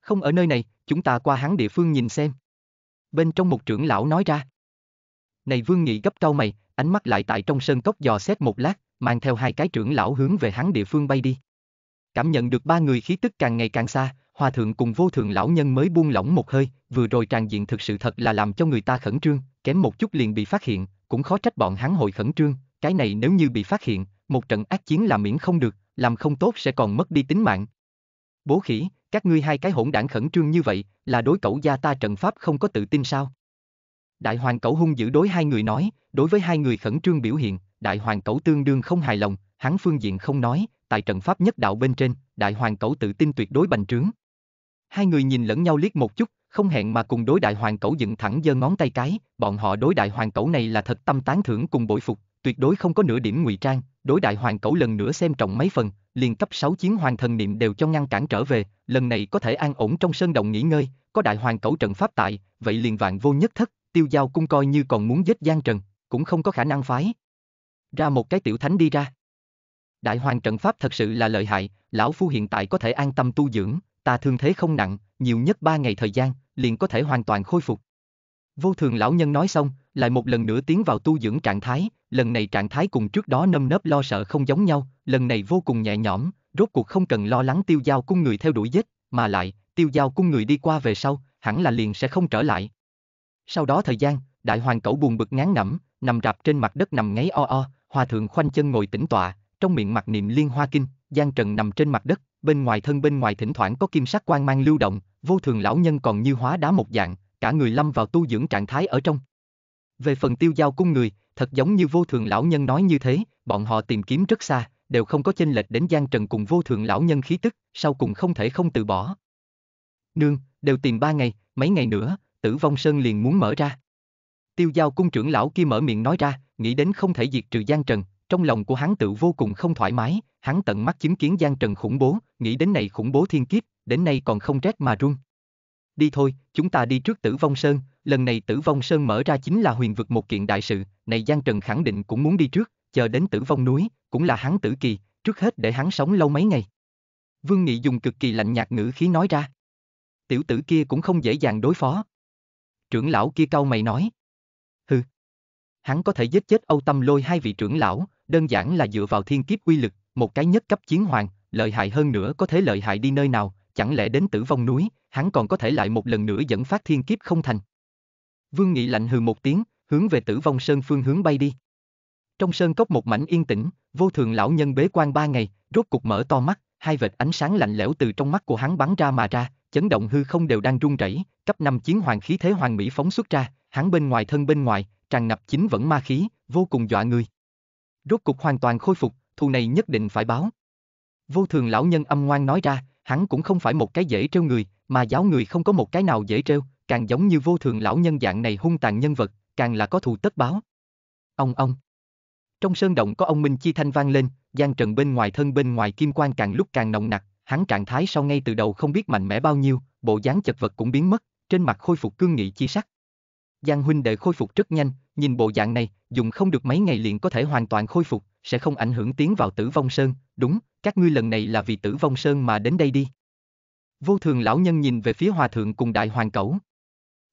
Không ở nơi này, chúng ta qua hắn địa phương nhìn xem. Bên trong một trưởng lão nói ra. Này Vương Nghị gấp cau mày, ánh mắt lại tại trong sơn cốc dò xét một lát, mang theo hai cái trưởng lão hướng về hắn địa phương bay đi. Cảm nhận được ba người khí tức càng ngày càng xa, hòa thượng cùng vô thượng lão nhân mới buông lỏng một hơi, vừa rồi tràn diện thực sự thật là làm cho người ta khẩn trương, kém một chút liền bị phát hiện, cũng khó trách bọn hắn hội khẩn trương, cái này nếu như bị phát hiện, một trận ác chiến là miễn không được, làm không tốt sẽ còn mất đi tính mạng, Bố khỉ, các ngươi hai cái hỗn đảng khẩn trương như vậy, là đối cẩu gia ta trận pháp không có tự tin sao? Đại hoàng cẩu hung dữ đối hai người nói, đối với hai người khẩn trương biểu hiện, đại hoàng cẩu tương đương không hài lòng, hắn phương diện không nói, tại trận pháp nhất đạo bên trên, đại hoàng cẩu tự tin tuyệt đối bành trướng. Hai người nhìn lẫn nhau liếc một chút, không hẹn mà cùng đối đại hoàng cẩu dựng thẳng giơ ngón tay cái, bọn họ đối đại hoàng cẩu này là thật tâm tán thưởng cùng bội phục, tuyệt đối không có nửa điểm ngụy trang, đối đại hoàng cẩu lần nữa xem trọng mấy phần, liền cấp 6 chiến hoàng thần niệm đều cho ngăn cản trở về, lần này có thể an ổn trong sơn động nghỉ ngơi, có đại hoàng cẩu trận pháp tại, vậy liền vạn vô nhất thất, tiêu giao cung coi như còn muốn giết Giang Trần, cũng không có khả năng phái. Ra một cái tiểu thánh đi ra. Đại hoàng trận pháp thật sự là lợi hại, lão phu hiện tại có thể an tâm tu dưỡng, ta thương thế không nặng, nhiều nhất ba ngày thời gian, liền có thể hoàn toàn khôi phục. Vô thường lão nhân nói xong, lại một lần nữa tiến vào tu dưỡng trạng thái, lần này trạng thái cùng trước đó nâm nớp lo sợ không giống nhau, lần này vô cùng nhẹ nhõm, rốt cuộc không cần lo lắng tiêu giao cung người theo đuổi giết, mà lại, tiêu giao cung người đi qua về sau, hẳn là liền sẽ không trở lại. Sau đó thời gian, đại hoàng cẩu buồn bực ngán ngẩm, nằm rạp trên mặt đất nằm ngáy o o, hòa thượng khoanh chân ngồi tĩnh tọa, trong miệng mặc niệm liên hoa kinh, Giang Trần nằm trên mặt đất, bên ngoài thân bên ngoài thỉnh thoảng có kim sắc quang mang lưu động, vô thường lão nhân còn như hóa đá một dạng, cả người lâm vào tu dưỡng trạng thái ở trong. Về phần tiêu giao cung người, thật giống như vô thường lão nhân nói như thế, bọn họ tìm kiếm rất xa, đều không có chênh lệch đến Giang Trần cùng vô thường lão nhân khí tức, sau cùng không thể không từ bỏ. Nương, đều tìm ba ngày, mấy ngày nữa, tử vong sơn liền muốn mở ra. Tiêu giao cung trưởng lão kia mở miệng nói ra, nghĩ đến không thể diệt trừ Giang Trần, trong lòng của hắn tự vô cùng không thoải mái, hắn tận mắt chứng kiến Giang Trần khủng bố, nghĩ đến này khủng bố thiên kiếp, đến nay còn không rét mà run đi thôi, chúng ta đi trước tử vong sơn, lần này tử vong sơn mở ra chính là huyền vực một kiện đại sự, này Giang Trần khẳng định cũng muốn đi trước, chờ đến tử vong núi, cũng là hắn tử kỳ, trước hết để hắn sống lâu mấy ngày. Vương Nghị dùng cực kỳ lạnh nhạt ngữ khí nói ra. Tiểu tử kia cũng không dễ dàng đối phó. Trưởng lão kia cau mày nói. Hừ. Hắn có thể giết chết Âu Tâm lôi hai vị trưởng lão, đơn giản là dựa vào thiên kiếp quy lực, một cái nhất cấp chiến hoàng, lợi hại hơn nữa có thể lợi hại đi nơi nào, chẳng lẽ đến tử vong núi, hắn còn có thể lại một lần nữa dẫn phát thiên kiếp không thành. Vương Nghị lạnh hừ một tiếng, hướng về tử vong sơn phương hướng bay đi. Trong sơn cốc một mảnh yên tĩnh, vô thường lão nhân bế quan ba ngày, rốt cục mở to mắt, hai vệt ánh sáng lạnh lẽo từ trong mắt của hắn bắn ra mà ra, chấn động hư không đều đang rung rẩy, cấp năm chiến hoàng khí thế hoàng mỹ phóng xuất ra, hắn bên ngoài thân bên ngoài, tràn ngập chính vẫn ma khí, vô cùng dọa người. Rốt cục hoàn toàn khôi phục, thù này nhất định phải báo. Vô thường lão nhân âm ngoan nói ra, hắn cũng không phải một cái dễ trêu người, mà giáo người không có một cái nào dễ trêu, càng giống như vô thường lão nhân dạng này hung tàn nhân vật, càng là có thù tất báo. Ông ông. Trong sơn động có ông Minh Chi Thanh vang lên, gian Trần bên ngoài thân bên ngoài kim quan càng lúc càng nồng nặc, hắn trạng thái sau ngay từ đầu không biết mạnh mẽ bao nhiêu, bộ dáng chật vật cũng biến mất, trên mặt khôi phục cương nghị chi sắc. Giang huynh đệ khôi phục rất nhanh, nhìn bộ dạng này, dùng không được mấy ngày liền có thể hoàn toàn khôi phục, sẽ không ảnh hưởng tiến vào tử vong sơn, đúng, các ngươi lần này là vì tử vong sơn mà đến đây đi. Vô thường lão nhân nhìn về phía hòa thượng cùng đại hoàng cẩu.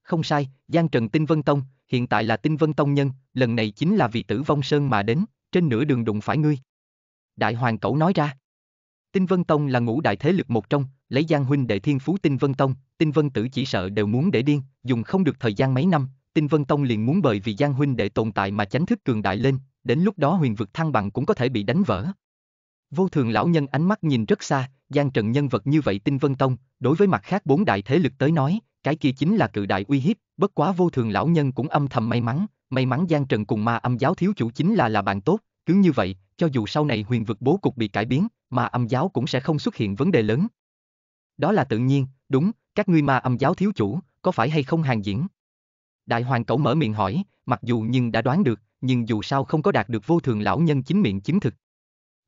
Không sai, Giang Trần Tinh Vân Tông, hiện tại là Tinh Vân Tông nhân, lần này chính là vì tử vong sơn mà đến, trên nửa đường đụng phải ngươi. Đại hoàng cẩu nói ra. Tinh Vân Tông là ngũ đại thế lực một trong, lấy Giang huynh đệ thiên phú Tinh Vân Tông, Tinh Vân tử chỉ sợ đều muốn để điên, dùng không được thời gian mấy năm, Tinh Vân Tông liền muốn bởi vì Giang huynh đệ tồn tại mà chánh thức cường đại lên, đến lúc đó huyền vực thăng bằng cũng có thể bị đánh vỡ. Vô thường lão nhân ánh mắt nhìn rất xa, gian trận nhân vật như vậy tinh vân tông, đối với mặt khác bốn đại thế lực tới nói, cái kia chính là cự đại uy hiếp, bất quá vô thường lão nhân cũng âm thầm may mắn, may mắn gian trận cùng ma âm giáo thiếu chủ chính là là bạn tốt, cứ như vậy, cho dù sau này huyền vực bố cục bị cải biến, ma âm giáo cũng sẽ không xuất hiện vấn đề lớn. Đó là tự nhiên, đúng, các ngươi ma âm giáo thiếu chủ, có phải hay không hàng diễn? Đại hoàng cẩu mở miệng hỏi, mặc dù nhưng đã đoán được, nhưng dù sao không có đạt được vô thường lão nhân chính miệng chứng thực,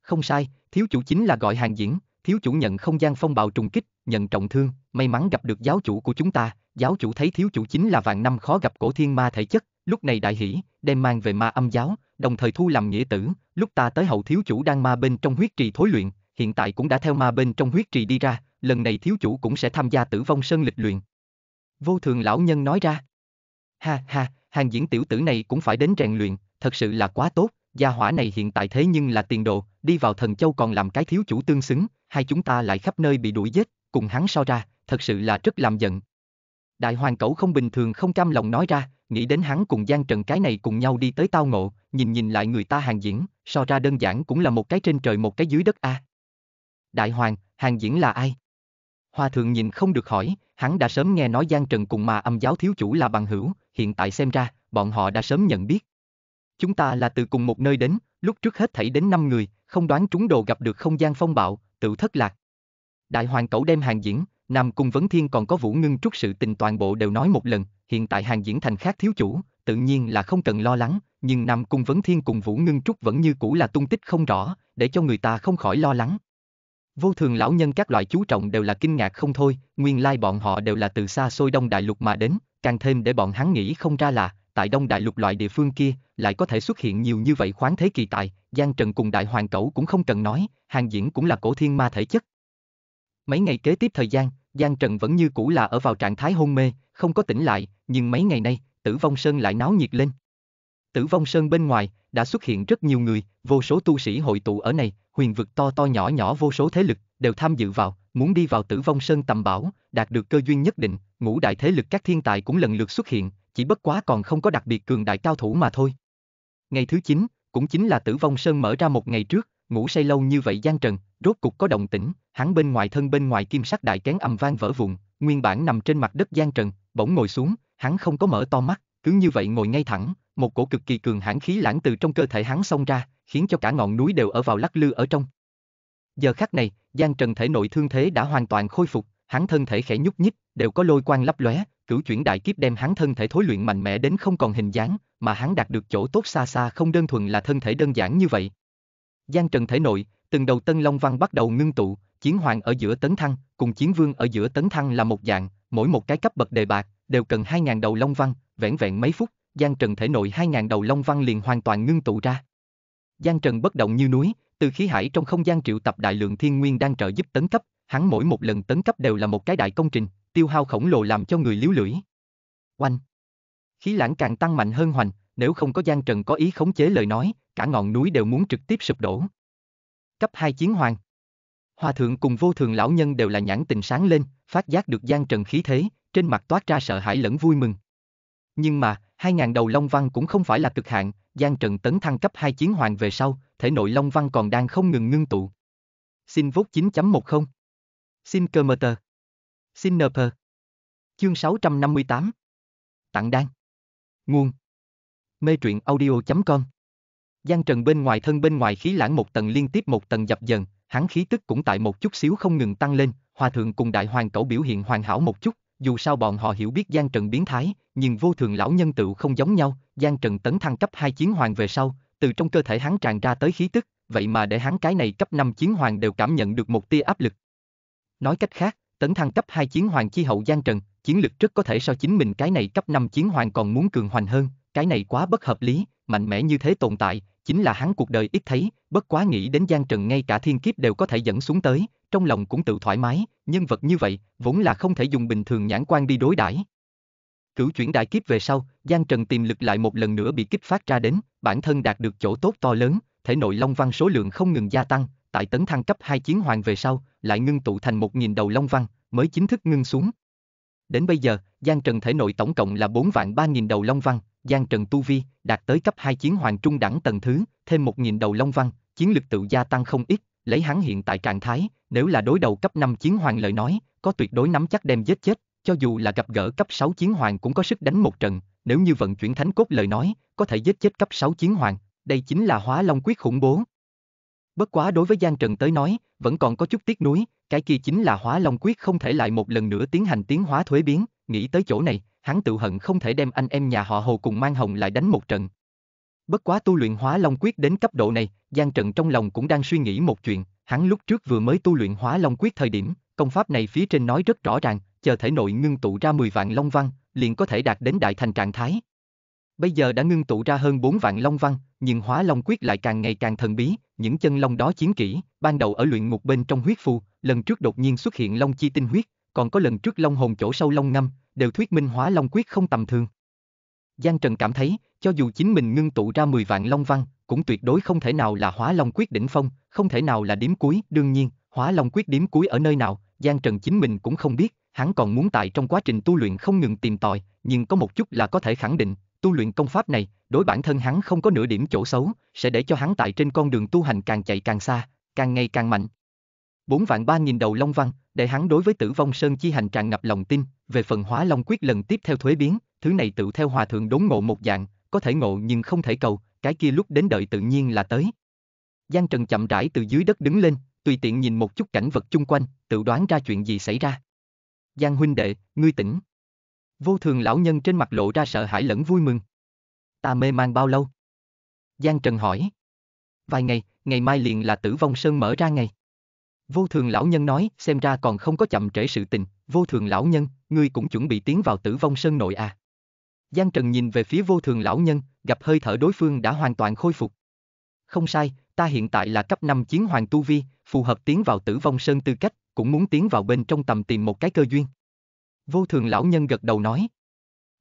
không sai, thiếu chủ chính là gọi hàng diễn, thiếu chủ nhận không gian phong bạo trùng kích, nhận trọng thương, may mắn gặp được giáo chủ của chúng ta, giáo chủ thấy thiếu chủ chính là vạn năm khó gặp cổ thiên ma thể chất, lúc này đại hỉ, đem mang về ma âm giáo, đồng thời thu làm nghĩa tử, lúc ta tới hậu thiếu chủ đang ma bên trong huyết trì thối luyện, hiện tại cũng đã theo ma bên trong huyết trì đi ra, lần này thiếu chủ cũng sẽ tham gia tử vong sơn lịch luyện. Vô thường lão nhân nói ra. Ha ha, hàng diễn tiểu tử này cũng phải đến rèn luyện, thật sự là quá tốt, gia hỏa này hiện tại thế nhưng là tiền độ, đi vào thần châu còn làm cái thiếu chủ tương xứng, hai chúng ta lại khắp nơi bị đuổi giết, cùng hắn so ra, thật sự là rất làm giận. Đại hoàng cẩu không bình thường không cam lòng nói ra, nghĩ đến hắn cùng Giang Trần cái này cùng nhau đi tới tao ngộ, nhìn nhìn lại người ta hàng diễn, so ra đơn giản cũng là một cái trên trời một cái dưới đất a. À. Đại hoàng, hàng diễn là ai? Hoa thượng nhìn không được hỏi, hắn đã sớm nghe nói Giang Trần cùng mà âm giáo thiếu chủ là bằng hữu, hiện tại xem ra, bọn họ đã sớm nhận biết chúng ta là từ cùng một nơi đến, lúc trước hết thảy đến năm người, không đoán trúng đồ gặp được không gian phong bạo, tự thất lạc. Đại hoàng cẩu đem hàng diễn, Nam Cung Vấn Thiên còn có Vũ Ngưng Trúc sự tình toàn bộ đều nói một lần, hiện tại hàng diễn thành khác thiếu chủ, tự nhiên là không cần lo lắng, nhưng Nam Cung Vấn Thiên cùng Vũ Ngưng Trúc vẫn như cũ là tung tích không rõ, để cho người ta không khỏi lo lắng. Vô thường lão nhân các loại chú trọng đều là kinh ngạc không thôi, nguyên lai bọn họ đều là từ xa xôi đông đại lục mà đến, càng thêm để bọn hắn nghĩ không ra là, tại đông đại lục loại địa phương kia, lại có thể xuất hiện nhiều như vậy khoáng thế kỳ tài, Giang Trần cùng đại hoàng cẩu cũng không cần nói, hàng diễn cũng là cổ thiên ma thể chất. Mấy ngày kế tiếp thời gian, Giang Trần vẫn như cũ là ở vào trạng thái hôn mê, không có tỉnh lại, nhưng mấy ngày nay, Tử Vong Sơn lại náo nhiệt lên. Tử Vong Sơn bên ngoài, đã xuất hiện rất nhiều người, vô số tu sĩ hội tụ ở này, huyền vực to to nhỏ nhỏ vô số thế lực, đều tham dự vào, muốn đi vào Tử Vong Sơn tầm bảo, đạt được cơ duyên nhất định, ngũ đại thế lực các thiên tài cũng lần lượt xuất hiện, chỉ bất quá còn không có đặc biệt cường đại cao thủ mà thôi. Ngày thứ 9, cũng chính là tử vong sơn mở ra một ngày trước, ngủ say lâu như vậy gian trần, rốt cục có động tĩnh, hắn bên ngoài thân bên ngoài kim sắc đại kén ầm vang vỡ vụn, nguyên bản nằm trên mặt đất gian trần, bỗng ngồi xuống, hắn không có mở to mắt, cứ như vậy ngồi ngay thẳng, một cổ cực kỳ cường hãn khí lãng từ trong cơ thể hắn xông ra, khiến cho cả ngọn núi đều ở vào lắc lư ở trong. Giờ khắc này, Giang Trần thể nội thương thế đã hoàn toàn khôi phục, hắn thân thể khẽ nhúc nhích, đều có lôi quang lấp lóe, cửu chuyển đại kiếp đem hắn thân thể thối luyện mạnh mẽ đến không còn hình dáng, mà hắn đạt được chỗ tốt xa xa không đơn thuần là thân thể đơn giản như vậy. Giang Trần thể nội, từng đầu Tân Long Văn bắt đầu ngưng tụ, chiến hoàng ở giữa tấn thăng, cùng chiến vương ở giữa tấn thăng là một dạng, mỗi một cái cấp bậc đề bạc đều cần 2000 đầu Long Văn, vẹn vẹn mấy phút, Giang Trần thể nội 2000 đầu Long Văn liền hoàn toàn ngưng tụ ra. Giang Trần bất động như núi, từ khí hải trong không gian triệu tập đại lượng thiên nguyên đang trợ giúp tấn cấp, hắn mỗi một lần tấn cấp đều là một cái đại công trình, tiêu hao khổng lồ làm cho người liếu lưỡi. Oanh! Khí lãng càng tăng mạnh hơn hoành, nếu không có Giang Trần có ý khống chế lời nói, cả ngọn núi đều muốn trực tiếp sụp đổ. Cấp 2 chiến hoàng Hòa thượng cùng vô thường lão nhân đều là nhãn tình sáng lên, phát giác được Giang Trần khí thế, trên mặt toát ra sợ hãi lẫn vui mừng. Nhưng mà, hai ngàn đầu Long Văn cũng không phải là cực hạn, Giang Trần tấn thăng cấp 2 chiến hoàng về sau, thể nội Long Văn còn đang không ngừng ngưng tụ. Xin vốt 9.10 Xin cơ mơ tờ Xin nộp hờ. Chương 658 Tặng đan Nguồn Mê truyện audio.com Giang Trần bên ngoài thân bên ngoài khí lãng một tầng liên tiếp một tầng dập dần, hắn khí tức cũng tại một chút xíu không ngừng tăng lên, hòa thượng cùng đại hoàng cẩu biểu hiện hoàn hảo một chút, dù sao bọn họ hiểu biết Giang Trần biến thái, nhưng vô thường lão nhân tựu không giống nhau, Giang Trần tấn thăng cấp hai chiến hoàng về sau, từ trong cơ thể hắn tràn ra tới khí tức, vậy mà để hắn cái này cấp 5 chiến hoàng đều cảm nhận được một tia áp lực. Nói cách khác, tấn thăng cấp 2 chiến hoàng chi hậu Giang Trần, chiến lực rất có thể so chính mình cái này cấp 5 chiến hoàng còn muốn cường hoành hơn, cái này quá bất hợp lý, mạnh mẽ như thế tồn tại, chính là hắn cuộc đời ít thấy, bất quá nghĩ đến Giang Trần ngay cả thiên kiếp đều có thể dẫn xuống tới, trong lòng cũng tự thoải mái, nhân vật như vậy, vốn là không thể dùng bình thường nhãn quan đi đối đãi. Cửu chuyển đại kiếp về sau, Giang Trần tìm lực lại một lần nữa bị kích phát ra đến, bản thân đạt được chỗ tốt to lớn, thể nội long văn số lượng không ngừng gia tăng, tại tấn thăng cấp 2 chiến hoàng về sau, lại ngưng tụ thành 1.000 đầu long văn, mới chính thức ngưng xuống. Đến bây giờ, Giang Trần thể nội tổng cộng là 4 vạn 3.000 đầu long văn, Giang Trần Tu Vi đạt tới cấp 2 chiến hoàng trung đẳng tầng thứ, thêm 1.000 đầu long văn, chiến lực tự gia tăng không ít, lấy hắn hiện tại trạng thái, nếu là đối đầu cấp 5 chiến hoàng lời nói, có tuyệt đối nắm chắc đem giết chết, cho dù là gặp gỡ cấp 6 chiến hoàng cũng có sức đánh một trận, nếu như vận chuyển thánh cốt lời nói, có thể giết chết cấp 6 chiến hoàng, đây chính là hóa long quyết khủng bố. Bất quá đối với Giang Trần tới nói, vẫn còn có chút tiếc nuối, cái kia chính là hóa long quyết không thể lại một lần nữa tiến hành tiến hóa thuế biến, nghĩ tới chỗ này, hắn tự hận không thể đem anh em nhà họ Hồ cùng Mang Hồng lại đánh một trận. Bất quá tu luyện hóa long quyết đến cấp độ này, Giang Trần trong lòng cũng đang suy nghĩ một chuyện, hắn lúc trước vừa mới tu luyện hóa long quyết thời điểm, công pháp này phía trên nói rất rõ ràng, chờ thể nội ngưng tụ ra 10 vạn long văn, liền có thể đạt đến đại thành trạng thái bây giờ đã ngưng tụ ra hơn 4 vạn long văn, nhưng hóa long quyết lại càng ngày càng thần bí, những chân long đó chiến kỹ, ban đầu ở luyện ngục bên trong huyết phù, lần trước đột nhiên xuất hiện long chi tinh huyết, còn có lần trước long hồn chỗ sâu long ngâm, đều thuyết minh hóa long quyết không tầm thường. Giang Trần cảm thấy, cho dù chính mình ngưng tụ ra 10 vạn long văn, cũng tuyệt đối không thể nào là hóa long quyết đỉnh phong, không thể nào là điểm cuối, đương nhiên, hóa long quyết điểm cuối ở nơi nào, Giang Trần chính mình cũng không biết, hắn còn muốn tại trong quá trình tu luyện không ngừng tìm tòi, nhưng có một chút là có thể khẳng định, tu luyện công pháp này, đối bản thân hắn không có nửa điểm chỗ xấu, sẽ để cho hắn tại trên con đường tu hành càng chạy càng xa, càng ngày càng mạnh. Bốn vạn ba nghìn đầu long văn, để hắn đối với tử vong sơn chi hành tràn ngập lòng tin, về phần hóa long quyết lần tiếp theo thuế biến, thứ này tự theo hòa thượng đốn ngộ một dạng, có thể ngộ nhưng không thể cầu, cái kia lúc đến đợi tự nhiên là tới. Giang Trần chậm rãi từ dưới đất đứng lên, tùy tiện nhìn một chút cảnh vật chung quanh, tự đoán ra chuyện gì xảy ra. Giang huynh đệ, ngươi tỉnh. Vô thường lão nhân trên mặt lộ ra sợ hãi lẫn vui mừng. Ta mê man bao lâu? Giang Trần hỏi. Vài ngày, ngày mai liền là tử vong sơn mở ra ngày. Vô thường lão nhân nói, xem ra còn không có chậm trễ sự tình, vô thường lão nhân, ngươi cũng chuẩn bị tiến vào tử vong sơn nội à. Giang Trần nhìn về phía vô thường lão nhân, gặp hơi thở đối phương đã hoàn toàn khôi phục. Không sai, ta hiện tại là cấp 5 chiến hoàng tu vi, phù hợp tiến vào tử vong sơn tư cách, cũng muốn tiến vào bên trong tầm tìm một cái cơ duyên. Vô thường lão nhân gật đầu nói.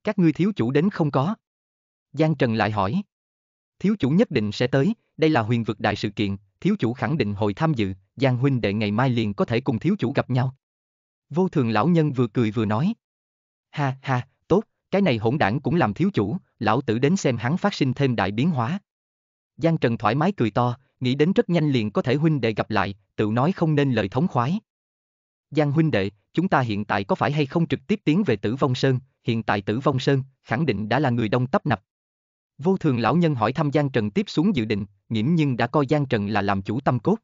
Các ngươi thiếu chủ đến không có. Giang Trần lại hỏi. Thiếu chủ nhất định sẽ tới, đây là huyền vực đại sự kiện, thiếu chủ khẳng định hội tham dự, Giang huynh đệ ngày mai liền có thể cùng thiếu chủ gặp nhau. Vô thường lão nhân vừa cười vừa nói. Ha ha, tốt, cái này hỗn đảng cũng làm thiếu chủ, lão tử đến xem hắn phát sinh thêm đại biến hóa. Giang Trần thoải mái cười to, nghĩ đến rất nhanh liền có thể huynh đệ gặp lại, tự nói không nên lời thống khoái. Giang huynh đệ, chúng ta hiện tại có phải hay không trực tiếp tiến về Tử Vong Sơn, hiện tại Tử Vong Sơn, khẳng định đã là người đông tấp nập. Vô thường lão nhân hỏi thăm Giang Trần tiếp xuống dự định, nghiễm nhưng đã coi Giang Trần là làm chủ tâm cốt.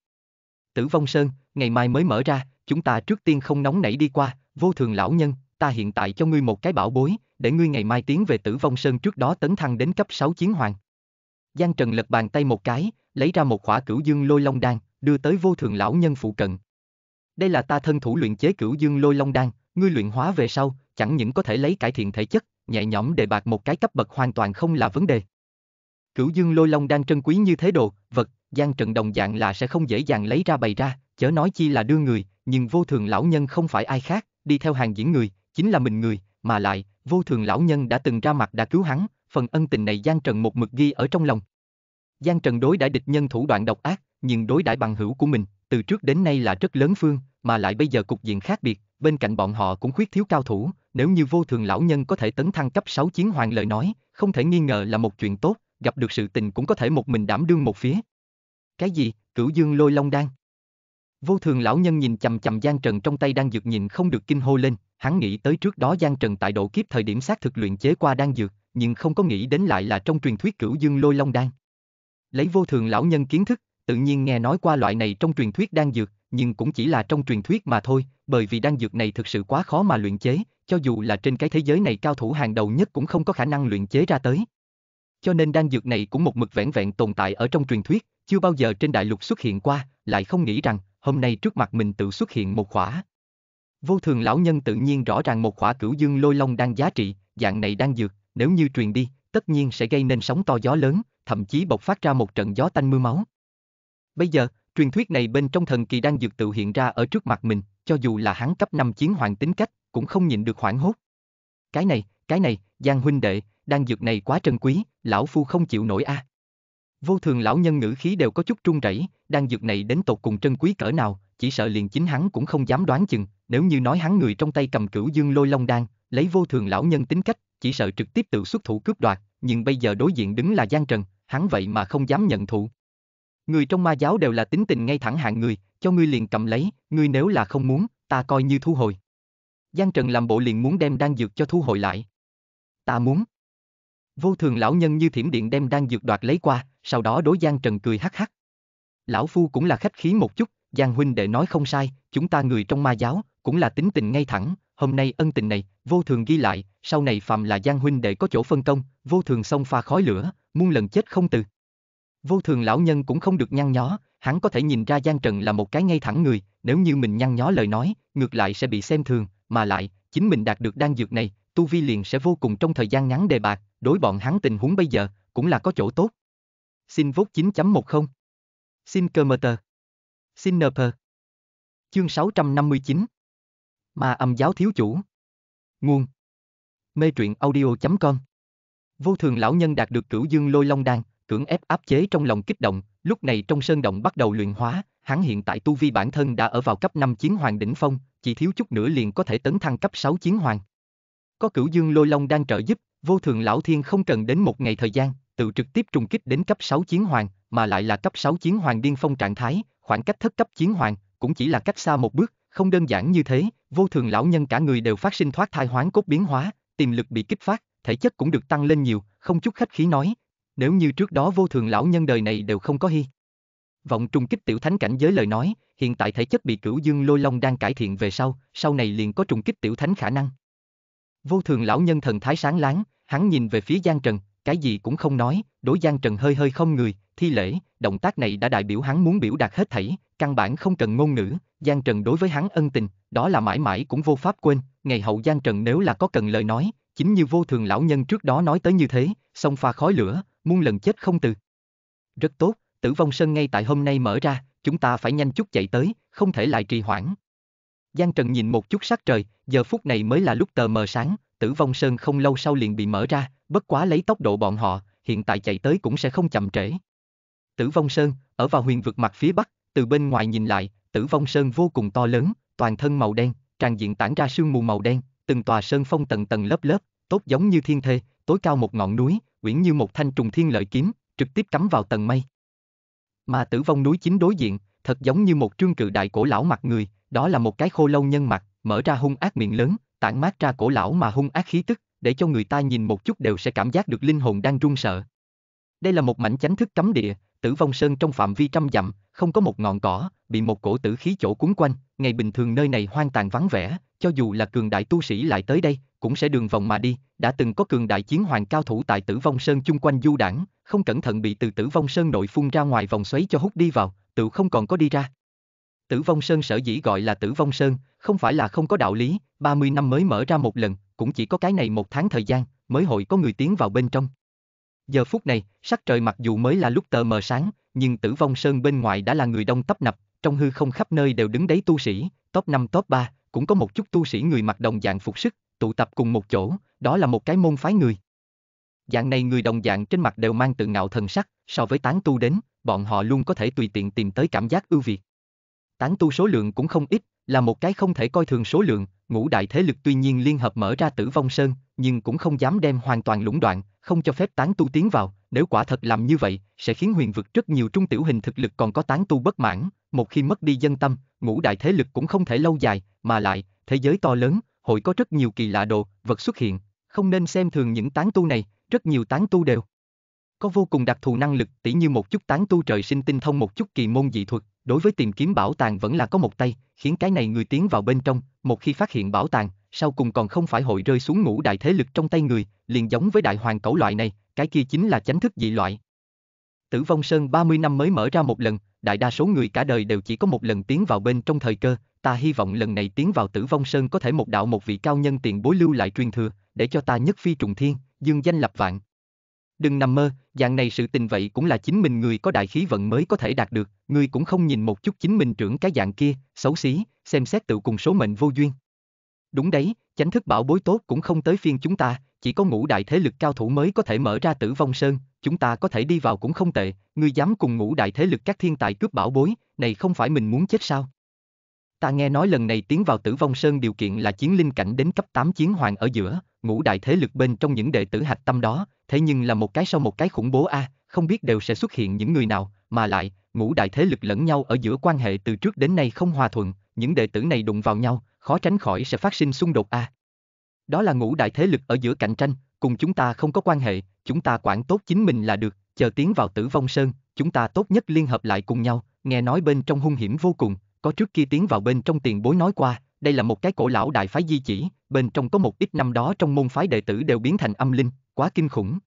Tử Vong Sơn, ngày mai mới mở ra, chúng ta trước tiên không nóng nảy đi qua, vô thường lão nhân, ta hiện tại cho ngươi một cái bảo bối, để ngươi ngày mai tiến về Tử Vong Sơn trước đó tấn thăng đến cấp 6 chiến hoàng. Giang Trần lật bàn tay một cái, lấy ra một khỏa cửu dương lôi long đan, đưa tới vô thường lão nhân phụ cận, đây là ta thân thủ luyện chế cửu dương lôi long đan, ngươi luyện hóa về sau, chẳng những có thể lấy cải thiện thể chất, nhẹ nhõm đề bạc một cái cấp bậc hoàn toàn không là vấn đề. Cửu dương lôi long đan trân quý như thế đồ, vật, gian trận đồng dạng là sẽ không dễ dàng lấy ra bày ra, chớ nói chi là đưa người, nhưng vô thường lão nhân không phải ai khác, đi theo hàng diễn người, chính là mình người, mà lại, vô thường lão nhân đã từng ra mặt đã cứu hắn, phần ân tình này gian Trần một mực ghi ở trong lòng. Gian Trần đối đãi địch nhân thủ đoạn độc ác, nhưng đối đãi bằng hữu của mình, từ trước đến nay là rất lớn phương, mà lại bây giờ cục diện khác biệt, bên cạnh bọn họ cũng khuyết thiếu cao thủ, nếu như vô thường lão nhân có thể tấn thăng cấp 6 chiến hoàng lời nói, không thể nghi ngờ là một chuyện tốt, gặp được sự tình cũng có thể một mình đảm đương một phía. Cái gì, cửu dương lôi long đan? Vô thường lão nhân nhìn chầm chầm Giang Trần trong tay đang dược nhìn không được kinh hô lên, hắn nghĩ tới trước đó Giang Trần tại độ kiếp thời điểm xác thực luyện chế qua đang dược, nhưng không có nghĩ đến lại là trong truyền thuyết cửu dương lôi long đan. Lấy vô thường lão nhân kiến thức, tự nhiên nghe nói qua loại này trong truyền thuyết đang dược, nhưng cũng chỉ là trong truyền thuyết mà thôi, bởi vì đan dược này thực sự quá khó mà luyện chế, cho dù là trên cái thế giới này cao thủ hàng đầu nhất cũng không có khả năng luyện chế ra tới. Cho nên đan dược này cũng một mực vẹn vẹn tồn tại ở trong truyền thuyết, chưa bao giờ trên đại lục xuất hiện qua, lại không nghĩ rằng, hôm nay trước mặt mình tự xuất hiện một khỏa. Vô thường lão nhân tự nhiên rõ ràng một khỏa cửu dương lôi long đang giá trị, dạng này đang dược, nếu như truyền đi, tất nhiên sẽ gây nên sóng to gió lớn, thậm chí bộc phát ra một trận gió tanh mưa máu. Bây giờ, Truyền thuyết này bên trong thần kỳ đang dược tự hiện ra ở trước mặt mình, cho dù là hắn cấp 5 chiến hoàng tính cách, cũng không nhịn được hoảng hốt. Cái này, cái này, Giang huynh đệ, đang dược này quá trân quý, lão phu không chịu nổi a. À. Vô thường lão nhân ngữ khí đều có chút trung rẩy, đang dược này đến tột cùng trân quý cỡ nào, chỉ sợ liền chính hắn cũng không dám đoán chừng, nếu như nói hắn người trong tay cầm cửu dương lôi long đan, lấy vô thường lão nhân tính cách, chỉ sợ trực tiếp tự xuất thủ cướp đoạt, nhưng bây giờ đối diện đứng là Giang Trần, hắn vậy mà không dám nhận thụ. Người trong ma giáo đều là tính tình ngay thẳng hạng người, cho ngươi liền cầm lấy, ngươi nếu là không muốn, ta coi như thu hồi. Giang Trần làm bộ liền muốn đem đan dược cho thu hồi lại. Ta muốn. Vô thường lão nhân như thiểm điện đem đan dược đoạt lấy qua, sau đó đối Giang Trần cười hắc hắc. Lão Phu cũng là khách khí một chút, Giang Huynh đệ nói không sai, chúng ta người trong ma giáo, cũng là tính tình ngay thẳng, hôm nay ân tình này, vô thường ghi lại, sau này phàm là Giang Huynh đệ có chỗ phân công, vô thường xông pha khói lửa, muôn lần chết không từ. Vô thường lão nhân cũng không được nhăn nhó, hắn có thể nhìn ra Giang Trần là một cái ngay thẳng người, nếu như mình nhăn nhó lời nói, ngược lại sẽ bị xem thường, mà lại, chính mình đạt được đan dược này, tu vi liền sẽ vô cùng trong thời gian ngắn đề bạc, đối bọn hắn tình huống bây giờ, cũng là có chỗ tốt. Xin vốt 9.10 Xin cơ mơ tờ Xin nờ pờ Chương 659 Ma âm giáo thiếu chủ Nguồn Mê truyện audio.com Vô thường lão nhân đạt được cửu dương lôi long đan, cưỡng ép áp chế trong lòng kích động, lúc này trong sơn động bắt đầu luyện hóa, hắn hiện tại tu vi bản thân đã ở vào cấp 5 chiến hoàng đỉnh phong, chỉ thiếu chút nữa liền có thể tấn thăng cấp 6 chiến hoàng. Có cửu dương lôi long đang trợ giúp, vô thường lão thiên không cần đến một ngày thời gian, tự trực tiếp trùng kích đến cấp 6 chiến hoàng, mà lại là cấp 6 chiến hoàng điên phong trạng thái, khoảng cách thất cấp chiến hoàng, cũng chỉ là cách xa một bước, không đơn giản như thế, vô thường lão nhân cả người đều phát sinh thoát thai hoán cốt biến hóa, tiềm lực bị kích phát, thể chất cũng được tăng lên nhiều, không chút khách khí nói, nếu như trước đó vô thường lão nhân đời này đều không có hy. Vọng trùng kích tiểu thánh cảnh giới lời nói, hiện tại thể chất bị cửu dương lôi long đang cải thiện về sau, sau này liền có trùng kích tiểu thánh khả năng. Vô thường lão nhân thần thái sáng láng, hắn nhìn về phía Giang Trần, cái gì cũng không nói, đối Giang Trần hơi hơi không người, thi lễ, động tác này đã đại biểu hắn muốn biểu đạt hết thảy, căn bản không cần ngôn ngữ, Giang Trần đối với hắn ân tình, đó là mãi mãi cũng vô pháp quên, ngày hậu Giang Trần nếu là có cần lời nói, chính như vô thường lão nhân trước đó nói tới như thế, xông pha khói lửa, muôn lần chết không từ. Rất tốt, tử vong sơn ngay tại hôm nay mở ra, chúng ta phải nhanh chút chạy tới, không thể lại trì hoãn. Giang Trần nhìn một chút sắc trời, giờ phút này mới là lúc tờ mờ sáng, tử vong sơn không lâu sau liền bị mở ra, bất quá lấy tốc độ bọn họ, hiện tại chạy tới cũng sẽ không chậm trễ. Tử vong sơn, ở vào huyền vực mặt phía bắc, từ bên ngoài nhìn lại, tử vong sơn vô cùng to lớn, toàn thân màu đen, tràn diện tản ra sương mù màu đen, từng tòa sơn phong tầng tầng lớp lớp, tốt giống như thiên thê, tối cao một ngọn núi, uyển như một thanh trùng thiên lợi kiếm, trực tiếp cắm vào tầng mây. Mà tử vong núi chính đối diện, thật giống như một trương cự đại cổ lão mặt người, đó là một cái khô lâu nhân mặt, mở ra hung ác miệng lớn, tản mát ra cổ lão mà hung ác khí tức, để cho người ta nhìn một chút đều sẽ cảm giác được linh hồn đang run sợ. Đây là một mảnh chánh thức cấm địa, tử vong sơn trong phạm vi trăm dặm, không có một ngọn cỏ, bị một cổ tử khí chỗ cuốn quanh, ngày bình thường nơi này hoang tàn vắng vẻ, cho dù là cường đại tu sĩ lại tới đây, cũng sẽ đường vòng mà đi, đã từng có cường đại chiến hoàng cao thủ tại Tử Vong Sơn chung quanh du đảng, không cẩn thận bị từ Tử Vong Sơn nội phun ra ngoài vòng xoáy cho hút đi vào, tự không còn có đi ra. Tử Vong Sơn sở dĩ gọi là Tử Vong Sơn, không phải là không có đạo lý, 30 năm mới mở ra một lần, cũng chỉ có cái này một tháng thời gian, mới hội có người tiến vào bên trong. Giờ phút này, sắc trời mặc dù mới là lúc tờ mờ sáng, nhưng Tử Vong Sơn bên ngoài đã là người đông tấp nập, trong hư không khắp nơi đều đứng đấy tu sĩ, top 5 top 3, cũng có một chút tu sĩ người mặc đồng dạng phục sức, tụ tập cùng một chỗ, đó là một cái môn phái người. Dạng này người đồng dạng trên mặt đều mang tự ngạo thần sắc, so với tán tu đến, bọn họ luôn có thể tùy tiện tìm tới cảm giác ưu việt. Tán tu số lượng cũng không ít, là một cái không thể coi thường số lượng, ngũ đại thế lực tuy nhiên liên hợp mở ra tử vong sơn, nhưng cũng không dám đem hoàn toàn lũng đoạn, không cho phép tán tu tiến vào, nếu quả thật làm như vậy, sẽ khiến huyền vực rất nhiều trung tiểu hình thực lực còn có tán tu bất mãn, một khi mất đi dân tâm, ngũ đại thế lực cũng không thể lâu dài, mà lại, thế giới to lớn, hội có rất nhiều kỳ lạ đồ, vật xuất hiện, không nên xem thường những tán tu này, rất nhiều tán tu đều có vô cùng đặc thù năng lực, tỉ như một chút tán tu trời sinh tinh thông một chút kỳ môn dị thuật, đối với tìm kiếm bảo tàng vẫn là có một tay, khiến cái này người tiến vào bên trong, một khi phát hiện bảo tàng, sau cùng còn không phải hội rơi xuống ngũ đại thế lực trong tay người, liền giống với đại hoàng cẩu loại này, cái kia chính là chánh thức dị loại. Tử vong sơn 30 năm mới mở ra một lần, đại đa số người cả đời đều chỉ có một lần tiến vào bên trong thời cơ, ta hy vọng lần này tiến vào tử vong sơn có thể một đạo một vị cao nhân tiền bối lưu lại truyền thừa, để cho ta nhất phi trùng thiên, dương danh lập vạn. Đừng nằm mơ, dạng này sự tình vậy cũng là chính mình người có đại khí vận mới có thể đạt được, người cũng không nhìn một chút chính mình trưởng cái dạng kia, xấu xí, xem xét tự cùng số mệnh vô duyên. Đúng đấy, chánh thức bảo bối tốt cũng không tới phiên chúng ta, chỉ có ngũ đại thế lực cao thủ mới có thể mở ra tử vong sơn, chúng ta có thể đi vào cũng không tệ, ngươi dám cùng ngũ đại thế lực các thiên tài cướp bảo bối, này không phải mình muốn chết sao? Ta nghe nói lần này tiến vào tử vong sơn điều kiện là chiến linh cảnh đến cấp 8 chiến hoàng ở giữa, ngũ đại thế lực bên trong những đệ tử hạch tâm đó, thế nhưng là một cái sau một cái khủng bố a, à, không biết đều sẽ xuất hiện những người nào, mà lại, ngũ đại thế lực lẫn nhau ở giữa quan hệ từ trước đến nay không hòa thuận, những đệ tử này đụng vào nhau, khó tránh khỏi sẽ phát sinh xung đột a. À. Đó là ngũ đại thế lực ở giữa cạnh tranh, cùng chúng ta không có quan hệ, chúng ta quản tốt chính mình là được, chờ tiến vào tử vong sơn, chúng ta tốt nhất liên hợp lại cùng nhau, nghe nói bên trong hung hiểm vô cùng, có trước kia tiến vào bên trong tiền bối nói qua, đây là một cái cổ lão đại phái di chỉ, bên trong có một ít năm đó trong môn phái đệ tử đều biến thành âm linh, quá kinh khủng.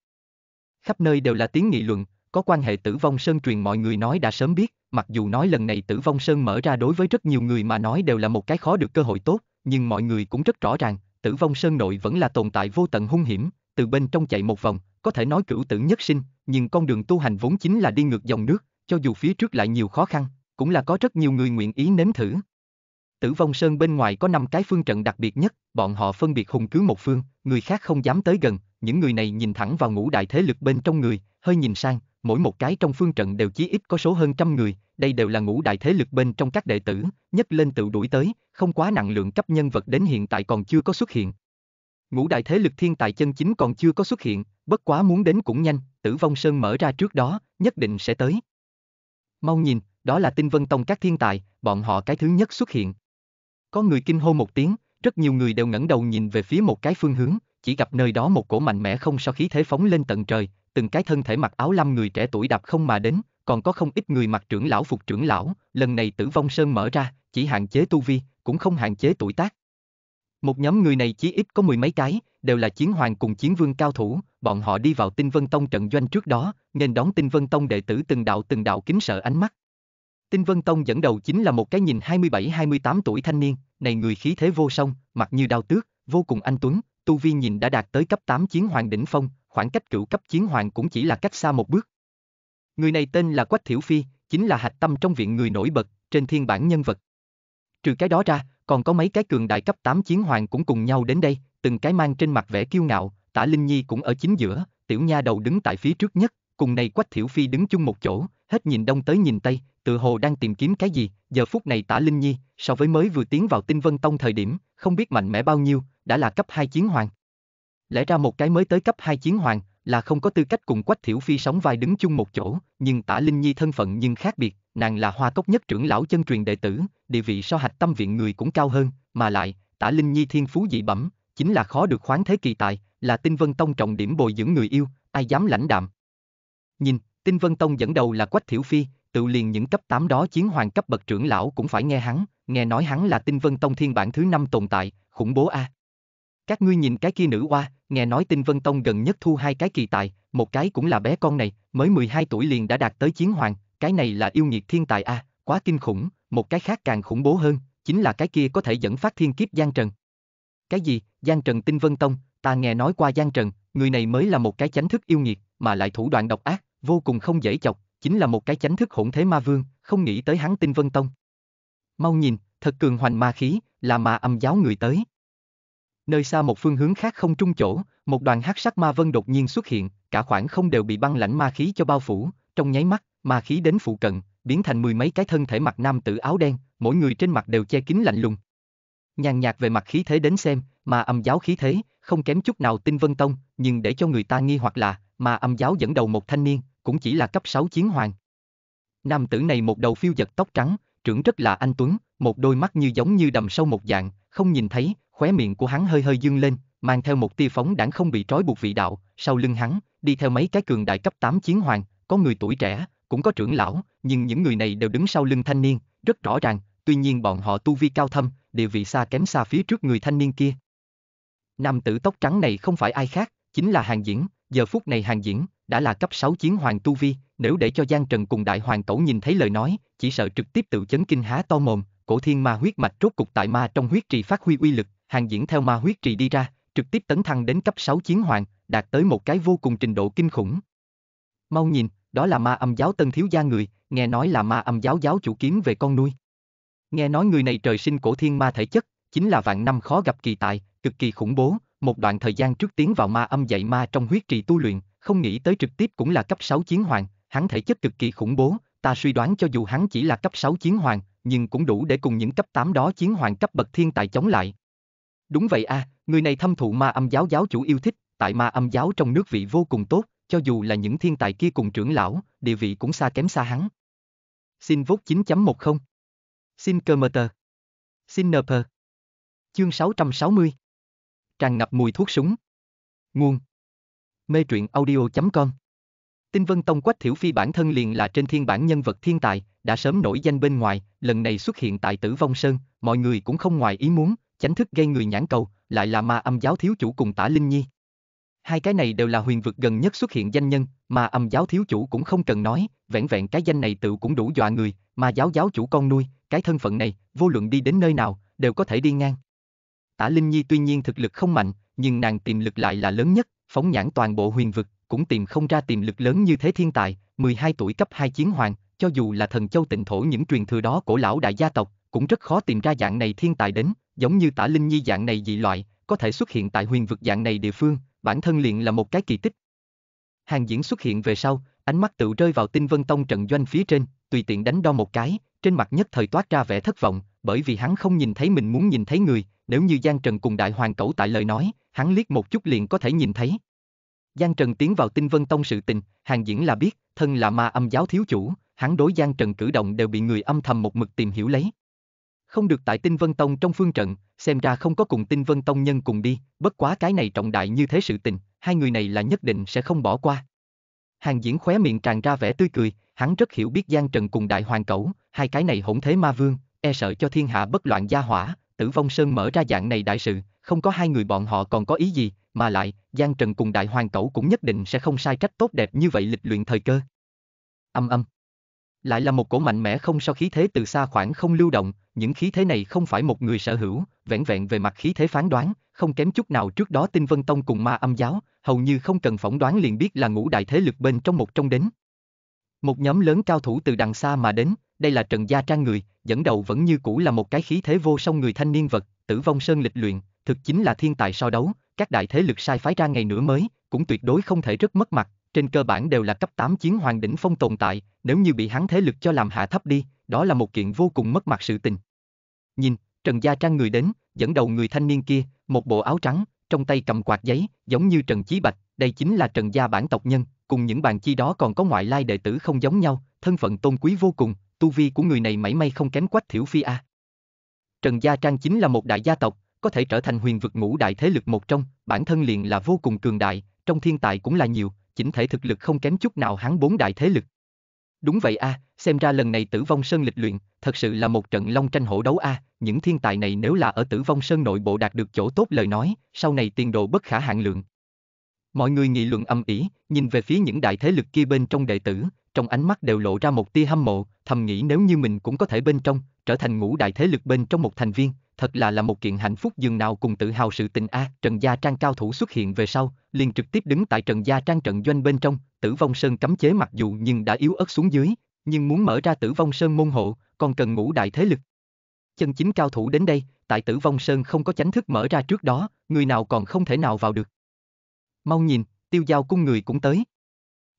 Khắp nơi đều là tiếng nghị luận, có quan hệ tử vong sơn truyền mọi người nói đã sớm biết, mặc dù nói lần này tử vong sơn mở ra đối với rất nhiều người mà nói đều là một cái khó được cơ hội tốt, nhưng mọi người cũng rất rõ ràng, tử vong sơn nội vẫn là tồn tại vô tận hung hiểm, từ bên trong chạy một vòng, có thể nói cửu tử nhất sinh, nhưng con đường tu hành vốn chính là đi ngược dòng nước, cho dù phía trước lại nhiều khó khăn, cũng là có rất nhiều người nguyện ý nếm thử. Tử vong sơn bên ngoài có 5 cái phương trận đặc biệt nhất, bọn họ phân biệt hùng cứ một phương, người khác không dám tới gần, những người này nhìn thẳng vào ngũ đại thế lực bên trong người, hơi nhìn sang, mỗi một cái trong phương trận đều chí ít có số hơn trăm người, đây đều là ngũ đại thế lực bên trong các đệ tử, nhất lên tự đuổi tới, không quá nặng lượng cấp nhân vật đến hiện tại còn chưa có xuất hiện. Ngũ đại thế lực thiên tài chân chính còn chưa có xuất hiện, bất quá muốn đến cũng nhanh, tử vong sơn mở ra trước đó, nhất định sẽ tới. Mau nhìn, đó là tinh vân tông các thiên tài, bọn họ cái thứ nhất xuất hiện. Có người kinh hô một tiếng, rất nhiều người đều ngẩng đầu nhìn về phía một cái phương hướng, chỉ gặp nơi đó một cổ mạnh mẽ không so khí thế phóng lên tận trời, từng cái thân thể mặc áo lâm người trẻ tuổi đạp không mà đến, còn có không ít người mặc trưởng lão phục trưởng lão, lần này tử vong sơn mở ra, chỉ hạn chế tu vi, cũng không hạn chế tuổi tác. Một nhóm người này chỉ ít có mười mấy cái, đều là chiến hoàng cùng chiến vương cao thủ, bọn họ đi vào tinh vân tông trận doanh trước đó, nên đón tinh vân tông đệ tử từng đạo từng đạo kính sợ ánh mắt. Tinh Vân Tông dẫn đầu chính là một cái nhìn 27-28 tuổi thanh niên, này người khí thế vô song, mặt như đao tước, vô cùng anh tuấn, tu vi nhìn đã đạt tới cấp 8 chiến hoàng đỉnh phong, khoảng cách cửu cấp chiến hoàng cũng chỉ là cách xa một bước. Người này tên là Quách Thiểu Phi, chính là hạch tâm trong viện người nổi bật, trên thiên bản nhân vật. Trừ cái đó ra, còn có mấy cái cường đại cấp 8 chiến hoàng cũng cùng nhau đến đây, từng cái mang trên mặt vẻ kiêu ngạo, Tả Linh Nhi cũng ở chính giữa, tiểu nha đầu đứng tại phía trước nhất, cùng này Quách Thiểu Phi đứng chung một chỗ, hết nhìn đông tới nhìn tây, tự hồ đang tìm kiếm cái gì, giờ phút này tả Linh Nhi, so với mới vừa tiến vào tinh vân tông thời điểm, không biết mạnh mẽ bao nhiêu, đã là cấp hai chiến hoàng. Lẽ ra một cái mới tới cấp hai chiến hoàng, là không có tư cách cùng Quách Thiểu Phi sóng vai đứng chung một chỗ, nhưng tả Linh Nhi thân phận nhưng khác biệt, nàng là hoa cốc nhất trưởng lão chân truyền đệ tử, địa vị so hạch tâm viện người cũng cao hơn, mà lại, tả Linh Nhi thiên phú dị bẩm, chính là khó được khoáng thế kỳ tài, là tinh vân tông trọng điểm bồi dưỡng người yêu, ai dám lãnh đạm. Nhìn, Tinh Vân Tông dẫn đầu là Quách Thiểu Phi, tự liền những cấp 8 đó chiến hoàng cấp bậc trưởng lão cũng phải nghe hắn, nghe nói hắn là Tinh Vân Tông thiên bản thứ 5 tồn tại, khủng bố a. À. Các ngươi nhìn cái kia nữ oa, nghe nói Tinh Vân Tông gần nhất thu hai cái kỳ tài, một cái cũng là bé con này, mới 12 tuổi liền đã đạt tới chiến hoàng, cái này là yêu nghiệt thiên tài a, à, quá kinh khủng, một cái khác càng khủng bố hơn, chính là cái kia có thể dẫn phát thiên kiếp gian Trần. Cái gì? gian Trần Tinh Vân Tông, ta nghe nói qua gian Trần, người này mới là một cái chánh thức yêu nghiệt, mà lại thủ đoạn độc ác, vô cùng không dễ chọc, chính là một cái chánh thức hỗn thế ma vương, không nghĩ tới hắn tinh vân tông. Mau nhìn, thật cường hoành ma khí, là ma âm giáo người tới. Nơi xa một phương hướng khác không trung chỗ, một đoàn hắc sắc ma vân đột nhiên xuất hiện, cả khoảng không đều bị băng lãnh ma khí cho bao phủ, trong nháy mắt, ma khí đến phụ cận, biến thành mười mấy cái thân thể mặc nam tử áo đen, mỗi người trên mặt đều che kín lạnh lùng. Nhàn nhạt về mặt khí thế đến xem, mà âm giáo khí thế, không kém chút nào tinh vân tông, nhưng để cho người ta nghi hoặc là, mà âm giáo dẫn đầu một thanh niên, cũng chỉ là cấp 6 chiến hoàng. Nam tử này một đầu phiêu giật tóc trắng, trưởng rất là anh Tuấn, một đôi mắt như giống như đầm sâu một dạng, không nhìn thấy, khóe miệng của hắn hơi hơi dương lên, mang theo một tia phóng đãng không bị trói buộc vị đạo, sau lưng hắn, đi theo mấy cái cường đại cấp 8 chiến hoàng, có người tuổi trẻ, cũng có trưởng lão, nhưng những người này đều đứng sau lưng thanh niên, rất rõ ràng, tuy nhiên bọn họ tu vi cao thâm, địa vị xa kém xa phía trước người thanh niên kia. Nam tử tóc trắng này không phải ai khác, chính là Hàng Diễn, Giờ phút này hàng diễn đã là cấp 6 chiến hoàng tu vi, nếu để cho Giang Trần cùng đại hoàng cẩu nhìn thấy lời nói, chỉ sợ trực tiếp tự chấn kinh há to mồm, cổ thiên ma huyết mạch rốt cục tại ma trong huyết trì phát huy uy lực, hàng diễn theo ma huyết trì đi ra, trực tiếp tấn thăng đến cấp 6 chiến hoàng, đạt tới một cái vô cùng trình độ kinh khủng. Mau nhìn, đó là ma âm giáo tân thiếu gia người, nghe nói là ma âm giáo giáo chủ kiếm về con nuôi. Nghe nói người này trời sinh cổ thiên ma thể chất, chính là vạn năm khó gặp kỳ tài, cực kỳ khủng bố, một đoạn thời gian trước tiến vào ma âm dạy ma trong huyết trì tu luyện, không nghĩ tới trực tiếp cũng là cấp 6 chiến hoàng, hắn thể chất cực kỳ khủng bố, ta suy đoán cho dù hắn chỉ là cấp 6 chiến hoàng, nhưng cũng đủ để cùng những cấp 8 đó chiến hoàng cấp bậc thiên tài chống lại. Đúng vậy a, à, người này thâm thụ ma âm giáo giáo chủ yêu thích, tại ma âm giáo trong nước vị vô cùng tốt, cho dù là những thiên tài kia cùng trưởng lão, địa vị cũng xa kém xa hắn. Xin vốt 9.10 Xin cơ mơ tờ Xin nờ pờ Chương 660 tràn ngập mùi thuốc súng. Nguồn Mê truyện audio.com Tinh Vân Tông Quách Thiểu Phi bản thân liền là trên thiên bản nhân vật thiên tài, đã sớm nổi danh bên ngoài, lần này xuất hiện tại Tử Vong Sơn, mọi người cũng không ngoài ý muốn, chánh thức gây người nhãn cầu, lại là ma âm giáo thiếu chủ cùng tả Linh Nhi. Hai cái này đều là huyền vực gần nhất xuất hiện danh nhân, mà âm giáo thiếu chủ cũng không cần nói, vẹn vẹn cái danh này tự cũng đủ dọa người, mà giáo giáo chủ con nuôi, cái thân phận này, vô luận đi đến nơi nào, đều có thể đi ngang. Tả Linh Nhi tuy nhiên thực lực không mạnh, nhưng nàng tìm lực lại là lớn nhất, phóng nhãn toàn bộ huyền vực, cũng tìm không ra tìm lực lớn như thế thiên tài, 12 tuổi cấp 2 chiến hoàng, cho dù là thần châu tịnh thổ những truyền thừa đó cổ lão đại gia tộc, cũng rất khó tìm ra dạng này thiên tài đến, giống như tả linh nhi dạng này dị loại, có thể xuất hiện tại huyền vực dạng này địa phương, bản thân liền là một cái kỳ tích. Hàng diễn xuất hiện về sau, ánh mắt tự rơi vào tinh vân tông trận doanh phía trên, tùy tiện đánh đo một cái, trên mặt nhất thời toát ra vẻ thất vọng, bởi vì hắn không nhìn thấy mình muốn nhìn thấy người, nếu như Giang Trần cùng Đại Hoàng Cẩu tại lời nói, hắn liếc một chút liền có thể nhìn thấy. Giang Trần tiến vào tinh vân tông sự tình, hàng diễn là biết, thân là ma âm giáo thiếu chủ, hắn đối Giang Trần cử động đều bị người âm thầm một mực tìm hiểu lấy. Không được tại tinh vân tông trong phương trận, xem ra không có cùng tinh vân tông nhân cùng đi, bất quá cái này trọng đại như thế sự tình, hai người này là nhất định sẽ không bỏ qua. Hàng diễn khóe miệng tràn ra vẻ tươi cười, hắn rất hiểu biết Giang Trần cùng Đại Hoàng Cẩu, hai cái này hỗn thế ma vương, e sợ cho thiên hạ bất loạn gia hỏa, tử vong sơn mở ra dạng này đại sự, không có hai người bọn họ còn có ý gì, mà lại, Giang Trần cùng Đại Hoàng Cẩu cũng nhất định sẽ không sai trách tốt đẹp như vậy lịch luyện thời cơ. Âm âm. Lại là một cổ mạnh mẽ không so khí thế từ xa khoảng không lưu động, những khí thế này không phải một người sở hữu, vẹn vẹn về mặt khí thế phán đoán, không kém chút nào trước đó Tinh Vân Tông cùng ma âm giáo, hầu như không cần phỏng đoán liền biết là ngũ đại thế lực bên trong một trong đến. Một nhóm lớn cao thủ từ đằng xa mà đến, đây là Trần Gia Trang người, dẫn đầu vẫn như cũ là một cái khí thế vô song người thanh niên vật, tử vong sơn lịch luyện, thực chính là thiên tài so đấu, các đại thế lực sai phái ra ngày nữa mới, cũng tuyệt đối không thể rất mất mặt, trên cơ bản đều là cấp 8 chiến hoàng đỉnh phong tồn tại, nếu như bị hắn thế lực cho làm hạ thấp đi, đó là một kiện vô cùng mất mặt sự tình. Nhìn, Trần Gia Trang người đến, dẫn đầu người thanh niên kia, một bộ áo trắng, trong tay cầm quạt giấy, giống như Trần Chí Bạch, đây chính là Trần Gia bản tộc nhân, cùng những bàn chi đó còn có ngoại lai đệ tử không giống nhau, thân phận tôn quý vô cùng, tu vi của người này mảy may không kém quách thiểu phi a. À. Trần Gia Trang chính là một đại gia tộc, có thể trở thành huyền vực ngũ đại thế lực một trong, bản thân liền là vô cùng cường đại, trong thiên tài cũng là nhiều, chỉnh thể thực lực không kém chút nào hắn bốn đại thế lực. Đúng vậy a, à, xem ra lần này Tử Vong Sơn lịch luyện, thật sự là một trận long tranh hổ đấu a, à, những thiên tài này nếu là ở Tử Vong Sơn nội bộ đạt được chỗ tốt lời nói, sau này tiền đồ bất khả hạn lượng. Mọi người nghị luận âm ỉ, nhìn về phía những đại thế lực kia bên trong đệ tử, trong ánh mắt đều lộ ra một tia hâm mộ, thầm nghĩ nếu như mình cũng có thể bên trong, trở thành ngũ đại thế lực bên trong một thành viên, thật là là một kiện hạnh phúc dường nào cùng tự hào sự tình a. À. Trần Gia Trang cao thủ xuất hiện về sau, liền trực tiếp đứng tại Trần Gia Trang trận doanh bên trong, Tử Vong Sơn cấm chế mặc dù nhưng đã yếu ớt xuống dưới, nhưng muốn mở ra Tử Vong Sơn môn hộ, còn cần ngũ đại thế lực. Chân chính cao thủ đến đây, tại Tử Vong Sơn không có chánh thức mở ra trước đó, người nào còn không thể nào vào được mau nhìn, tiêu giao cung người cũng tới.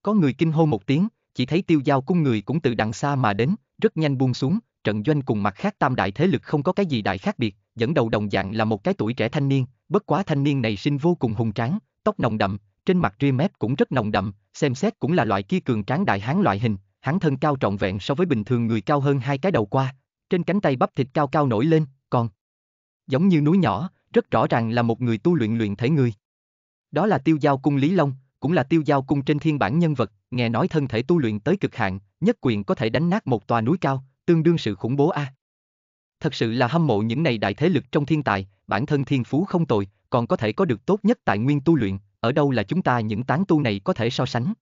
Có người kinh hô một tiếng, chỉ thấy tiêu giao cung người cũng từ đằng xa mà đến, rất nhanh buông xuống, trận doanh cùng mặt khác tam đại thế lực không có cái gì đại khác biệt, dẫn đầu đồng dạng là một cái tuổi trẻ thanh niên, bất quá thanh niên này sinh vô cùng hùng tráng, tóc nồng đậm, trên mặt ria mép cũng rất nồng đậm, xem xét cũng là loại kia cường tráng đại hán loại hình, hắn thân cao trọn vẹn so với bình thường người cao hơn hai cái đầu qua, trên cánh tay bắp thịt cao cao nổi lên, còn giống như núi nhỏ, rất rõ ràng là một người tu luyện luyện thể người. Đó là tiêu giao cung Lý Long, cũng là tiêu giao cung trên thiên bản nhân vật, nghe nói thân thể tu luyện tới cực hạn, nhất quyền có thể đánh nát một tòa núi cao, tương đương sự khủng bố a. À. Thật sự là hâm mộ những này đại thế lực trong thiên tài, bản thân thiên phú không tồi, còn có thể có được tốt nhất tại nguyên tu luyện, ở đâu là chúng ta những tán tu này có thể so sánh.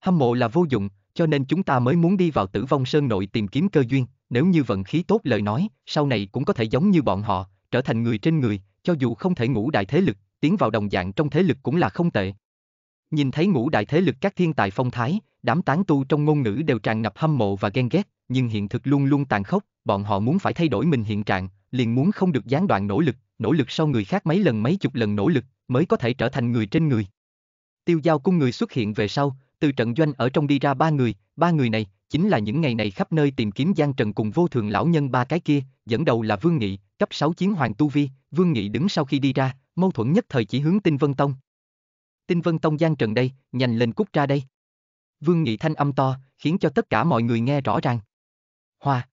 Hâm mộ là vô dụng, cho nên chúng ta mới muốn đi vào tử vong sơn nội tìm kiếm cơ duyên, nếu như vận khí tốt lời nói, sau này cũng có thể giống như bọn họ, trở thành người trên người, cho dù không thể ngủ đại thế lực, tiến vào đồng dạng trong thế lực cũng là không tệ. Nhìn thấy ngũ đại thế lực các thiên tài phong thái, đám tán tu trong ngôn ngữ đều tràn ngập hâm mộ và ghen ghét, nhưng hiện thực luôn luôn tàn khốc, bọn họ muốn phải thay đổi mình hiện trạng, liền muốn không được gián đoạn nỗ lực, nỗ lực sau người khác mấy lần mấy chục lần nỗ lực, mới có thể trở thành người trên người. Tiêu giao cung người xuất hiện về sau, từ trận doanh ở trong đi ra ba người, ba người này, chính là những ngày này khắp nơi tìm kiếm Giang Trần cùng vô thường lão nhân ba cái kia, dẫn đầu là Vương Nghị, cấp 6 chiến hoàng Tu Vi, Vương Nghị đứng sau khi đi ra, mâu thuẫn nhất thời chỉ hướng Tinh Vân Tông. Tinh Vân Tông gian trần đây, nhanh lên cút ra đây. Vương Nghị Thanh âm to, khiến cho tất cả mọi người nghe rõ ràng. Hoa.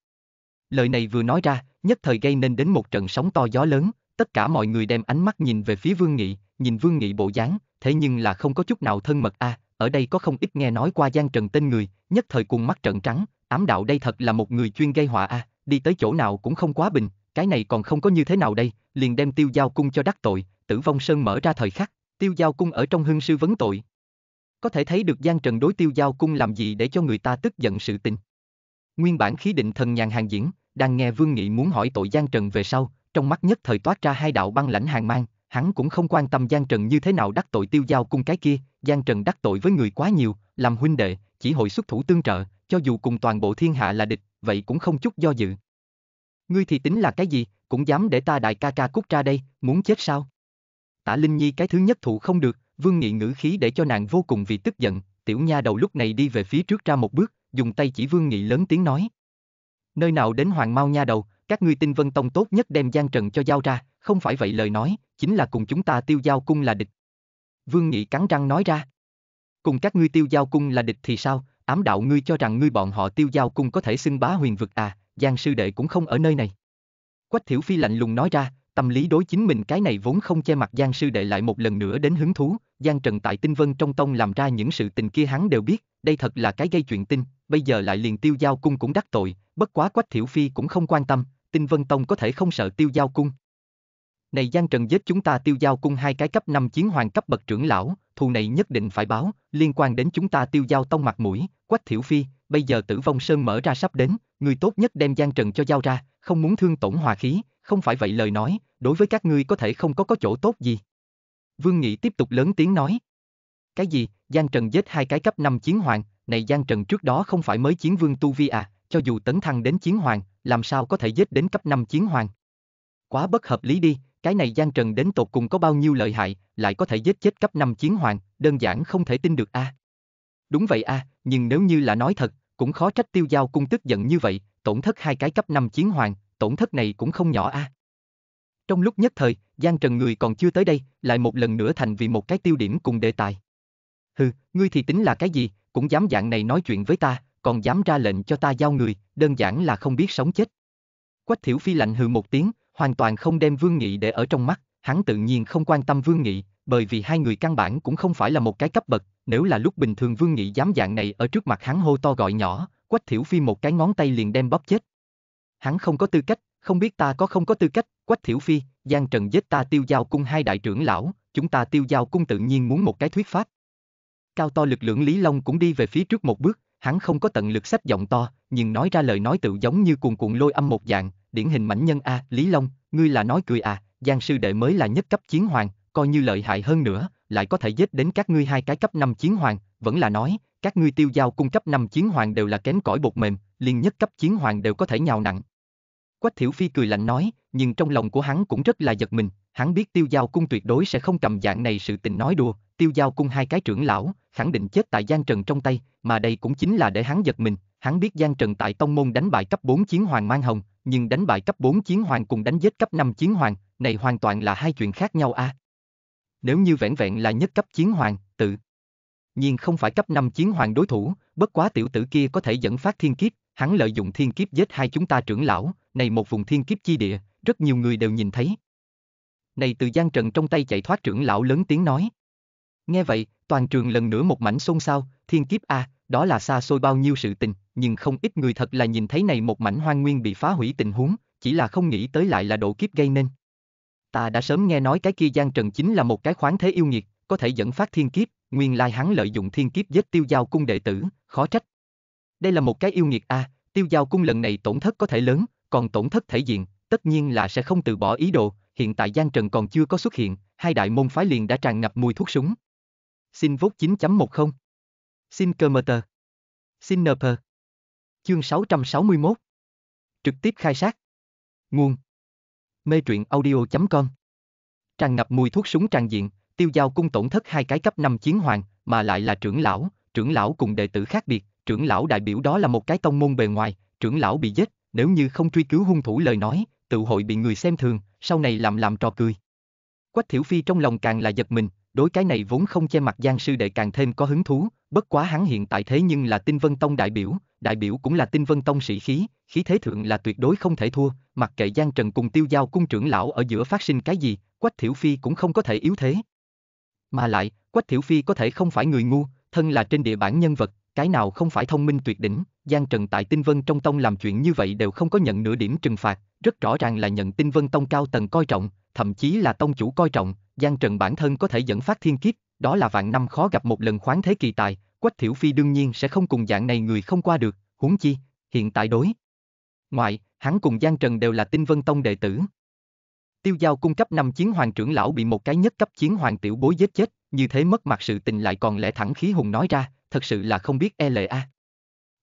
Lời này vừa nói ra, nhất thời gây nên đến một trận sóng to gió lớn, tất cả mọi người đem ánh mắt nhìn về phía Vương Nghị, nhìn Vương Nghị bộ dáng, thế nhưng là không có chút nào thân mật a, à, ở đây có không ít nghe nói qua gian trần tên người, nhất thời cùng mắt trận trắng, ám đạo đây thật là một người chuyên gây họa a, à, đi tới chỗ nào cũng không quá bình, cái này còn không có như thế nào đây, liền đem tiêu giao cung cho đắc tội, tử vong sơn mở ra thời khắc, tiêu giao cung ở trong hưng sư vấn tội. Có thể thấy được Giang Trần đối tiêu giao cung làm gì để cho người ta tức giận sự tình. Nguyên bản khí định thần nhàn hàng diễn, đang nghe Vương Nghị muốn hỏi tội Giang Trần về sau, trong mắt nhất thời toát ra hai đạo băng lãnh hàng mang, hắn cũng không quan tâm Giang Trần như thế nào đắc tội tiêu giao cung cái kia, Giang Trần đắc tội với người quá nhiều, làm huynh đệ, chỉ hội xuất thủ tương trợ, cho dù cùng toàn bộ thiên hạ là địch, vậy cũng không chút do dự. Ngươi thì tính là cái gì, cũng dám để ta đại ca ca cút ra đây, muốn chết sao? Tả Linh Nhi cái thứ nhất thụ không được, Vương Nghị ngữ khí để cho nàng vô cùng vì tức giận, tiểu nha đầu lúc này đi về phía trước ra một bước, dùng tay chỉ Vương Nghị lớn tiếng nói. Nơi nào đến Hoàng Mao nha đầu, các ngươi tinh vân tông tốt nhất đem Giang Trần cho giao ra, không phải vậy lời nói, chính là cùng chúng ta tiêu giao cung là địch. Vương Nghị cắn răng nói ra. Cùng các ngươi tiêu giao cung là địch thì sao, ám đạo ngươi cho rằng ngươi bọn họ tiêu giao cung có thể xưng bá huyền vực à, Giang sư đệ cũng không ở nơi này. Quách Thiểu Phi lạnh lùng nói ra, tâm lý đối chính mình cái này vốn không che mặt Giang sư đệ lại một lần nữa đến hứng thú, Giang Trần tại Tinh Vân trong tông làm ra những sự tình kia hắn đều biết, đây thật là cái gây chuyện tin, bây giờ lại liền Tiêu Giao cung cũng đắc tội, bất quá Quách Thiểu Phi cũng không quan tâm, Tinh Vân tông có thể không sợ Tiêu Giao cung. Này Giang Trần giết chúng ta Tiêu Giao cung hai cái cấp 5 chiến hoàng cấp bậc trưởng lão, thù này nhất định phải báo, liên quan đến chúng ta Tiêu Giao tông mặt mũi, Quách Thiểu Phi, bây giờ Tử Vong Sơn mở ra sắp đến, người tốt nhất đem Giang Trần cho giao ra, không muốn thương tổn hòa khí, không phải vậy lời nói, đối với các ngươi có thể không có có chỗ tốt gì. Vương Nghị tiếp tục lớn tiếng nói. Cái gì, Giang Trần giết hai cái cấp 5 chiến hoàng, này Giang Trần trước đó không phải mới chiến vương Tu Vi à, cho dù tấn thăng đến chiến hoàng, làm sao có thể giết đến cấp 5 chiến hoàng. Quá bất hợp lý đi, cái này Giang Trần đến tột cùng có bao nhiêu lợi hại, lại có thể giết chết cấp 5 chiến hoàng, đơn giản không thể tin được a. À. Đúng vậy a, à, nhưng nếu như là nói thật, cũng khó trách tiêu giao cung tức giận như vậy, tổn thất hai cái cấp 5 chiến hoàng, tổn thất này cũng không nhỏ a. À. Trong lúc nhất thời, Giang Trần người còn chưa tới đây, lại một lần nữa thành vì một cái tiêu điểm cùng đề tài. Hừ, ngươi thì tính là cái gì, cũng dám dạng này nói chuyện với ta, còn dám ra lệnh cho ta giao người, đơn giản là không biết sống chết. Quách Thiểu Phi lạnh hừ một tiếng, hoàn toàn không đem Vương Nghị để ở trong mắt, hắn tự nhiên không quan tâm Vương Nghị, bởi vì hai người căn bản cũng không phải là một cái cấp bậc, nếu là lúc bình thường Vương Nghị dám dạng này ở trước mặt hắn hô to gọi nhỏ, Quách Thiểu Phi một cái ngón tay liền đem bóp chết. Hắn không có tư cách, không biết ta có không có tư cách, Quách Thiểu Phi, Giang Trần giết ta tiêu giao cung hai đại trưởng lão, chúng ta tiêu giao cung tự nhiên muốn một cái thuyết pháp. Cao to lực lượng Lý Long cũng đi về phía trước một bước, hắn không có tận lực sách giọng to, nhưng nói ra lời nói tự giống như cuồn cuộn lôi âm một dạng, điển hình mảnh nhân A, Lý Long, ngươi là nói cười à, Giang sư đệ mới là nhất cấp chiến hoàng, coi như lợi hại hơn nữa, lại có thể giết đến các ngươi hai cái cấp năm chiến hoàng, vẫn là nói, các ngươi tiêu giao cung cấp 5 chiến hoàng đều là kém cỏi bột mềm, liền nhất cấp chiến hoàng đều có thể nhào nặng. Quách Thiểu Phi cười lạnh nói, nhưng trong lòng của hắn cũng rất là giật mình, hắn biết tiêu giao cung tuyệt đối sẽ không cầm dạng này sự tình nói đùa, tiêu giao cung hai cái trưởng lão, khẳng định chết tại Giang Trần trong tay, mà đây cũng chính là để hắn giật mình, hắn biết Giang Trần tại tông môn đánh bại cấp 4 chiến hoàng mang hồng, nhưng đánh bại cấp 4 chiến hoàng cùng đánh giết cấp 5 chiến hoàng, này hoàn toàn là hai chuyện khác nhau a. À? Nếu như vẻn vẹn là nhất cấp chiến hoàng, tự nhiên không phải cấp 5 chiến hoàng đối thủ, bất quá tiểu tử kia có thể dẫn phát thiên kiếp, hắn lợi dụng thiên kiếp giết hai chúng ta trưởng lão, này một vùng thiên kiếp chi địa, rất nhiều người đều nhìn thấy. Này từ gian trần trong tay chạy thoát trưởng lão lớn tiếng nói. Nghe vậy, toàn trường lần nữa một mảnh xôn xao, thiên kiếp a, đó là xa xôi bao nhiêu sự tình, nhưng không ít người thật là nhìn thấy này một mảnh hoang nguyên bị phá hủy tình huống, chỉ là không nghĩ tới lại là độ kiếp gây nên. Ta đã sớm nghe nói cái kia gian trần chính là một cái khoáng thế yêu nghiệt, có thể dẫn phát thiên kiếp, nguyên lai hắn lợi dụng thiên kiếp giết tiêu giao cung đệ tử, khó trách. Đây là một cái yêu nghiệt a, à, tiêu giao cung lần này tổn thất có thể lớn, còn tổn thất thể diện, tất nhiên là sẽ không từ bỏ ý đồ, hiện tại Giang Trần còn chưa có xuất hiện, hai đại môn phái liền đã tràn ngập mùi thuốc súng. Xin vốt 9.10 Xin cơ tờ Xin nờ pờ Chương 661 Trực tiếp khai sát Nguồn Mê truyện audio.com Tràn ngập mùi thuốc súng tràn diện, tiêu giao cung tổn thất hai cái cấp năm chiến hoàng, mà lại là trưởng lão, trưởng lão cùng đệ tử khác biệt, trưởng lão đại biểu đó là một cái tông môn bề ngoài, trưởng lão bị giết, nếu như không truy cứu hung thủ lời nói, tự hội bị người xem thường, sau này làm làm trò cười. Quách Thiểu Phi trong lòng càng là giật mình, đối cái này vốn không che mặt Giang sư đệ càng thêm có hứng thú, bất quá hắn hiện tại thế nhưng là Tinh Vân Tông đại biểu, đại biểu cũng là Tinh Vân Tông sĩ khí, khí thế thượng là tuyệt đối không thể thua, mặc kệ Giang Trần cùng Tiêu Giao cung trưởng lão ở giữa phát sinh cái gì, Quách Thiểu Phi cũng không có thể yếu thế, mà lại, Quách Thiểu Phi có thể không phải người ngu, thân là trên địa bản nhân vật, cái nào không phải thông minh tuyệt đỉnh, Giang Trần tại Tinh Vân trong tông làm chuyện như vậy đều không có nhận nửa điểm trừng phạt, rất rõ ràng là nhận Tinh Vân tông cao tầng coi trọng, thậm chí là tông chủ coi trọng, Giang Trần bản thân có thể dẫn phát thiên kiếp, đó là vạn năm khó gặp một lần khoáng thế kỳ tài, Quách Thiểu Phi đương nhiên sẽ không cùng dạng này người không qua được, huống chi, hiện tại đối. Ngoại, hắn cùng Giang Trần đều là Tinh Vân Tông đệ tử, Tiêu Giao cung cấp năm chiến hoàng trưởng lão bị một cái nhất cấp chiến hoàng tiểu bối giết chết, như thế mất mặt sự tình lại còn lẽ thẳng khí hùng nói ra, thật sự là không biết e lệ a.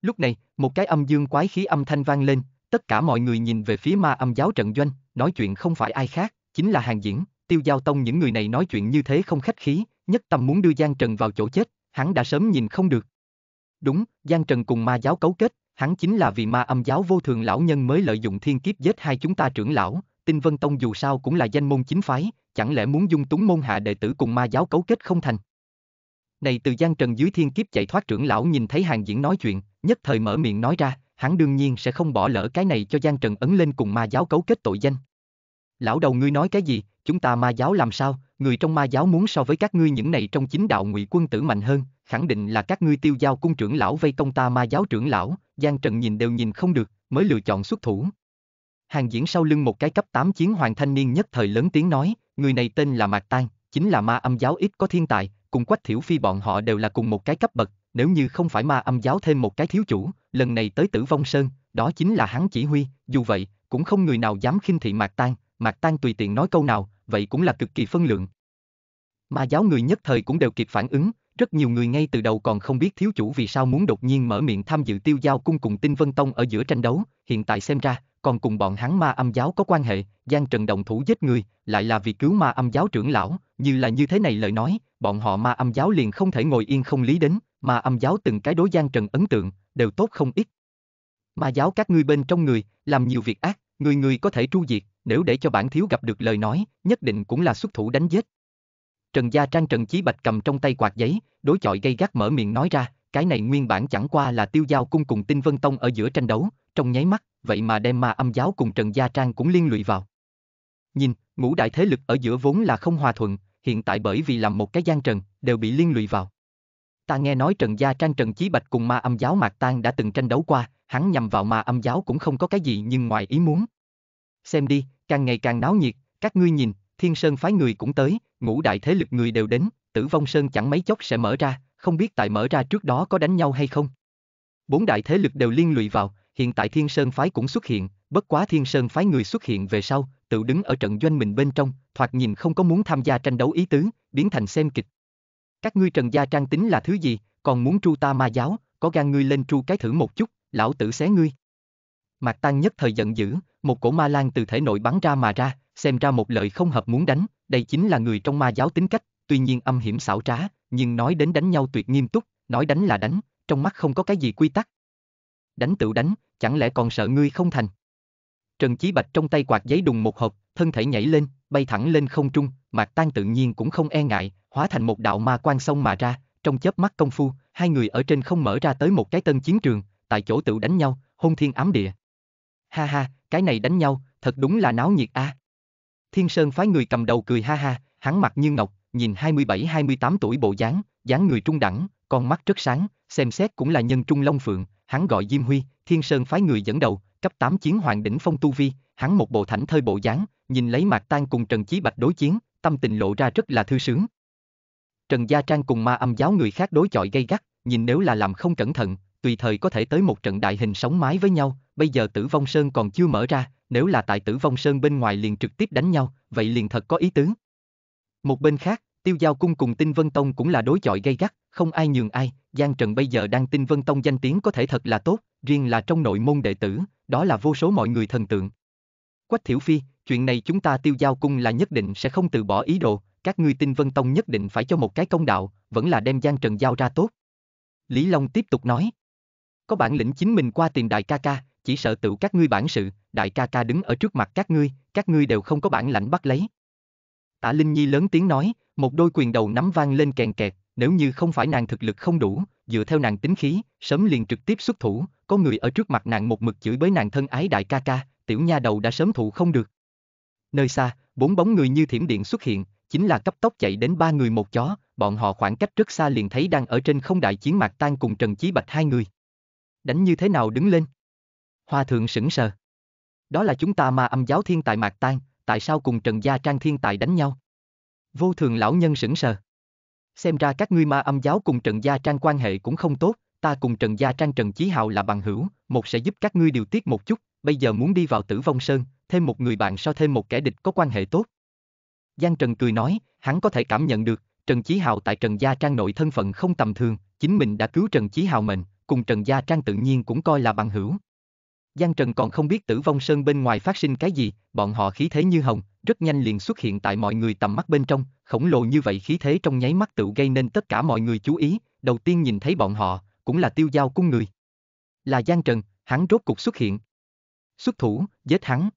Lúc này, một cái âm dương quái khí âm thanh vang lên, tất cả mọi người nhìn về phía ma âm giáo trận doanh, nói chuyện không phải ai khác, chính là hàng diễn, tiêu giao tông những người này nói chuyện như thế không khách khí, nhất tâm muốn đưa Giang Trần vào chỗ chết, hắn đã sớm nhìn không được. Đúng, Giang Trần cùng ma giáo cấu kết, hắn chính là vì ma âm giáo vô thường lão nhân mới lợi dụng thiên kiếp giết hai chúng ta trưởng lão, tinh vân tông dù sao cũng là danh môn chính phái, chẳng lẽ muốn dung túng môn hạ đệ tử cùng ma giáo cấu kết không thành? Này từ Giang trần dưới thiên kiếp chạy thoát trưởng lão nhìn thấy hàng diễn nói chuyện, nhất thời mở miệng nói ra, hắn đương nhiên sẽ không bỏ lỡ cái này cho Giang trần ấn lên cùng ma giáo cấu kết tội danh. Lão đầu ngươi nói cái gì, chúng ta ma giáo làm sao, người trong ma giáo muốn so với các ngươi những này trong chính đạo ngụy quân tử mạnh hơn, khẳng định là các ngươi tiêu giao cung trưởng lão vây công ta ma giáo trưởng lão, Giang Trần nhìn đều nhìn không được, mới lựa chọn xuất thủ hàng diễn sau lưng một cái cấp 8 chiến hoàng thanh niên nhất thời lớn tiếng nói, người này tên là Mạc Tan, chính là ma âm giáo ít có thiên tài, cùng Quách Thiểu Phi bọn họ đều là cùng một cái cấp bậc, nếu như không phải ma âm giáo thêm một cái thiếu chủ, lần này tới tử vong sơn, đó chính là hắn chỉ huy, dù vậy, cũng không người nào dám khinh thị Mạc Tan, Mạc Tan tùy tiện nói câu nào, vậy cũng là cực kỳ phân lượng. Ma giáo người nhất thời cũng đều kịp phản ứng, rất nhiều người ngay từ đầu còn không biết thiếu chủ vì sao muốn đột nhiên mở miệng tham dự tiêu giao cung cùng tinh vân tông ở giữa tranh đấu, hiện tại xem ra, còn cùng bọn hắn ma âm giáo có quan hệ, Giang Trần đồng thủ giết người, lại là vì cứu ma âm giáo trưởng lão, như là như thế này lời nói, bọn họ ma âm giáo liền không thể ngồi yên không lý đến, ma âm giáo từng cái đối Giang Trần ấn tượng, đều tốt không ít. Ma giáo các ngươi bên trong người, làm nhiều việc ác, người người có thể tru diệt, nếu để cho bản thiếu gặp được lời nói, nhất định cũng là xuất thủ đánh giết. Trần Gia Trang Trần Chí Bạch cầm trong tay quạt giấy, đối chọi gây gắt mở miệng nói ra cái này nguyên bản chẳng qua là tiêu giao cung cùng tinh vân tông ở giữa tranh đấu, trong nháy mắt, vậy mà đem ma âm giáo cùng Trần Gia Trang cũng liên lụy vào. Nhìn, ngũ đại thế lực ở giữa vốn là không hòa thuận, hiện tại bởi vì làm một cái gian trần, đều bị liên lụy vào. Ta nghe nói Trần Gia Trang Trần Chí Bạch cùng ma âm giáo Mạc tang đã từng tranh đấu qua, hắn nhằm vào ma âm giáo cũng không có cái gì nhưng ngoài ý muốn. Xem đi, càng ngày càng náo nhiệt, các ngươi nhìn, Thiên Sơn phái người cũng tới, ngũ đại thế lực người đều đến, Tử Vong Sơn chẳng mấy chốc sẽ mở ra, không biết tại mở ra trước đó có đánh nhau hay không. Bốn đại thế lực đều liên lụy vào, hiện tại Thiên Sơn Phái cũng xuất hiện, bất quá Thiên Sơn Phái người xuất hiện về sau, tự đứng ở trận doanh mình bên trong, thoạt nhìn không có muốn tham gia tranh đấu ý tứ, biến thành xem kịch. Các ngươi Trần Gia Trang tính là thứ gì, còn muốn tru ta ma giáo, có gan ngươi lên tru cái thử một chút, lão tử xé ngươi. Mạc Tăng nhất thời giận dữ, một cổ ma lan từ thể nội bắn ra mà ra, xem ra một lợi không hợp muốn đánh, đây chính là người trong ma giáo tính cách, tuy nhiên âm hiểm xảo trá, nhưng nói đến đánh nhau tuyệt nghiêm túc, nói đánh là đánh, trong mắt không có cái gì quy tắc. Đánh tự đánh, chẳng lẽ còn sợ ngươi không thành? Trần Chí Bạch trong tay quạt giấy đùng một hộp, thân thể nhảy lên, bay thẳng lên không trung, Mạc Tan tự nhiên cũng không e ngại, hóa thành một đạo ma quang sông mà ra, trong chớp mắt công phu, hai người ở trên không mở ra tới một cái tân chiến trường, tại chỗ tự đánh nhau, hôn thiên ám địa. Ha ha, cái này đánh nhau, thật đúng là náo nhiệt a. À. Thiên Sơn phái người cầm đầu cười ha ha, hắn mặt như ngọc, nhìn 27-28 tuổi bộ dáng, dáng người trung đẳng, con mắt rất sáng, xem xét cũng là nhân trung long phượng, hắn gọi Diêm Huy, Thiên Sơn phái người dẫn đầu, cấp 8 chiến hoàng đỉnh phong tu vi, hắn một bộ thảnh thơi bộ dáng, nhìn lấy mặt Tan cùng Trần Chí Bạch đối chiến, tâm tình lộ ra rất là thư sướng. Trần Gia Trang cùng ma âm giáo người khác đối chọi gây gắt, nhìn nếu là làm không cẩn thận, tùy thời có thể tới một trận đại hình sóng mái với nhau, bây giờ Tử Vong Sơn còn chưa mở ra, nếu là tại Tử Vong Sơn bên ngoài liền trực tiếp đánh nhau, vậy liền thật có ý tứ. Một bên khác, Tiêu Giao Cung cùng Tinh Vân Tông cũng là đối chọi gây gắt, không ai nhường ai, Giang Trần bây giờ đang Tinh Vân Tông danh tiếng có thể thật là tốt, riêng là trong nội môn đệ tử, đó là vô số mọi người thần tượng. Quách Thiểu Phi, chuyện này chúng ta Tiêu Giao Cung là nhất định sẽ không từ bỏ ý đồ, các ngươi Tinh Vân Tông nhất định phải cho một cái công đạo, vẫn là đem Giang Trần giao ra tốt. Lý Long tiếp tục nói. Có bản lĩnh chính mình qua tìm đại ca ca, chỉ sợ tự các ngươi bản sự, đại ca ca đứng ở trước mặt các ngươi, các ngươi đều không có bản lãnh bắt lấy, Tả Linh Nhi lớn tiếng nói, một đôi quyền đầu nắm vang lên kèn kẹt, nếu như không phải nàng thực lực không đủ, dựa theo nàng tính khí, sớm liền trực tiếp xuất thủ, có người ở trước mặt nàng một mực chửi bới nàng thân ái đại ca ca, tiểu nha đầu đã sớm thụ không được. Nơi xa, bốn bóng người như thiểm điện xuất hiện, chính là cấp tốc chạy đến ba người một chó, bọn họ khoảng cách rất xa liền thấy đang ở trên không đại chiến mạc tan cùng Trần Chí Bạch hai người. Đánh như thế nào đứng lên? Hoa thượng sững sờ. Đó là chúng ta ma âm giáo thiên tại mạc tan, tại sao cùng Trần Gia Trang thiên tài đánh nhau? Vô thường lão nhân sững sờ. Xem ra các ngươi ma âm giáo cùng Trần Gia Trang quan hệ cũng không tốt, ta cùng Trần Gia Trang Trần Chí Hào là bằng hữu, một sẽ giúp các ngươi điều tiết một chút, bây giờ muốn đi vào tử vong sơn, thêm một người bạn so thêm một kẻ địch có quan hệ tốt. Giang Trần cười nói, hắn có thể cảm nhận được, Trần Chí Hào tại Trần Gia Trang nội thân phận không tầm thường, chính mình đã cứu Trần Chí Hào mình, cùng Trần Gia Trang tự nhiên cũng coi là bằng hữu. Giang Trần còn không biết tử vong sơn bên ngoài phát sinh cái gì, bọn họ khí thế như hồng, rất nhanh liền xuất hiện tại mọi người tầm mắt bên trong, khổng lồ như vậy khí thế trong nháy mắt tự gây nên tất cả mọi người chú ý, đầu tiên nhìn thấy bọn họ, cũng là tiêu giao cung người. Là Giang Trần, hắn rốt cục xuất hiện. Xuất thủ, giết hắn.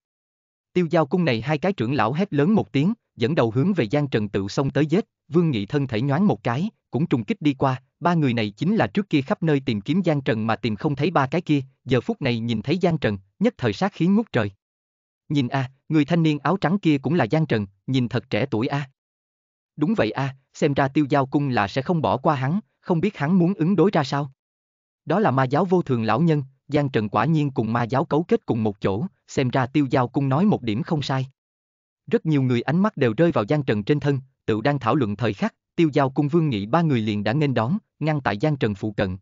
Tiêu giao cung này hai cái trưởng lão hét lớn một tiếng, dẫn đầu hướng về Giang Trần tự xông tới giết, Vương Nghị thân thể nhoáng một cái, cũng trùng kích đi qua, ba người này chính là trước kia khắp nơi tìm kiếm Giang Trần mà tìm không thấy ba cái kia, giờ phút này nhìn thấy Giang Trần, nhất thời sát khí ngút trời. Nhìn a, à, người thanh niên áo trắng kia cũng là Giang Trần, nhìn thật trẻ tuổi a. À. Đúng vậy a, à, xem ra tiêu giao cung là sẽ không bỏ qua hắn, không biết hắn muốn ứng đối ra sao. Đó là ma giáo vô thường lão nhân, Giang Trần quả nhiên cùng ma giáo cấu kết cùng một chỗ, xem ra tiêu giao cung nói một điểm không sai. Rất nhiều người ánh mắt đều rơi vào Giang Trần trên thân, tự đang thảo luận thời khắc, tiêu giao cung vương nghị ba người liền đã nghênh đón, ngăn tại Giang Trần phụ cận.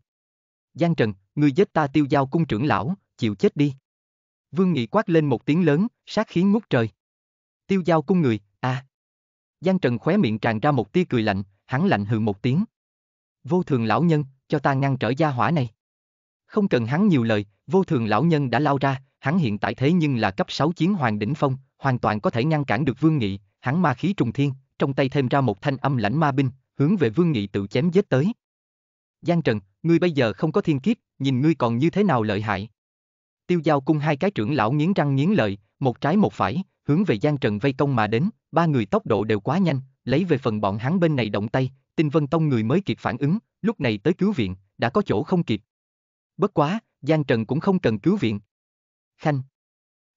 Giang Trần, người giết ta tiêu giao cung trưởng lão, chịu chết đi. Vương Nghị quát lên một tiếng lớn, sát khí ngút trời. Tiêu giao cung người, à. Giang Trần khóe miệng tràn ra một tia cười lạnh, hắn lạnh hừ một tiếng. Vô thường lão nhân, cho ta ngăn trở gia hỏa này. Không cần hắn nhiều lời, vô thường lão nhân đã lao ra, hắn hiện tại thế nhưng là cấp 6 chiến hoàng đỉnh phong, hoàn toàn có thể ngăn cản được Vương Nghị, hắn ma khí trùng thiên, trong tay thêm ra một thanh âm lãnh ma binh, hướng về Vương Nghị tự chém giết tới. Giang Trần, ngươi bây giờ không có thiên kiếp, nhìn ngươi còn như thế nào lợi hại. Tiêu giao cung hai cái trưởng lão nghiến răng nghiến lợi, một trái một phải, hướng về Giang Trần vây công mà đến, ba người tốc độ đều quá nhanh, lấy về phần bọn hắn bên này động tay, tinh vân tông người mới kịp phản ứng, lúc này tới cứu viện, đã có chỗ không kịp. Bất quá, Giang Trần cũng không cần cứu viện. Khanh.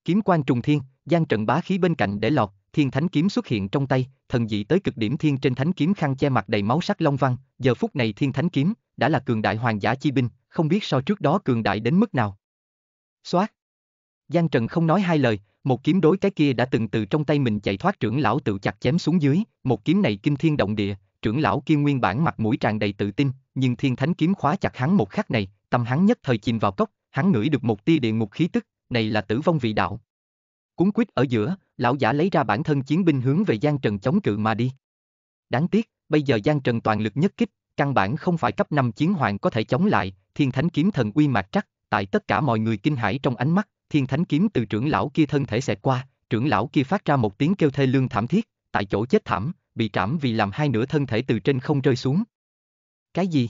Kiếm quan trùng thiên, Giang Trần bá khí bên cạnh để lọt, thiên thánh kiếm xuất hiện trong tay, thần dị tới cực điểm thiên trên thánh kiếm khăn che mặt đầy máu sắc long văn, giờ phút này thiên thánh kiếm đã là cường đại hoàng giả chi binh, không biết so trước đó cường đại đến mức nào. Xoát. Giang Trần không nói hai lời, một kiếm đối cái kia đã từng từ trong tay mình chạy thoát trưởng lão tự chặt chém xuống dưới, một kiếm này kinh thiên động địa, trưởng lão kia nguyên bản mặt mũi tràn đầy tự tin, nhưng thiên thánh kiếm khóa chặt hắn một khắc này, tâm hắn nhất thời chìm vào cốc, hắn ngửi được một tia địa ngục khí tức, này là tử vong vị đạo. Cuốn quýt ở giữa, lão giả lấy ra bản thân chiến binh hướng về Giang Trần chống cự mà đi. Đáng tiếc, bây giờ Giang Trần toàn lực nhất kích, căn bản không phải cấp 5 chiến hoàng có thể chống lại, Thiên Thánh kiếm thần uy mạc trắc, tại tất cả mọi người kinh hãi trong ánh mắt, Thiên Thánh kiếm từ trưởng lão kia thân thể xẹt qua, trưởng lão kia phát ra một tiếng kêu thê lương thảm thiết, tại chỗ chết thảm, bị trảm vì làm hai nửa thân thể từ trên không rơi xuống. Cái gì?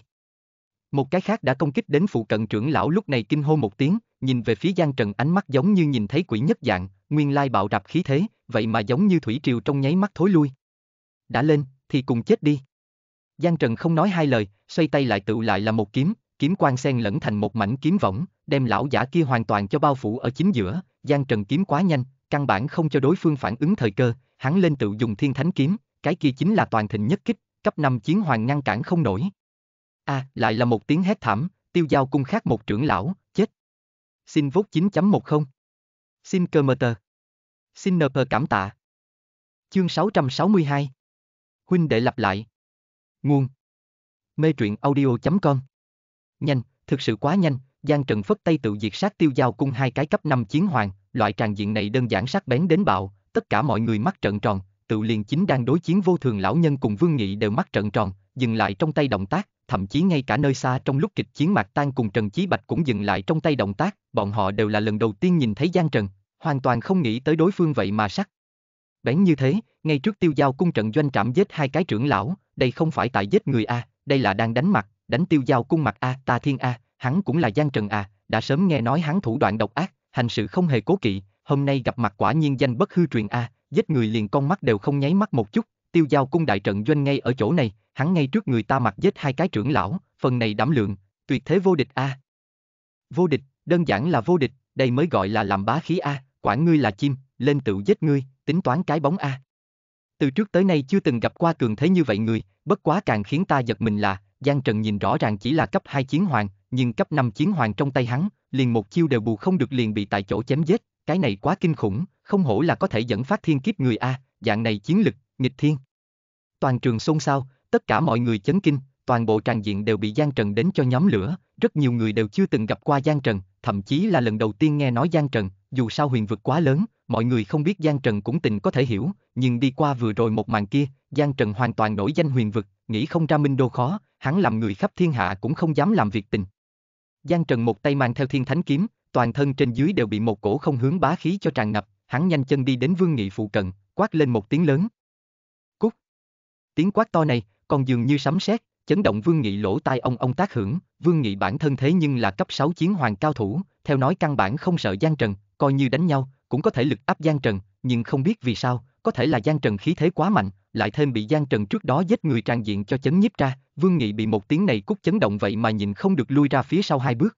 Một cái khác đã công kích đến phụ cận trưởng lão lúc này kinh hô một tiếng, nhìn về phía Giang Trần ánh mắt giống như nhìn thấy quỷ nhất dạng, nguyên lai bạo đạp khí thế, vậy mà giống như thủy triều trong nháy mắt thối lui. Đã lên, thì cùng chết đi. Giang Trần không nói hai lời, xoay tay lại tự lại là một kiếm, kiếm quang sen lẫn thành một mảnh kiếm võng, đem lão giả kia hoàn toàn cho bao phủ ở chính giữa, Giang Trần kiếm quá nhanh, căn bản không cho đối phương phản ứng thời cơ, hắn lên tự dùng thiên thánh kiếm, cái kia chính là toàn thịnh nhất kích, cấp 5 chiến hoàng ngăn cản không nổi. A, à, lại là một tiếng hét thảm, tiêu giao cung khác một trưởng lão, chết. Xin vốt 9.10 Xin cơ mơ tờ. Xin nợ pờ cảm tạ. Chương 662 Huynh đệ lặp lại. Nguồn Mê truyện audio.com Nhanh, thực sự quá nhanh, Giang Trần phất tay tự diệt sát tiêu giao cung hai cái cấp 5 chiến hoàng, loại tràng diện này đơn giản sắc bén đến bạo, tất cả mọi người mắt trợn tròn, tự liền chính đang đối chiến vô thường lão nhân cùng Vương Nghị đều mắt trợn tròn, dừng lại trong tay động tác, thậm chí ngay cả nơi xa trong lúc kịch chiến mạc tan cùng Trần Chí Bạch cũng dừng lại trong tay động tác, bọn họ đều là lần đầu tiên nhìn thấy Giang Trần, hoàn toàn không nghĩ tới đối phương vậy mà sắc. Bén như thế, ngay trước tiêu giao cung trận doanh trạm giết hai cái trưởng lão, đây không phải tại giết người A, đây là đang đánh mặt, đánh tiêu giao cung mặt A, ta thiên A, hắn cũng là Giang Trần A, đã sớm nghe nói hắn thủ đoạn độc ác, hành sự không hề cố kỵ, hôm nay gặp mặt quả nhiên danh bất hư truyền A, giết người liền con mắt đều không nháy mắt một chút, tiêu giao cung đại trận doanh ngay ở chỗ này, hắn ngay trước người ta mặc giết hai cái trưởng lão, phần này đảm lượng, tuyệt thế vô địch a. À. Vô địch, đơn giản là vô địch, đây mới gọi là làm bá khí a, à, quản ngươi là chim, lên tự giết ngươi, tính toán cái bóng a. À. Từ trước tới nay chưa từng gặp qua cường thế như vậy người, bất quá càng khiến ta giật mình là, Giang Trần nhìn rõ ràng chỉ là cấp 2 chiến hoàng, nhưng cấp 5 chiến hoàng trong tay hắn, liền một chiêu đều bù không được liền bị tại chỗ chém giết, cái này quá kinh khủng, không hổ là có thể dẫn phát thiên kiếp người a, dạng này chiến lực, nghịch thiên. Toàn trường xôn xao, Tất cả mọi người chấn kinh, toàn bộ tràng diện đều bị Giang Trần đến cho nhóm lửa, rất nhiều người đều chưa từng gặp qua Giang Trần, thậm chí là lần đầu tiên nghe nói Giang Trần, dù sao huyền vực quá lớn, mọi người không biết Giang Trần cũng tình có thể hiểu, nhưng đi qua vừa rồi một màn kia, Giang Trần hoàn toàn nổi danh huyền vực, nghĩ không ra minh đô khó, hắn làm người khắp thiên hạ cũng không dám làm việc tình. Giang Trần một tay mang theo thiên thánh kiếm, toàn thân trên dưới đều bị một cổ không hướng bá khí cho tràn ngập, hắn nhanh chân đi đến Vương Nghị phụ cận, quát lên một tiếng lớn. Cút! Tiếng quát to này, con dường như sấm sét, chấn động Vương Nghị lỗ tai ông ông tác hưởng, Vương Nghị bản thân thế nhưng là cấp 6 chiến hoàng cao thủ, theo nói căn bản không sợ Giang Trần, coi như đánh nhau, cũng có thể lực áp Giang Trần, nhưng không biết vì sao, có thể là Giang Trần khí thế quá mạnh, lại thêm bị Giang Trần trước đó giết người tràn diện cho chấn nhiếp ra, Vương Nghị bị một tiếng này cút chấn động vậy mà nhìn không được lui ra phía sau hai bước.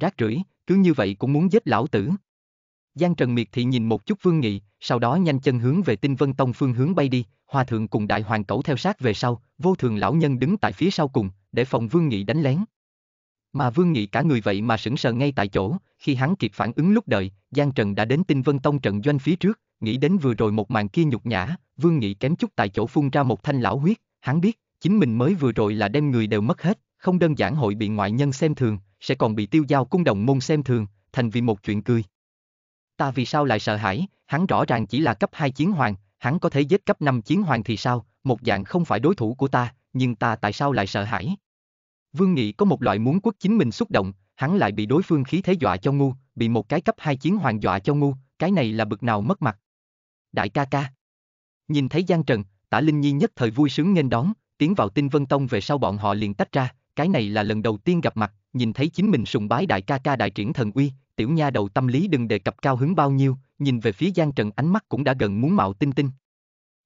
Rác rưởi, cứ như vậy cũng muốn giết lão tử. Giang Trần Miệt thị nhìn một chút Vương Nghị, sau đó nhanh chân hướng về Tinh Vân Tông phương hướng bay đi, hòa thượng cùng đại hoàng cẩu theo sát về sau, vô thường lão nhân đứng tại phía sau cùng, để phòng Vương Nghị đánh lén. Mà Vương Nghị cả người vậy mà sững sờ ngay tại chỗ, khi hắn kịp phản ứng lúc đợi, Giang Trần đã đến Tinh Vân Tông trận doanh phía trước, nghĩ đến vừa rồi một màn kia nhục nhã, Vương Nghị kém chút tại chỗ phun ra một thanh lão huyết, hắn biết, chính mình mới vừa rồi là đem người đều mất hết, không đơn giản hội bị ngoại nhân xem thường, sẽ còn bị tiêu giao cung đồng môn xem thường, thành vì một chuyện cười. Ta vì sao lại sợ hãi, hắn rõ ràng chỉ là cấp hai chiến hoàng, hắn có thể giết cấp 5 chiến hoàng thì sao, một dạng không phải đối thủ của ta, nhưng ta tại sao lại sợ hãi? Vương Nghị có một loại muốn quốc chính mình xúc động, hắn lại bị đối phương khí thế dọa cho ngu, bị một cái cấp 2 chiến hoàng dọa cho ngu, cái này là bực nào mất mặt. Đại ca ca. Nhìn thấy Giang Trần, Tả Linh Nhi nhất thời vui sướng nghênh đón, tiến vào Tinh Vân Tông về sau bọn họ liền tách ra, cái này là lần đầu tiên gặp mặt, nhìn thấy chính mình sùng bái đại ca ca đại triển thần uy, tiểu nha đầu tâm lý đừng đề cập cao hứng bao nhiêu, nhìn về phía Giang Trần ánh mắt cũng đã gần muốn mạo tinh tinh.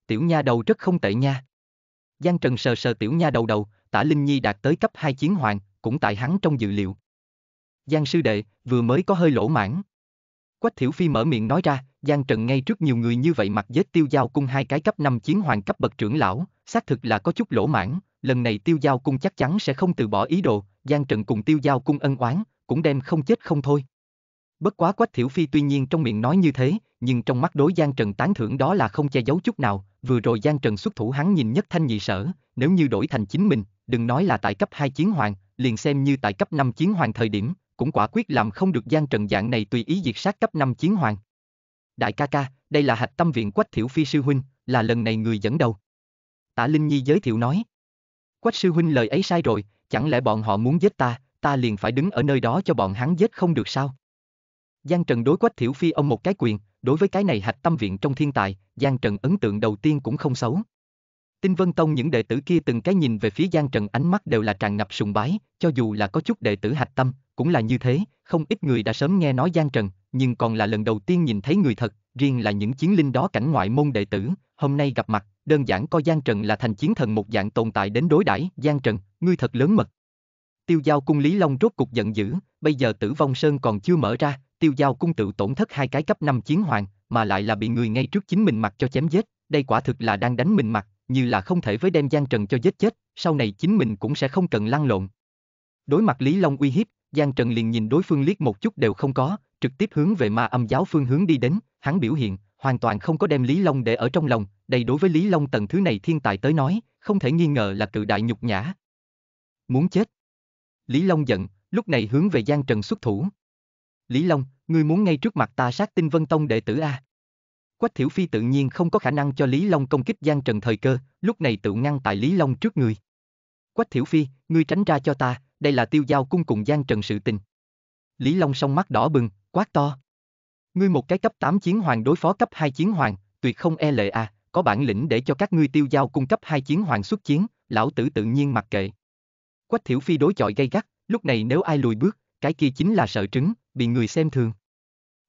Tiểu nha đầu rất không tệ nha. Giang Trần sờ sờ tiểu nha đầu đầu, tả Linh Nhi đạt tới cấp 2 chiến hoàng, cũng tại hắn trong dự liệu. Giang sư đệ, vừa mới có hơi lỗ mãn. Quách Thiểu Phi mở miệng nói ra, Giang Trần ngay trước nhiều người như vậy mặc giết tiêu giao cung hai cái cấp 5 chiến hoàng cấp bậc trưởng lão, xác thực là có chút lỗ mãn, lần này tiêu giao cung chắc chắn sẽ không từ bỏ ý đồ, Giang Trần cùng tiêu giao cung ân oán, cũng đem không chết không thôi. Bất quá Quách Thiểu Phi tuy nhiên trong miệng nói như thế, nhưng trong mắt đối Giang Trần tán thưởng đó là không che giấu chút nào, vừa rồi Giang Trần xuất thủ hắn nhìn nhất thanh nhị sở, nếu như đổi thành chính mình, đừng nói là tại cấp 2 chiến hoàng, liền xem như tại cấp 5 chiến hoàng thời điểm, cũng quả quyết làm không được Giang Trần dạng này tùy ý diệt sát cấp 5 chiến hoàng. Đại ca ca, đây là hạch tâm viện Quách Thiểu Phi sư huynh, là lần này người dẫn đầu. Tạ Linh Nhi giới thiệu nói. Quách sư huynh lời ấy sai rồi, chẳng lẽ bọn họ muốn giết ta, ta liền phải đứng ở nơi đó cho bọn hắn giết không được sao? Giang Trần đối Quách Thiểu Phi ông một cái quyền, đối với cái này hạch tâm viện trong thiên tài, Giang Trần ấn tượng đầu tiên cũng không xấu. Tinh Vân Tông những đệ tử kia từng cái nhìn về phía Giang Trần ánh mắt đều là tràn ngập sùng bái, cho dù là có chút đệ tử hạch tâm, cũng là như thế, không ít người đã sớm nghe nói Giang Trần, nhưng còn là lần đầu tiên nhìn thấy người thật, riêng là những chiến linh đó cảnh ngoại môn đệ tử, hôm nay gặp mặt, đơn giản coi Giang Trần là thành chiến thần một dạng tồn tại đến đối đãi Giang Trần, ngươi thật lớn mật. Tiêu giao cung Lý Long rốt cục giận dữ, bây giờ tử vong sơn còn chưa mở ra, tiêu giao cung tự tổn thất hai cái cấp 5 chiến hoàng, mà lại là bị người ngay trước chính mình mặc cho chém giết, đây quả thực là đang đánh mình mặt, như là không thể với đem Giang Trần cho giết chết, sau này chính mình cũng sẽ không cần lăn lộn. Đối mặt Lý Long uy hiếp, Giang Trần liền nhìn đối phương liếc một chút đều không có, trực tiếp hướng về ma âm giáo phương hướng đi đến, hắn biểu hiện, hoàn toàn không có đem Lý Long để ở trong lòng, đây đối với Lý Long tầng thứ này thiên tài tới nói, không thể nghi ngờ là cự đại nhục nhã. Muốn chết. Lý Long giận, lúc này hướng về Giang Trần xuất thủ. Lý Long, ngươi muốn ngay trước mặt ta sát tinh Vân Tông đệ tử A. Quách Thiểu Phi tự nhiên không có khả năng cho Lý Long công kích Giang trần thời cơ, lúc này tự ngăn tại Lý Long trước người. Quách Thiểu Phi, ngươi tránh ra cho ta, đây là tiêu giao cung cùng Giang trần sự tình. Lý Long song mắt đỏ bừng, quát to. Ngươi một cái cấp 8 chiến hoàng đối phó cấp 2 chiến hoàng, tuyệt không e lệ à, có bản lĩnh để cho các ngươi tiêu giao cung cấp 2 chiến hoàng xuất chiến, lão tử tự nhiên mặc kệ. Quách Thiểu Phi đối chọi gay gắt, lúc này nếu ai lùi bước, cái kia chính là sợ trứng, bị người xem thường.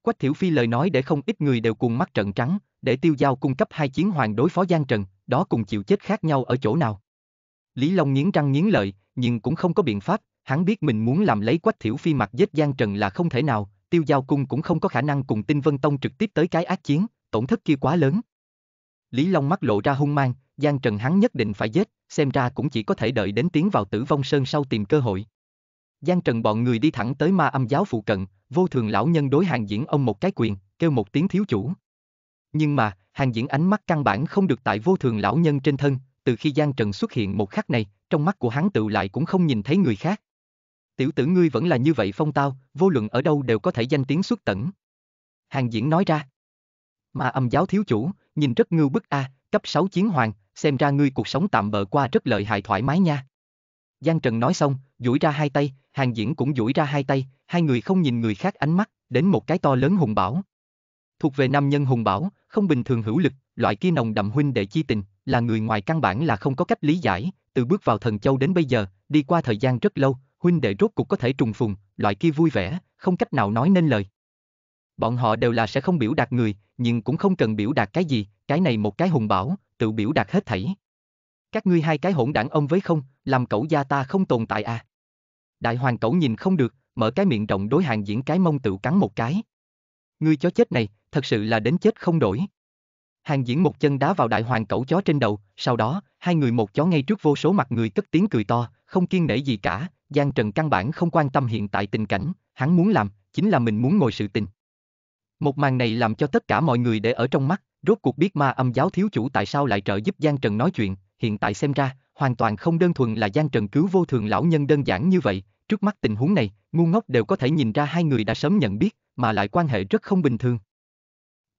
Quách Thiểu Phi lời nói để không ít người đều cùng mắt trận trắng, để tiêu giao cung cấp hai chiến hoàng đối phó Giang Trần, đó cùng chịu chết khác nhau ở chỗ nào. Lý Long nghiến răng nghiến lợi, nhưng cũng không có biện pháp, hắn biết mình muốn làm lấy Quách Thiểu Phi mặt giết Giang Trần là không thể nào, tiêu giao cung cũng không có khả năng cùng Tinh Vân Tông trực tiếp tới cái ác chiến, tổn thất kia quá lớn. Lý Long mắt lộ ra hung mang, Giang Trần hắn nhất định phải giết, xem ra cũng chỉ có thể đợi đến tiến vào tử vong sơn sau tìm cơ hội. Giang Trần bọn người đi thẳng tới ma âm giáo phụ cận, vô thường lão nhân đối hàng diễn ông một cái quyền, kêu một tiếng thiếu chủ. Nhưng mà, hàng diễn ánh mắt căn bản không được tại vô thường lão nhân trên thân, từ khi Giang Trần xuất hiện một khắc này, trong mắt của hắn tự lại cũng không nhìn thấy người khác. Tiểu tử ngươi vẫn là như vậy phong tao, vô luận ở đâu đều có thể danh tiếng xuất tẩn. Hàng diễn nói ra. Ma âm giáo thiếu chủ, nhìn rất ngưu bức a, à, cấp 6 chiến hoàng, xem ra ngươi cuộc sống tạm bợ qua rất lợi hại thoải mái nha. Giang Trần nói xong, duỗi ra hai tay, hàng diễn cũng duỗi ra hai tay, hai người không nhìn người khác ánh mắt, đến một cái to lớn hùng bảo. Thuộc về nam nhân hùng bảo, không bình thường hữu lực, loại kia nồng đậm huynh đệ chi tình, là người ngoài căn bản là không có cách lý giải, từ bước vào thần châu đến bây giờ, đi qua thời gian rất lâu, huynh đệ rốt cục có thể trùng phùng, loại kia vui vẻ, không cách nào nói nên lời. Bọn họ đều là sẽ không biểu đạt người, nhưng cũng không cần biểu đạt cái gì, cái này một cái hùng bảo, tự biểu đạt hết thảy. Các ngươi hai cái hỗn đảng ông với không, làm cẩu gia ta không tồn tại à. Đại hoàng cẩu nhìn không được, mở cái miệng rộng đối hàng diễn cái mông tự cắn một cái. Ngươi chó chết này, thật sự là đến chết không đổi. Hàng diễn một chân đá vào đại hoàng cẩu chó trên đầu, sau đó, hai người một chó ngay trước vô số mặt người cất tiếng cười to, không kiên nể gì cả, Giang Trần căn bản không quan tâm hiện tại tình cảnh, hắn muốn làm, chính là mình muốn ngồi sự tình. Một màn này làm cho tất cả mọi người để ở trong mắt, rốt cuộc biết ma âm giáo thiếu chủ tại sao lại trợ giúp Giang Trần nói chuyện, hiện tại xem ra, hoàn toàn không đơn thuần là Giang Trần cứu vô thường lão nhân đơn giản như vậy, trước mắt tình huống này, ngu ngốc đều có thể nhìn ra hai người đã sớm nhận biết, mà lại quan hệ rất không bình thường.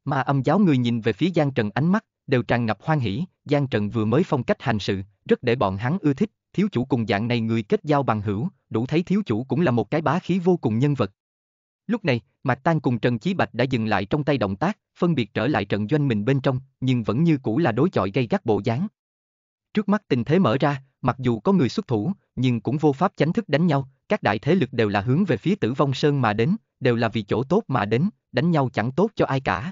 Mà âm giáo người nhìn về phía Giang Trần ánh mắt, đều tràn ngập hoan hỉ, Giang Trần vừa mới phong cách hành sự, rất để bọn hắn ưa thích, thiếu chủ cùng dạng này người kết giao bằng hữu, đủ thấy thiếu chủ cũng là một cái bá khí vô cùng nhân vật. Lúc này, Mạc Tan cùng Trần Chí Bạch đã dừng lại trong tay động tác, phân biệt trở lại trận doanh mình bên trong, nhưng vẫn như cũ là đối chọi gây gắt bộ dáng. Trước mắt tình thế mở ra, mặc dù có người xuất thủ, nhưng cũng vô pháp chánh thức đánh nhau, các đại thế lực đều là hướng về phía tử vong sơn mà đến, đều là vì chỗ tốt mà đến, đánh nhau chẳng tốt cho ai cả.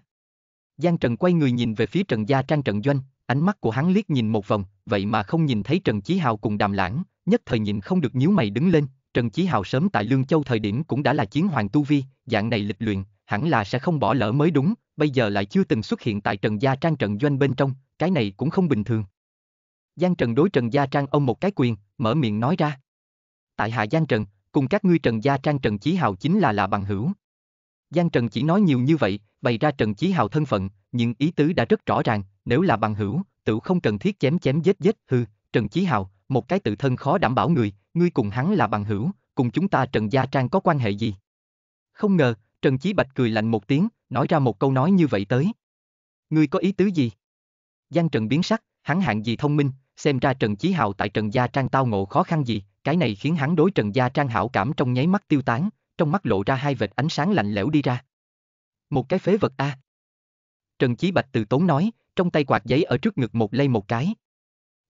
Giang Trần quay người nhìn về phía Trần Gia Trang Trần Doanh, ánh mắt của hắn liếc nhìn một vòng, vậy mà không nhìn thấy Trần Chí Hào cùng đàm lãng, nhất thời nhịn không được nhíu mày đứng lên, Trần Chí Hào sớm tại Lương Châu thời điểm cũng đã là chiến hoàng tu vi, dạng này lịch luyện, hẳn là sẽ không bỏ lỡ mới đúng, bây giờ lại chưa từng xuất hiện tại Trần Gia Trang Trần Doanh bên trong, cái này cũng không bình thường. Giang Trần đối Trần Gia Trang ông một cái quyền, mở miệng nói ra. Tại hạ Giang Trần, cùng các ngươi Trần Gia Trang Trần Chí Hào chính là là bằng hữu. Giang Trần chỉ nói nhiều như vậy, bày ra Trần Chí Hào thân phận, nhưng ý tứ đã rất rõ ràng, nếu là bằng hữu, tự không cần thiết chém chém giết giết, hư, Trần Chí Hào, một cái tự thân khó đảm bảo người, ngươi cùng hắn là bằng hữu, cùng chúng ta Trần Gia Trang có quan hệ gì? Không ngờ, Trần Chí Bạch cười lạnh một tiếng, nói ra một câu nói như vậy tới. Ngươi có ý tứ gì? Giang Trần biến sắc, hắn hạng gì thông minh, xem ra Trần Chí Hào tại Trần Gia Trang tao ngộ khó khăn gì, cái này khiến hắn đối Trần Gia Trang hảo cảm trong nháy mắt tiêu tán, trong mắt lộ ra hai vệt ánh sáng lạnh lẽo đi ra. Một cái phế vật A. Trần Chí Bạch từ tốn nói, trong tay quạt giấy ở trước ngực một lây một cái.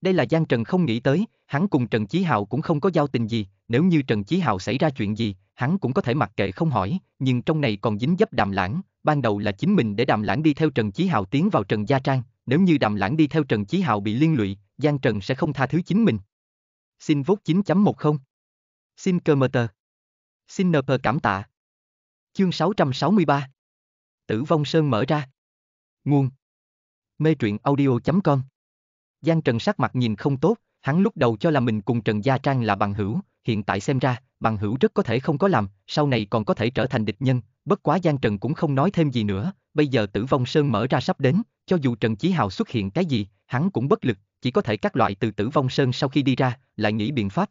Đây là Giang Trần không nghĩ tới, hắn cùng Trần Chí Hào cũng không có giao tình gì, nếu như Trần Chí Hào xảy ra chuyện gì, hắn cũng có thể mặc kệ không hỏi, nhưng trong này còn dính dấp đàm lãng, ban đầu là chính mình để đàm lãng đi theo Trần Chí Hào tiến vào Trần Gia Trang, nếu như đàm lãng đi theo Trần Chí hào bị liên lụy, Giang Trần sẽ không tha thứ chính mình. Xin vốt 9.10 Xin cơ mơ tờ Xin nờ cảm tạ Chương 663 Tử vong sơn mở ra Nguồn Mê truyện audio.com Giang Trần sắc mặt nhìn không tốt, hắn lúc đầu cho là mình cùng Trần Gia Trang là bằng hữu, hiện tại xem ra, bằng hữu rất có thể không có làm, sau này còn có thể trở thành địch nhân, bất quá Giang Trần cũng không nói thêm gì nữa, bây giờ tử vong sơn mở ra sắp đến, cho dù Trần Chí Hào xuất hiện cái gì, hắn cũng bất lực, chỉ có thể các loại từ tử vong sơn sau khi đi ra, lại nghĩ biện pháp.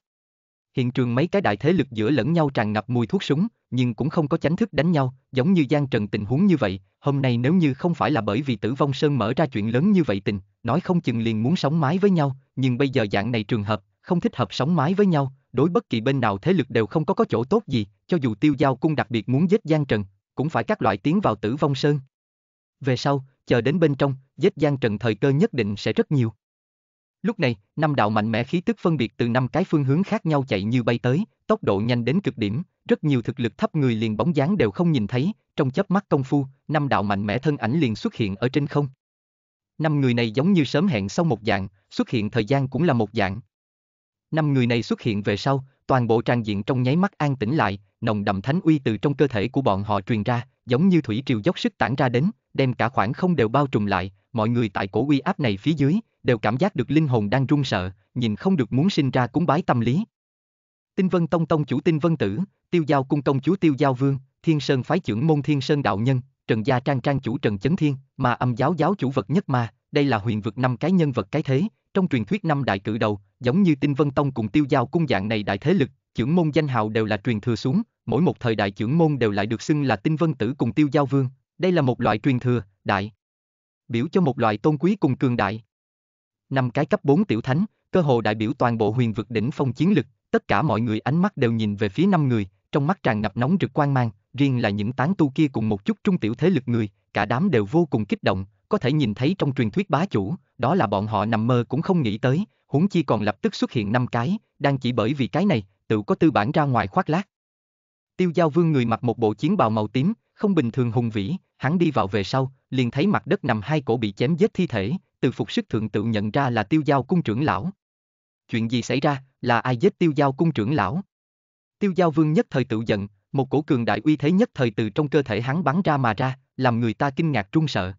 Hiện trường mấy cái đại thế lực giữa lẫn nhau tràn ngập mùi thuốc súng, nhưng cũng không có chánh thức đánh nhau, giống như Giang Trần tình huống như vậy, hôm nay nếu như không phải là bởi vì tử vong sơn mở ra chuyện lớn như vậy tình, nói không chừng liền muốn sống mái với nhau, nhưng bây giờ dạng này trường hợp, không thích hợp sống mái với nhau, đối bất kỳ bên nào thế lực đều không có có chỗ tốt gì, cho dù tiêu giao cung đặc biệt muốn giết Giang Trần, cũng phải các loại tiến vào tử vong sơn. Về sau, chờ đến bên trong, giết Giang Trần thời cơ nhất định sẽ rất nhiều. Lúc này, năm đạo mạnh mẽ khí tức phân biệt từ năm cái phương hướng khác nhau chạy như bay tới, tốc độ nhanh đến cực điểm, rất nhiều thực lực thấp người liền bóng dáng đều không nhìn thấy, trong chớp mắt công phu, năm đạo mạnh mẽ thân ảnh liền xuất hiện ở trên không. Năm người này giống như sớm hẹn sau một dạng, xuất hiện thời gian cũng là một dạng. Năm người này xuất hiện về sau, toàn bộ tràng diện trong nháy mắt an tĩnh lại, nồng đậm thánh uy từ trong cơ thể của bọn họ truyền ra, giống như thủy triều dốc sức tản ra đến, đem cả khoảng không đều bao trùm lại, mọi người tại cổ uy áp này phía dưới, đều cảm giác được linh hồn đang run sợ, nhìn không được muốn sinh ra cúng bái tâm lý. Tinh Vân Tông Tông chủ Tinh Vân Tử, Tiêu Giao Cung Công chúa Tiêu Giao Vương, Thiên Sơn Phái trưởng môn Thiên Sơn Đạo Nhân, Trần Gia Trang Trang chủ Trần Chấn Thiên, mà âm giáo giáo chủ vật nhất ma, đây là huyền vực năm cái nhân vật cái thế, trong truyền thuyết năm đại cử đầu, giống như Tinh Vân Tông cùng Tiêu Giao cung dạng này đại thế lực, trưởng môn danh hào đều là truyền thừa xuống, mỗi một thời đại trưởng môn đều lại được xưng là Tinh Vân Tử cùng Tiêu Giao Vương, đây là một loại truyền thừa, đại. Biểu cho một loại tôn quý cùng cường đại. Năm cái cấp 4 tiểu thánh, cơ hồ đại biểu toàn bộ huyền vực đỉnh phong chiến lực, tất cả mọi người ánh mắt đều nhìn về phía năm người, trong mắt tràn ngập nóng rực quan mang, riêng là những tán tu kia cùng một chút trung tiểu thế lực người, cả đám đều vô cùng kích động, có thể nhìn thấy trong truyền thuyết bá chủ, đó là bọn họ nằm mơ cũng không nghĩ tới, huống chi còn lập tức xuất hiện năm cái, đang chỉ bởi vì cái này, tự có tư bản ra ngoài khoác lác. Tiêu Giao Vương người mặc một bộ chiến bào màu tím, không bình thường hùng vĩ, hắn đi vào về sau, liền thấy mặt đất nằm hai cổ bị chém giết thi thể, từ phục sức thượng tự nhận ra là Tiêu Giao cung trưởng lão. Chuyện gì xảy ra, là ai giết Tiêu Giao cung trưởng lão? Tiêu Giao Vương nhất thời tự giận, một cổ cường đại uy thế nhất thời từ trong cơ thể hắn bắn ra mà ra, làm người ta kinh ngạc trung sợ.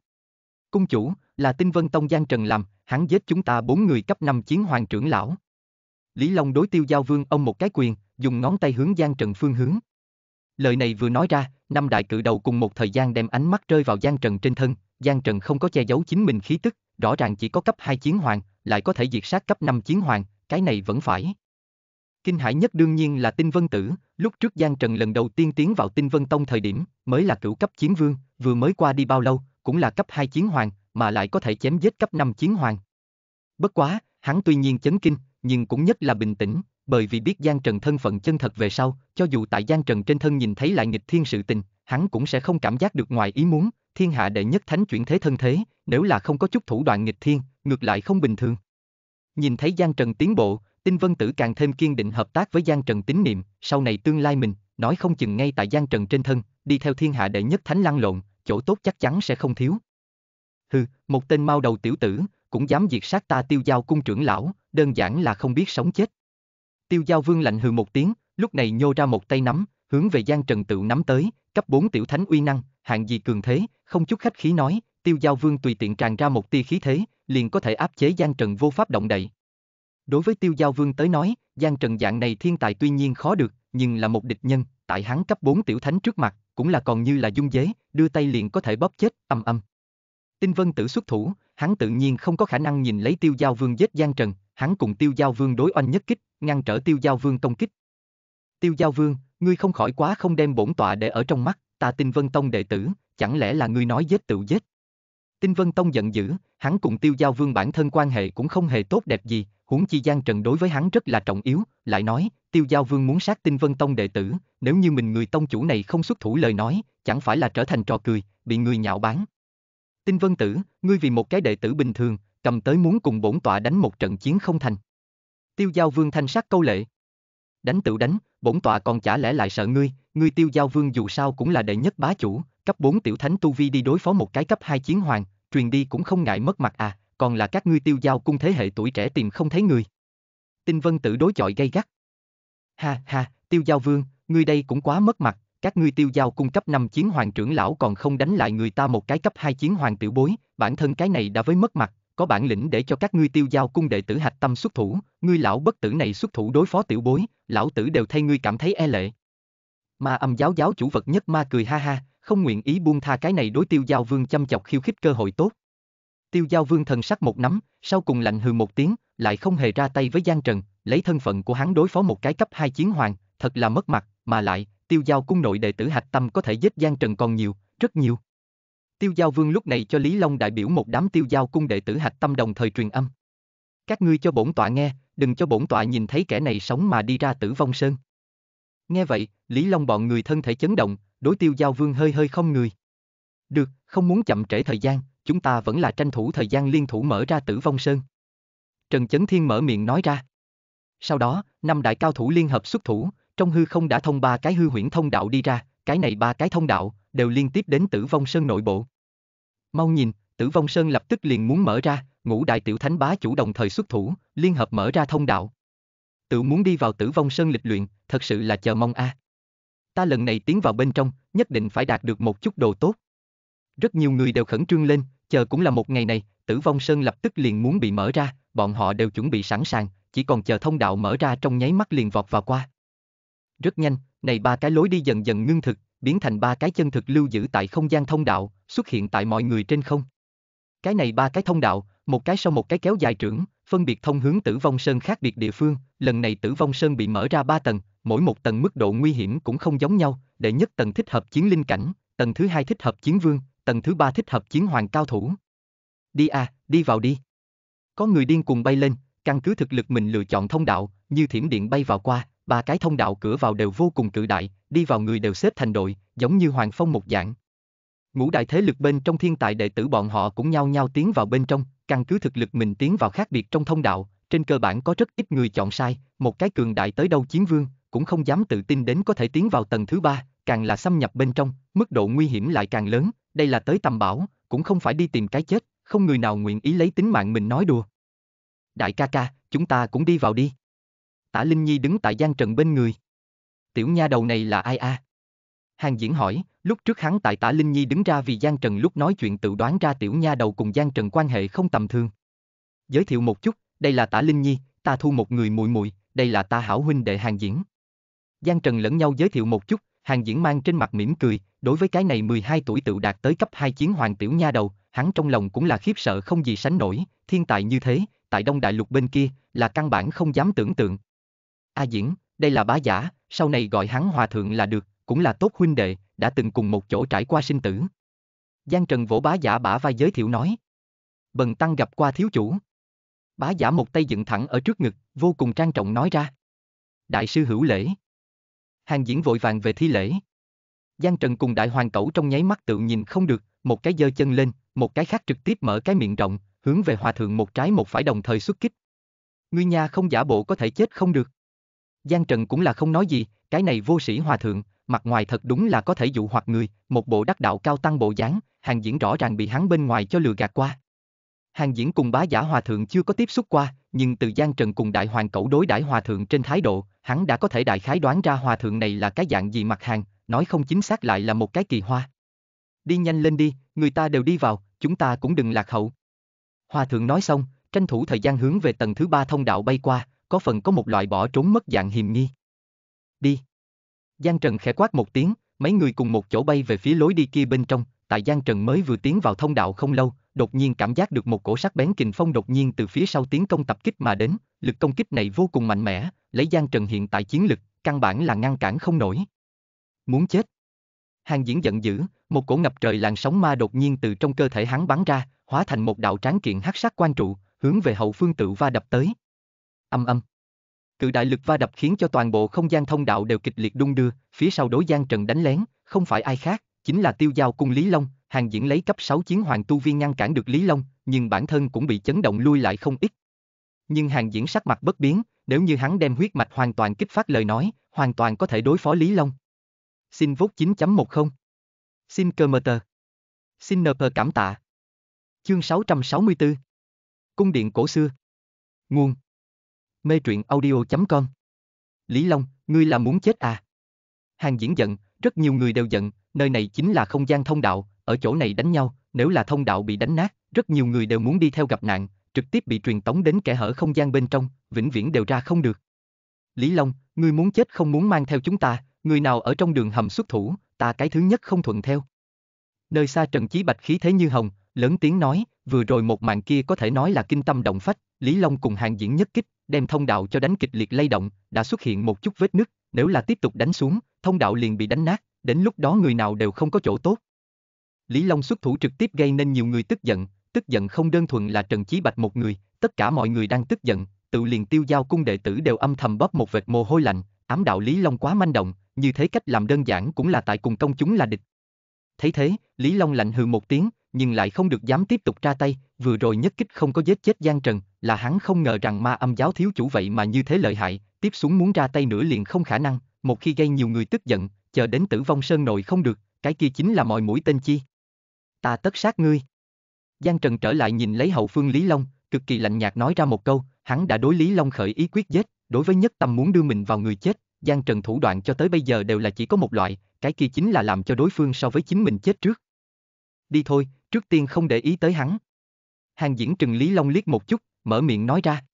Cung chủ, là tinh vân tông Giang Trần làm, hắn giết chúng ta bốn người cấp năm chiến hoàng trưởng lão. Lý Long đối tiêu giao vương ông một cái quyền, dùng ngón tay hướng Giang Trần phương hướng. Lời này vừa nói ra, năm đại cự đầu cùng một thời gian đem ánh mắt rơi vào Giang Trần trên thân, Giang Trần không có che giấu chính mình khí tức, rõ ràng chỉ có cấp 2 chiến hoàng, lại có thể diệt sát cấp 5 chiến hoàng, cái này vẫn phải. Kinh hải nhất đương nhiên là Tinh Vân Tử, lúc trước Giang Trần lần đầu tiên tiến vào Tinh Vân Tông thời điểm, mới là cửu cấp chiến vương, vừa mới qua đi bao lâu, cũng là cấp 2 chiến hoàng, mà lại có thể chém giết cấp 5 chiến hoàng. Bất quá, hắn tuy nhiên chấn kinh, nhưng cũng nhất là bình tĩnh, bởi vì biết Giang Trần thân phận chân thật về sau, cho dù tại Giang Trần trên thân nhìn thấy lại nghịch thiên sự tình, hắn cũng sẽ không cảm giác được ngoài ý muốn, thiên hạ đệ nhất thánh chuyển thế thân thế, nếu là không có chút thủ đoạn nghịch thiên, ngược lại không bình thường. Nhìn thấy Giang Trần tiến bộ, Tinh Vân Tử càng thêm kiên định hợp tác với Giang Trần tín niệm, sau này tương lai mình, nói không chừng ngay tại Giang Trần trên thân, đi theo thiên hạ đệ nhất thánh lăn lộn, chỗ tốt chắc chắn sẽ không thiếu. Hừ, một tên mau đầu tiểu tử, cũng dám diệt sát ta tiêu giao cung trưởng lão, đơn giản là không biết sống chết. Tiêu giao vương lạnh hừ một tiếng, lúc này nhô ra một tay nắm, hướng về Giang Trần Tựu nắm tới, cấp 4 tiểu thánh uy năng, hạng gì cường thế, không chút khách khí nói, tiêu giao vương tùy tiện tràn ra một tia khí thế, liền có thể áp chế Giang Trần vô pháp động đậy. Đối với tiêu giao vương tới nói, Giang Trần dạng này thiên tài tuy nhiên khó được, nhưng là một địch nhân, tại hắn cấp 4 tiểu thánh trước mặt, cũng là còn như là dung dế, đưa tay liền có thể bóp chết, âm âm. Tinh vân tử xuất thủ, hắn tự nhiên không có khả năng nhìn lấy tiêu giao vương giết giang trần, hắn cùng tiêu giao vương đối oanh nhất kích, ngăn trở tiêu giao vương công kích. Tiêu giao vương, ngươi không khỏi quá không đem bổn tọa để ở trong mắt, ta tinh vân tông đệ tử, chẳng lẽ là ngươi nói giết tự giết? Tinh Vân Tông giận dữ, hắn cùng Tiêu Giao Vương bản thân quan hệ cũng không hề tốt đẹp gì, huống chi Giang Trần đối với hắn rất là trọng yếu, lại nói, Tiêu Giao Vương muốn sát Tinh Vân Tông đệ tử, nếu như mình người tông chủ này không xuất thủ lời nói, chẳng phải là trở thành trò cười, bị người nhạo báng. Tinh Vân Tử, ngươi vì một cái đệ tử bình thường, cầm tới muốn cùng bổn tọa đánh một trận chiến không thành. Tiêu Giao Vương thanh sắc câu lệ. Đánh tự đánh, bổn tọa còn chả lẽ lại sợ ngươi, ngươi Tiêu Giao Vương dù sao cũng là đệ nhất bá chủ, cấp 4 tiểu thánh tu vi đi đối phó một cái cấp 2 chiến hoàng, truyền đi cũng không ngại mất mặt à, còn là các ngươi Tiêu Giao cung thế hệ tuổi trẻ tìm không thấy người. Tinh Vân Tử đối chọi gay gắt. Ha ha, Tiêu Giao Vương, ngươi đây cũng quá mất mặt, các ngươi tiêu giao cung cấp năm chiến hoàng trưởng lão còn không đánh lại người ta một cái cấp hai chiến hoàng tiểu bối, bản thân cái này đã với mất mặt, có bản lĩnh để cho các ngươi tiêu giao cung đệ tử hạch tâm xuất thủ, ngươi lão bất tử này xuất thủ đối phó tiểu bối, lão tử đều thay ngươi cảm thấy e lệ. Ma âm giáo giáo chủ vật nhất ma cười ha ha, không nguyện ý buông tha cái này đối tiêu giao vương chăm chọc khiêu khích cơ hội tốt. Tiêu giao vương thần sắc một nắm, sau cùng lạnh hừ một tiếng, lại không hề ra tay với Giang Trần, lấy thân phận của hắn đối phó một cái cấp hai chiến hoàng, thật là mất mặt, mà lại, tiêu giao cung nội đệ tử hạch tâm có thể giết gian Trần còn nhiều, rất nhiều. Tiêu giao vương lúc này cho Lý Long đại biểu một đám tiêu giao cung đệ tử hạch tâm đồng thời truyền âm. Các ngươi cho bổn tọa nghe, đừng cho bổn tọa nhìn thấy kẻ này sống mà đi ra tử vong sơn. Nghe vậy, Lý Long bọn người thân thể chấn động, đối tiêu giao vương hơi hơi không người. Được, không muốn chậm trễ thời gian, chúng ta vẫn là tranh thủ thời gian liên thủ mở ra tử vong sơn. Trần Chấn Thiên mở miệng nói ra. Sau đó, năm đại cao thủ liên hợp xuất thủ, trong hư không đã thông ba cái hư huyễn thông đạo đi ra, cái này ba cái thông đạo, đều liên tiếp đến tử vong sơn nội bộ. Mau nhìn, tử vong sơn lập tức liền muốn mở ra, ngũ đại tiểu thánh bá chủ đồng thời xuất thủ, liên hợp mở ra thông đạo. Tự muốn đi vào tử vong sơn lịch luyện, thật sự là chờ mong a. À. Ta lần này tiến vào bên trong, nhất định phải đạt được một chút đồ tốt. Rất nhiều người đều khẩn trương lên, chờ cũng là một ngày này, tử vong sơn lập tức liền muốn bị mở ra, bọn họ đều chuẩn bị sẵn sàng, chỉ còn chờ thông đạo mở ra trong nháy mắt liền vọt vào qua. Rất nhanh, này ba cái lối đi dần dần ngưng thực, biến thành ba cái chân thực lưu giữ tại không gian thông đạo, xuất hiện tại mọi người trên không. Cái này ba cái thông đạo, một cái sau một cái kéo dài trưởng, phân biệt thông hướng tử vong sơn khác biệt địa phương, lần này tử vong sơn bị mở ra ba tầng, mỗi một tầng mức độ nguy hiểm cũng không giống nhau, đệ nhất tầng thích hợp chiến linh cảnh, tầng thứ hai thích hợp chiến vương, tầng thứ ba thích hợp chiến hoàng cao thủ. Đi à, đi vào đi. Có người điên cuồng bay lên, căn cứ thực lực mình lựa chọn thông đạo, như thiểm điện bay vào qua, ba cái thông đạo cửa vào đều vô cùng cự đại, đi vào người đều xếp thành đội, giống như hoàng phong một dạng. Ngũ đại thế lực bên trong thiên tài đệ tử bọn họ cũng nhao nhao tiến vào bên trong, căn cứ thực lực mình tiến vào khác biệt trong thông đạo, trên cơ bản có rất ít người chọn sai, một cái cường đại tới đâu chiến vương, cũng không dám tự tin đến có thể tiến vào tầng thứ ba, càng là xâm nhập bên trong, mức độ nguy hiểm lại càng lớn, đây là tới tầm bảo, cũng không phải đi tìm cái chết, không người nào nguyện ý lấy tính mạng mình nói đùa. Đại ca ca, chúng ta cũng đi vào đi. Tả Linh Nhi đứng tại Giang Trần bên người. Tiểu nha đầu này là ai a? À? Hàng diễn hỏi, lúc trước hắn tại Tả Linh Nhi đứng ra vì Giang Trần lúc nói chuyện tự đoán ra tiểu nha đầu cùng Giang Trần quan hệ không tầm thường. Giới thiệu một chút, đây là Tả Linh Nhi, ta thu một người mùi mùi, đây là ta hảo huynh đệ hàng diễn. Giang Trần lẫn nhau giới thiệu một chút, hàng diễn mang trên mặt mỉm cười, đối với cái này 12 tuổi tự đạt tới cấp 2 chiến hoàng tiểu nha đầu, hắn trong lòng cũng là khiếp sợ không gì sánh nổi, thiên tài như thế, tại Đông Đại Lục bên kia, là căn bản không dám tưởng tượng. A Diễn, đây là bá giả, sau này gọi hắn hòa thượng là được, cũng là tốt huynh đệ, đã từng cùng một chỗ trải qua sinh tử. Giang Trần vỗ bá giả bả vai giới thiệu nói. Bần tăng gặp qua thiếu chủ. Bá giả một tay dựng thẳng ở trước ngực, vô cùng trang trọng nói ra. Đại sư hữu lễ. Hàng diễn vội vàng về thi lễ. Giang Trần cùng đại hoàng cẩu trong nháy mắt tự nhìn không được, một cái giơ chân lên, một cái khác trực tiếp mở cái miệng rộng, hướng về hòa thượng một trái một phải đồng thời xuất kích. Ngươi nhà không giả bộ có thể chết không được. Giang Trần cũng là không nói gì, cái này vô sĩ hòa thượng, mặt ngoài thật đúng là có thể dụ hoặc người, một bộ đắc đạo cao tăng bộ dáng, hàng diễn rõ ràng bị hắn bên ngoài cho lừa gạt qua. Hàng diễn cùng bá giả hòa thượng chưa có tiếp xúc qua, nhưng từ Giang Trần cùng đại hoàng cẩu đối đãi hòa thượng trên thái độ, hắn đã có thể đại khái đoán ra hòa thượng này là cái dạng gì mặt hàng, nói không chính xác lại là một cái kỳ hoa. Đi nhanh lên đi, người ta đều đi vào, chúng ta cũng đừng lạc hậu. Hòa thượng nói xong, tranh thủ thời gian hướng về tầng thứ ba thông đạo bay qua, có phần có một loại bỏ trốn mất dạng hiềm nghi. Đi. Giang Trần khẽ quát một tiếng, mấy người cùng một chỗ bay về phía lối đi kia bên trong, tại Giang Trần mới vừa tiến vào thông đạo không lâu, đột nhiên cảm giác được một cổ sắc bén kình phong đột nhiên từ phía sau tiến công tập kích mà đến, lực công kích này vô cùng mạnh mẽ, lấy Giang Trần hiện tại chiến lực, căn bản là ngăn cản không nổi. Muốn chết. Hàng diễn giận dữ, một cổ ngập trời làn sóng ma đột nhiên từ trong cơ thể hắn bắn ra, hóa thành một đạo tráng kiện hắc sắc quan trụ, hướng về hậu phương tự va đập tới, Âm âm. Cự đại lực va đập khiến cho toàn bộ không gian thông đạo đều kịch liệt đung đưa, phía sau đối gian trận đánh lén, không phải ai khác, chính là tiêu giao cung Lý Long, hàng diễn lấy cấp 6 chiến hoàng tu vi ngăn cản được Lý Long, nhưng bản thân cũng bị chấn động lui lại không ít. Nhưng hàng diễn sắc mặt bất biến, nếu như hắn đem huyết mạch hoàn toàn kích phát lời nói, hoàn toàn có thể đối phó Lý Long. Xin vốt 9.10 Xin cơ mơ tờ Xin nờ cảm tạ Chương 664 Cung điện cổ xưa Nguồn mê truyện audio.com. Lý Long, ngươi là muốn chết à? Hàng diễn giận, rất nhiều người đều giận, nơi này chính là không gian thông đạo, ở chỗ này đánh nhau, nếu là thông đạo bị đánh nát, rất nhiều người đều muốn đi theo gặp nạn, trực tiếp bị truyền tống đến kẻ hở không gian bên trong, vĩnh viễn đều ra không được. Lý Long, ngươi muốn chết không muốn mang theo chúng ta, người nào ở trong đường hầm xuất thủ, ta cái thứ nhất không thuận theo. Nơi xa Trần Chí Bạch khí thế như hồng, lớn tiếng nói, vừa rồi một màn kia có thể nói là kinh tâm động phách, Lý Long cùng hàng diễn nhất kích, đem thông đạo cho đánh kịch liệt lay động, đã xuất hiện một chút vết nứt, nếu là tiếp tục đánh xuống, thông đạo liền bị đánh nát, đến lúc đó người nào đều không có chỗ tốt. Lý Long xuất thủ trực tiếp gây nên nhiều người tức giận, tức giận không đơn thuần là Trần Chí Bạch một người, tất cả mọi người đang tức giận, tự liền tiêu giao cung đệ tử đều âm thầm bóp một vệt mồ hôi lạnh, ám đạo Lý Long quá manh động, như thế cách làm đơn giản cũng là tại cùng công chúng là địch. Thấy thế, Lý Long lạnh hừ một tiếng, nhưng lại không được dám tiếp tục ra tay, vừa rồi nhất kích không có giết chết Giang Trần, là hắn không ngờ rằng ma âm giáo thiếu chủ vậy mà như thế lợi hại, tiếp xuống muốn ra tay nữa liền không khả năng, một khi gây nhiều người tức giận, chờ đến tử vong sơn nội không được, cái kia chính là mọi mũi tên chi. Ta tất sát ngươi. Giang Trần trở lại nhìn lấy hậu phương Lý Long, cực kỳ lạnh nhạt nói ra một câu, hắn đã đối Lý Long khởi ý quyết giết, đối với nhất tâm muốn đưa mình vào người chết, Giang Trần thủ đoạn cho tới bây giờ đều là chỉ có một loại, cái kia chính là làm cho đối phương so với chính mình chết trước. Đi thôi, trước tiên không để ý tới hắn. Hàng diễn trừng Lý Long liếc một chút, mở miệng nói ra.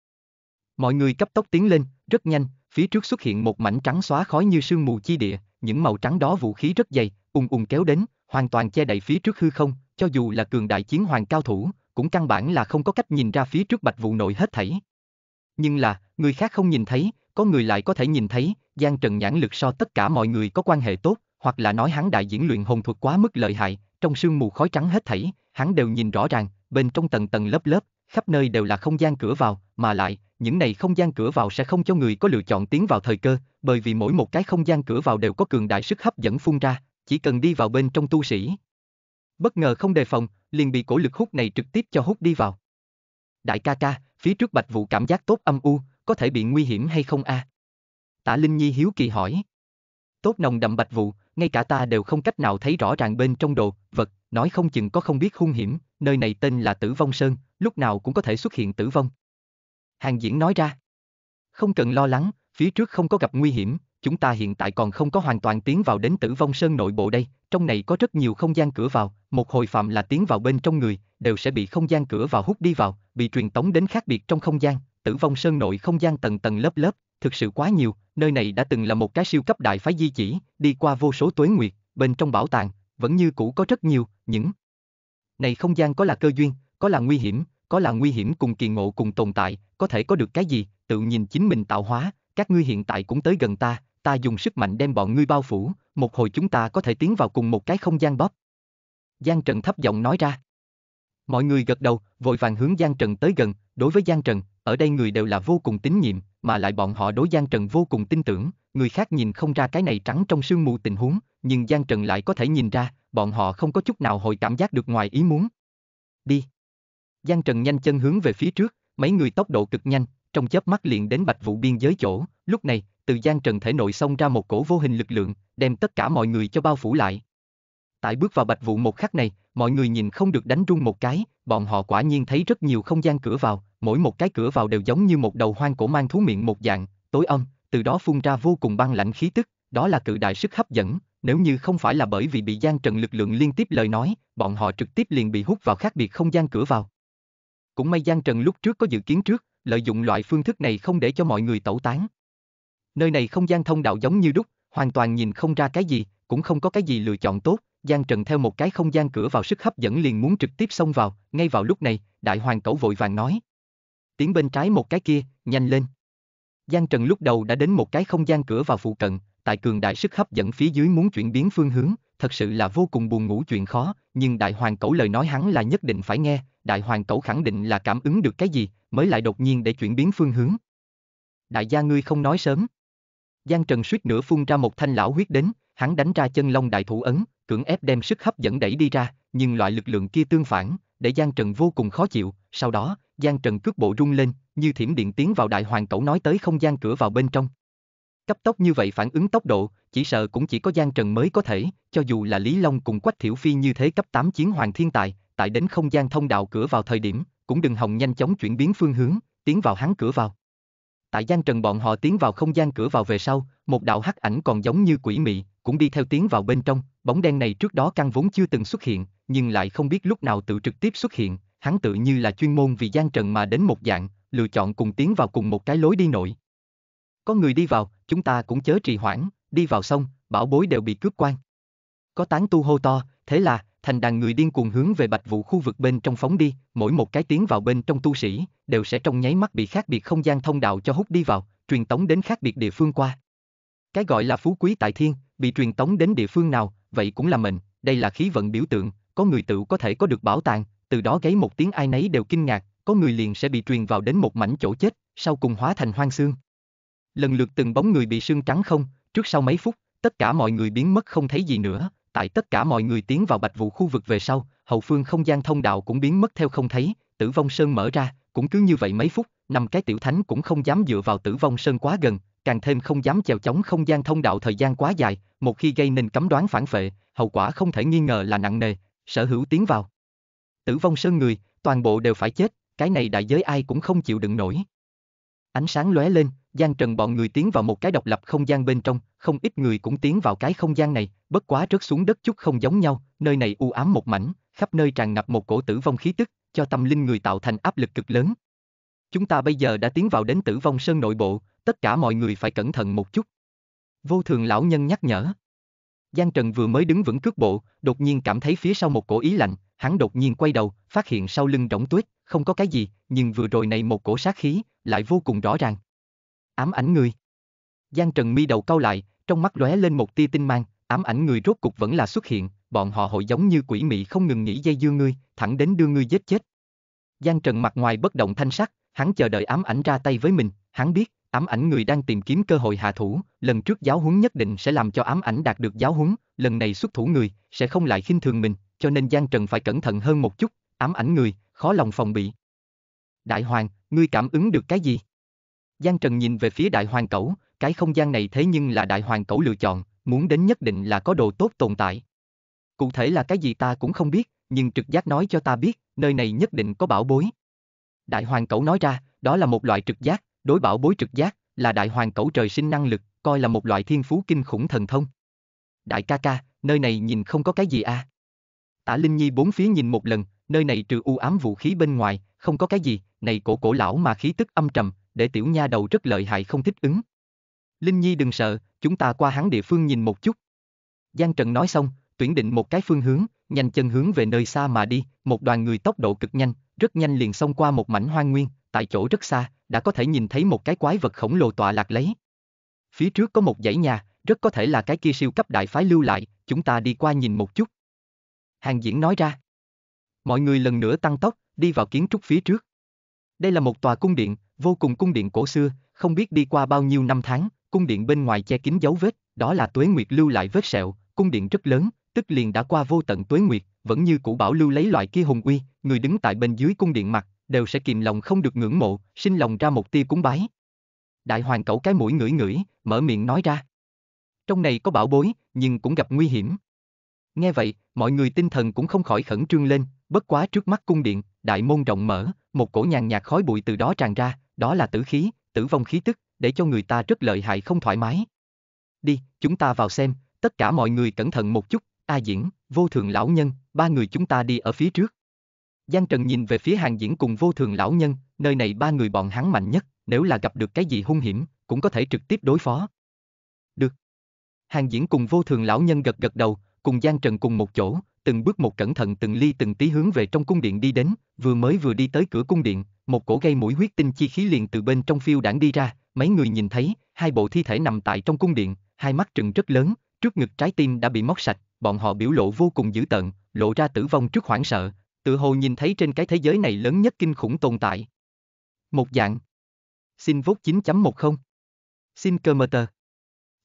Mọi người cấp tốc tiến lên, rất nhanh, phía trước xuất hiện một mảnh trắng xóa khói như sương mù chi địa, những màu trắng đó vũ khí rất dày, ùng ùng kéo đến, hoàn toàn che đậy phía trước hư không, cho dù là cường đại chiến hoàng cao thủ, cũng căn bản là không có cách nhìn ra phía trước bạch vụ nội hết thảy. Nhưng là, người khác không nhìn thấy, có người lại có thể nhìn thấy, Giang Trần nhãn lực so tất cả mọi người có quan hệ tốt, hoặc là nói hắn đại diễn luyện hồn thuật quá mức lợi hại, trong sương mù khói trắng hết thảy, hắn đều nhìn rõ ràng, bên trong tầng tầng lớp lớp, khắp nơi đều là không gian cửa vào, mà lại, những này không gian cửa vào sẽ không cho người có lựa chọn tiến vào thời cơ, bởi vì mỗi một cái không gian cửa vào đều có cường đại sức hấp dẫn phun ra, chỉ cần đi vào bên trong tu sĩ. Bất ngờ không đề phòng, liền bị cổ lực hút này trực tiếp cho hút đi vào. Đại ca ca, phía trước bạch vũ cảm giác tốt âm u, có thể bị nguy hiểm hay không a? À? Tả Linh Nhi hiếu kỳ hỏi. Tốt nồng đậm bạch vũ ngay cả ta đều không cách nào thấy rõ ràng bên trong đồ, vật, nói không chừng có không biết hung hiểm, nơi này tên là Tử Vong Sơn, lúc nào cũng có thể xuất hiện tử vong. Hàng diễn nói ra. Không cần lo lắng, phía trước không có gặp nguy hiểm, chúng ta hiện tại còn không có hoàn toàn tiến vào đến tử vong sơn nội bộ đây, trong này có rất nhiều không gian cửa vào, một hồi phạm là tiến vào bên trong người, đều sẽ bị không gian cửa vào hút đi vào, bị truyền tống đến khác biệt trong không gian, tử vong sơn nội không gian tầng tầng lớp lớp, thực sự quá nhiều, nơi này đã từng là một cái siêu cấp đại phái di chỉ, đi qua vô số tuế nguyệt, bên trong bảo tàng, vẫn như cũ có rất nhiều, những này không gian có là cơ duyên, có là nguy hiểm, có là nguy hiểm cùng kỳ ngộ cùng tồn tại, có thể có được cái gì, tự nhìn chính mình tạo hóa, các ngươi hiện tại cũng tới gần ta, ta dùng sức mạnh đem bọn ngươi bao phủ, một hồi chúng ta có thể tiến vào cùng một cái không gian bóp. Giang Trần thấp giọng nói ra. Mọi người gật đầu, vội vàng hướng Giang Trần tới gần, đối với Giang Trần, ở đây người đều là vô cùng tín nhiệm, mà lại bọn họ đối Giang Trần vô cùng tin tưởng, người khác nhìn không ra cái này trắng trong sương mù tình huống, nhưng Giang Trần lại có thể nhìn ra, bọn họ không có chút nào hồi cảm giác được ngoài ý muốn. Đi. Giang Trần nhanh chân hướng về phía trước, mấy người tốc độ cực nhanh, trong chớp mắt liền đến Bạch Vũ biên giới chỗ, lúc này, từ Giang Trần thể nội xông ra một cổ vô hình lực lượng, đem tất cả mọi người cho bao phủ lại. Tại bước vào Bạch Vũ một khắc này, mọi người nhìn không được đánh rung một cái, bọn họ quả nhiên thấy rất nhiều không gian cửa vào, mỗi một cái cửa vào đều giống như một đầu hoang cổ mang thú miệng một dạng, tối âm, từ đó phun ra vô cùng băng lạnh khí tức, đó là cự đại sức hấp dẫn, nếu như không phải là bởi vì bị gian trần lực lượng liên tiếp lời nói, bọn họ trực tiếp liền bị hút vào khác biệt không gian cửa vào. Cũng may gian trần lúc trước có dự kiến trước, lợi dụng loại phương thức này không để cho mọi người tẩu tán. Nơi này không gian thông đạo giống như đúc, hoàn toàn nhìn không ra cái gì, cũng không có cái gì lựa chọn tốt, Giang Trần theo một cái không gian cửa vào sức hấp dẫn liền muốn trực tiếp xông vào, ngay vào lúc này, Đại Hoàng Cẩu vội vàng nói, tiến bên trái một cái kia, nhanh lên. Giang Trần lúc đầu đã đến một cái không gian cửa vào phụ cận, tại cường đại sức hấp dẫn phía dưới muốn chuyển biến phương hướng, thật sự là vô cùng buồn ngủ chuyện khó, nhưng đại hoàng cẩu lời nói hắn là nhất định phải nghe, đại hoàng cẩu khẳng định là cảm ứng được cái gì, mới lại đột nhiên để chuyển biến phương hướng. Đại gia ngươi không nói sớm. Giang Trần suýt nữa phun ra một thanh lão huyết đến, hắn đánh ra chân long đại thủ ấn, cưỡng ép đem sức hấp dẫn đẩy đi ra, nhưng loại lực lượng kia tương phản, để Giang Trần vô cùng khó chịu, sau đó, Giang Trần cước bộ rung lên, như thiểm điện tiến vào đại hoàng cẩu nói tới không gian cửa vào bên trong. Cấp tốc như vậy phản ứng tốc độ, chỉ sợ cũng chỉ có Giang Trần mới có thể, cho dù là Lý Long cùng Quách Thiểu Phi như thế cấp 8 chiến hoàng thiên tài, tại đến không gian thông đạo cửa vào thời điểm, cũng đừng hòng nhanh chóng chuyển biến phương hướng, tiến vào hắn cửa vào. Tại Giang Trần bọn họ tiến vào không gian cửa vào về sau, một đạo hắc ảnh còn giống như quỷ mị, cũng đi theo tiến vào bên trong, bóng đen này trước đó căn vốn chưa từng xuất hiện, nhưng lại không biết lúc nào tự trực tiếp xuất hiện, hắn tự như là chuyên môn vì gian trần mà đến một dạng, lựa chọn cùng tiến vào cùng một cái lối đi nội. Có người đi vào, chúng ta cũng chớ trì hoãn, đi vào xong, bảo bối đều bị cướp quan. Có tán tu hô to, thế là, thành đàn người điên cuồng hướng về bạch vụ khu vực bên trong phóng đi, mỗi một cái tiến vào bên trong tu sĩ, đều sẽ trong nháy mắt bị khác biệt không gian thông đạo cho hút đi vào, truyền tống đến khác biệt địa phương qua. Cái gọi là phú quý tại thiên, bị truyền tống đến địa phương nào, vậy cũng là mình, đây là khí vận biểu tượng, có người tự có thể có được bảo tàng, từ đó gáy một tiếng ai nấy đều kinh ngạc, có người liền sẽ bị truyền vào đến một mảnh chỗ chết, sau cùng hóa thành hoang xương. Lần lượt từng bóng người bị sương trắng không, trước sau mấy phút, tất cả mọi người biến mất không thấy gì nữa, tại tất cả mọi người tiến vào bạch vụ khu vực về sau, hậu phương không gian thông đạo cũng biến mất theo không thấy, tử vong sơn mở ra, cũng cứ như vậy mấy phút, năm cái tiểu thánh cũng không dám dựa vào tử vong sơn quá gần, càng thêm không dám chèo chống không gian thông đạo thời gian quá dài, một khi gây nên cấm đoán phản phệ, hậu quả không thể nghi ngờ là nặng nề, sở hữu tiến vào. Tử vong sơn người, toàn bộ đều phải chết, cái này đại giới ai cũng không chịu đựng nổi. Ánh sáng lóe lên, Giang Trần bọn người tiến vào một cái độc lập không gian bên trong, không ít người cũng tiến vào cái không gian này, bất quá rớt xuống đất chút không giống nhau, nơi này u ám một mảnh, khắp nơi tràn ngập một cổ tử vong khí tức, cho tâm linh người tạo thành áp lực cực lớn. Chúng ta bây giờ đã tiến vào đến tử vong sơn nội bộ, tất cả mọi người phải cẩn thận một chút. Vô thường lão nhân nhắc nhở. Giang Trần vừa mới đứng vững cước bộ, đột nhiên cảm thấy phía sau một cổ ý lạnh, hắn đột nhiên quay đầu, phát hiện sau lưng rỗng tuyết, không có cái gì, nhưng vừa rồi này một cổ sát khí, lại vô cùng rõ ràng. Ám ảnh người. Giang Trần mi đầu cau lại, trong mắt lóe lên một tia tinh mang, ám ảnh người rốt cục vẫn là xuất hiện, bọn họ hội giống như quỷ mị không ngừng nghĩ dây dưa ngươi, thẳng đến đưa ngươi giết chết. Giang Trần mặt ngoài bất động thanh sắc, hắn chờ đợi ám ảnh ra tay với mình, hắn biết, ám ảnh người đang tìm kiếm cơ hội hạ thủ, lần trước giáo huấn nhất định sẽ làm cho ám ảnh đạt được giáo huấn, lần này xuất thủ người, sẽ không lại khinh thường mình, cho nên Giang Trần phải cẩn thận hơn một chút, ám ảnh người, khó lòng phòng bị. Đại Hoàng, ngươi cảm ứng được cái gì? Giang Trần nhìn về phía Đại Hoàng Cẩu, cái không gian này thế nhưng là Đại Hoàng Cẩu lựa chọn, muốn đến nhất định là có đồ tốt tồn tại. Cụ thể là cái gì ta cũng không biết, nhưng trực giác nói cho ta biết, nơi này nhất định có bảo bối. Đại Hoàng Cẩu nói ra, đó là một loại trực giác, đối bảo bối trực giác, là Đại Hoàng Cẩu trời sinh năng lực, coi là một loại thiên phú kinh khủng thần thông. Đại ca ca, nơi này nhìn không có cái gì à? Tả Linh Nhi bốn phía nhìn một lần, nơi này trừ u ám vũ khí bên ngoài, không có cái gì, này cổ cổ lão mà khí tức âm trầm, để tiểu nha đầu rất lợi hại không thích ứng. Linh Nhi đừng sợ, chúng ta qua hắn địa phương nhìn một chút. Giang Trần nói xong, tuyển định một cái phương hướng, nhanh chân hướng về nơi xa mà đi, một đoàn người tốc độ cực nhanh, rất nhanh liền xông qua một mảnh hoang nguyên, tại chỗ rất xa, đã có thể nhìn thấy một cái quái vật khổng lồ tọa lạc lấy. Phía trước có một dãy nhà, rất có thể là cái kia siêu cấp đại phái lưu lại, chúng ta đi qua nhìn một chút hàng diễn nói ra. Mọi người lần nữa tăng tốc, đi vào kiến trúc phía trước. Đây là một tòa cung điện, vô cùng cung điện cổ xưa, không biết đi qua bao nhiêu năm tháng, cung điện bên ngoài che kín dấu vết, đó là tuế nguyệt lưu lại vết sẹo, cung điện rất lớn, tức liền đã qua vô tận tuế nguyệt, vẫn như cũ bảo lưu lấy loại kia hùng uy, người đứng tại bên dưới cung điện mặt, đều sẽ kìm lòng không được ngưỡng mộ, sinh lòng ra một tia cúng bái. Đại hoàng cẩu cái mũi ngửi ngửi, mở miệng nói ra. Trong này có bảo bối, nhưng cũng gặp nguy hiểm. Nghe vậy, mọi người tinh thần cũng không khỏi khẩn trương lên, bất quá trước mắt cung điện, đại môn rộng mở, một cổ nhàn nhạt khói bụi từ đó tràn ra, đó là tử khí, tử vong khí tức, để cho người ta rất lợi hại không thoải mái. Đi, chúng ta vào xem, tất cả mọi người cẩn thận một chút, A à Diễn, vô thường lão nhân, ba người chúng ta đi ở phía trước. Giang Trần nhìn về phía hàng diễn cùng vô thường lão nhân, nơi này ba người bọn hắn mạnh nhất, nếu là gặp được cái gì hung hiểm, cũng có thể trực tiếp đối phó. Được. Hàng diễn cùng vô thường lão nhân gật gật đầu, cùng Giang Trần cùng một chỗ, từng bước một cẩn thận từng ly từng tí hướng về trong cung điện đi đến, vừa mới vừa đi tới cửa cung điện, một cổ gây mũi huyết tinh chi khí liền từ bên trong phiêu đảng đi ra, mấy người nhìn thấy, hai bộ thi thể nằm tại trong cung điện, hai mắt trừng rất lớn, trước ngực trái tim đã bị móc sạch, bọn họ biểu lộ vô cùng dữ tợn, lộ ra tử vong trước hoảng sợ, tự hồ nhìn thấy trên cái thế giới này lớn nhất kinh khủng tồn tại. Một dạng. Xin vốt 9.10. Xin cơ mơ tờ.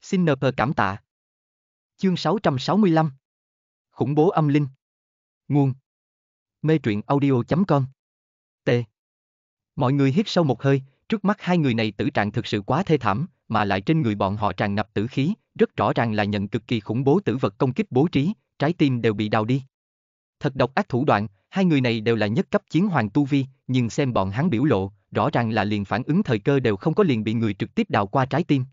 Xin nờ cảm tạ. Chương 665 Khủng bố âm linh Nguồn Mê truyện audio.com T Mọi người hít sâu một hơi, trước mắt hai người này tử trạng thực sự quá thê thảm, mà lại trên người bọn họ tràn ngập tử khí, rất rõ ràng là nhận cực kỳ khủng bố tử vật công kích bố trí, trái tim đều bị đào đi. Thật độc ác thủ đoạn, hai người này đều là nhất cấp chiến hoàng tu vi, nhưng xem bọn hắn biểu lộ, rõ ràng là liền phản ứng thời cơ đều không có liền bị người trực tiếp đào qua trái tim.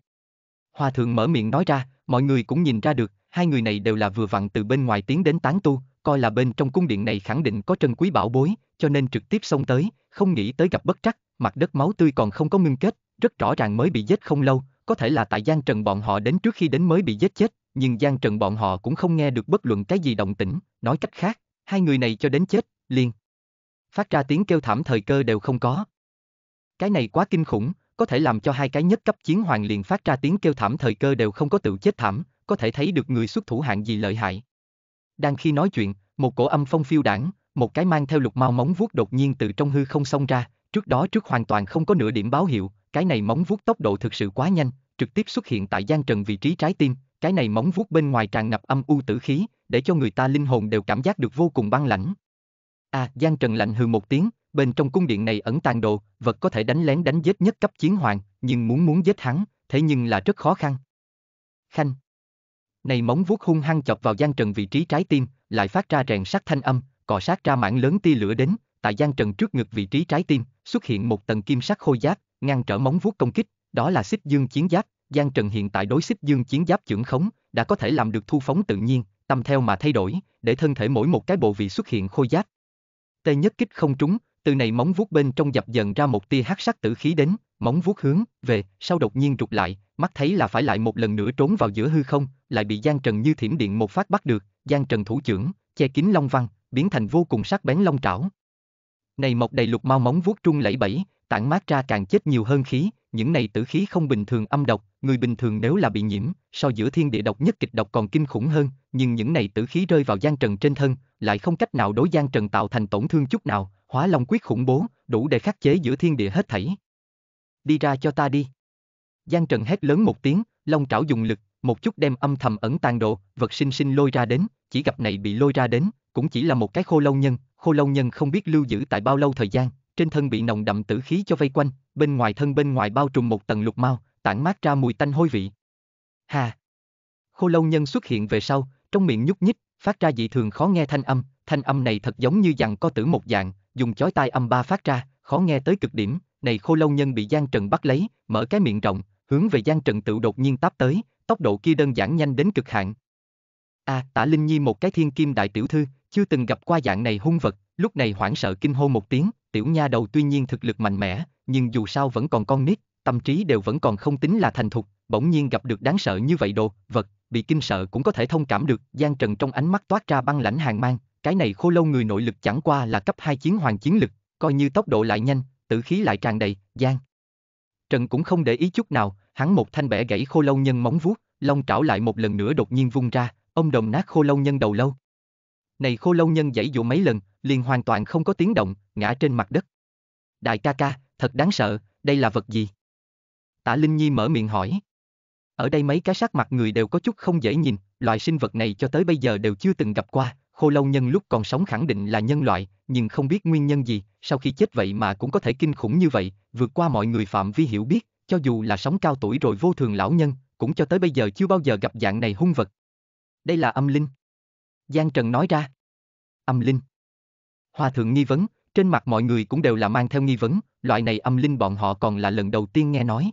Hòa thượng mở miệng nói ra, mọi người cũng nhìn ra được, hai người này đều là vừa vặn từ bên ngoài tiến đến tán tu, coi là bên trong cung điện này khẳng định có trân quý bảo bối, cho nên trực tiếp xông tới, không nghĩ tới gặp bất trắc, mặt đất máu tươi còn không có ngưng kết, rất rõ ràng mới bị giết không lâu, có thể là tại Giang Trần bọn họ đến trước khi đến mới bị giết chết, nhưng Giang Trần bọn họ cũng không nghe được bất luận cái gì động tĩnh, nói cách khác, hai người này cho đến chết, liền phát ra tiếng kêu thảm thời cơ đều không có. Cái này quá kinh khủng, có thể làm cho hai cái nhất cấp chiến hoàng liền phát ra tiếng kêu thảm thời cơ đều không có tự chết thảm, có thể thấy được người xuất thủ hạng gì lợi hại. Đang khi nói chuyện, một cổ âm phong phiêu đảng, một cái mang theo lục mau móng vuốt đột nhiên từ trong hư không xông ra, trước đó trước hoàn toàn không có nửa điểm báo hiệu, cái này móng vuốt tốc độ thực sự quá nhanh, trực tiếp xuất hiện tại gian trần vị trí trái tim, cái này móng vuốt bên ngoài tràn ngập âm u tử khí, để cho người ta linh hồn đều cảm giác được vô cùng băng lãnh. À, gian trần lạnh hừ một tiếng, bên trong cung điện này ẩn tàng đồ, vật có thể đánh lén đánh giết nhất cấp chiến hoàng, nhưng muốn muốn giết hắn, thế nhưng là rất khó khăn. Khanh này móng vuốt hung hăng chọc vào Giang Trần vị trí trái tim, lại phát ra rèn sắt thanh âm, cọ sát ra mảng lớn tia lửa đến, tại Giang Trần trước ngực vị trí trái tim, xuất hiện một tầng kim sắc khôi giáp, ngăn trở móng vuốt công kích, đó là Xích Dương chiến giáp, Giang Trần hiện tại đối Xích Dương chiến giáp chưởng khống, đã có thể làm được thu phóng tự nhiên, tâm theo mà thay đổi, để thân thể mỗi một cái bộ vị xuất hiện khôi giáp. Tê nhất kích không trúng, từ này móng vuốt bên trong dập dần ra một tia hắc sắc tử khí đến, móng vuốt hướng về, sau đột nhiên rụt lại, mắt thấy là phải lại một lần nữa trốn vào giữa hư không, lại bị Giang Trần như thiểm điện một phát bắt được, Giang Trần thủ trưởng, che kín long văn, biến thành vô cùng sắc bén long trảo. Này mọc đầy lục mau móng vuốt trung lẫy bẫy, tản mát ra càng chết nhiều hơn khí, những này tử khí không bình thường âm độc, người bình thường nếu là bị nhiễm, so giữa thiên địa độc nhất kịch độc còn kinh khủng hơn, nhưng những này tử khí rơi vào Giang Trần trên thân, lại không cách nào đối Giang Trần tạo thành tổn thương chút nào, hóa long quyết khủng bố, đủ để khắc chế giữa thiên địa hết thảy đi ra cho ta đi. Giang Trần hét lớn một tiếng, long trảo dùng lực, một chút đem âm thầm ẩn tàng độ, vật sinh sinh lôi ra đến, chỉ gặp này bị lôi ra đến, cũng chỉ là một cái khô lâu nhân, khô lâu nhân không biết lưu giữ tại bao lâu thời gian, trên thân bị nồng đậm tử khí cho vây quanh, bên ngoài thân bên ngoài bao trùm một tầng lục mau, tản mát ra mùi tanh hôi vị. Hà! Khô lâu nhân xuất hiện về sau, trong miệng nhúc nhích, phát ra dị thường khó nghe thanh âm, thanh âm này thật giống như dằn có tử một dạng, dùng chói tai âm ba phát ra, khó nghe tới cực điểm, này khô lâu nhân bị Giang Trần bắt lấy, mở cái miệng rộng, hướng về Giang Trần tự đột nhiên táp tới, tốc độ kia đơn giản nhanh đến cực hạn. A, à, Tả Linh Nhi một cái thiên kim đại tiểu thư, chưa từng gặp qua dạng này hung vật, lúc này hoảng sợ kinh hô một tiếng, tiểu nha đầu tuy nhiên thực lực mạnh mẽ, nhưng dù sao vẫn còn con nít, tâm trí đều vẫn còn không tính là thành thục, bỗng nhiên gặp được đáng sợ như vậy đồ, vật, bị kinh sợ cũng có thể thông cảm được, Giang Trần trong ánh mắt toát ra băng lãnh hàng mang, cái này khô lâu người nội lực chẳng qua là cấp 2 chiến hoàng chiến lực, coi như tốc độ lại nhanh, tử khí lại tràn đầy, giang. Trần cũng không để ý chút nào, hắn một thanh bẻ gãy khô lâu nhân móng vuốt, long trảo lại một lần nữa đột nhiên vung ra, ông đồng nát khô lâu nhân đầu lâu. Này khô lâu nhân dãy dụ mấy lần, liền hoàn toàn không có tiếng động, ngã trên mặt đất. Đại ca ca, thật đáng sợ, đây là vật gì? Tả Linh Nhi mở miệng hỏi. Ở đây mấy cái sắc mặt người đều có chút không dễ nhìn, loại sinh vật này cho tới bây giờ đều chưa từng gặp qua, khô lâu nhân lúc còn sống khẳng định là nhân loại, nhưng không biết nguyên nhân gì, sau khi chết vậy mà cũng có thể kinh khủng như vậy, vượt qua mọi người phạm vi hiểu biết, cho dù là sống cao tuổi rồi vô thường lão nhân, cũng cho tới bây giờ chưa bao giờ gặp dạng này hung vật. Đây là âm linh. Giang Trần nói ra. Âm linh. Hòa thượng nghi vấn, trên mặt mọi người cũng đều là mang theo nghi vấn, loại này âm linh bọn họ còn là lần đầu tiên nghe nói.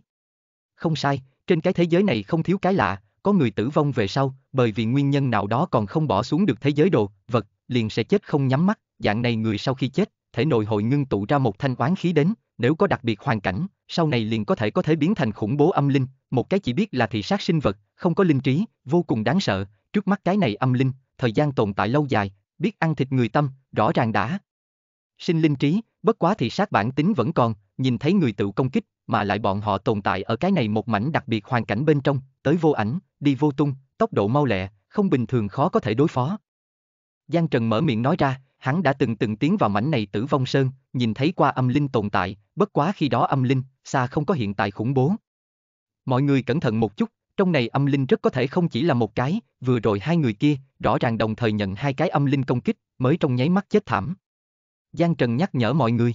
Không sai, trên cái thế giới này không thiếu cái lạ, có người tử vong về sau, bởi vì nguyên nhân nào đó còn không bỏ xuống được thế giới đồ, vật, liền sẽ chết không nhắm mắt, dạng này người sau khi chết, thể nội hội ngưng tụ ra một thanh oán khí đến, nếu có đặc biệt hoàn cảnh, sau này liền có thể có thể biến thành khủng bố âm linh, một cái chỉ biết là thị sát sinh vật, không có linh trí, vô cùng đáng sợ, trước mắt cái này âm linh, thời gian tồn tại lâu dài, biết ăn thịt người tâm, rõ ràng đã. Sinh linh trí, bất quá thị sát bản tính vẫn còn, nhìn thấy người tự công kích, mà lại bọn họ tồn tại ở cái này một mảnh đặc biệt hoàn cảnh bên trong, tới vô ảnh, đi vô tung, tốc độ mau lẹ, không bình thường khó có thể đối phó. Giang Trần mở miệng nói ra, hắn đã từng từng tiến vào mảnh này tử vong sơn, nhìn thấy qua âm linh tồn tại, bất quá khi đó âm linh, xa không có hiện tại khủng bố. Mọi người cẩn thận một chút, trong này âm linh rất có thể không chỉ là một cái, vừa rồi hai người kia, rõ ràng đồng thời nhận hai cái âm linh công kích, mới trong nháy mắt chết thảm. Giang Trần nhắc nhở mọi người.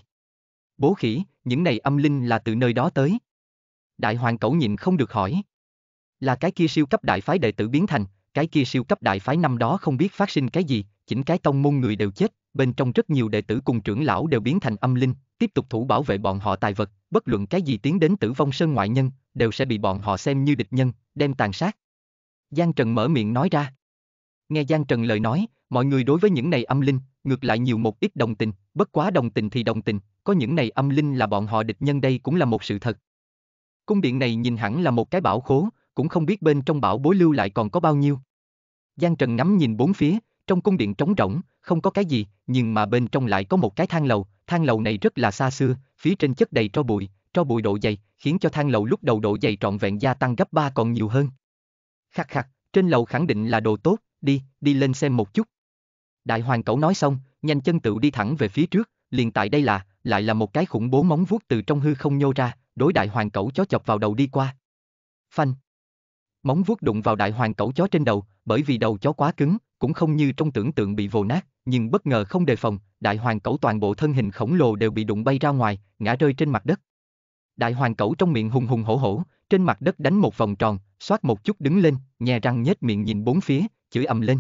Bố khỉ, những này âm linh là từ nơi đó tới. Đại hoàng cẩu nhịn không được hỏi. Là cái kia siêu cấp đại phái đệ tử biến thành, cái kia siêu cấp đại phái năm đó không biết phát sinh cái gì, chỉnh cái tông môn người đều chết, bên trong rất nhiều đệ tử cùng trưởng lão đều biến thành âm linh, tiếp tục thủ bảo vệ bọn họ tài vật, bất luận cái gì tiến đến tử vong sơn ngoại nhân, đều sẽ bị bọn họ xem như địch nhân, đem tàn sát. Giang Trần mở miệng nói ra. Nghe Giang Trần lời nói, mọi người đối với những này âm linh, ngược lại nhiều một ít đồng tình, bất quá đồng tình thì đồng tình, có những này âm linh là bọn họ địch nhân đây cũng là một sự thật. Cung điện này nhìn hẳn là một cái bảo khố, cũng không biết bên trong bảo bối lưu lại còn có bao nhiêu. Giang Trần ngắm nhìn bốn phía, trong cung điện trống rỗng, không có cái gì, nhưng mà bên trong lại có một cái thang lầu, thang lầu này rất là xa xưa, phía trên chất đầy tro bụi, tro bụi độ dày, khiến cho thang lầu lúc đầu độ dày trọn vẹn gia tăng gấp 3 còn nhiều hơn. Khắc khắc, trên lầu khẳng định là đồ tốt, đi, đi lên xem một chút. Đại hoàng cẩu nói xong, nhanh chân tự đi thẳng về phía trước, liền tại đây là, lại là một cái khủng bố móng vuốt từ trong hư không nhô ra, đối đại hoàng cẩu chó chọc vào đầu đi qua. Phanh. Móng vuốt đụng vào đại hoàng cẩu chó trên đầu, bởi vì đầu chó quá cứng, cũng không như trong tưởng tượng bị vồ nát, nhưng bất ngờ không đề phòng, đại hoàng cẩu toàn bộ thân hình khổng lồ đều bị đụng bay ra ngoài, ngã rơi trên mặt đất. Đại hoàng cẩu trong miệng hùng hùng hổ hổ, trên mặt đất đánh một vòng tròn, xoát một chút đứng lên, nhè răng nhếch miệng nhìn bốn phía, chửi ầm lên.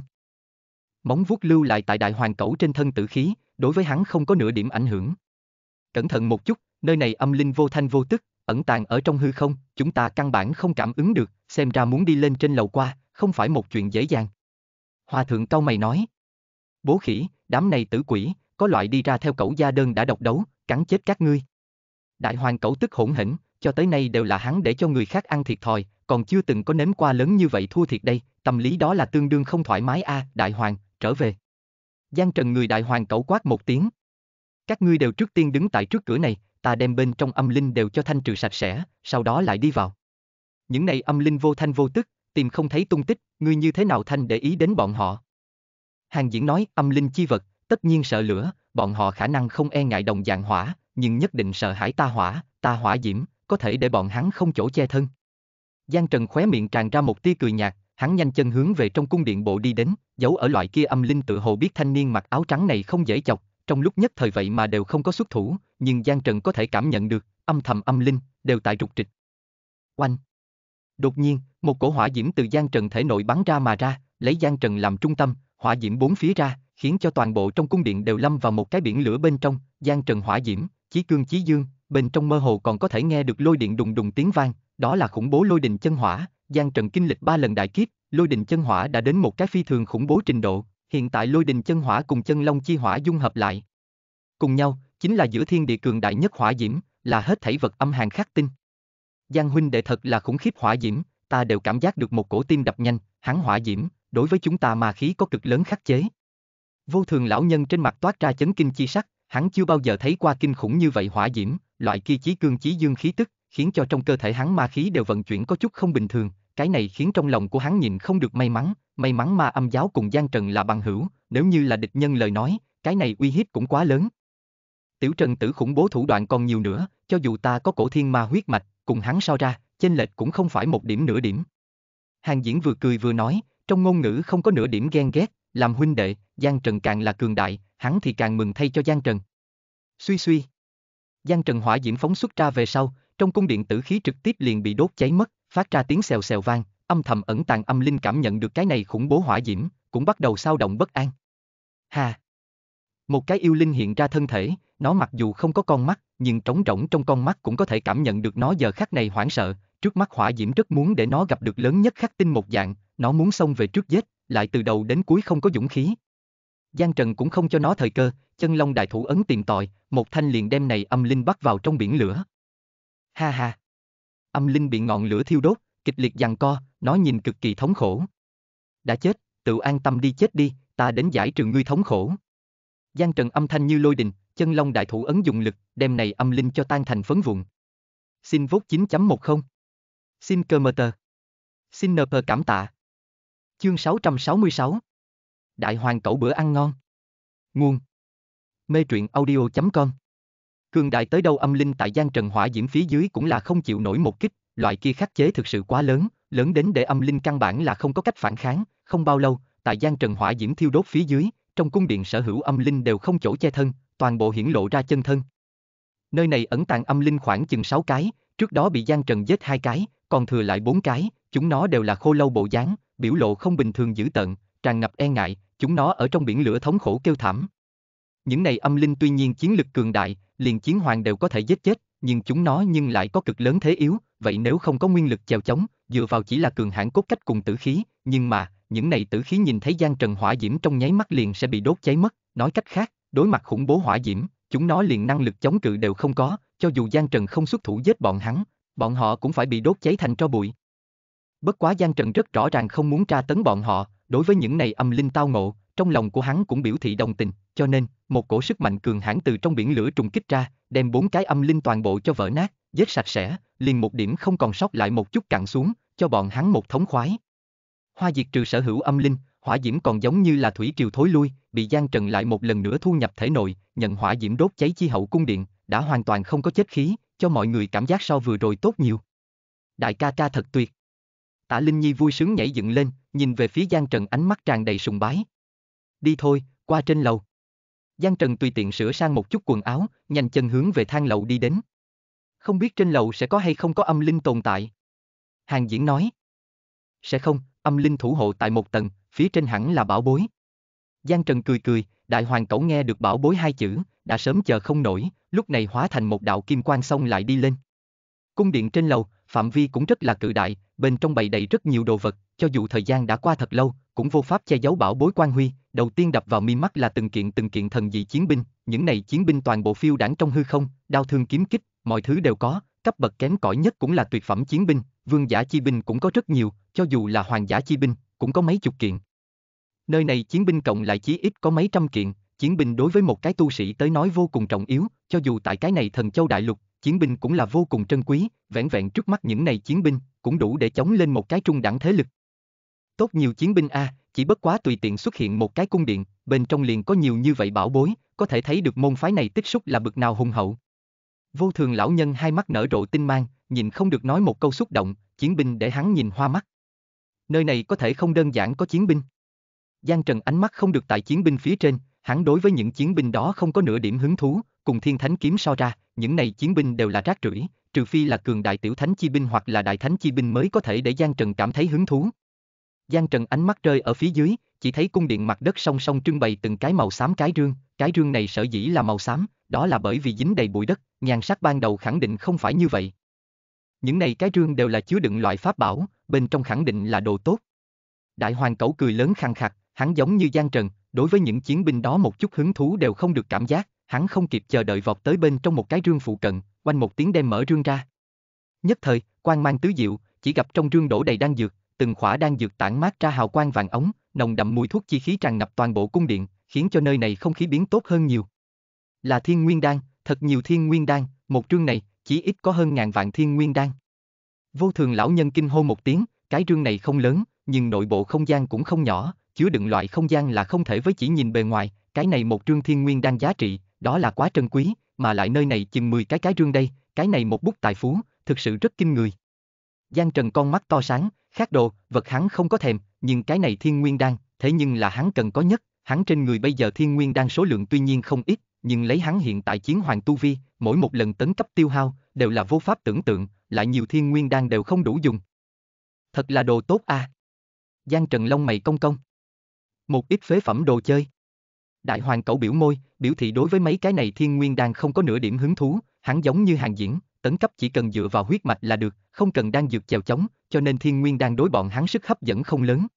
Móng vuốt lưu lại tại đại hoàng cẩu trên thân tử khí, đối với hắn không có nửa điểm ảnh hưởng. Cẩn thận một chút, nơi này âm linh vô thanh vô tức, ẩn tàng ở trong hư không, chúng ta căn bản không cảm ứng được, xem ra muốn đi lên trên lầu qua, không phải một chuyện dễ dàng. Hòa thượng cau mày nói. Bố khỉ, đám này tử quỷ, có loại đi ra theo cậu gia đơn đã độc đấu, cắn chết các ngươi. Đại hoàng cậu tức hỗn hỉnh, cho tới nay đều là hắn để cho người khác ăn thiệt thòi, còn chưa từng có nếm qua lớn như vậy thua thiệt đây, tâm lý đó là tương đương không thoải mái a, à, đại hoàng, trở về. Giang Trần người đại hoàng cậu quát một tiếng. Các ngươi đều trước tiên đứng tại trước cửa này, ta đem bên trong âm linh đều cho thanh trừ sạch sẽ, sau đó lại đi vào những này âm linh vô thanh vô tức, tìm không thấy tung tích, ngươi như thế nào thanh để ý đến bọn họ? Hàng diễn nói, âm linh chi vật, tất nhiên sợ lửa, bọn họ khả năng không e ngại đồng dạng hỏa, nhưng nhất định sợ hãi ta hỏa, ta hỏa diễm, có thể để bọn hắn không chỗ che thân. Giang Trần khóe miệng tràn ra một tia cười nhạt, hắn nhanh chân hướng về trong cung điện bộ đi đến, giấu ở loại kia âm linh tự hồ biết thanh niên mặc áo trắng này không dễ chọc, trong lúc nhất thời vậy mà đều không có xuất thủ, nhưng Giang Trần có thể cảm nhận được, âm thầm âm linh, đều tại rục trịch. Oanh! Đột nhiên, một cổ hỏa diễm từ Giang trần thể nội bắn ra mà ra, lấy Giang trần làm trung tâm, hỏa diễm bốn phía ra, khiến cho toàn bộ trong cung điện đều lâm vào một cái biển lửa bên trong, Giang trần hỏa diễm, chí cương chí dương, bên trong mơ hồ còn có thể nghe được lôi điện đùng đùng tiếng vang, đó là khủng bố lôi đình chân hỏa, Giang trần kinh lịch ba lần đại kiếp, lôi đình chân hỏa đã đến một cái phi thường khủng bố trình độ, hiện tại lôi đình chân hỏa cùng chân long chi hỏa dung hợp lại. Cùng nhau, chính là giữa thiên địa cường đại nhất hỏa diễm, là hết thảy vật âm hàng khắc tinh. Giang huynh đệ thật là khủng khiếp hỏa diễm, ta đều cảm giác được một cổ tim đập nhanh, hắn hỏa diễm, đối với chúng ta mà khí có cực lớn khắc chế. Vô thường lão nhân trên mặt toát ra chấn kinh chi sắc, hắn chưa bao giờ thấy qua kinh khủng như vậy hỏa diễm, loại kia chí cương chí dương khí tức, khiến cho trong cơ thể hắn ma khí đều vận chuyển có chút không bình thường, cái này khiến trong lòng của hắn nhìn không được may mắn, may mắn ma âm giáo cùng Giang Trần là bằng hữu, nếu như là địch nhân lời nói, cái này uy hiếp cũng quá lớn. Tiểu Trần tử khủng bố thủ đoạn còn nhiều nữa, cho dù ta có cổ thiên ma huyết mạch, cùng hắn so ra, chênh lệch cũng không phải một điểm nửa điểm. Hàng diễn vừa cười vừa nói, trong ngôn ngữ không có nửa điểm ghen ghét, làm huynh đệ, Giang Trần càng là cường đại, hắn thì càng mừng thay cho Giang Trần. Suy suy. Giang Trần hỏa diễm phóng xuất ra về sau, trong cung điện tử khí trực tiếp liền bị đốt cháy mất, phát ra tiếng xèo xèo vang, âm thầm ẩn tàng âm linh cảm nhận được cái này khủng bố hỏa diễm, cũng bắt đầu sao động bất an. Hà. Một cái yêu linh hiện ra thân thể, nó mặc dù không có con mắt, nhưng trống rỗng trong con mắt cũng có thể cảm nhận được nó giờ khắc này hoảng sợ, trước mắt hỏa diễm rất muốn để nó gặp được lớn nhất khắc tinh một dạng, nó muốn xông về trước giết, lại từ đầu đến cuối không có dũng khí. Giang Trần cũng không cho nó thời cơ, chân long đại thủ ấn tìm tòi, một thanh liền đem này âm linh bắt vào trong biển lửa. Ha ha. Âm linh bị ngọn lửa thiêu đốt, kịch liệt giằng co, nó nhìn cực kỳ thống khổ. Đã chết, tự an tâm đi chết đi, ta đến giải trừ ngươi thống khổ. Giang Trần âm thanh như lôi đình, chân long đại thủ ấn dùng lực, đem này âm linh cho tan thành phấn vụn. Xin vốt 9.10. Xin cơ mơ tờ. Xin nờ cảm tạ. Chương 666 Đại hoàng cẩu bữa ăn ngon. Nguồn Mê truyện audio.com Cường đại tới đâu âm linh tại gian trần hỏa diễm phía dưới cũng là không chịu nổi một kích, loại kia khắc chế thực sự quá lớn, lớn đến để âm linh căn bản là không có cách phản kháng, không bao lâu, tại gian trần hỏa diễm thiêu đốt phía dưới, trong cung điện sở hữu âm linh đều không chỗ che thân, toàn bộ hiển lộ ra chân thân. Nơi này ẩn tàng âm linh khoảng chừng 6 cái, trước đó bị Giang Trần giết hai cái, còn thừa lại bốn cái, chúng nó đều là khô lâu bộ dáng, biểu lộ không bình thường dữ tận, tràn ngập e ngại, chúng nó ở trong biển lửa thống khổ kêu thảm. Những này âm linh tuy nhiên chiến lực cường đại, liền chiến hoàng đều có thể giết chết, nhưng chúng nó nhưng lại có cực lớn thế yếu, vậy nếu không có nguyên lực chèo chống, dựa vào chỉ là cường hãn cốt cách cùng tử khí, nhưng mà, những này tử khí nhìn thấy Giang trần hỏa diễm trong nháy mắt liền sẽ bị đốt cháy mất, nói cách khác, Đối mặt khủng bố hỏa diễm, chúng nó liền năng lực chống cự đều không có, cho dù Giang Trần không xuất thủ giết bọn hắn, bọn họ cũng phải bị đốt cháy thành tro bụi. Bất quá Giang Trần rất rõ ràng không muốn tra tấn bọn họ, đối với những này âm linh tao ngộ, trong lòng của hắn cũng biểu thị đồng tình, cho nên, một cổ sức mạnh cường hãn từ trong biển lửa trùng kích ra, đem bốn cái âm linh toàn bộ cho vỡ nát, giết sạch sẽ, liền một điểm không còn sót lại một chút cặn xuống, cho bọn hắn một thống khoái. Hoa diệt trừ sở hữu âm linh, hỏa diễm còn giống như là thủy triều thối lui, bị Giang Trần lại một lần nữa thu nhập thể nội, nhận hỏa diễm đốt cháy chi hậu cung điện, đã hoàn toàn không có chết khí, cho mọi người cảm giác sau vừa rồi tốt nhiều. Đại ca ca thật tuyệt. Tạ Linh Nhi vui sướng nhảy dựng lên, nhìn về phía Giang Trần ánh mắt tràn đầy sùng bái. Đi thôi, qua trên lầu. Giang Trần tùy tiện sửa sang một chút quần áo, nhanh chân hướng về thang lầu đi đến. Không biết trên lầu sẽ có hay không có âm linh tồn tại. Hàng diễn nói. Sẽ không, âm linh thủ hộ tại một tầng, phía trên hẳn là bảo bối. Giang Trần cười cười, đại hoàng cẩu nghe được bảo bối hai chữ, đã sớm chờ không nổi, lúc này hóa thành một đạo kim quang xong lại đi lên. Cung điện trên lầu, phạm vi cũng rất là cự đại, bên trong bày đầy rất nhiều đồ vật, cho dù thời gian đã qua thật lâu, cũng vô pháp che giấu bảo bối quan huy, đầu tiên đập vào mi mắt là từng kiện từng kiện thần dị chiến binh, những này chiến binh toàn bộ phiêu đảng trong hư không, đao thương kiếm kích, mọi thứ đều có, cấp bậc kém cỏi nhất cũng là tuyệt phẩm chiến binh, vương giả chi binh cũng có rất nhiều, cho dù là hoàng giả chi binh, cũng có mấy chục kiện. Nơi này chiến binh cộng lại chí ít có mấy trăm kiện, chiến binh đối với một cái tu sĩ tới nói vô cùng trọng yếu, cho dù tại cái này thần châu đại lục, chiến binh cũng là vô cùng trân quý, vẻn vẹn trước mắt những này chiến binh, cũng đủ để chống lên một cái trung đẳng thế lực. Tốt nhiều chiến binh a, à, chỉ bất quá tùy tiện xuất hiện một cái cung điện, bên trong liền có nhiều như vậy bảo bối, có thể thấy được môn phái này tích xúc là bực nào hùng hậu. Vô thường lão nhân hai mắt nở rộ tinh mang, nhìn không được nói một câu xúc động, chiến binh để hắn nhìn hoa mắt nơi này có thể không đơn giản có chiến binh. Giang Trần ánh mắt không được tại chiến binh phía trên, hắn đối với những chiến binh đó không có nửa điểm hứng thú, cùng thiên thánh kiếm so ra, những này chiến binh đều là rác rưởi, trừ phi là cường đại tiểu thánh chi binh hoặc là đại thánh chi binh mới có thể để Giang Trần cảm thấy hứng thú. Giang Trần ánh mắt rơi ở phía dưới, chỉ thấy cung điện mặt đất song song trưng bày từng cái màu xám cái rương, cái rương này sở dĩ là màu xám, đó là bởi vì dính đầy bụi đất, nhan sắc ban đầu khẳng định không phải như vậy. Những này cái rương đều là chứa đựng loại pháp bảo, bên trong khẳng định là đồ tốt. Đại hoàng cẩu cười lớn khăng khặt, hắn giống như Giang Trần, đối với những chiến binh đó một chút hứng thú đều không được cảm giác, hắn không kịp chờ đợi vọt tới bên trong một cái rương phụ cận, quanh một tiếng đem mở rương ra. Nhất thời, quan mang tứ diệu, chỉ gặp trong rương đổ đầy đan dược, từng khỏa đan dược tản mát ra hào quang vàng ống, nồng đậm mùi thuốc chi khí tràn ngập toàn bộ cung điện, khiến cho nơi này không khí biến tốt hơn nhiều. Là thiên nguyên đan, thật nhiều thiên nguyên đan, một trương này chỉ ít có hơn ngàn vạn thiên nguyên đan. Vô thường lão nhân kinh hô một tiếng, cái rương này không lớn, nhưng nội bộ không gian cũng không nhỏ, chứa đựng loại không gian là không thể với chỉ nhìn bề ngoài, cái này một trương thiên nguyên đang giá trị, đó là quá trân quý, mà lại nơi này chừng 10 cái cái rương đây, cái này một bút tài phú, thực sự rất kinh người. Giang Trần con mắt to sáng, khác đồ, vật hắn không có thèm, nhưng cái này thiên nguyên đan, thế nhưng là hắn cần có nhất, hắn trên người bây giờ thiên nguyên đan số lượng tuy nhiên không ít, nhưng lấy hắn hiện tại chiến hoàng tu vi, mỗi một lần tấn cấp tiêu hao, đều là vô pháp tưởng tượng, lại nhiều thiên nguyên đan đều không đủ dùng. Thật là đồ tốt à. Giang Trần Long mày công công. Một ít phế phẩm đồ chơi. Đại hoàng cẩu biểu môi, biểu thị đối với mấy cái này thiên nguyên đan không có nửa điểm hứng thú, hắn giống như hàng diễn, tấn cấp chỉ cần dựa vào huyết mạch là được, không cần đan dược chèo chống, cho nên thiên nguyên đan đối bọn hắn sức hấp dẫn không lớn.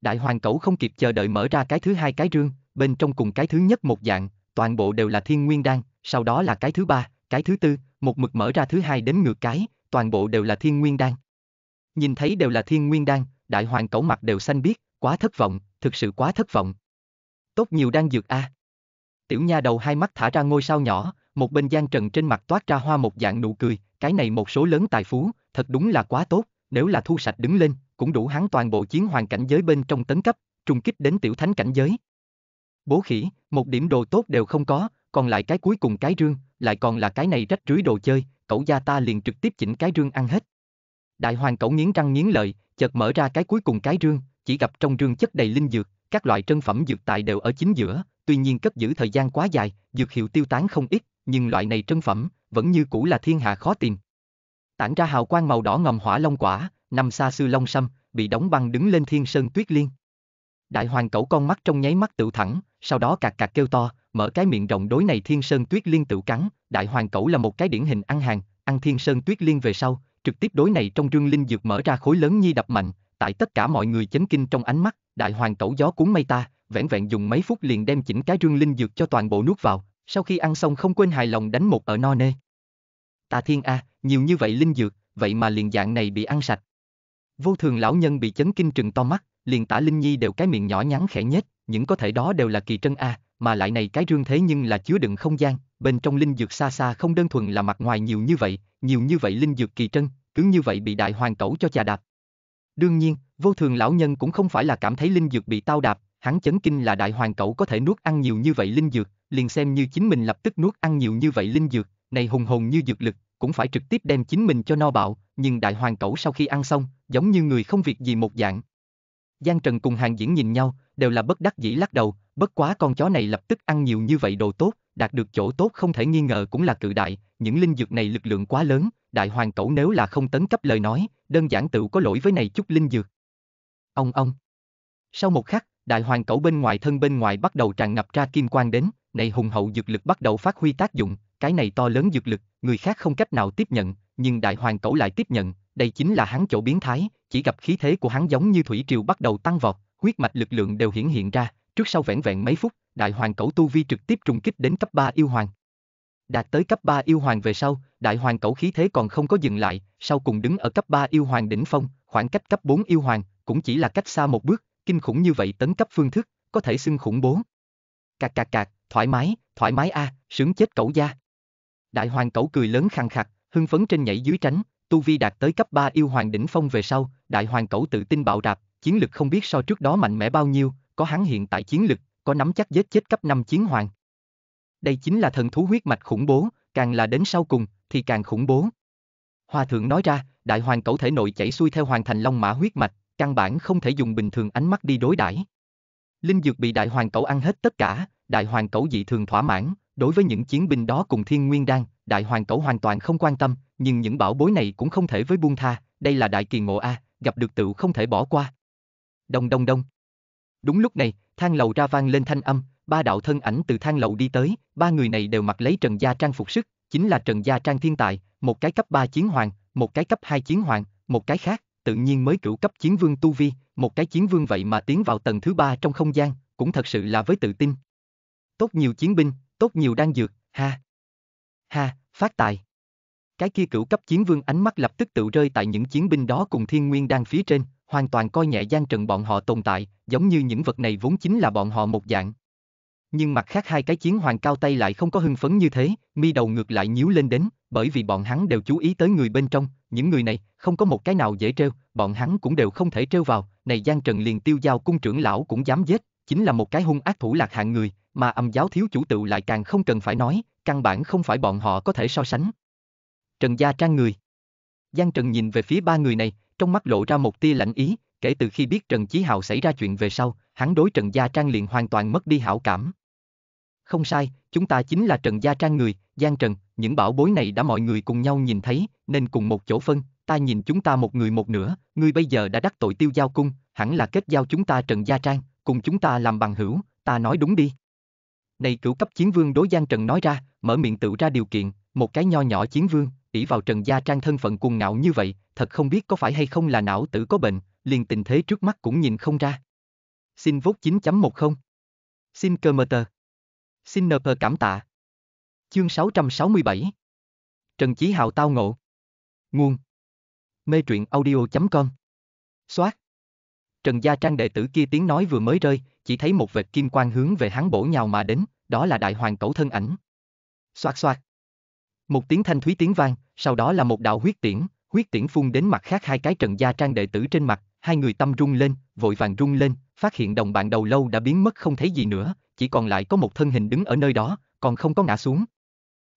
Đại hoàng cẩu không kịp chờ đợi mở ra cái thứ hai cái rương, bên trong cùng cái thứ nhất một dạng, toàn bộ đều là thiên nguyên đan, sau đó là cái thứ ba, cái thứ tư, một mực mở ra thứ hai đến ngược cái, toàn bộ đều là thiên nguyên đan. Nhìn thấy đều là thiên nguyên đan, đại hoàng cẩu mặt đều xanh biếc, quá thất vọng, thực sự quá thất vọng. Tốt nhiều đan dược a. À. Tiểu nha đầu hai mắt thả ra ngôi sao nhỏ, một bên gian trần trên mặt toát ra hoa một dạng nụ cười, cái này một số lớn tài phú, thật đúng là quá tốt, nếu là thu sạch đứng lên, cũng đủ hắn toàn bộ chiến hoàng cảnh giới bên trong tấn cấp, trùng kích đến tiểu thánh cảnh giới. Bố khỉ, một điểm đồ tốt đều không có, còn lại cái cuối cùng cái rương, lại còn là cái này rách rưới đồ chơi, cậu gia ta liền trực tiếp chỉnh cái rương ăn hết. Đại hoàng cậu nghiến răng nghiến lợi, chợt mở ra cái cuối cùng cái rương, chỉ gặp trong rương chất đầy linh dược, các loại trân phẩm dược tại đều ở chính giữa, tuy nhiên cất giữ thời gian quá dài, dược hiệu tiêu tán không ít, nhưng loại này trân phẩm vẫn như cũ là thiên hạ khó tìm. Tản ra hào quang màu đỏ ngầm hỏa long quả, nằm xa sư long sâm, bị đóng băng đứng lên thiên sơn tuyết liên. Đại hoàng cẩu con mắt trong nháy mắt tự thẳng, sau đó cạc cạc kêu to, mở cái miệng rộng đối này thiên sơn tuyết liên tự cắn, đại hoàng cẩu là một cái điển hình ăn hàng, ăn thiên sơn tuyết liên về sau, trực tiếp đối này trong rương linh dược mở ra khối lớn nhi đập mạnh, tại tất cả mọi người chấn kinh trong ánh mắt, đại hoàng cẩu gió cuốn mây ta, vẹn vẹn dùng mấy phút liền đem chỉnh cái rương linh dược cho toàn bộ nuốt vào, sau khi ăn xong không quên hài lòng đánh một ở no nê. Ta thiên a, nhiều như vậy linh dược, vậy mà liền dạng này bị ăn sạch. Vô thường lão nhân bị chấn kinh trừng to mắt, liền tả Linh Nhi đều cái miệng nhỏ nhắn khẽ nhếch, những có thể đó đều là kỳ trân a, mà lại này cái rương thế nhưng là chứa đựng không gian, bên trong linh dược xa xa không đơn thuần là mặt ngoài nhiều như vậy, nhiều như vậy linh dược kỳ trân, cứ như vậy bị đại hoàng cẩu cho chà đạp. Đương nhiên, vô thường lão nhân cũng không phải là cảm thấy linh dược bị tao đạp, hắn chấn kinh là đại hoàng cẩu có thể nuốt ăn nhiều như vậy linh dược, liền xem như chính mình lập tức nuốt ăn nhiều như vậy linh dược, này hùng hồn như dược lực, cũng phải trực tiếp đem chính mình cho no bạo, nhưng đại hoàng cẩu sau khi ăn xong, giống như người không việc gì một dạng. Giang Trần cùng Hàng Diễn nhìn nhau, đều là bất đắc dĩ lắc đầu, Bất quá con chó này lập tức ăn nhiều như vậy đồ tốt, đạt được chỗ tốt không thể nghi ngờ cũng là cự đại, những linh dược này lực lượng quá lớn, đại hoàng cẩu nếu là không tấn cấp lời nói, đơn giản tự có lỗi với này chút linh dược. Ông ông. Sau một khắc, đại hoàng cẩu bên ngoài thân bên ngoài bắt đầu tràn ngập ra kim quang đến, này hùng hậu dược lực bắt đầu phát huy tác dụng, cái này to lớn dược lực, người khác không cách nào tiếp nhận, nhưng đại hoàng cẩu lại tiếp nhận, đây chính là hắn chỗ biến thái, chỉ gặp khí thế của hắn giống như thủy triều bắt đầu tăng vọt, huyết mạch lực lượng đều hiển hiện ra, trước sau vẻn vẹn mấy phút, đại hoàng cẩu tu vi trực tiếp trùng kích đến cấp 3 yêu hoàng. Đạt tới cấp 3 yêu hoàng về sau, đại hoàng cẩu khí thế còn không có dừng lại, sau cùng đứng ở cấp 3 yêu hoàng đỉnh phong, khoảng cách cấp 4 yêu hoàng, cũng chỉ là cách xa một bước, kinh khủng như vậy tấn cấp phương thức, có thể xưng khủng bố. Cạc cạc cạc, thoải mái, thoải mái a, à, sướng chết cẩu gia. Đại hoàng cẩu cười lớn khăng khặc, hưng phấn trên nhảy dưới tránh, tu vi đạt tới cấp 3 yêu hoàng đỉnh phong về sau, đại hoàng cẩu tự tin bạo đạp, chiến lực không biết so trước đó mạnh mẽ bao nhiêu, có hắn hiện tại chiến lực, có nắm chắc giết chết cấp 5 chiến hoàng. Đây chính là thần thú huyết mạch khủng bố, càng là đến sau cùng, thì càng khủng bố. Hoa thượng nói ra, đại hoàng cẩu thể nội chảy xuôi theo hoàng thành long mã huyết mạch, căn bản không thể dùng bình thường ánh mắt đi đối đãi. Linh dược bị đại hoàng cẩu ăn hết tất cả, đại hoàng cẩu dị thường thỏa mãn, đối với những chiến binh đó cùng thiên nguyên đan, đại hoàng cẩu hoàn toàn không quan tâm, nhưng những bảo bối này cũng không thể với buông tha, đây là đại kỳ ngộ a, gặp được tựu không thể bỏ qua. Đông đông đông. Đúng lúc này, thang lầu ra vang lên thanh âm, ba đạo thân ảnh từ thang lầu đi tới, ba người này đều mặc lấy Trần Gia Trang phục sức, chính là Trần Gia Trang thiên tài, một cái cấp 3 chiến hoàng, một cái cấp 2 chiến hoàng, một cái khác, tự nhiên mới cửu cấp chiến vương Tu Vi, một cái chiến vương vậy mà tiến vào tầng thứ ba trong không gian, cũng thật sự là với tự tin. Tốt nhiều chiến binh, tốt nhiều đang dược, ha. Ha, phát tài. Cái kia cửu cấp chiến vương ánh mắt lập tức tự rơi tại những chiến binh đó cùng thiên nguyên đang phía trên, hoàn toàn coi nhẹ gian Trận bọn họ tồn tại, giống như những vật này vốn chính là bọn họ một dạng. Nhưng mặt khác hai cái chiến hoàng cao tay lại không có hưng phấn như thế, mi đầu ngược lại nhíu lên đến, bởi vì bọn hắn đều chú ý tới người bên trong, những người này, không có một cái nào dễ trêu, bọn hắn cũng đều không thể trêu vào, này Giang Trận liền tiêu giao cung trưởng lão cũng dám giết, chính là một cái hung ác thủ lạc hạng người, mà âm giáo thiếu chủ tự lại càng không cần phải nói, căn bản không phải bọn họ có thể so sánh. Trần gia trang người Giang Trần nhìn về phía ba người này, trong mắt lộ ra một tia lạnh ý, kể từ khi biết Trần Chí Hào xảy ra chuyện về sau, hắn đối Trần Gia Trang liền hoàn toàn mất đi hảo cảm. Không sai, chúng ta chính là Trần Gia Trang người, Giang Trần, những bảo bối này đã mọi người cùng nhau nhìn thấy, nên cùng một chỗ phân, ta nhìn chúng ta một người một nửa, ngươi bây giờ đã đắc tội tiêu giao cung, hẳn là kết giao chúng ta Trần Gia Trang, cùng chúng ta làm bằng hữu, ta nói đúng đi. Này cửu cấp chiến vương đối Giang Trần nói ra, mở miệng tự ra điều kiện, một cái nho nhỏ chiến vương, ỷ vào Trần Gia Trang thân phận cuồng ngạo như vậy, thật không biết có phải hay không là não tử có bệnh, liền tình thế trước mắt cũng nhìn không ra. Xin vốt 9.10 Xin cơ mơ tờ Xin nợ pờ cảm tạ Chương 667 Trần Chí Hào tao ngộ Nguồn Mê truyện audio.com Xoát Trần Gia Trang đệ tử kia tiếng nói vừa mới rơi, chỉ thấy một vệt kim quang hướng về hắn bổ nhào mà đến, đó là đại hoàng cẩu thân ảnh. Xoạt xoạt. Một tiếng thanh thúy tiếng vang, sau đó là một đạo huyết tiễn, huyết tiễn phun đến mặt khác hai cái trần gia trang đệ tử trên mặt, hai người tâm rung lên, vội vàng rung lên, phát hiện đồng bạn đầu lâu đã biến mất không thấy gì nữa, chỉ còn lại có một thân hình đứng ở nơi đó, còn không có ngã xuống.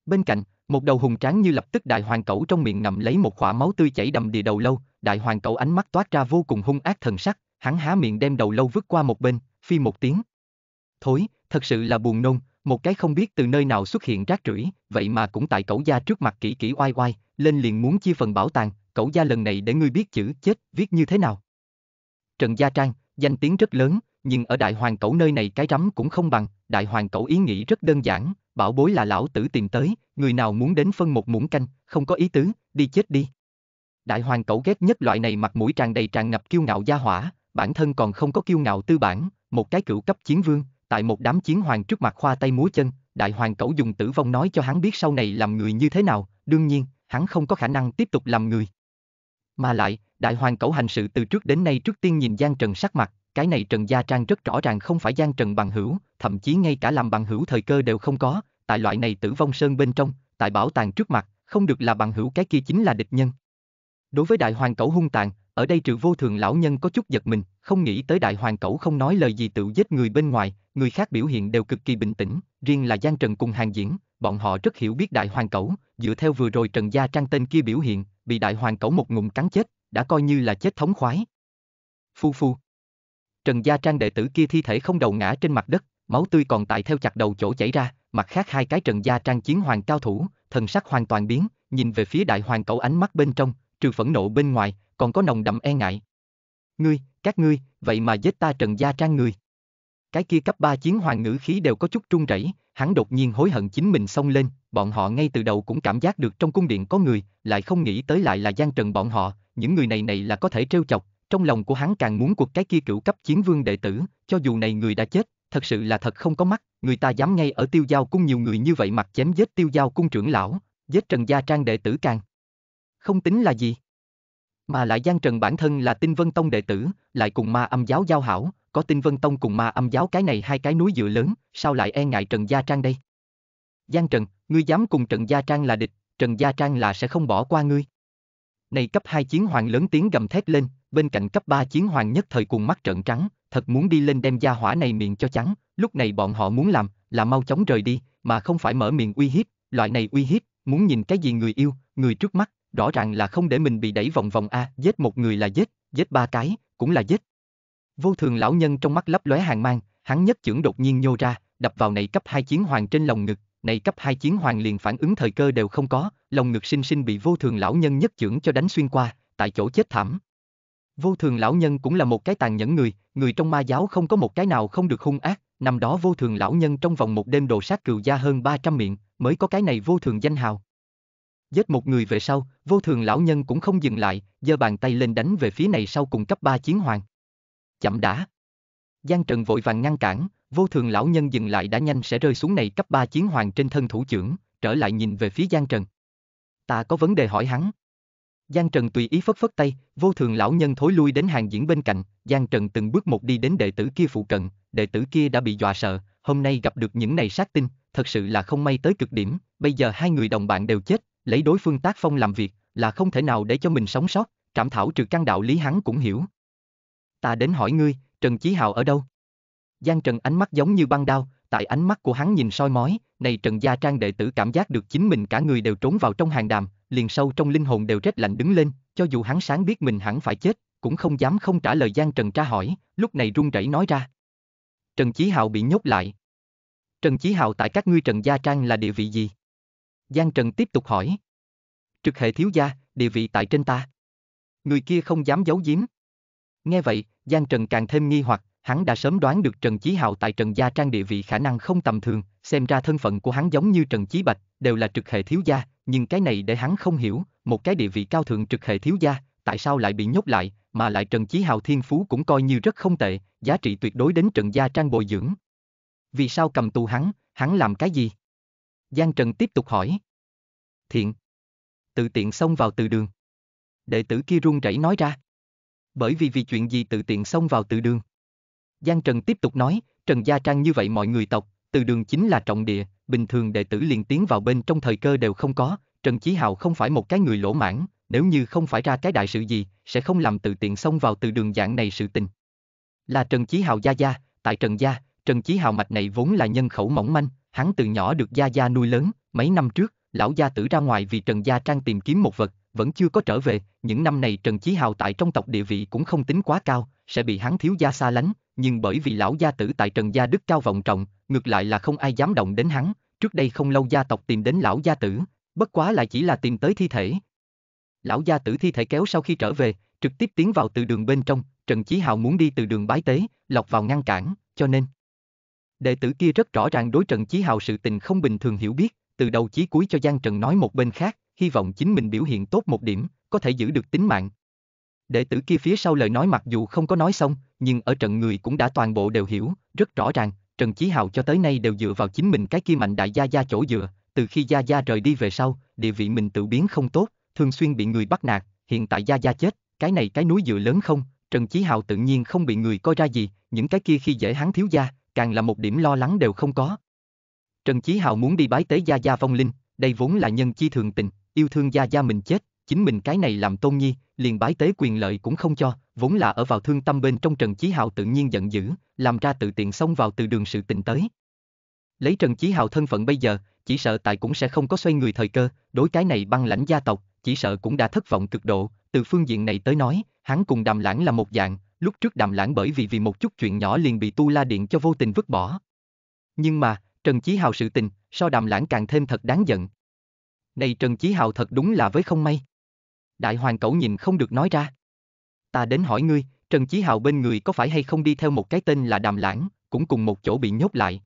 Bên cạnh, một đầu hùng tráng như lập tức đại hoàng cẩu trong miệng ngậm lấy một khỏa máu tươi chảy đầm đìa đầu lâu, đại hoàng cẩu ánh mắt toát ra vô cùng hung ác thần sắc, hắn há miệng đem đầu lâu vứt qua một bên, phi một tiếng. Thối, thật sự là buồn nôn, một cái không biết từ nơi nào xuất hiện rác rưởi, vậy mà cũng tại cẩu gia trước mặt kỹ kỹ oai oai, lên liền muốn chia phần bảo tàng, cẩu gia lần này để ngươi biết chữ chết viết như thế nào. Trần Gia Trang, danh tiếng rất lớn, nhưng ở đại hoàng Cẩu nơi này cái rắm cũng không bằng, đại hoàng Cẩu ý nghĩ rất đơn giản, bảo bối là lão tử tìm tới, người nào muốn đến phân một muỗng canh, không có ý tứ, đi chết đi. Đại hoàng Cẩu ghét nhất loại này mặt mũi tràn đầy tràn ngập kiêu ngạo gia hỏa, bản thân còn không có kiêu ngạo tư bản, một cái cựu cấp chiến vương, tại một đám chiến hoàng trước mặt khoa tay múa chân, đại hoàng cẩu dùng tử vong nói cho hắn biết sau này làm người như thế nào, đương nhiên, hắn không có khả năng tiếp tục làm người. Mà lại, đại hoàng cẩu hành sự từ trước đến nay trước tiên nhìn Giang Trần sắc mặt, cái này Trần Gia Trang rất rõ ràng không phải Giang Trần bằng hữu, thậm chí ngay cả làm bằng hữu thời cơ đều không có, tại loại này tử vong sơn bên trong, tại bảo tàng trước mặt, không được là bằng hữu cái kia chính là địch nhân. Đối với đại hoàng cẩu hung tàn, ở đây trừ vô thường lão nhân có chút giật mình, không nghĩ tới đại hoàng cẩu không nói lời gì tự giết người bên ngoài, người khác biểu hiện đều cực kỳ bình tĩnh, riêng là Giang Trần cùng hàng diễn, bọn họ rất hiểu biết đại hoàng cẩu, dựa theo vừa rồi Trần Gia Trang tên kia biểu hiện, bị đại hoàng cẩu một ngụm cắn chết, đã coi như là chết thống khoái. Phu phu. Trần Gia Trang đệ tử kia thi thể không đầu ngã trên mặt đất, máu tươi còn tại theo chặt đầu chỗ chảy ra, mặt khác hai cái Trần Gia Trang chiến hoàng cao thủ, thần sắc hoàn toàn biến, nhìn về phía đại hoàng cẩu ánh mắt bên trong, trừ phẫn nộ bên ngoài, còn có nồng đậm e ngại. Ngươi, các ngươi, vậy mà giết ta trần gia trang người. Cái kia cấp 3 chiến hoàng ngữ khí đều có chút trung rẩy, hắn đột nhiên hối hận chính mình xông lên, bọn họ ngay từ đầu cũng cảm giác được trong cung điện có người, lại không nghĩ tới lại là gian trần bọn họ, những người này này là có thể trêu chọc, trong lòng của hắn càng muốn cuộc cái kia cửu cấp chiến vương đệ tử, cho dù này người đã chết, thật sự là thật không có mắt, người ta dám ngay ở tiêu giao cung nhiều người như vậy mặt chém giết tiêu giao cung trưởng lão, giết trần gia trang đệ tử càng. Không tính là gì. Mà lại Giang trần bản thân là tinh vân tông đệ tử, lại cùng ma âm giáo giao hảo, có tinh vân tông cùng ma âm giáo cái này hai cái núi dựa lớn, sao lại e ngại Trần Gia Trang đây? Giang Trần, ngươi dám cùng Trần Gia Trang là địch, Trần Gia Trang là sẽ không bỏ qua ngươi. Này cấp hai chiến hoàng lớn tiếng gầm thét lên, bên cạnh cấp ba chiến hoàng nhất thời cùng mắt trợn trắng, thật muốn đi lên đem gia hỏa này miệng cho trắng, lúc này bọn họ muốn làm là mau chóng rời đi, mà không phải mở miệng uy hiếp, loại này uy hiếp, muốn nhìn cái gì người yêu, người trước mắt, rõ ràng là không để mình bị đẩy vòng vòng a, giết một người là giết, giết ba cái, cũng là giết. Vô thường lão nhân trong mắt lấp lóe hàng mang, hắn nhất chưởng đột nhiên nhô ra, đập vào này cấp hai chiến hoàng trên lòng ngực, này cấp hai chiến hoàng liền phản ứng thời cơ đều không có, lòng ngực sinh sinh bị vô thường lão nhân nhất chưởng cho đánh xuyên qua, tại chỗ chết thảm. Vô thường lão nhân cũng là một cái tàn nhẫn người, người trong ma giáo không có một cái nào không được hung ác, năm đó vô thường lão nhân trong vòng một đêm đồ sát cừu gia hơn 300 miệng, mới có cái này vô thường danh hào. Giết một người về sau, vô thường lão nhân cũng không dừng lại, giơ bàn tay lên đánh về phía này sau cùng cấp ba chiến hoàng. Chậm đã. Giang Trần vội vàng ngăn cản, vô thường lão nhân dừng lại đã nhanh sẽ rơi xuống này cấp ba chiến hoàng trên thân thủ trưởng, trở lại nhìn về phía Giang Trần. Ta có vấn đề hỏi hắn. Giang Trần tùy ý phất phất tay, vô thường lão nhân thối lui đến hàng diễn bên cạnh, Giang Trần từng bước một đi đến đệ tử kia phụ cận, đệ tử kia đã bị dọa sợ, hôm nay gặp được những này sát tinh, thật sự là không may tới cực điểm, bây giờ hai người đồng bạn đều chết, lấy đối phương tác phong làm việc, là không thể nào để cho mình sống sót, trảm thảo trừ căn đạo lý hắn cũng hiểu. Ta đến hỏi ngươi, Trần Chí Hào ở đâu? Giang Trần ánh mắt giống như băng đao, tại ánh mắt của hắn nhìn soi mói, này Trần Gia Trang đệ tử cảm giác được chính mình cả người đều trốn vào trong hàng đàm, liền sâu trong linh hồn đều rét lạnh đứng lên, cho dù hắn sáng biết mình hẳn phải chết, cũng không dám không trả lời Giang Trần tra hỏi, lúc này run rẩy nói ra. Trần Chí Hào bị nhốt lại. Trần Chí Hào tại các ngươi Trần Gia Trang là địa vị gì? Giang Trần tiếp tục hỏi. Trực hệ thiếu gia, địa vị tại trên ta. Người kia không dám giấu giếm. Nghe vậy, Giang Trần càng thêm nghi hoặc, hắn đã sớm đoán được Trần Chí Hạo tại Trần Gia Trang địa vị khả năng không tầm thường, xem ra thân phận của hắn giống như Trần Chí Bạch, đều là trực hệ thiếu gia, nhưng cái này để hắn không hiểu, một cái địa vị cao thượng trực hệ thiếu gia, tại sao lại bị nhốt lại, mà lại Trần Chí Hạo thiên phú cũng coi như rất không tệ, giá trị tuyệt đối đến Trần Gia Trang bồi dưỡng. Vì sao cầm tù hắn, hắn làm cái gì? Giang Trần tiếp tục hỏi. Thiện. Tự tiện xông vào từ đường. Đệ tử kia run rẩy nói ra. Bởi vì vì chuyện gì tự tiện xông vào từ đường. Giang Trần tiếp tục nói, Trần Gia Trang như vậy mọi người tộc, từ đường chính là trọng địa, bình thường đệ tử liền tiến vào bên trong thời cơ đều không có, Trần Chí Hào không phải một cái người lỗ mãn, nếu như không phải ra cái đại sự gì, sẽ không làm tự tiện xông vào từ đường dạng này sự tình. Là Trần Chí Hào gia gia, tại Trần gia, Trần Chí Hào mạch này vốn là nhân khẩu mỏng manh, hắn từ nhỏ được Gia Gia nuôi lớn, mấy năm trước, lão gia tử ra ngoài vì Trần Gia Trang tìm kiếm một vật, vẫn chưa có trở về, những năm này Trần Chí Hào tại trong tộc địa vị cũng không tính quá cao, sẽ bị hắn thiếu gia xa lánh, nhưng bởi vì lão gia tử tại Trần Gia Đức cao vọng trọng, ngược lại là không ai dám động đến hắn, trước đây không lâu gia tộc tìm đến lão gia tử, bất quá lại chỉ là tìm tới thi thể. Lão gia tử thi thể kéo sau khi trở về, trực tiếp tiến vào từ đường bên trong, Trần Chí Hào muốn đi từ đường bái tế, lọc vào ngăn cản, cho nên Đệ tử kia rất rõ ràng đối Trần Chí Hào sự tình không bình thường hiểu biết, từ đầu chí cuối cho Giang Trần nói một bên khác, hy vọng chính mình biểu hiện tốt một điểm, có thể giữ được tính mạng. Đệ tử kia phía sau lời nói mặc dù không có nói xong, nhưng ở trận người cũng đã toàn bộ đều hiểu, rất rõ ràng, Trần Chí Hào cho tới nay đều dựa vào chính mình cái kia mạnh đại gia gia chỗ dựa, từ khi gia gia rời đi về sau, địa vị mình tự biến không tốt, thường xuyên bị người bắt nạt, hiện tại gia gia chết, cái này cái núi dựa lớn không, Trần Chí Hào tự nhiên không bị người coi ra gì, những cái kia khi dễ hắn thiếu gia, càng là một điểm lo lắng đều không có. Trần Chí Hào muốn đi bái tế Gia Gia vong linh, đây vốn là nhân chi thường tình, yêu thương Gia Gia mình chết, chính mình cái này làm tôn nhi, liền bái tế quyền lợi cũng không cho, vốn là ở vào thương tâm bên trong Trần Chí Hào tự nhiên giận dữ, làm ra tự tiện xông vào từ đường sự tình tới. Lấy Trần Chí Hào thân phận bây giờ, chỉ sợ tại cũng sẽ không có xoay người thời cơ, đối cái này băng lãnh gia tộc, chỉ sợ cũng đã thất vọng cực độ, từ phương diện này tới nói, hắn cùng đàm lãng là một dạng, lúc trước đàm lãng bởi vì vì một chút chuyện nhỏ liền bị tu la điện cho vô tình vứt bỏ. Nhưng mà, Trần Chí Hào sự tình, so đàm lãng càng thêm thật đáng giận. Này Trần Chí Hào thật đúng là với không may. Đại hoàng cẩu nhìn không được nói ra. Ta đến hỏi ngươi, Trần Chí Hào bên người có phải hay không đi theo một cái tên là đàm lãng, cũng cùng một chỗ bị nhốt lại.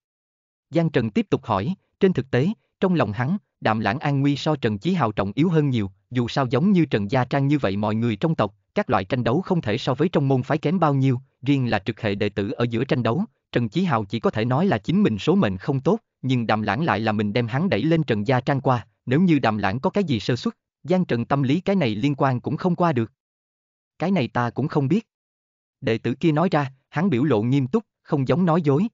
Giang Trần tiếp tục hỏi, trên thực tế, trong lòng hắn, đàm lãng an nguy so Trần Chí Hào trọng yếu hơn nhiều, dù sao giống như Trần Gia Trang như vậy mọi người trong tộc, các loại tranh đấu không thể so với trong môn phái kém bao nhiêu, riêng là trực hệ đệ tử ở giữa tranh đấu, Trần Chí Hào chỉ có thể nói là chính mình số mệnh không tốt, nhưng Đàm Lãng lại là mình đem hắn đẩy lên Trần Gia Trang qua, nếu như Đàm Lãng có cái gì sơ xuất, Giang Trần tâm lý cái này liên quan cũng không qua được. Cái này ta cũng không biết. Đệ tử kia nói ra, hắn biểu lộ nghiêm túc, không giống nói dối.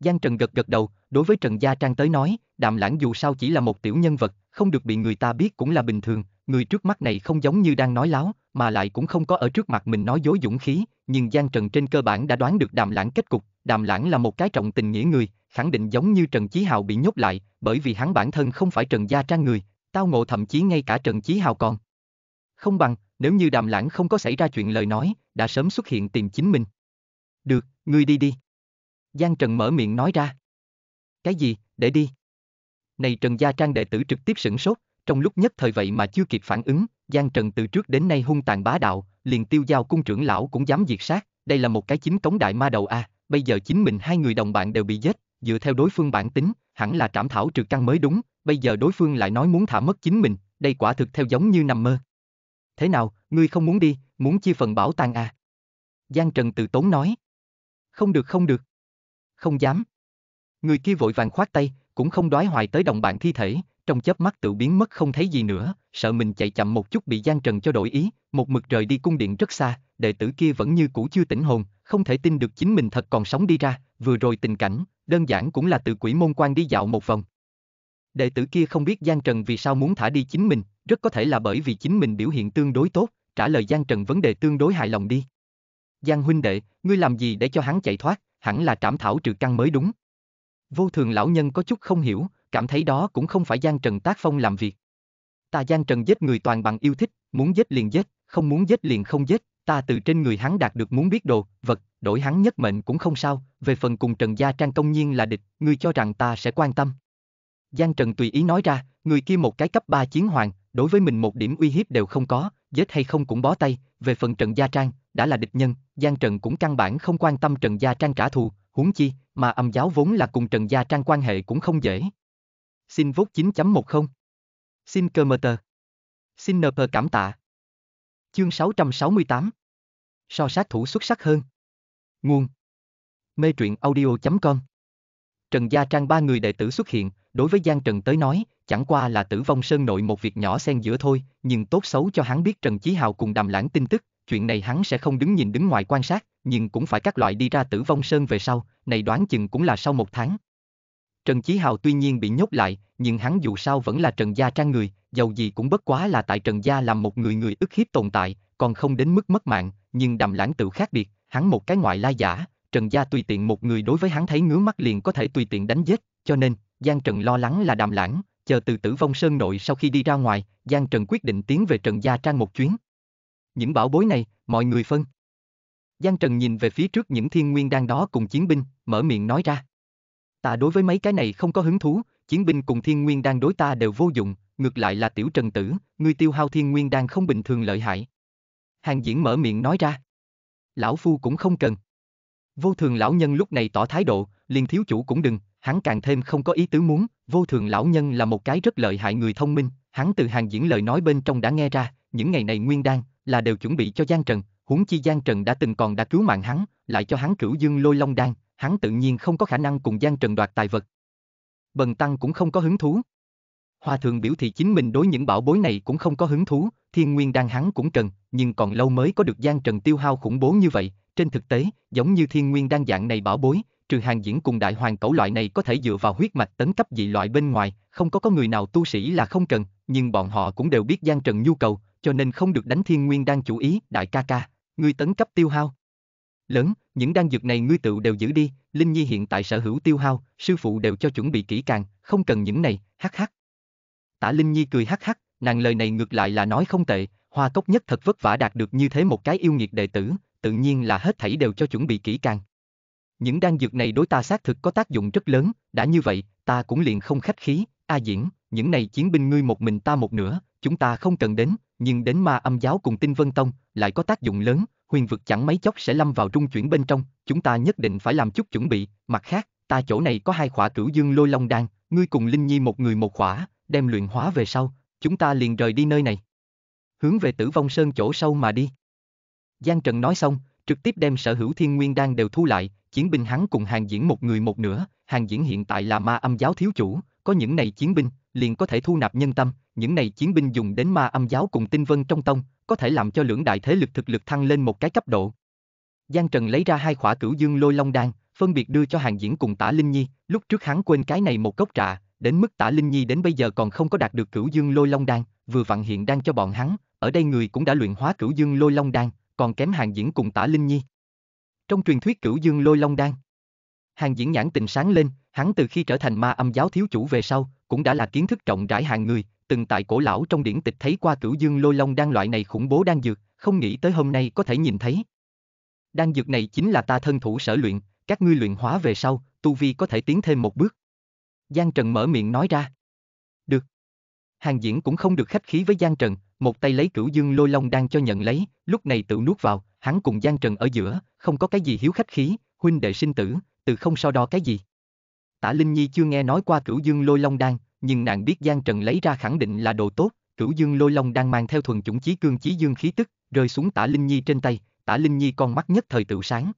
Giang Trần gật gật đầu, đối với Trần Gia Trang tới nói, Đàm Lãng dù sao chỉ là một tiểu nhân vật, không được bị người ta biết cũng là bình thường, người trước mắt này không giống như đang nói láo, mà lại cũng không có ở trước mặt mình nói dối dũng khí, nhưng Giang Trần trên cơ bản đã đoán được Đàm Lãng kết cục, Đàm Lãng là một cái trọng tình nghĩa người, khẳng định giống như Trần Chí Hào bị nhốt lại, bởi vì hắn bản thân không phải Trần Gia Trang người, tao ngộ thậm chí ngay cả Trần Chí Hào còn. Không bằng, nếu như Đàm Lãng không có xảy ra chuyện lời nói, đã sớm xuất hiện tìm chính mình. Được, ngươi đi đi. Giang Trần mở miệng nói ra. Cái gì, để đi. Này Trần Gia Trang đệ tử trực tiếp sửng sốt, trong lúc nhất thời vậy mà chưa kịp phản ứng, Giang Trần từ trước đến nay hung tàn bá đạo, liền tiêu giao cung trưởng lão cũng dám diệt sát, đây là một cái chính cống đại ma đầu a, bây giờ chính mình hai người đồng bạn đều bị giết, dựa theo đối phương bản tính, hẳn là trảm thảo trừ căn mới đúng, bây giờ đối phương lại nói muốn thả mất chính mình, đây quả thực theo giống như nằm mơ. Thế nào, ngươi không muốn đi, muốn chia phần bảo tàng à? Giang Trần từ tốn nói. Không được không được. Không dám. Người kia vội vàng khoát tay, cũng không đoái hoài tới đồng bạn thi thể, trong chớp mắt tự biến mất không thấy gì nữa, sợ mình chạy chậm một chút bị Giang Trần cho đổi ý, một mực rời đi cung điện rất xa, đệ tử kia vẫn như cũ chưa tỉnh hồn, không thể tin được chính mình thật còn sống đi ra, vừa rồi tình cảnh, đơn giản cũng là từ quỷ môn quan đi dạo một vòng. Đệ tử kia không biết Giang Trần vì sao muốn thả đi chính mình, rất có thể là bởi vì chính mình biểu hiện tương đối tốt, trả lời Giang Trần vấn đề tương đối hài lòng đi. Giang huynh đệ, ngươi làm gì để cho hắn chạy thoát, hẳn là trảm thảo trừ căn mới đúng. Vô thường lão nhân có chút không hiểu, cảm thấy đó cũng không phải Giang Trần tác phong làm việc. Ta Giang Trần giết người toàn bằng yêu thích, muốn giết liền giết, không muốn giết liền không giết, ta từ trên người hắn đạt được muốn biết đồ, vật, đổi hắn nhất mệnh cũng không sao, về phần cùng Trần Gia Trang công nhiên là địch, ngươi cho rằng ta sẽ quan tâm. Giang Trần tùy ý nói ra, người kia một cái cấp 3 chiến hoàng, đối với mình một điểm uy hiếp đều không có, giết hay không cũng bó tay, về phần Trần Gia Trang, đã là địch nhân, Giang Trần cũng căn bản không quan tâm Trần Gia Trang trả thù, huống chi, mà âm giáo vốn là cùng Trần Gia Trang quan hệ cũng không dễ. Xin vốt 9.10. Xin cơ mờ tờ. Xin nờ pờ cảm tạ. Chương 668. So sát thủ xuất sắc hơn. Nguồn. Mê truyện audio.com Trần Gia Trang ba người đệ tử xuất hiện, đối với Giang Trần tới nói, chẳng qua là tử vong sơn nội một việc nhỏ xen giữa thôi, nhưng tốt xấu cho hắn biết Trần Chí Hào cùng đàm lãng tin tức, chuyện này hắn sẽ không đứng nhìn đứng ngoài quan sát, nhưng cũng phải các loại đi ra tử vong sơn về sau, này đoán chừng cũng là sau một tháng, Trần Chí Hào tuy nhiên bị nhốt lại, nhưng hắn dù sao vẫn là Trần Gia Trang người, dầu gì cũng bất quá là tại Trần Gia làm một người người ức hiếp tồn tại, còn không đến mức mất mạng, nhưng đàm lãng tự khác biệt, hắn một cái ngoại lai giả, Trần Gia tùy tiện một người đối với hắn thấy ngứa mắt liền có thể tùy tiện đánh giết, cho nên, Giang Trần lo lắng là đàm lãng, chờ từ tử vong sơn nội sau khi đi ra ngoài, Giang Trần quyết định tiến về Trần Gia Trang một chuyến. Những bảo bối này, mọi người phân. Giang Trần nhìn về phía trước những thiên nguyên đang đó cùng chiến binh, mở miệng nói ra. Ta đối với mấy cái này không có hứng thú, chiến binh cùng thiên nguyên đang đối ta đều vô dụng, ngược lại là tiểu trần tử, ngươi tiêu hao thiên nguyên đang không bình thường lợi hại. Hàng diễn mở miệng nói ra. Lão phu cũng không cần. Vô thường lão nhân lúc này tỏ thái độ, liền thiếu chủ cũng đừng, hắn càng thêm không có ý tứ muốn, vô thường lão nhân là một cái rất lợi hại người thông minh, hắn từ hàng diễn lời nói bên trong đã nghe ra, những ngày này nguyên đan là đều chuẩn bị cho Giang Trần, huống chi Giang Trần đã từng còn đã cứu mạng hắn, lại cho hắn cửu dương lôi long đan, hắn tự nhiên không có khả năng cùng Giang Trần đoạt tài vật. Bần Tăng cũng không có hứng thú. Hòa thượng biểu thị chính mình đối những bảo bối này cũng không có hứng thú, thiên nguyên đan hắn cũng trần, nhưng còn lâu mới có được Giang Trần tiêu hao khủng bố như vậy, trên thực tế, giống như thiên nguyên đan dạng này bảo bối, trừ hàng diễn cùng đại hoàng cẩu loại này có thể dựa vào huyết mạch tấn cấp dị loại bên ngoài, không có có người nào tu sĩ là không cần, nhưng bọn họ cũng đều biết Giang Trần nhu cầu, cho nên không được đánh thiên nguyên đan chủ ý, đại ca ca, người tấn cấp tiêu hao lớn, những đan dược này ngươi tự đều giữ đi, Linh Nhi hiện tại sở hữu tiêu hao, sư phụ đều cho chuẩn bị kỹ càng, không cần những này, hắc hắc. Tả Linh Nhi cười hắc hắc, nàng lời này ngược lại là nói không tệ, hoa cốc nhất thật vất vả đạt được như thế một cái yêu nghiệt đệ tử, tự nhiên là hết thảy đều cho chuẩn bị kỹ càng. Những đan dược này đối ta xác thực có tác dụng rất lớn, đã như vậy, ta cũng liền không khách khí, A à Diễn, những này chiến binh ngươi một mình ta một nửa, chúng ta không cần đến, nhưng đến ma âm giáo cùng tinh vân tông, lại có tác dụng lớn, huyền vực chẳng mấy chốc sẽ lâm vào trung chuyển bên trong, chúng ta nhất định phải làm chút chuẩn bị, mặt khác, ta chỗ này có hai khỏa cửu dương lôi long đan, ngươi cùng Linh Nhi một người một khỏa, đem luyện hóa về sau, chúng ta liền rời đi nơi này. Hướng về tử vong sơn chỗ sâu mà đi. Giang Trần nói xong, trực tiếp đem sở hữu thiên nguyên đan đều thu lại, chiến binh hắn cùng hàng diễn một người một nửa, hàng diễn hiện tại là ma âm giáo thiếu chủ, có những này chiến binh, liền có thể thu nạp nhân tâm, những này chiến binh dùng đến ma âm giáo cùng tinh vân trong tông, có thể làm cho lưỡng đại thế lực thực lực thăng lên một cái cấp độ. Giang Trần lấy ra hai khỏa cửu dương lôi long đan, phân biệt đưa cho hàng diễn cùng tả Linh Nhi, lúc trước hắn quên cái này một cốc trà, đến mức tả Linh Nhi đến bây giờ còn không có đạt được cửu dương lôi long đan, vừa vặn hiện đang cho bọn hắn, ở đây người cũng đã luyện hóa cửu dương lôi long đan, còn kém hàng diễn cùng tả Linh Nhi. Trong truyền thuyết cửu dương lôi long đan, hàng diễn nhãn tình sáng lên, hắn từ khi trở thành ma âm giáo thiếu chủ về sau, cũng đã là kiến thức trọng rãi hàng người, từng tại cổ lão trong điển tịch thấy qua cửu dương lôi long đang loại này khủng bố đan dược, không nghĩ tới hôm nay có thể nhìn thấy. Đan dược này chính là ta thân thủ sở luyện, các ngươi luyện hóa về sau, tu vi có thể tiến thêm một bước. Giang Trần mở miệng nói ra. Được. Hàng diễn cũng không được khách khí với Giang Trần, một tay lấy cửu dương lôi long đang cho nhận lấy, lúc này tự nuốt vào, hắn cùng Giang Trần ở giữa, không có cái gì hiếu khách khí, huynh đệ sinh tử, từ không so đo cái gì. Tả Linh Nhi chưa nghe nói qua cửu dương lôi long đan, nhưng nàng biết Giang Trần lấy ra khẳng định là đồ tốt, cửu dương lôi long đang mang theo thuần chủng chí cương chí dương khí tức, rơi xuống tả Linh Nhi trên tay, tả Linh Nhi con mắt nhất thời tự sáng.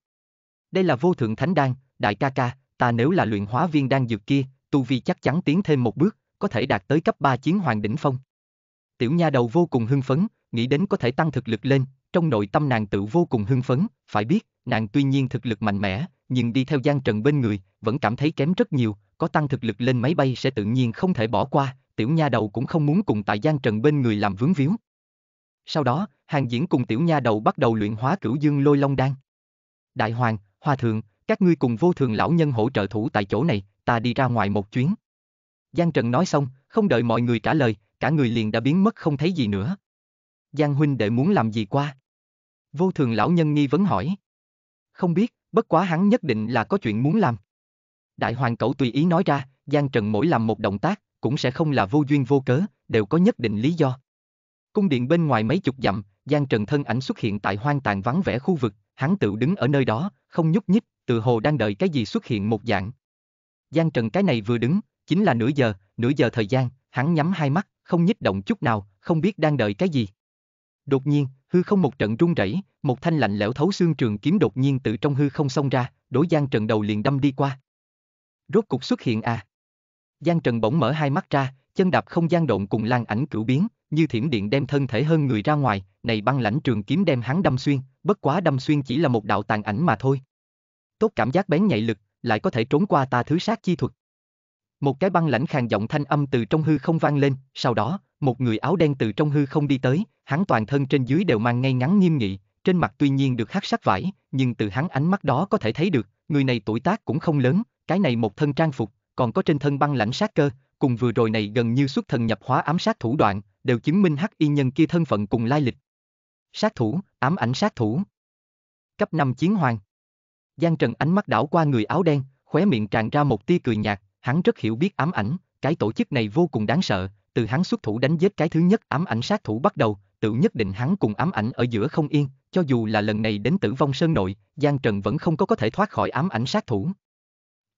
Đây là vô thượng thánh đan, đại ca ca, ta nếu là luyện hóa viên đan dược kia, tu vi chắc chắn tiến thêm một bước, có thể đạt tới cấp 3 chiến hoàng đỉnh phong. Tiểu nha đầu vô cùng hưng phấn, nghĩ đến có thể tăng thực lực lên, trong nội tâm nàng tự vô cùng hưng phấn, phải biết, nàng tuy nhiên thực lực mạnh mẽ, nhưng đi theo Giang Trần bên người, vẫn cảm thấy kém rất nhiều, có tăng thực lực lên máy bay sẽ tự nhiên không thể bỏ qua, tiểu nha đầu cũng không muốn cùng tại Giang Trần bên người làm vướng víu. Sau đó, hàng diễn cùng tiểu nha đầu bắt đầu luyện hóa cửu dương lôi long đan. Đại hoàng, hòa thượng, các ngươi cùng vô thường lão nhân hỗ trợ thủ tại chỗ này, ta đi ra ngoài một chuyến. Giang Trần nói xong, không đợi mọi người trả lời, cả người liền đã biến mất không thấy gì nữa. Giang huynh đệ muốn làm gì qua? Vô thường lão nhân nghi vấn hỏi. Không biết, bất quá hắn nhất định là có chuyện muốn làm. Đại hoàng cẩu tùy ý nói ra, Giang Trần mỗi làm một động tác, cũng sẽ không là vô duyên vô cớ, đều có nhất định lý do. Cung điện bên ngoài mấy chục dặm, Giang Trần thân ảnh xuất hiện tại hoang tàn vắng vẻ khu vực, hắn tự đứng ở nơi đó, không nhúc nhích, tự hồ đang đợi cái gì xuất hiện một dạng. Giang Trần cái này vừa đứng, chính là nửa giờ, nửa giờ thời gian, hắn nhắm hai mắt, không nhích động chút nào, không biết đang đợi cái gì. Đột nhiên, hư không một trận rung rẩy, một thanh lạnh lẽo thấu xương trường kiếm đột nhiên từ trong hư không xông ra, đối Giang Trần đầu liền đâm đi qua. Rốt cục xuất hiện à. Giang Trần bỗng mở hai mắt ra, chân đạp không gian động cùng lan ảnh cửu biến, như thiểm điện đem thân thể hơn người ra ngoài, này băng lãnh trường kiếm đem hắn đâm xuyên, bất quá đâm xuyên chỉ là một đạo tàn ảnh mà thôi. Tốt cảm giác bén nhạy lực, lại có thể trốn qua ta thứ sát chi thuật. Một cái băng lãnh khàn giọng thanh âm từ trong hư không vang lên, sau đó, một người áo đen từ trong hư không đi tới, hắn toàn thân trên dưới đều mang ngay ngắn nghiêm nghị, trên mặt tuy nhiên được hắc sắc vải, nhưng từ hắn ánh mắt đó có thể thấy được, người này tuổi tác cũng không lớn, cái này một thân trang phục, còn có trên thân băng lãnh sát cơ, cùng vừa rồi này gần như xuất thần nhập hóa ám sát thủ đoạn, đều chứng minh hắc y nhân kia thân phận cùng lai lịch. Sát thủ, ám ảnh sát thủ. Cấp 5 chiến hoàng. Giang Trần ánh mắt đảo qua người áo đen, khóe miệng tràn ra một tia cười nhạt, hắn rất hiểu biết ám ảnh, cái tổ chức này vô cùng đáng sợ, từ hắn xuất thủ đánh giết cái thứ nhất ám ảnh sát thủ bắt đầu, tự nhất định hắn cùng ám ảnh ở giữa không yên, cho dù là lần này đến tử vong sơn nội, Giang Trần vẫn không có có thể thoát khỏi ám ảnh sát thủ.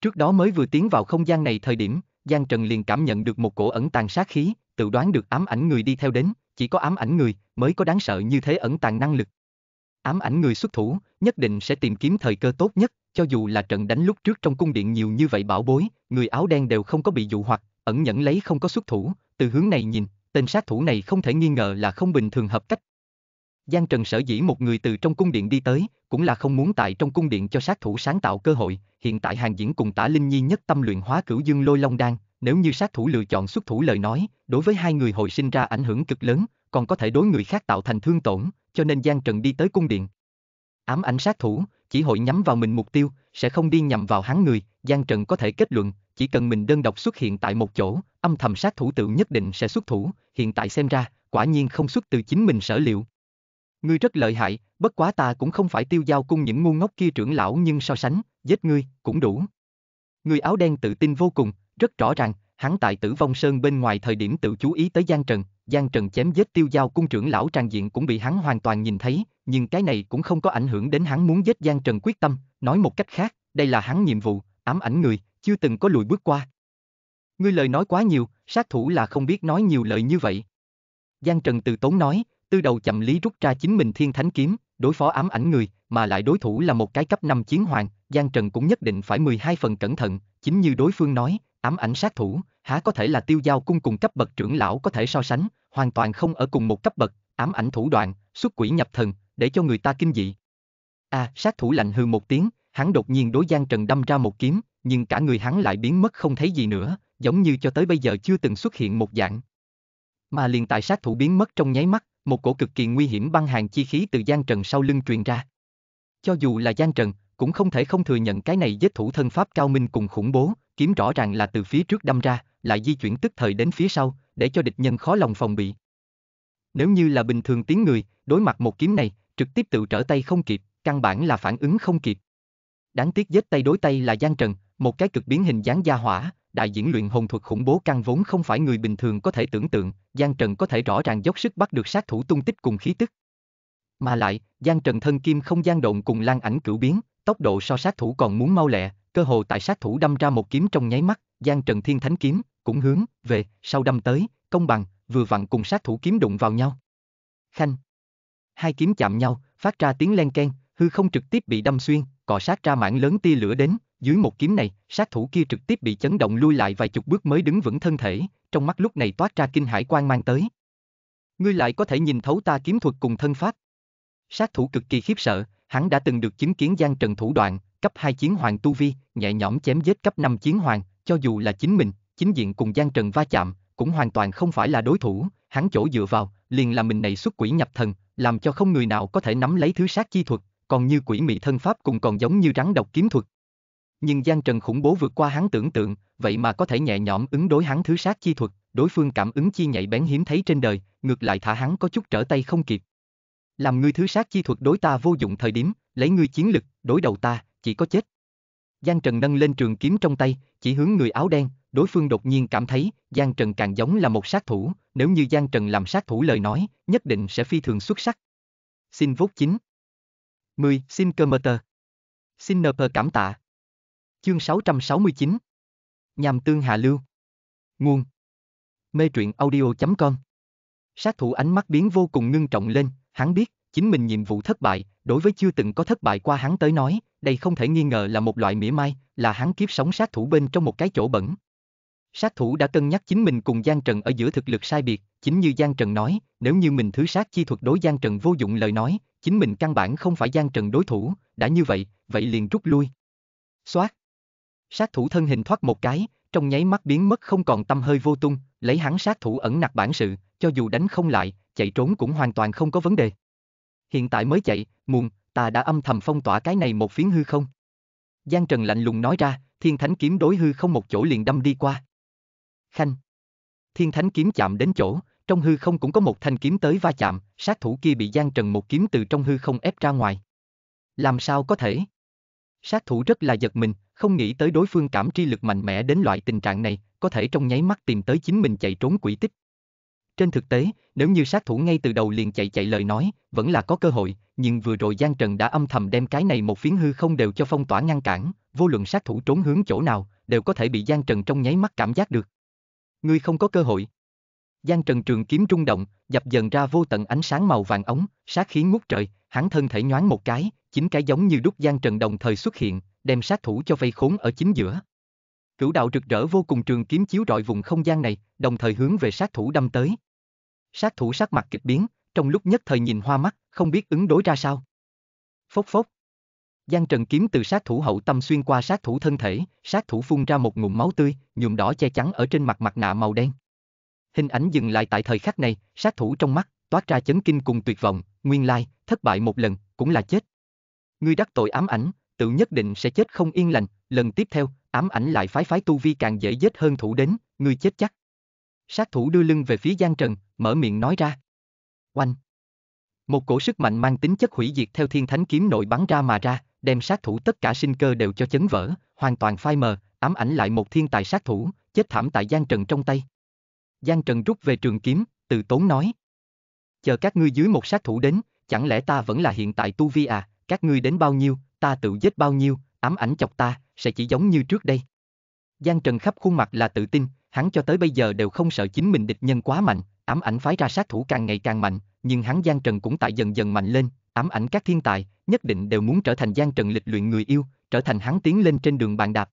Trước đó mới vừa tiến vào không gian này thời điểm, Giang Trần liền cảm nhận được một cổ ẩn tàng sát khí, tự đoán được ám ảnh người đi theo đến, chỉ có ám ảnh người mới có đáng sợ như thế ẩn tàng năng lực. Ám ảnh người xuất thủ, nhất định sẽ tìm kiếm thời cơ tốt nhất, cho dù là trận đánh lúc trước trong cung điện nhiều như vậy bảo bối, người áo đen đều không có bị dụ hoặc, ẩn nhẫn lấy không có xuất thủ, từ hướng này nhìn, tên sát thủ này không thể nghi ngờ là không bình thường hợp cách, Giang Trần sở dĩ một người từ trong cung điện đi tới, cũng là không muốn tại trong cung điện cho sát thủ sáng tạo cơ hội, hiện tại hàng diễn cùng tả Linh Nhi nhất tâm luyện hóa cửu dương lôi long đan, nếu như sát thủ lựa chọn xuất thủ lời nói, đối với hai người hồi sinh ra ảnh hưởng cực lớn, còn có thể đối người khác tạo thành thương tổn, cho nên Giang Trần đi tới cung điện. Ám ảnh sát thủ, chỉ hội nhắm vào mình mục tiêu, sẽ không đi nhằm vào hắn người, Giang Trần có thể kết luận, chỉ cần mình đơn độc xuất hiện tại một chỗ, âm thầm sát thủ tự nhất định sẽ xuất thủ, hiện tại xem ra, quả nhiên không xuất từ chính mình sở liệu ngươi rất lợi hại, bất quá ta cũng không phải tiêu giao cung những ngu ngốc kia trưởng lão nhưng so sánh, giết ngươi, cũng đủ. Người áo đen tự tin vô cùng, rất rõ ràng, hắn tại tử vong sơn bên ngoài thời điểm tự chú ý tới Giang Trần, Giang Trần chém giết tiêu giao cung trưởng lão trang diện cũng bị hắn hoàn toàn nhìn thấy, nhưng cái này cũng không có ảnh hưởng đến hắn muốn giết Giang Trần quyết tâm, nói một cách khác, đây là hắn nhiệm vụ, ám ảnh người, chưa từng có lùi bước qua. Ngươi lời nói quá nhiều, sát thủ là không biết nói nhiều lời như vậy. Giang Trần từ tốn nói, tư đầu chậm lý rút ra chính mình thiên thánh kiếm, đối phó ám ảnh người, mà lại đối thủ là một cái cấp 5 chiến hoàng, Giang Trần cũng nhất định phải 12 phần cẩn thận, chính như đối phương nói, ám ảnh sát thủ, há có thể là tiêu giao cung cùng cấp bậc trưởng lão có thể so sánh, hoàn toàn không ở cùng một cấp bậc, ám ảnh thủ đoạn, xuất quỷ nhập thần, để cho người ta kinh dị. À, sát thủ lạnh hư một tiếng, hắn đột nhiên đối Giang Trần đâm ra một kiếm, nhưng cả người hắn lại biến mất không thấy gì nữa, giống như cho tới bây giờ chưa từng xuất hiện một dạng. Mà liền tại sát thủ biến mất trong nháy mắt, một cổ cực kỳ nguy hiểm băng hàng chi khí từ gian trần sau lưng truyền ra. Cho dù là gian trần, cũng không thể không thừa nhận cái này giết thủ thân pháp cao minh cùng khủng bố, kiếm rõ ràng là từ phía trước đâm ra, lại di chuyển tức thời đến phía sau, để cho địch nhân khó lòng phòng bị. Nếu như là bình thường tiếng người, đối mặt một kiếm này, trực tiếp tự trở tay không kịp, căn bản là phản ứng không kịp. Đáng tiếc giết tay đối tay là gian trần, một cái cực biến hình dáng gia hỏa, đại diễn luyện hồn thuật khủng bố căn vốn không phải người bình thường có thể tưởng tượng, Giang Trần có thể rõ ràng dốc sức bắt được sát thủ tung tích cùng khí tức. Mà lại, Giang Trần thân kim không gian động cùng lan ảnh cửu biến, tốc độ so sát thủ còn muốn mau lẹ, cơ hồ tại sát thủ đâm ra một kiếm trong nháy mắt, Giang Trần Thiên Thánh kiếm cũng hướng về sau đâm tới, công bằng, vừa vặn cùng sát thủ kiếm đụng vào nhau. Khanh. Hai kiếm chạm nhau, phát ra tiếng len ken, hư không trực tiếp bị đâm xuyên, cọ sát ra mảng lớn tia lửa đến, dưới một kiếm này, sát thủ kia trực tiếp bị chấn động lui lại vài chục bước mới đứng vững thân thể, trong mắt lúc này toát ra kinh hải quan mang tới. Ngươi lại có thể nhìn thấu ta kiếm thuật cùng thân pháp. Sát thủ cực kỳ khiếp sợ, hắn đã từng được chứng kiến gian trần thủ đoạn, cấp 2 chiến hoàng tu vi, nhẹ nhõm chém giết cấp 5 chiến hoàng, cho dù là chính mình, chính diện cùng gian trần va chạm, cũng hoàn toàn không phải là đối thủ, hắn chỗ dựa vào, liền là mình này xuất quỷ nhập thần, làm cho không người nào có thể nắm lấy thứ sát chi thuật, còn như quỷ mị thân pháp cùng còn giống như rắn độc kiếm thuật nhưng gian trần khủng bố vượt qua hắn tưởng tượng, vậy mà có thể nhẹ nhõm ứng đối hắn thứ sát chi thuật, đối phương cảm ứng chi nhạy bén hiếm thấy trên đời, ngược lại thả hắn có chút trở tay không kịp. Làm ngươi thứ sát chi thuật đối ta vô dụng thời điểm, lấy ngươi chiến lực, đối đầu ta, chỉ có chết. Giang Trần nâng lên trường kiếm trong tay, chỉ hướng người áo đen, đối phương đột nhiên cảm thấy, Giang Trần càng giống là một sát thủ, nếu như Giang Trần làm sát thủ lời nói, nhất định sẽ phi thường xuất sắc. Xin vốt chính. Mười, Xin cơ mơ tờ. Xin nờ cảm tạ. Chương 669 Nhàm tương hạ lưu Nguồn Mê truyện audio.com Sát thủ ánh mắt biến vô cùng ngưng trọng lên, hắn biết, chính mình nhiệm vụ thất bại, đối với chưa từng có thất bại qua hắn tới nói, đây không thể nghi ngờ là một loại mỉa mai, là hắn kiếp sống sát thủ bên trong một cái chỗ bẩn. Sát thủ đã cân nhắc chính mình cùng Giang Trần ở giữa thực lực sai biệt, chính như Giang Trần nói, nếu như mình thứ sát chi thuật đối Giang Trần vô dụng lời nói, chính mình căn bản không phải Giang Trần đối thủ, đã như vậy, vậy liền rút lui. Xoát sát thủ thân hình thoát một cái, trong nháy mắt biến mất không còn tâm hơi vô tung, lấy hắn sát thủ ẩn nặc bản sự, cho dù đánh không lại, chạy trốn cũng hoàn toàn không có vấn đề. Hiện tại mới chạy, muộn, ta đã âm thầm phong tỏa cái này một phiến hư không. Giang Trần lạnh lùng nói ra, thiên thánh kiếm đối hư không một chỗ liền đâm đi qua. Khanh. Thiên thánh kiếm chạm đến chỗ, trong hư không cũng có một thanh kiếm tới va chạm, sát thủ kia bị Giang Trần một kiếm từ trong hư không ép ra ngoài. Làm sao có thể? Sát thủ rất là giật mình, không nghĩ tới đối phương cảm tri lực mạnh mẽ đến loại tình trạng này, có thể trong nháy mắt tìm tới chính mình chạy trốn quỷ tích. Trên thực tế, nếu như sát thủ ngay từ đầu liền chạy chạy lời nói, vẫn là có cơ hội, nhưng vừa rồi Giang Trần đã âm thầm đem cái này một phiến hư không đều cho phong tỏa ngăn cản, vô luận sát thủ trốn hướng chỗ nào, đều có thể bị Giang Trần trong nháy mắt cảm giác được. Ngươi không có cơ hội. Giang Trần trường kiếm trung động, dập dần ra vô tận ánh sáng màu vàng ống, sát khí ngút trời, hắn thân thể nhoáng một cái, chính cái giống như đúc Giang Trần đồng thời xuất hiện, đem sát thủ cho vây khốn ở chính giữa. Cửu đạo rực rỡ vô cùng trường kiếm chiếu rọi vùng không gian này, đồng thời hướng về sát thủ đâm tới. Sát thủ sắc mặt kịch biến, trong lúc nhất thời nhìn hoa mắt, không biết ứng đối ra sao. Phốc phốc. Giang Trần kiếm từ sát thủ hậu tâm xuyên qua sát thủ thân thể, sát thủ phun ra một ngụm máu tươi, nhuộm đỏ che chắn ở trên mặt mặt nạ màu đen. Hình ảnh dừng lại tại thời khắc này, sát thủ trong mắt toát ra chấn kinh cùng tuyệt vọng, nguyên lai, thất bại một lần cũng là chết. Ngươi đắc tội ám ảnh, tự nhất định sẽ chết không yên lành, lần tiếp theo, ám ảnh lại phái phái tu vi càng dễ giết hơn thủ đến, người chết chắc. Sát thủ đưa lưng về phía Giang Trần, mở miệng nói ra. Oanh! Một cổ sức mạnh mang tính chất hủy diệt theo thiên thánh kiếm nội bắn ra mà ra, đem sát thủ tất cả sinh cơ đều cho chấn vỡ, hoàn toàn phai mờ, ám ảnh lại một thiên tài sát thủ, chết thảm tại Giang Trần trong tay. Giang Trần rút về trường kiếm, từ tốn nói. Chờ các ngươi dưới một sát thủ đến, chẳng lẽ ta vẫn là hiện tại tu vi à, các ngươi đến bao nhiêu, ta tự giết bao nhiêu, ám ảnh chọc ta, sẽ chỉ giống như trước đây. Giang Trần khắp khuôn mặt là tự tin, hắn cho tới bây giờ đều không sợ chính mình địch nhân quá mạnh, ám ảnh phái ra sát thủ càng ngày càng mạnh, nhưng hắn Giang Trần cũng tại dần dần mạnh lên, ám ảnh các thiên tài, nhất định đều muốn trở thành Giang Trần lịch luyện người yêu, trở thành hắn tiến lên trên đường bàn đạp.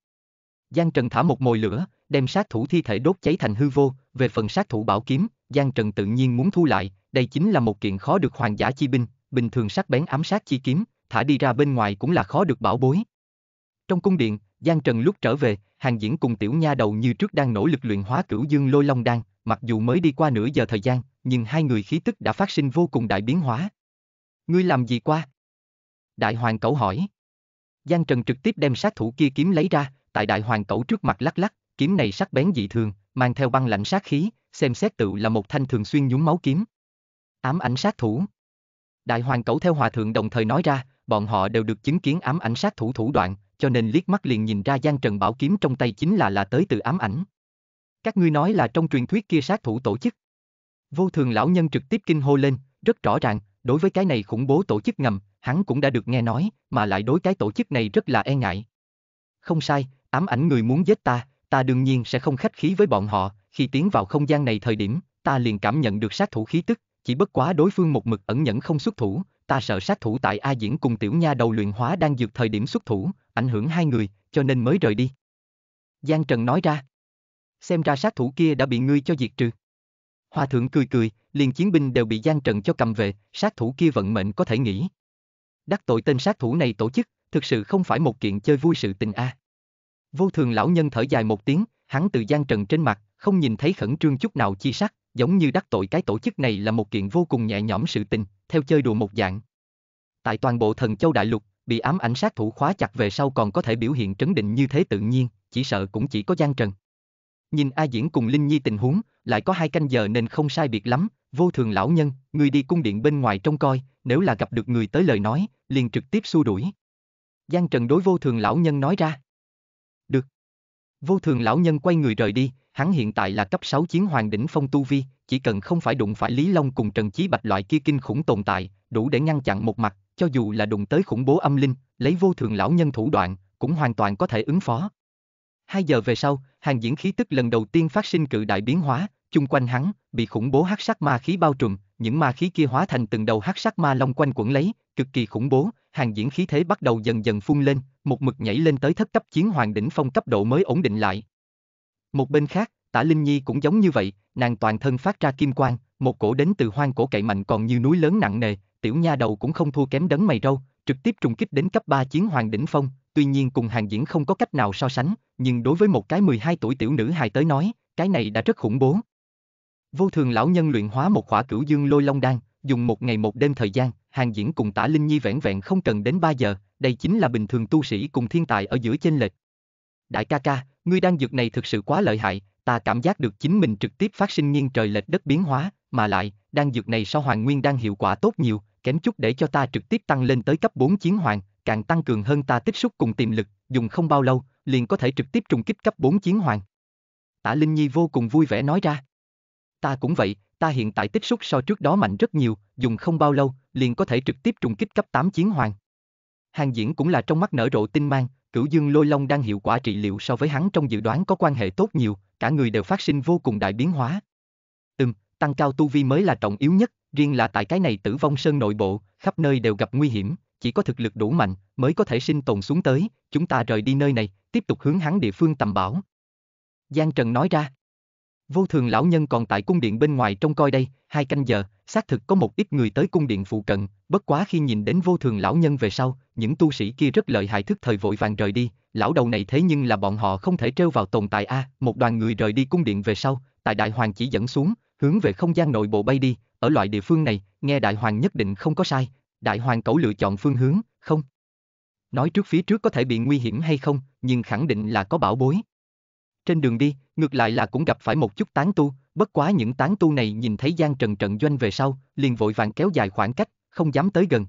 Giang Trần thả một mồi lửa, đem sát thủ thi thể đốt cháy thành hư vô, về phần sát thủ bảo kiếm, Giang Trần tự nhiên muốn thu lại, đây chính là một kiện khó được hoàng giả chi binh, bình thường sắc bén ám sát chi kiếm, thả đi ra bên ngoài cũng là khó được bảo bối. Trong cung điện, Giang Trần lúc trở về, hàng diễn cùng tiểu nha đầu như trước đang nỗ lực luyện hóa cửu dương lôi long đan, mặc dù mới đi qua nửa giờ thời gian, nhưng hai người khí tức đã phát sinh vô cùng đại biến hóa. Ngươi làm gì qua? Đại hoàng cẩu hỏi. Giang Trần trực tiếp đem sát thủ kia kiếm lấy ra, tại đại hoàng cẩu trước mặt lắc lắc, kiếm này sắc bén dị thường, mang theo băng lạnh sát khí, xem xét tự là một thanh thường xuyên nhúng máu kiếm. Ám ảnh sát thủ. Đại hoàng cẩu theo hòa thượng đồng thời nói ra, bọn họ đều được chứng kiến ám ảnh sát thủ thủ đoạn, cho nên liếc mắt liền nhìn ra Giang Trần Bảo kiếm trong tay chính là là tới từ ám ảnh. Các ngươi nói là trong truyền thuyết kia sát thủ tổ chức. Vô thường lão nhân trực tiếp kinh hô lên, rất rõ ràng, đối với cái này khủng bố tổ chức ngầm, hắn cũng đã được nghe nói, mà lại đối cái tổ chức này rất là e ngại. Không sai, ám ảnh người muốn giết ta, ta đương nhiên sẽ không khách khí với bọn họ, khi tiến vào không gian này thời điểm, ta liền cảm nhận được sát thủ khí tức, chỉ bất quá đối phương một mực ẩn nhẫn không xuất thủ, ta sợ sát thủ tại A Diễn cùng tiểu nha đầu luyện hóa đang dược thời điểm xuất thủ, ảnh hưởng hai người, cho nên mới rời đi. Giang Trần nói ra. Xem ra sát thủ kia đã bị ngươi cho diệt trừ. Hòa thượng cười cười, liền chiến binh đều bị Giang Trần cho cầm về, sát thủ kia vận mệnh có thể nghĩ. Đắc tội tên sát thủ này tổ chức, thực sự không phải một kiện chơi vui sự tình a. Vô thường lão nhân thở dài một tiếng, hắn từ Giang Trần trên mặt, không nhìn thấy khẩn trương chút nào chi sắc, giống như đắc tội cái tổ chức này là một kiện vô cùng nhẹ nhõm sự tình, theo chơi đùa một dạng. Tại toàn bộ thần châu đại lục, bị ám ảnh sát thủ khóa chặt về sau còn có thể biểu hiện trấn định như thế tự nhiên, chỉ sợ cũng chỉ có Giang Trần. Nhìn A Diễn cùng Linh Nhi tình huống, lại có hai canh giờ nên không sai biệt lắm, vô thường lão nhân, người đi cung điện bên ngoài trông coi, nếu là gặp được người tới lời nói, liền trực tiếp xua đuổi. Giang Trần đối vô thường lão nhân nói ra. Vô thường lão nhân quay người rời đi, hắn hiện tại là cấp 6 chiến hoàng đỉnh phong tu vi, chỉ cần không phải đụng phải Lý Long cùng Trần Chí Bạch loại kia kinh khủng tồn tại, đủ để ngăn chặn một mặt, cho dù là đụng tới khủng bố âm linh, lấy vô thường lão nhân thủ đoạn, cũng hoàn toàn có thể ứng phó. Hai giờ về sau, hàng diễn khí tức lần đầu tiên phát sinh cự đại biến hóa, chung quanh hắn, bị khủng bố hắc sắc ma khí bao trùm, những ma khí kia hóa thành từng đầu hắc sắc ma long quanh quẩn lấy, cực kỳ khủng bố, hàng diễn khí thế bắt đầu dần dần phun lên, một mực nhảy lên tới thất cấp chiến hoàng đỉnh phong cấp độ mới ổn định lại. Một bên khác, Tả Linh Nhi cũng giống như vậy, nàng toàn thân phát ra kim quang, một cổ đến từ hoang cổ cậy mạnh còn như núi lớn nặng nề, tiểu nha đầu cũng không thua kém đấng mày râu, trực tiếp trùng kích đến cấp 3 chiến hoàng đỉnh phong, tuy nhiên cùng hàng diễn không có cách nào so sánh, nhưng đối với một cái 12 tuổi tiểu nữ hài tới nói, cái này đã rất khủng bố. Vô thường lão nhân luyện hóa một khỏa cửu dương lôi long đan, dùng một ngày một đêm thời gian, hàng diễn cùng tả Linh Nhi vẹn vẹn không cần đến 3 giờ, đây chính là bình thường tu sĩ cùng thiên tài ở giữa chênh lệch. Đại ca ca, ngươi đang dược này thực sự quá lợi hại, ta cảm giác được chính mình trực tiếp phát sinh nghiêng trời lệch đất biến hóa, mà lại, đang dược này sau hoàng nguyên đang hiệu quả tốt nhiều, kém chút để cho ta trực tiếp tăng lên tới cấp 4 chiến hoàng, càng tăng cường hơn ta tích xúc cùng tiềm lực, dùng không bao lâu, liền có thể trực tiếp trùng kích cấp 4 chiến hoàng. Tả Linh Nhi vô cùng vui vẻ nói ra. Ta cũng vậy, ta hiện tại tích xúc so trước đó mạnh rất nhiều, dùng không bao lâu, liền có thể trực tiếp trùng kích cấp 8 chiến hoàng. Hàng diễn cũng là trong mắt nở rộ tinh mang, cửu dương lôi long đang hiệu quả trị liệu so với hắn trong dự đoán có quan hệ tốt nhiều, cả người đều phát sinh vô cùng đại biến hóa. Ừm, tăng cao tu vi mới là trọng yếu nhất, riêng là tại cái này tử vong sơn nội bộ, khắp nơi đều gặp nguy hiểm, chỉ có thực lực đủ mạnh mới có thể sinh tồn xuống tới, chúng ta rời đi nơi này, tiếp tục hướng hắn địa phương tầm bảo. Giang Trần nói ra. Vô thường lão nhân còn tại cung điện bên ngoài trông coi đây, hai canh giờ, xác thực có một ít người tới cung điện phụ cận, bất quá khi nhìn đến vô thường lão nhân về sau, những tu sĩ kia rất lợi hại thức thời vội vàng rời đi, lão đầu này thế nhưng là bọn họ không thể trêu vào tồn tại a, à, một đoàn người rời đi cung điện về sau, tại đại hoàng chỉ dẫn xuống, hướng về không gian nội bộ bay đi, ở loại địa phương này, nghe đại hoàng nhất định không có sai, đại hoàng cẩu lựa chọn phương hướng, không. Nói trước phía trước có thể bị nguy hiểm hay không, nhưng khẳng định là có bảo bối. Trên đường đi, ngược lại là cũng gặp phải một chút tán tu, bất quá những tán tu này nhìn thấy Giang Trần trận doanh về sau, liền vội vàng kéo dài khoảng cách, không dám tới gần.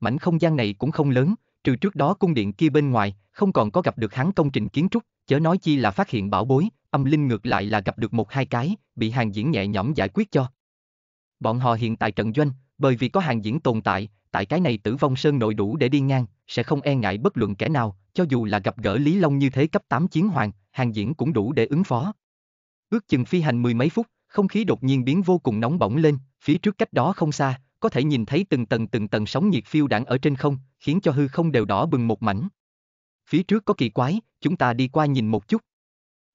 Mảnh không gian này cũng không lớn, trừ trước đó cung điện kia bên ngoài, không còn có gặp được hắn công trình kiến trúc, chớ nói chi là phát hiện bảo bối, âm linh ngược lại là gặp được một hai cái, bị hàng diễn nhẹ nhõm giải quyết cho. Bọn họ hiện tại trận doanh, bởi vì có hàng diễn tồn tại, tại cái này tử vong sơn nội đủ để đi ngang, sẽ không e ngại bất luận kẻ nào, cho dù là gặp gỡ Lý Long như thế cấp 8 chiến hoàng, hàng diễn cũng đủ để ứng phó. Ước chừng phi hành mười mấy phút, không khí đột nhiên biến vô cùng nóng bỏng lên, phía trước cách đó không xa, có thể nhìn thấy từng tầng từng tầng sóng nhiệt phiêu đảng ở trên không, khiến cho hư không đều đỏ bừng một mảnh. Phía trước có kỳ quái, chúng ta đi qua nhìn một chút.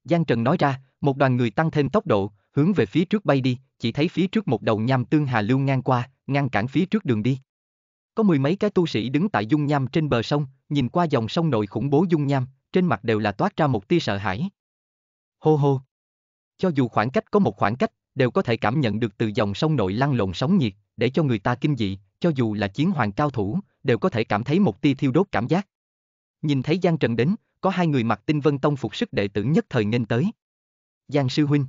Giang Trần nói ra, một đoàn người tăng thêm tốc độ, hướng về phía trước bay đi, chỉ thấy phía trước một đầu nham tương hà lưu ngang qua, ngăn cản phía trước đường đi. Có mười mấy cái tu sĩ đứng tại dung nham trên bờ sông, nhìn qua dòng sông nội khủng bố dung nham, trên mặt đều là toát ra một tia sợ hãi. Hô hô. Cho dù khoảng cách có một khoảng cách, đều có thể cảm nhận được từ dòng sông nội lăn lộn sóng nhiệt, để cho người ta kinh dị, cho dù là chiến hoàng cao thủ, đều có thể cảm thấy một tia thiêu đốt cảm giác. Nhìn thấy Giang Trần đến, có hai người mặc tinh vân tông phục sức đệ tử nhất thời nên tới. Giang Sư Huynh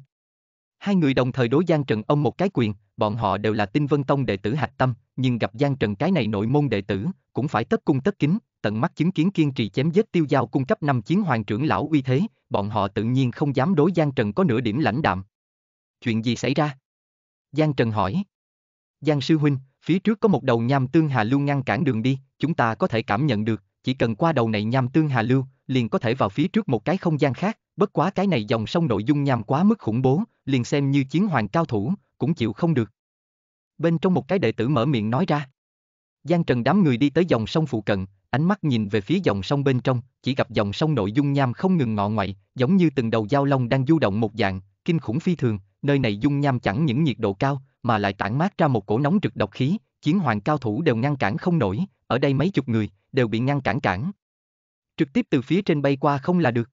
Hai người đồng thời đối Giang Trần ông một cái quyền, bọn họ đều là tinh vân tông đệ tử hạch tâm, nhưng gặp Giang Trần cái này nội môn đệ tử, cũng phải tất cung tất kính, tận mắt chứng kiến kiên trì chém giết tiêu giao cung cấp năm chiến hoàng trưởng lão uy thế, bọn họ tự nhiên không dám đối Giang Trần có nửa điểm lãnh đạm. Chuyện gì xảy ra? Giang Trần hỏi. Giang sư huynh, phía trước có một đầu nham tương hà lưu ngăn cản đường đi, chúng ta có thể cảm nhận được, chỉ cần qua đầu này nham tương hà lưu, liền có thể vào phía trước một cái không gian khác, bất quá cái này dòng sông nội dung nham quá mức khủng bố, liền xem như chiến hoàng cao thủ, cũng chịu không được. Bên trong một cái đệ tử mở miệng nói ra. Giang Trần đám người đi tới dòng sông phụ cận, ánh mắt nhìn về phía dòng sông bên trong, chỉ gặp dòng sông nội dung nham không ngừng ngọ ngoại, giống như từng đầu dao long đang du động một dạng, kinh khủng phi thường, nơi này dung nham chẳng những nhiệt độ cao, mà lại tản mát ra một cổ nóng rực độc khí, chiến hoàng cao thủ đều ngăn cản không nổi, ở đây mấy chục người, đều bị ngăn cản cản. Trực tiếp từ phía trên bay qua không là được.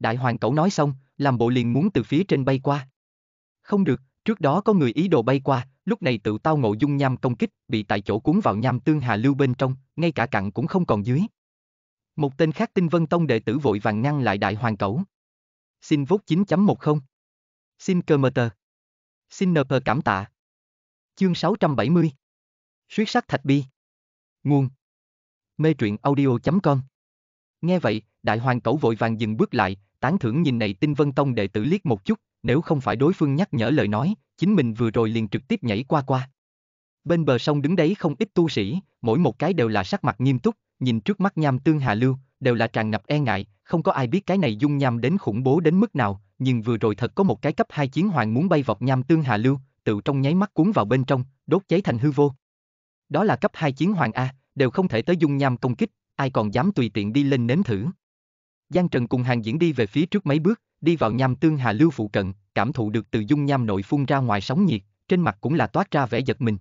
Đại hoàng cẩu nói xong, làm bộ liền muốn từ phía trên bay qua. Không được, trước đó có người ý đồ bay qua, lúc này tự tao ngộ dung nham công kích, bị tại chỗ cuốn vào nham tương hà lưu bên trong, ngay cả cặn cũng không còn dưới. Một tên khác tinh vân tông đệ tử vội vàng ngăn lại đại hoàng cẩu. Xin vốt 9.10. Xin cơ mơ tờ. Xin nờ cảm tạ. Chương 670. Suýt sắc thạch bi. Nguồn. Mê truyện audio.com Nghe vậy, đại hoàng cẩu vội vàng dừng bước lại, tán thưởng nhìn này tinh vân tông đệ tử liếc một chút, nếu không phải đối phương nhắc nhở lời nói, chính mình vừa rồi liền trực tiếp nhảy qua qua. Bên bờ sông đứng đấy không ít tu sĩ, mỗi một cái đều là sắc mặt nghiêm túc, nhìn trước mắt nham tương hà lưu, đều là tràn ngập e ngại, không có ai biết cái này dung nham đến khủng bố đến mức nào, nhưng vừa rồi thật có một cái cấp hai chiến hoàng muốn bay vọt nham tương hà lưu, tự trong nháy mắt cuốn vào bên trong, đốt cháy thành hư vô. Đó là cấp hai chiến hoàng A, đều không thể tới dung nham công kích, ai còn dám tùy tiện đi lên nếm thử. Giang Trần cùng hàng diễn đi về phía trước mấy bước, đi vào nham tương hà lưu phụ cận, cảm thụ được từ dung nham nội phun ra ngoài sóng nhiệt, trên mặt cũng là toát ra vẻ giật mình.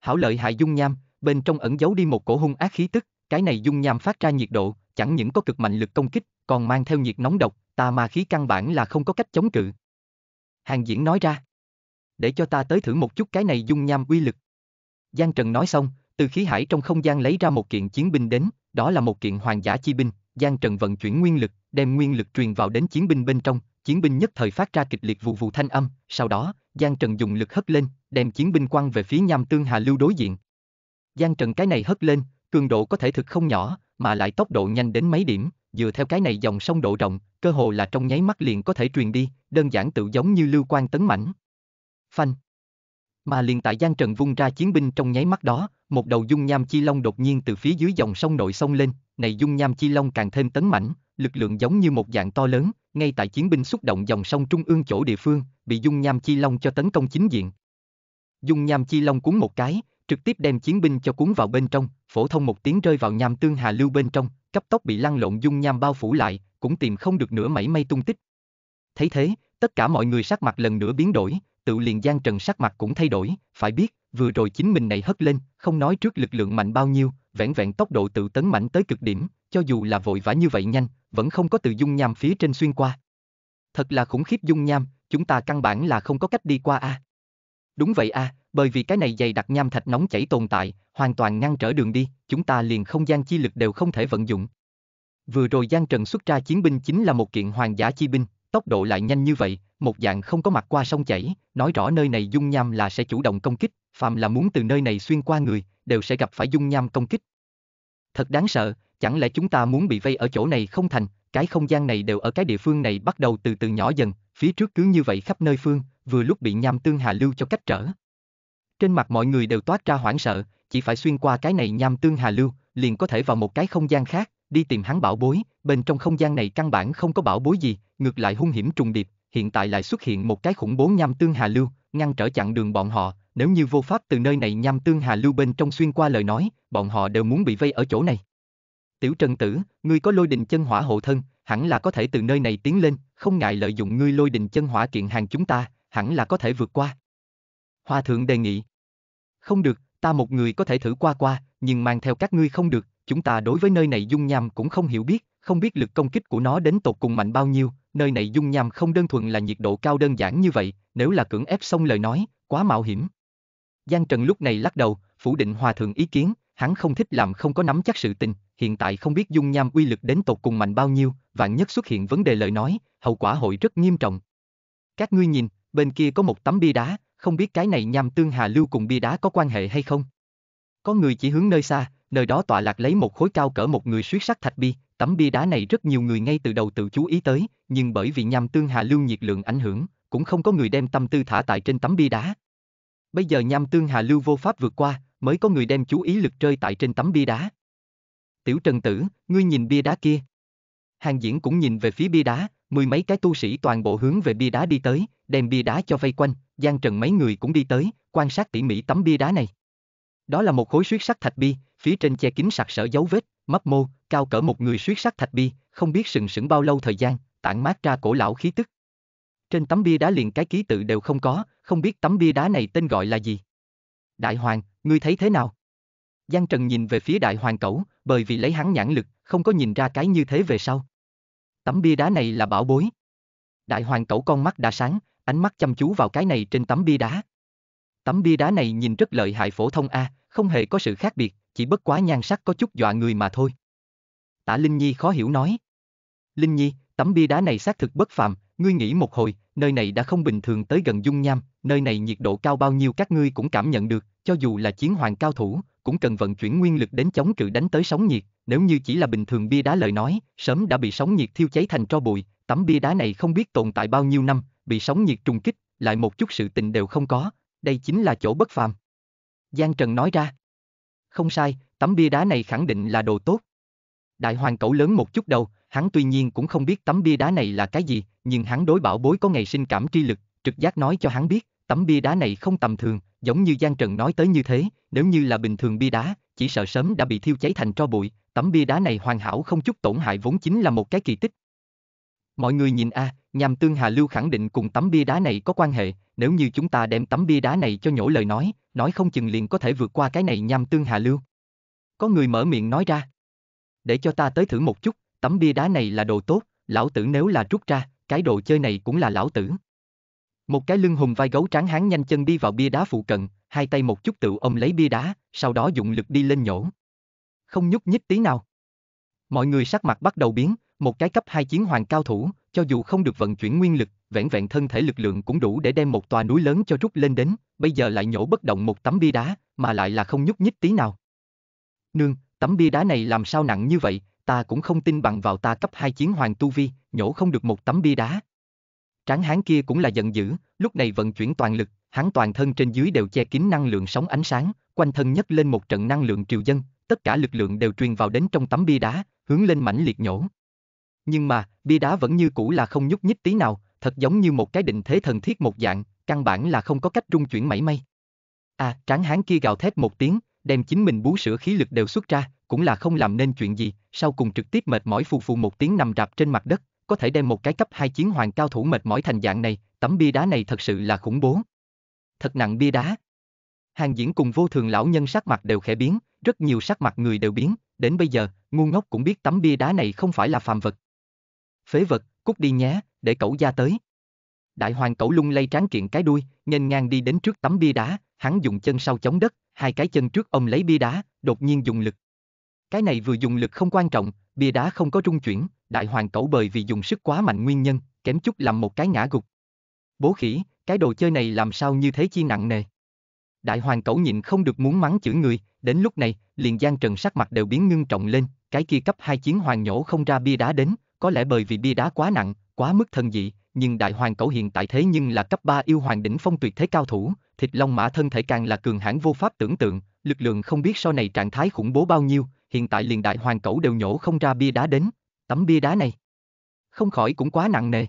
Hảo lợi hại dung nham, bên trong ẩn giấu đi một cổ hung ác khí tức, cái này dung nham phát ra nhiệt độ, chẳng những có cực mạnh lực công kích, còn mang theo nhiệt nóng độc, ta ma khí căn bản là không có cách chống cự. Hàng diễn nói ra. Để cho ta tới thử một chút cái này dung nham uy lực. Giang Trần nói xong, từ khí hải trong không gian lấy ra một kiện chiến binh đến, đó là một kiện hoàng giả chi binh, Giang Trần vận chuyển nguyên lực, đem nguyên lực truyền vào đến chiến binh bên trong, chiến binh nhất thời phát ra kịch liệt vụ vụ thanh âm, sau đó, Giang Trần dùng lực hất lên, đem chiến binh quăng về phía Nham Tương Hà Lưu đối diện. Giang Trần cái này hất lên, cường độ có thể thực không nhỏ, mà lại tốc độ nhanh đến mấy điểm, dựa theo cái này dòng sông độ rộng, cơ hồ là trong nháy mắt liền có thể truyền đi, đơn giản tự giống như lưu quan tấn mảnh. Phanh. Mà liền tại Giang Trần vung ra chiến binh trong nháy mắt đó, một đầu dung nham chi long đột nhiên từ phía dưới dòng sông nội sông lên, này dung nham chi long càng thêm tấn mãnh, lực lượng giống như một dạng to lớn, ngay tại chiến binh xúc động dòng sông trung ương chỗ địa phương, bị dung nham chi long cho tấn công chính diện. Dung nham chi long cuốn một cái, trực tiếp đem chiến binh cho cuốn vào bên trong, phổ thông một tiếng rơi vào nham tương hà lưu bên trong, cấp tốc bị lăn lộn dung nham bao phủ lại, cũng tìm không được nửa mảy may tung tích. Thấy thế, tất cả mọi người sắc mặt lần nữa biến đổi, tự liền Giang Trần sắc mặt cũng thay đổi, phải biết, vừa rồi chính mình này hất lên, không nói trước lực lượng mạnh bao nhiêu, vẻn vẹn tốc độ tự tấn mạnh tới cực điểm, cho dù là vội vã như vậy nhanh, vẫn không có từ dung nham phía trên xuyên qua. Thật là khủng khiếp dung nham, chúng ta căn bản là không có cách đi qua a. À. Đúng vậy a, à, bởi vì cái này dày đặc nham thạch nóng chảy tồn tại, hoàn toàn ngăn trở đường đi, chúng ta liền không gian chi lực đều không thể vận dụng. Vừa rồi Giang Trần xuất ra chiến binh chính là một kiện hoàng giả chi binh, tốc độ lại nhanh như vậy, một dạng không có mặt qua sông chảy, nói rõ nơi này dung nham là sẽ chủ động công kích, phàm là muốn từ nơi này xuyên qua người, đều sẽ gặp phải dung nham công kích. Thật đáng sợ, chẳng lẽ chúng ta muốn bị vây ở chỗ này không thành, cái không gian này đều ở cái địa phương này bắt đầu từ từ nhỏ dần, phía trước cứ như vậy khắp nơi phương, vừa lúc bị nham tương hà lưu cho cách trở. Trên mặt mọi người đều toát ra hoảng sợ, chỉ phải xuyên qua cái này nham tương hà lưu, liền có thể vào một cái không gian khác, đi tìm hắn bảo bối, bên trong không gian này căn bản không có bảo bối gì, ngược lại hung hiểm trùng điệp, hiện tại lại xuất hiện một cái khủng bố nham tương hà lưu, ngăn trở chặn đường bọn họ, nếu như vô pháp từ nơi này nhằm tương hà lưu bên trong xuyên qua lời nói, bọn họ đều muốn bị vây ở chỗ này. Tiểu Trần Tử, ngươi có lôi đình chân hỏa hộ thân, hẳn là có thể từ nơi này tiến lên, không ngại lợi dụng ngươi lôi đình chân hỏa kiện hàng chúng ta, hẳn là có thể vượt qua. Hoa thượng đề nghị. Không được, ta một người có thể thử qua qua, nhưng mang theo các ngươi không được, chúng ta đối với nơi này dung nham cũng không hiểu biết, không biết lực công kích của nó đến tột cùng mạnh bao nhiêu, nơi này dung nham không đơn thuần là nhiệt độ cao đơn giản như vậy, nếu là cưỡng ép xong lời nói, quá mạo hiểm. Giang Trần lúc này lắc đầu, phủ định hòa thượng ý kiến, hắn không thích làm không có nắm chắc sự tình, hiện tại không biết dung nham uy lực đến tột cùng mạnh bao nhiêu, vạn nhất xuất hiện vấn đề lời nói, hậu quả hội rất nghiêm trọng. Các ngươi nhìn, bên kia có một tấm bia đá, không biết cái này nham tương hà lưu cùng bia đá có quan hệ hay không? Có người chỉ hướng nơi xa, nơi đó tọa lạc lấy một khối cao cỡ một người suýt sắc thạch bia, tấm bia đá này rất nhiều người ngay từ đầu tự chú ý tới, nhưng bởi vì nham tương hà lưu nhiệt lượng ảnh hưởng, cũng không có người đem tâm tư thả tại trên tấm bia đá. Bây giờ nham tương hà lưu vô pháp vượt qua, mới có người đem chú ý lực rơi tại trên tấm bia đá. Tiểu Trần Tử, ngươi nhìn bia đá kia. Hàng diễn cũng nhìn về phía bia đá, mười mấy cái tu sĩ toàn bộ hướng về bia đá đi tới, đem bia đá cho vây quanh, Giang Trần mấy người cũng đi tới, quan sát tỉ mỉ tấm bia đá này. Đó là một khối suyết sắc thạch bia, phía trên che kín sặc sỡ dấu vết, mấp mô, cao cỡ một người suyết sắc thạch bia, không biết sừng sững bao lâu thời gian, tản mát ra cổ lão khí tức trên tấm bia đá liền cái ký tự đều không có, không biết tấm bia đá này tên gọi là gì. Đại hoàng, ngươi thấy thế nào? Giang Trần nhìn về phía đại hoàng cẩu, bởi vì lấy hắn nhãn lực, không có nhìn ra cái như thế về sau. Tấm bia đá này là bảo bối. Đại hoàng cẩu con mắt đã sáng, ánh mắt chăm chú vào cái này trên tấm bia đá. Tấm bia đá này nhìn rất lợi hại phổ thông a, không hề có sự khác biệt, chỉ bất quá nhan sắc có chút dọa người mà thôi. Tả Linh Nhi khó hiểu nói. Linh Nhi, tấm bia đá này xác thực bất phàm, ngươi nghĩ một hồi, nơi này đã không bình thường tới gần dung nham, nơi này nhiệt độ cao bao nhiêu các ngươi cũng cảm nhận được, cho dù là chiến hoàng cao thủ, cũng cần vận chuyển nguyên lực đến chống cự đánh tới sóng nhiệt, nếu như chỉ là bình thường bia đá lời nói, sớm đã bị sóng nhiệt thiêu cháy thành tro bụi, tấm bia đá này không biết tồn tại bao nhiêu năm, bị sóng nhiệt trùng kích, lại một chút sự tình đều không có, đây chính là chỗ bất phàm. Giang Trần nói ra. Không sai, tấm bia đá này khẳng định là đồ tốt. Đại hoàng cẩu lớn một chút đầu, hắn tuy nhiên cũng không biết tấm bia đá này là cái gì, nhưng hắn đối bảo bối có ngày sinh cảm tri lực, trực giác nói cho hắn biết, tấm bia đá này không tầm thường, giống như Giang Trần nói tới như thế, nếu như là bình thường bia đá, chỉ sợ sớm đã bị thiêu cháy thành tro bụi, tấm bia đá này hoàn hảo không chút tổn hại vốn chính là một cái kỳ tích. Mọi người nhìn a, à, nhằm tương hà lưu khẳng định cùng tấm bia đá này có quan hệ, nếu như chúng ta đem tấm bia đá này cho nhổ lời nói, nói không chừng liền có thể vượt qua cái này nhằm tương hà lưu. Có người mở miệng nói ra. Để cho ta tới thử một chút, tấm bia đá này là đồ tốt, lão tử nếu là rút ra, cái đồ chơi này cũng là lão tử. Một cái lưng hùng vai gấu tráng hán nhanh chân đi vào bia đá phụ cận, hai tay một chút tự ông lấy bia đá, sau đó dụng lực đi lên nhổ. Không nhúc nhích tí nào. Mọi người sắc mặt bắt đầu biến, một cái cấp hai chiến hoàng cao thủ, cho dù không được vận chuyển nguyên lực, vẹn vẹn thân thể lực lượng cũng đủ để đem một tòa núi lớn cho rút lên đến, bây giờ lại nhổ bất động một tấm bia đá, mà lại là không nhúc nhích tí nào. Nương, tấm bia đá này làm sao nặng như vậy, ta cũng không tin bằng vào ta cấp hai chiến hoàng tu vi, nhổ không được một tấm bia đá. Tráng hán kia cũng là giận dữ, lúc này vận chuyển toàn lực, hắn toàn thân trên dưới đều che kín năng lượng sóng ánh sáng, quanh thân nhất lên một trận năng lượng triều dân, tất cả lực lượng đều truyền vào đến trong tấm bia đá, hướng lên mãnh liệt nhổ. Nhưng mà, bia đá vẫn như cũ là không nhúc nhích tí nào, thật giống như một cái định thế thần thiết một dạng, căn bản là không có cách rung chuyển mảy may. À, tráng hán kia gào thét một tiếng, đem chính mình bú sữa khí lực đều xuất ra, cũng là không làm nên chuyện gì, sau cùng trực tiếp mệt mỏi phù phù một tiếng nằm rạp trên mặt đất, có thể đem một cái cấp hai chiến hoàng cao thủ mệt mỏi thành dạng này, tấm bia đá này thật sự là khủng bố. Thật nặng bia đá. Hàng diễn cùng vô thường lão nhân sắc mặt đều khẽ biến, rất nhiều sắc mặt người đều biến, đến bây giờ, ngu ngốc cũng biết tấm bia đá này không phải là phàm vật. Phế vật, cút đi nhé, để cậu gia tới. Đại hoàng cậu lung lay tráng kiện cái đuôi, nhanh ngang đi đến trước tấm bia đá, hắn dùng chân sau chống đất, hai cái chân trước ông lấy bia đá, đột nhiên dùng lực. Cái này vừa dùng lực không quan trọng, bia đá không có trung chuyển, đại hoàng cẩu bởi vì dùng sức quá mạnh nguyên nhân, kém chút làm một cái ngã gục. Bố khỉ, cái đồ chơi này làm sao như thế chi nặng nề. Đại hoàng cẩu nhịn không được muốn mắng chửi người, đến lúc này, liền giang trần sắc mặt đều biến ngưng trọng lên, cái kia cấp hai chiến hoàng nhổ không ra bia đá đến, có lẽ bởi vì bia đá quá nặng, quá mức thần dị, nhưng đại hoàng cẩu hiện tại thế nhưng là cấp 3 yêu hoàng đỉnh phong tuyệt thế cao thủ, thịt long mã thân thể càng là cường hãn vô pháp tưởng tượng, lực lượng không biết sau này trạng thái khủng bố bao nhiêu, hiện tại liền đại hoàng cẩu đều nhổ không ra bia đá đến, tấm bia đá này. Không khỏi cũng quá nặng nề.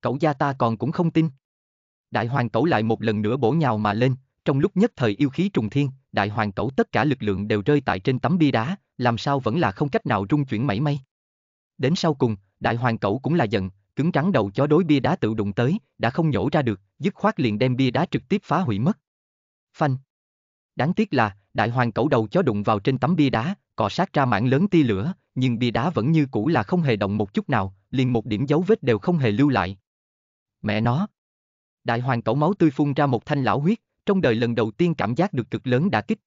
Cậu gia ta còn cũng không tin. Đại hoàng cẩu lại một lần nữa bổ nhào mà lên, trong lúc nhất thời yêu khí trùng thiên, đại hoàng cẩu tất cả lực lượng đều rơi tại trên tấm bia đá, làm sao vẫn là không cách nào rung chuyển mảy may. Đến sau cùng, đại hoàng cẩu cũng là giận, cứng trắng đầu chó đối bia đá tự đụng tới, đã không nhổ ra được, dứt khoát liền đem bia đá trực tiếp phá hủy mất. Phanh. Đáng tiếc là, đại hoàng cẩu đầu chó đụng vào trên tấm bia đá, cọ sát ra mảng lớn tia lửa, nhưng bia đá vẫn như cũ là không hề động một chút nào, liền một điểm dấu vết đều không hề lưu lại. Mẹ nó! Đại hoàng cẩu máu tươi phun ra một thanh lão huyết, trong đời lần đầu tiên cảm giác được cực lớn đã kích.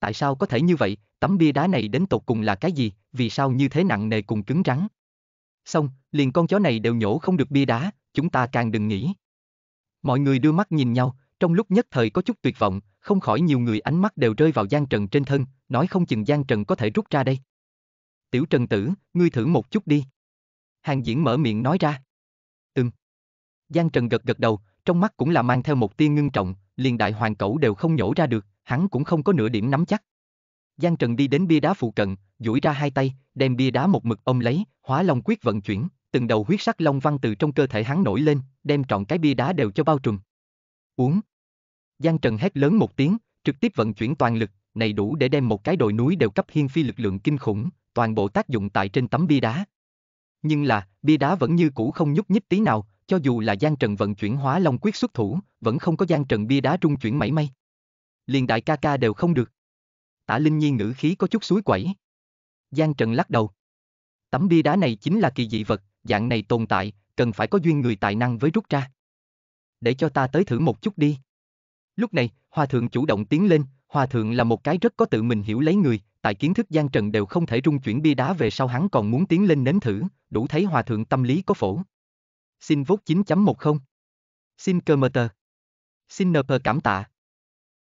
Tại sao có thể như vậy, tấm bia đá này đến tột cùng là cái gì, vì sao như thế nặng nề cùng cứng rắn? Xong, liền con chó này đều nhổ không được bia đá, chúng ta càng đừng nghĩ. Mọi người đưa mắt nhìn nhau, trong lúc nhất thời có chút tuyệt vọng, không khỏi nhiều người ánh mắt đều rơi vào Giang Trần trên thân, nói không chừng Giang Trần có thể rút ra đây. Tiểu Trần Tử, ngươi thử một chút đi. Hàng diễn mở miệng nói ra. Ừm. Giang Trần gật gật đầu, trong mắt cũng là mang theo một tia ngưng trọng, liền đại hoàng cẩu đều không nhổ ra được, hắn cũng không có nửa điểm nắm chắc. Giang Trần đi đến bia đá phụ cận, duỗi ra hai tay, đem bia đá một mực ôm lấy, hóa long quyết vận chuyển, từng đầu huyết sắc long văn từ trong cơ thể hắn nổi lên, đem trọn cái bia đá đều cho bao trùm. Uống. Giang Trần hét lớn một tiếng, trực tiếp vận chuyển toàn lực, này đủ để đem một cái đồi núi đều cấp hiên phi lực lượng kinh khủng, toàn bộ tác dụng tại trên tấm bia đá. Nhưng là, bia đá vẫn như cũ không nhúc nhích tí nào, cho dù là Giang Trần vận chuyển hóa long quyết xuất thủ, vẫn không có Giang Trần bia đá trung chuyển mảy may. Liền đại ca ca đều không được. Tả Linh Nhi ngữ khí có chút suối quẩy. Giang Trần lắc đầu. Tấm bia đá này chính là kỳ dị vật, dạng này tồn tại, cần phải có duyên người tài năng với rút ra. Để cho ta tới thử một chút đi. Lúc này, Hòa Thượng chủ động tiến lên, Hòa Thượng là một cái rất có tự mình hiểu lấy người, tại kiến thức gian trần đều không thể rung chuyển bia đá về sau hắn còn muốn tiến lên nếm thử, đủ thấy Hòa Thượng tâm lý có phổ. Xin vốt 9.10 Xin cơ mơ tờ. Xin nờ cảm tạ.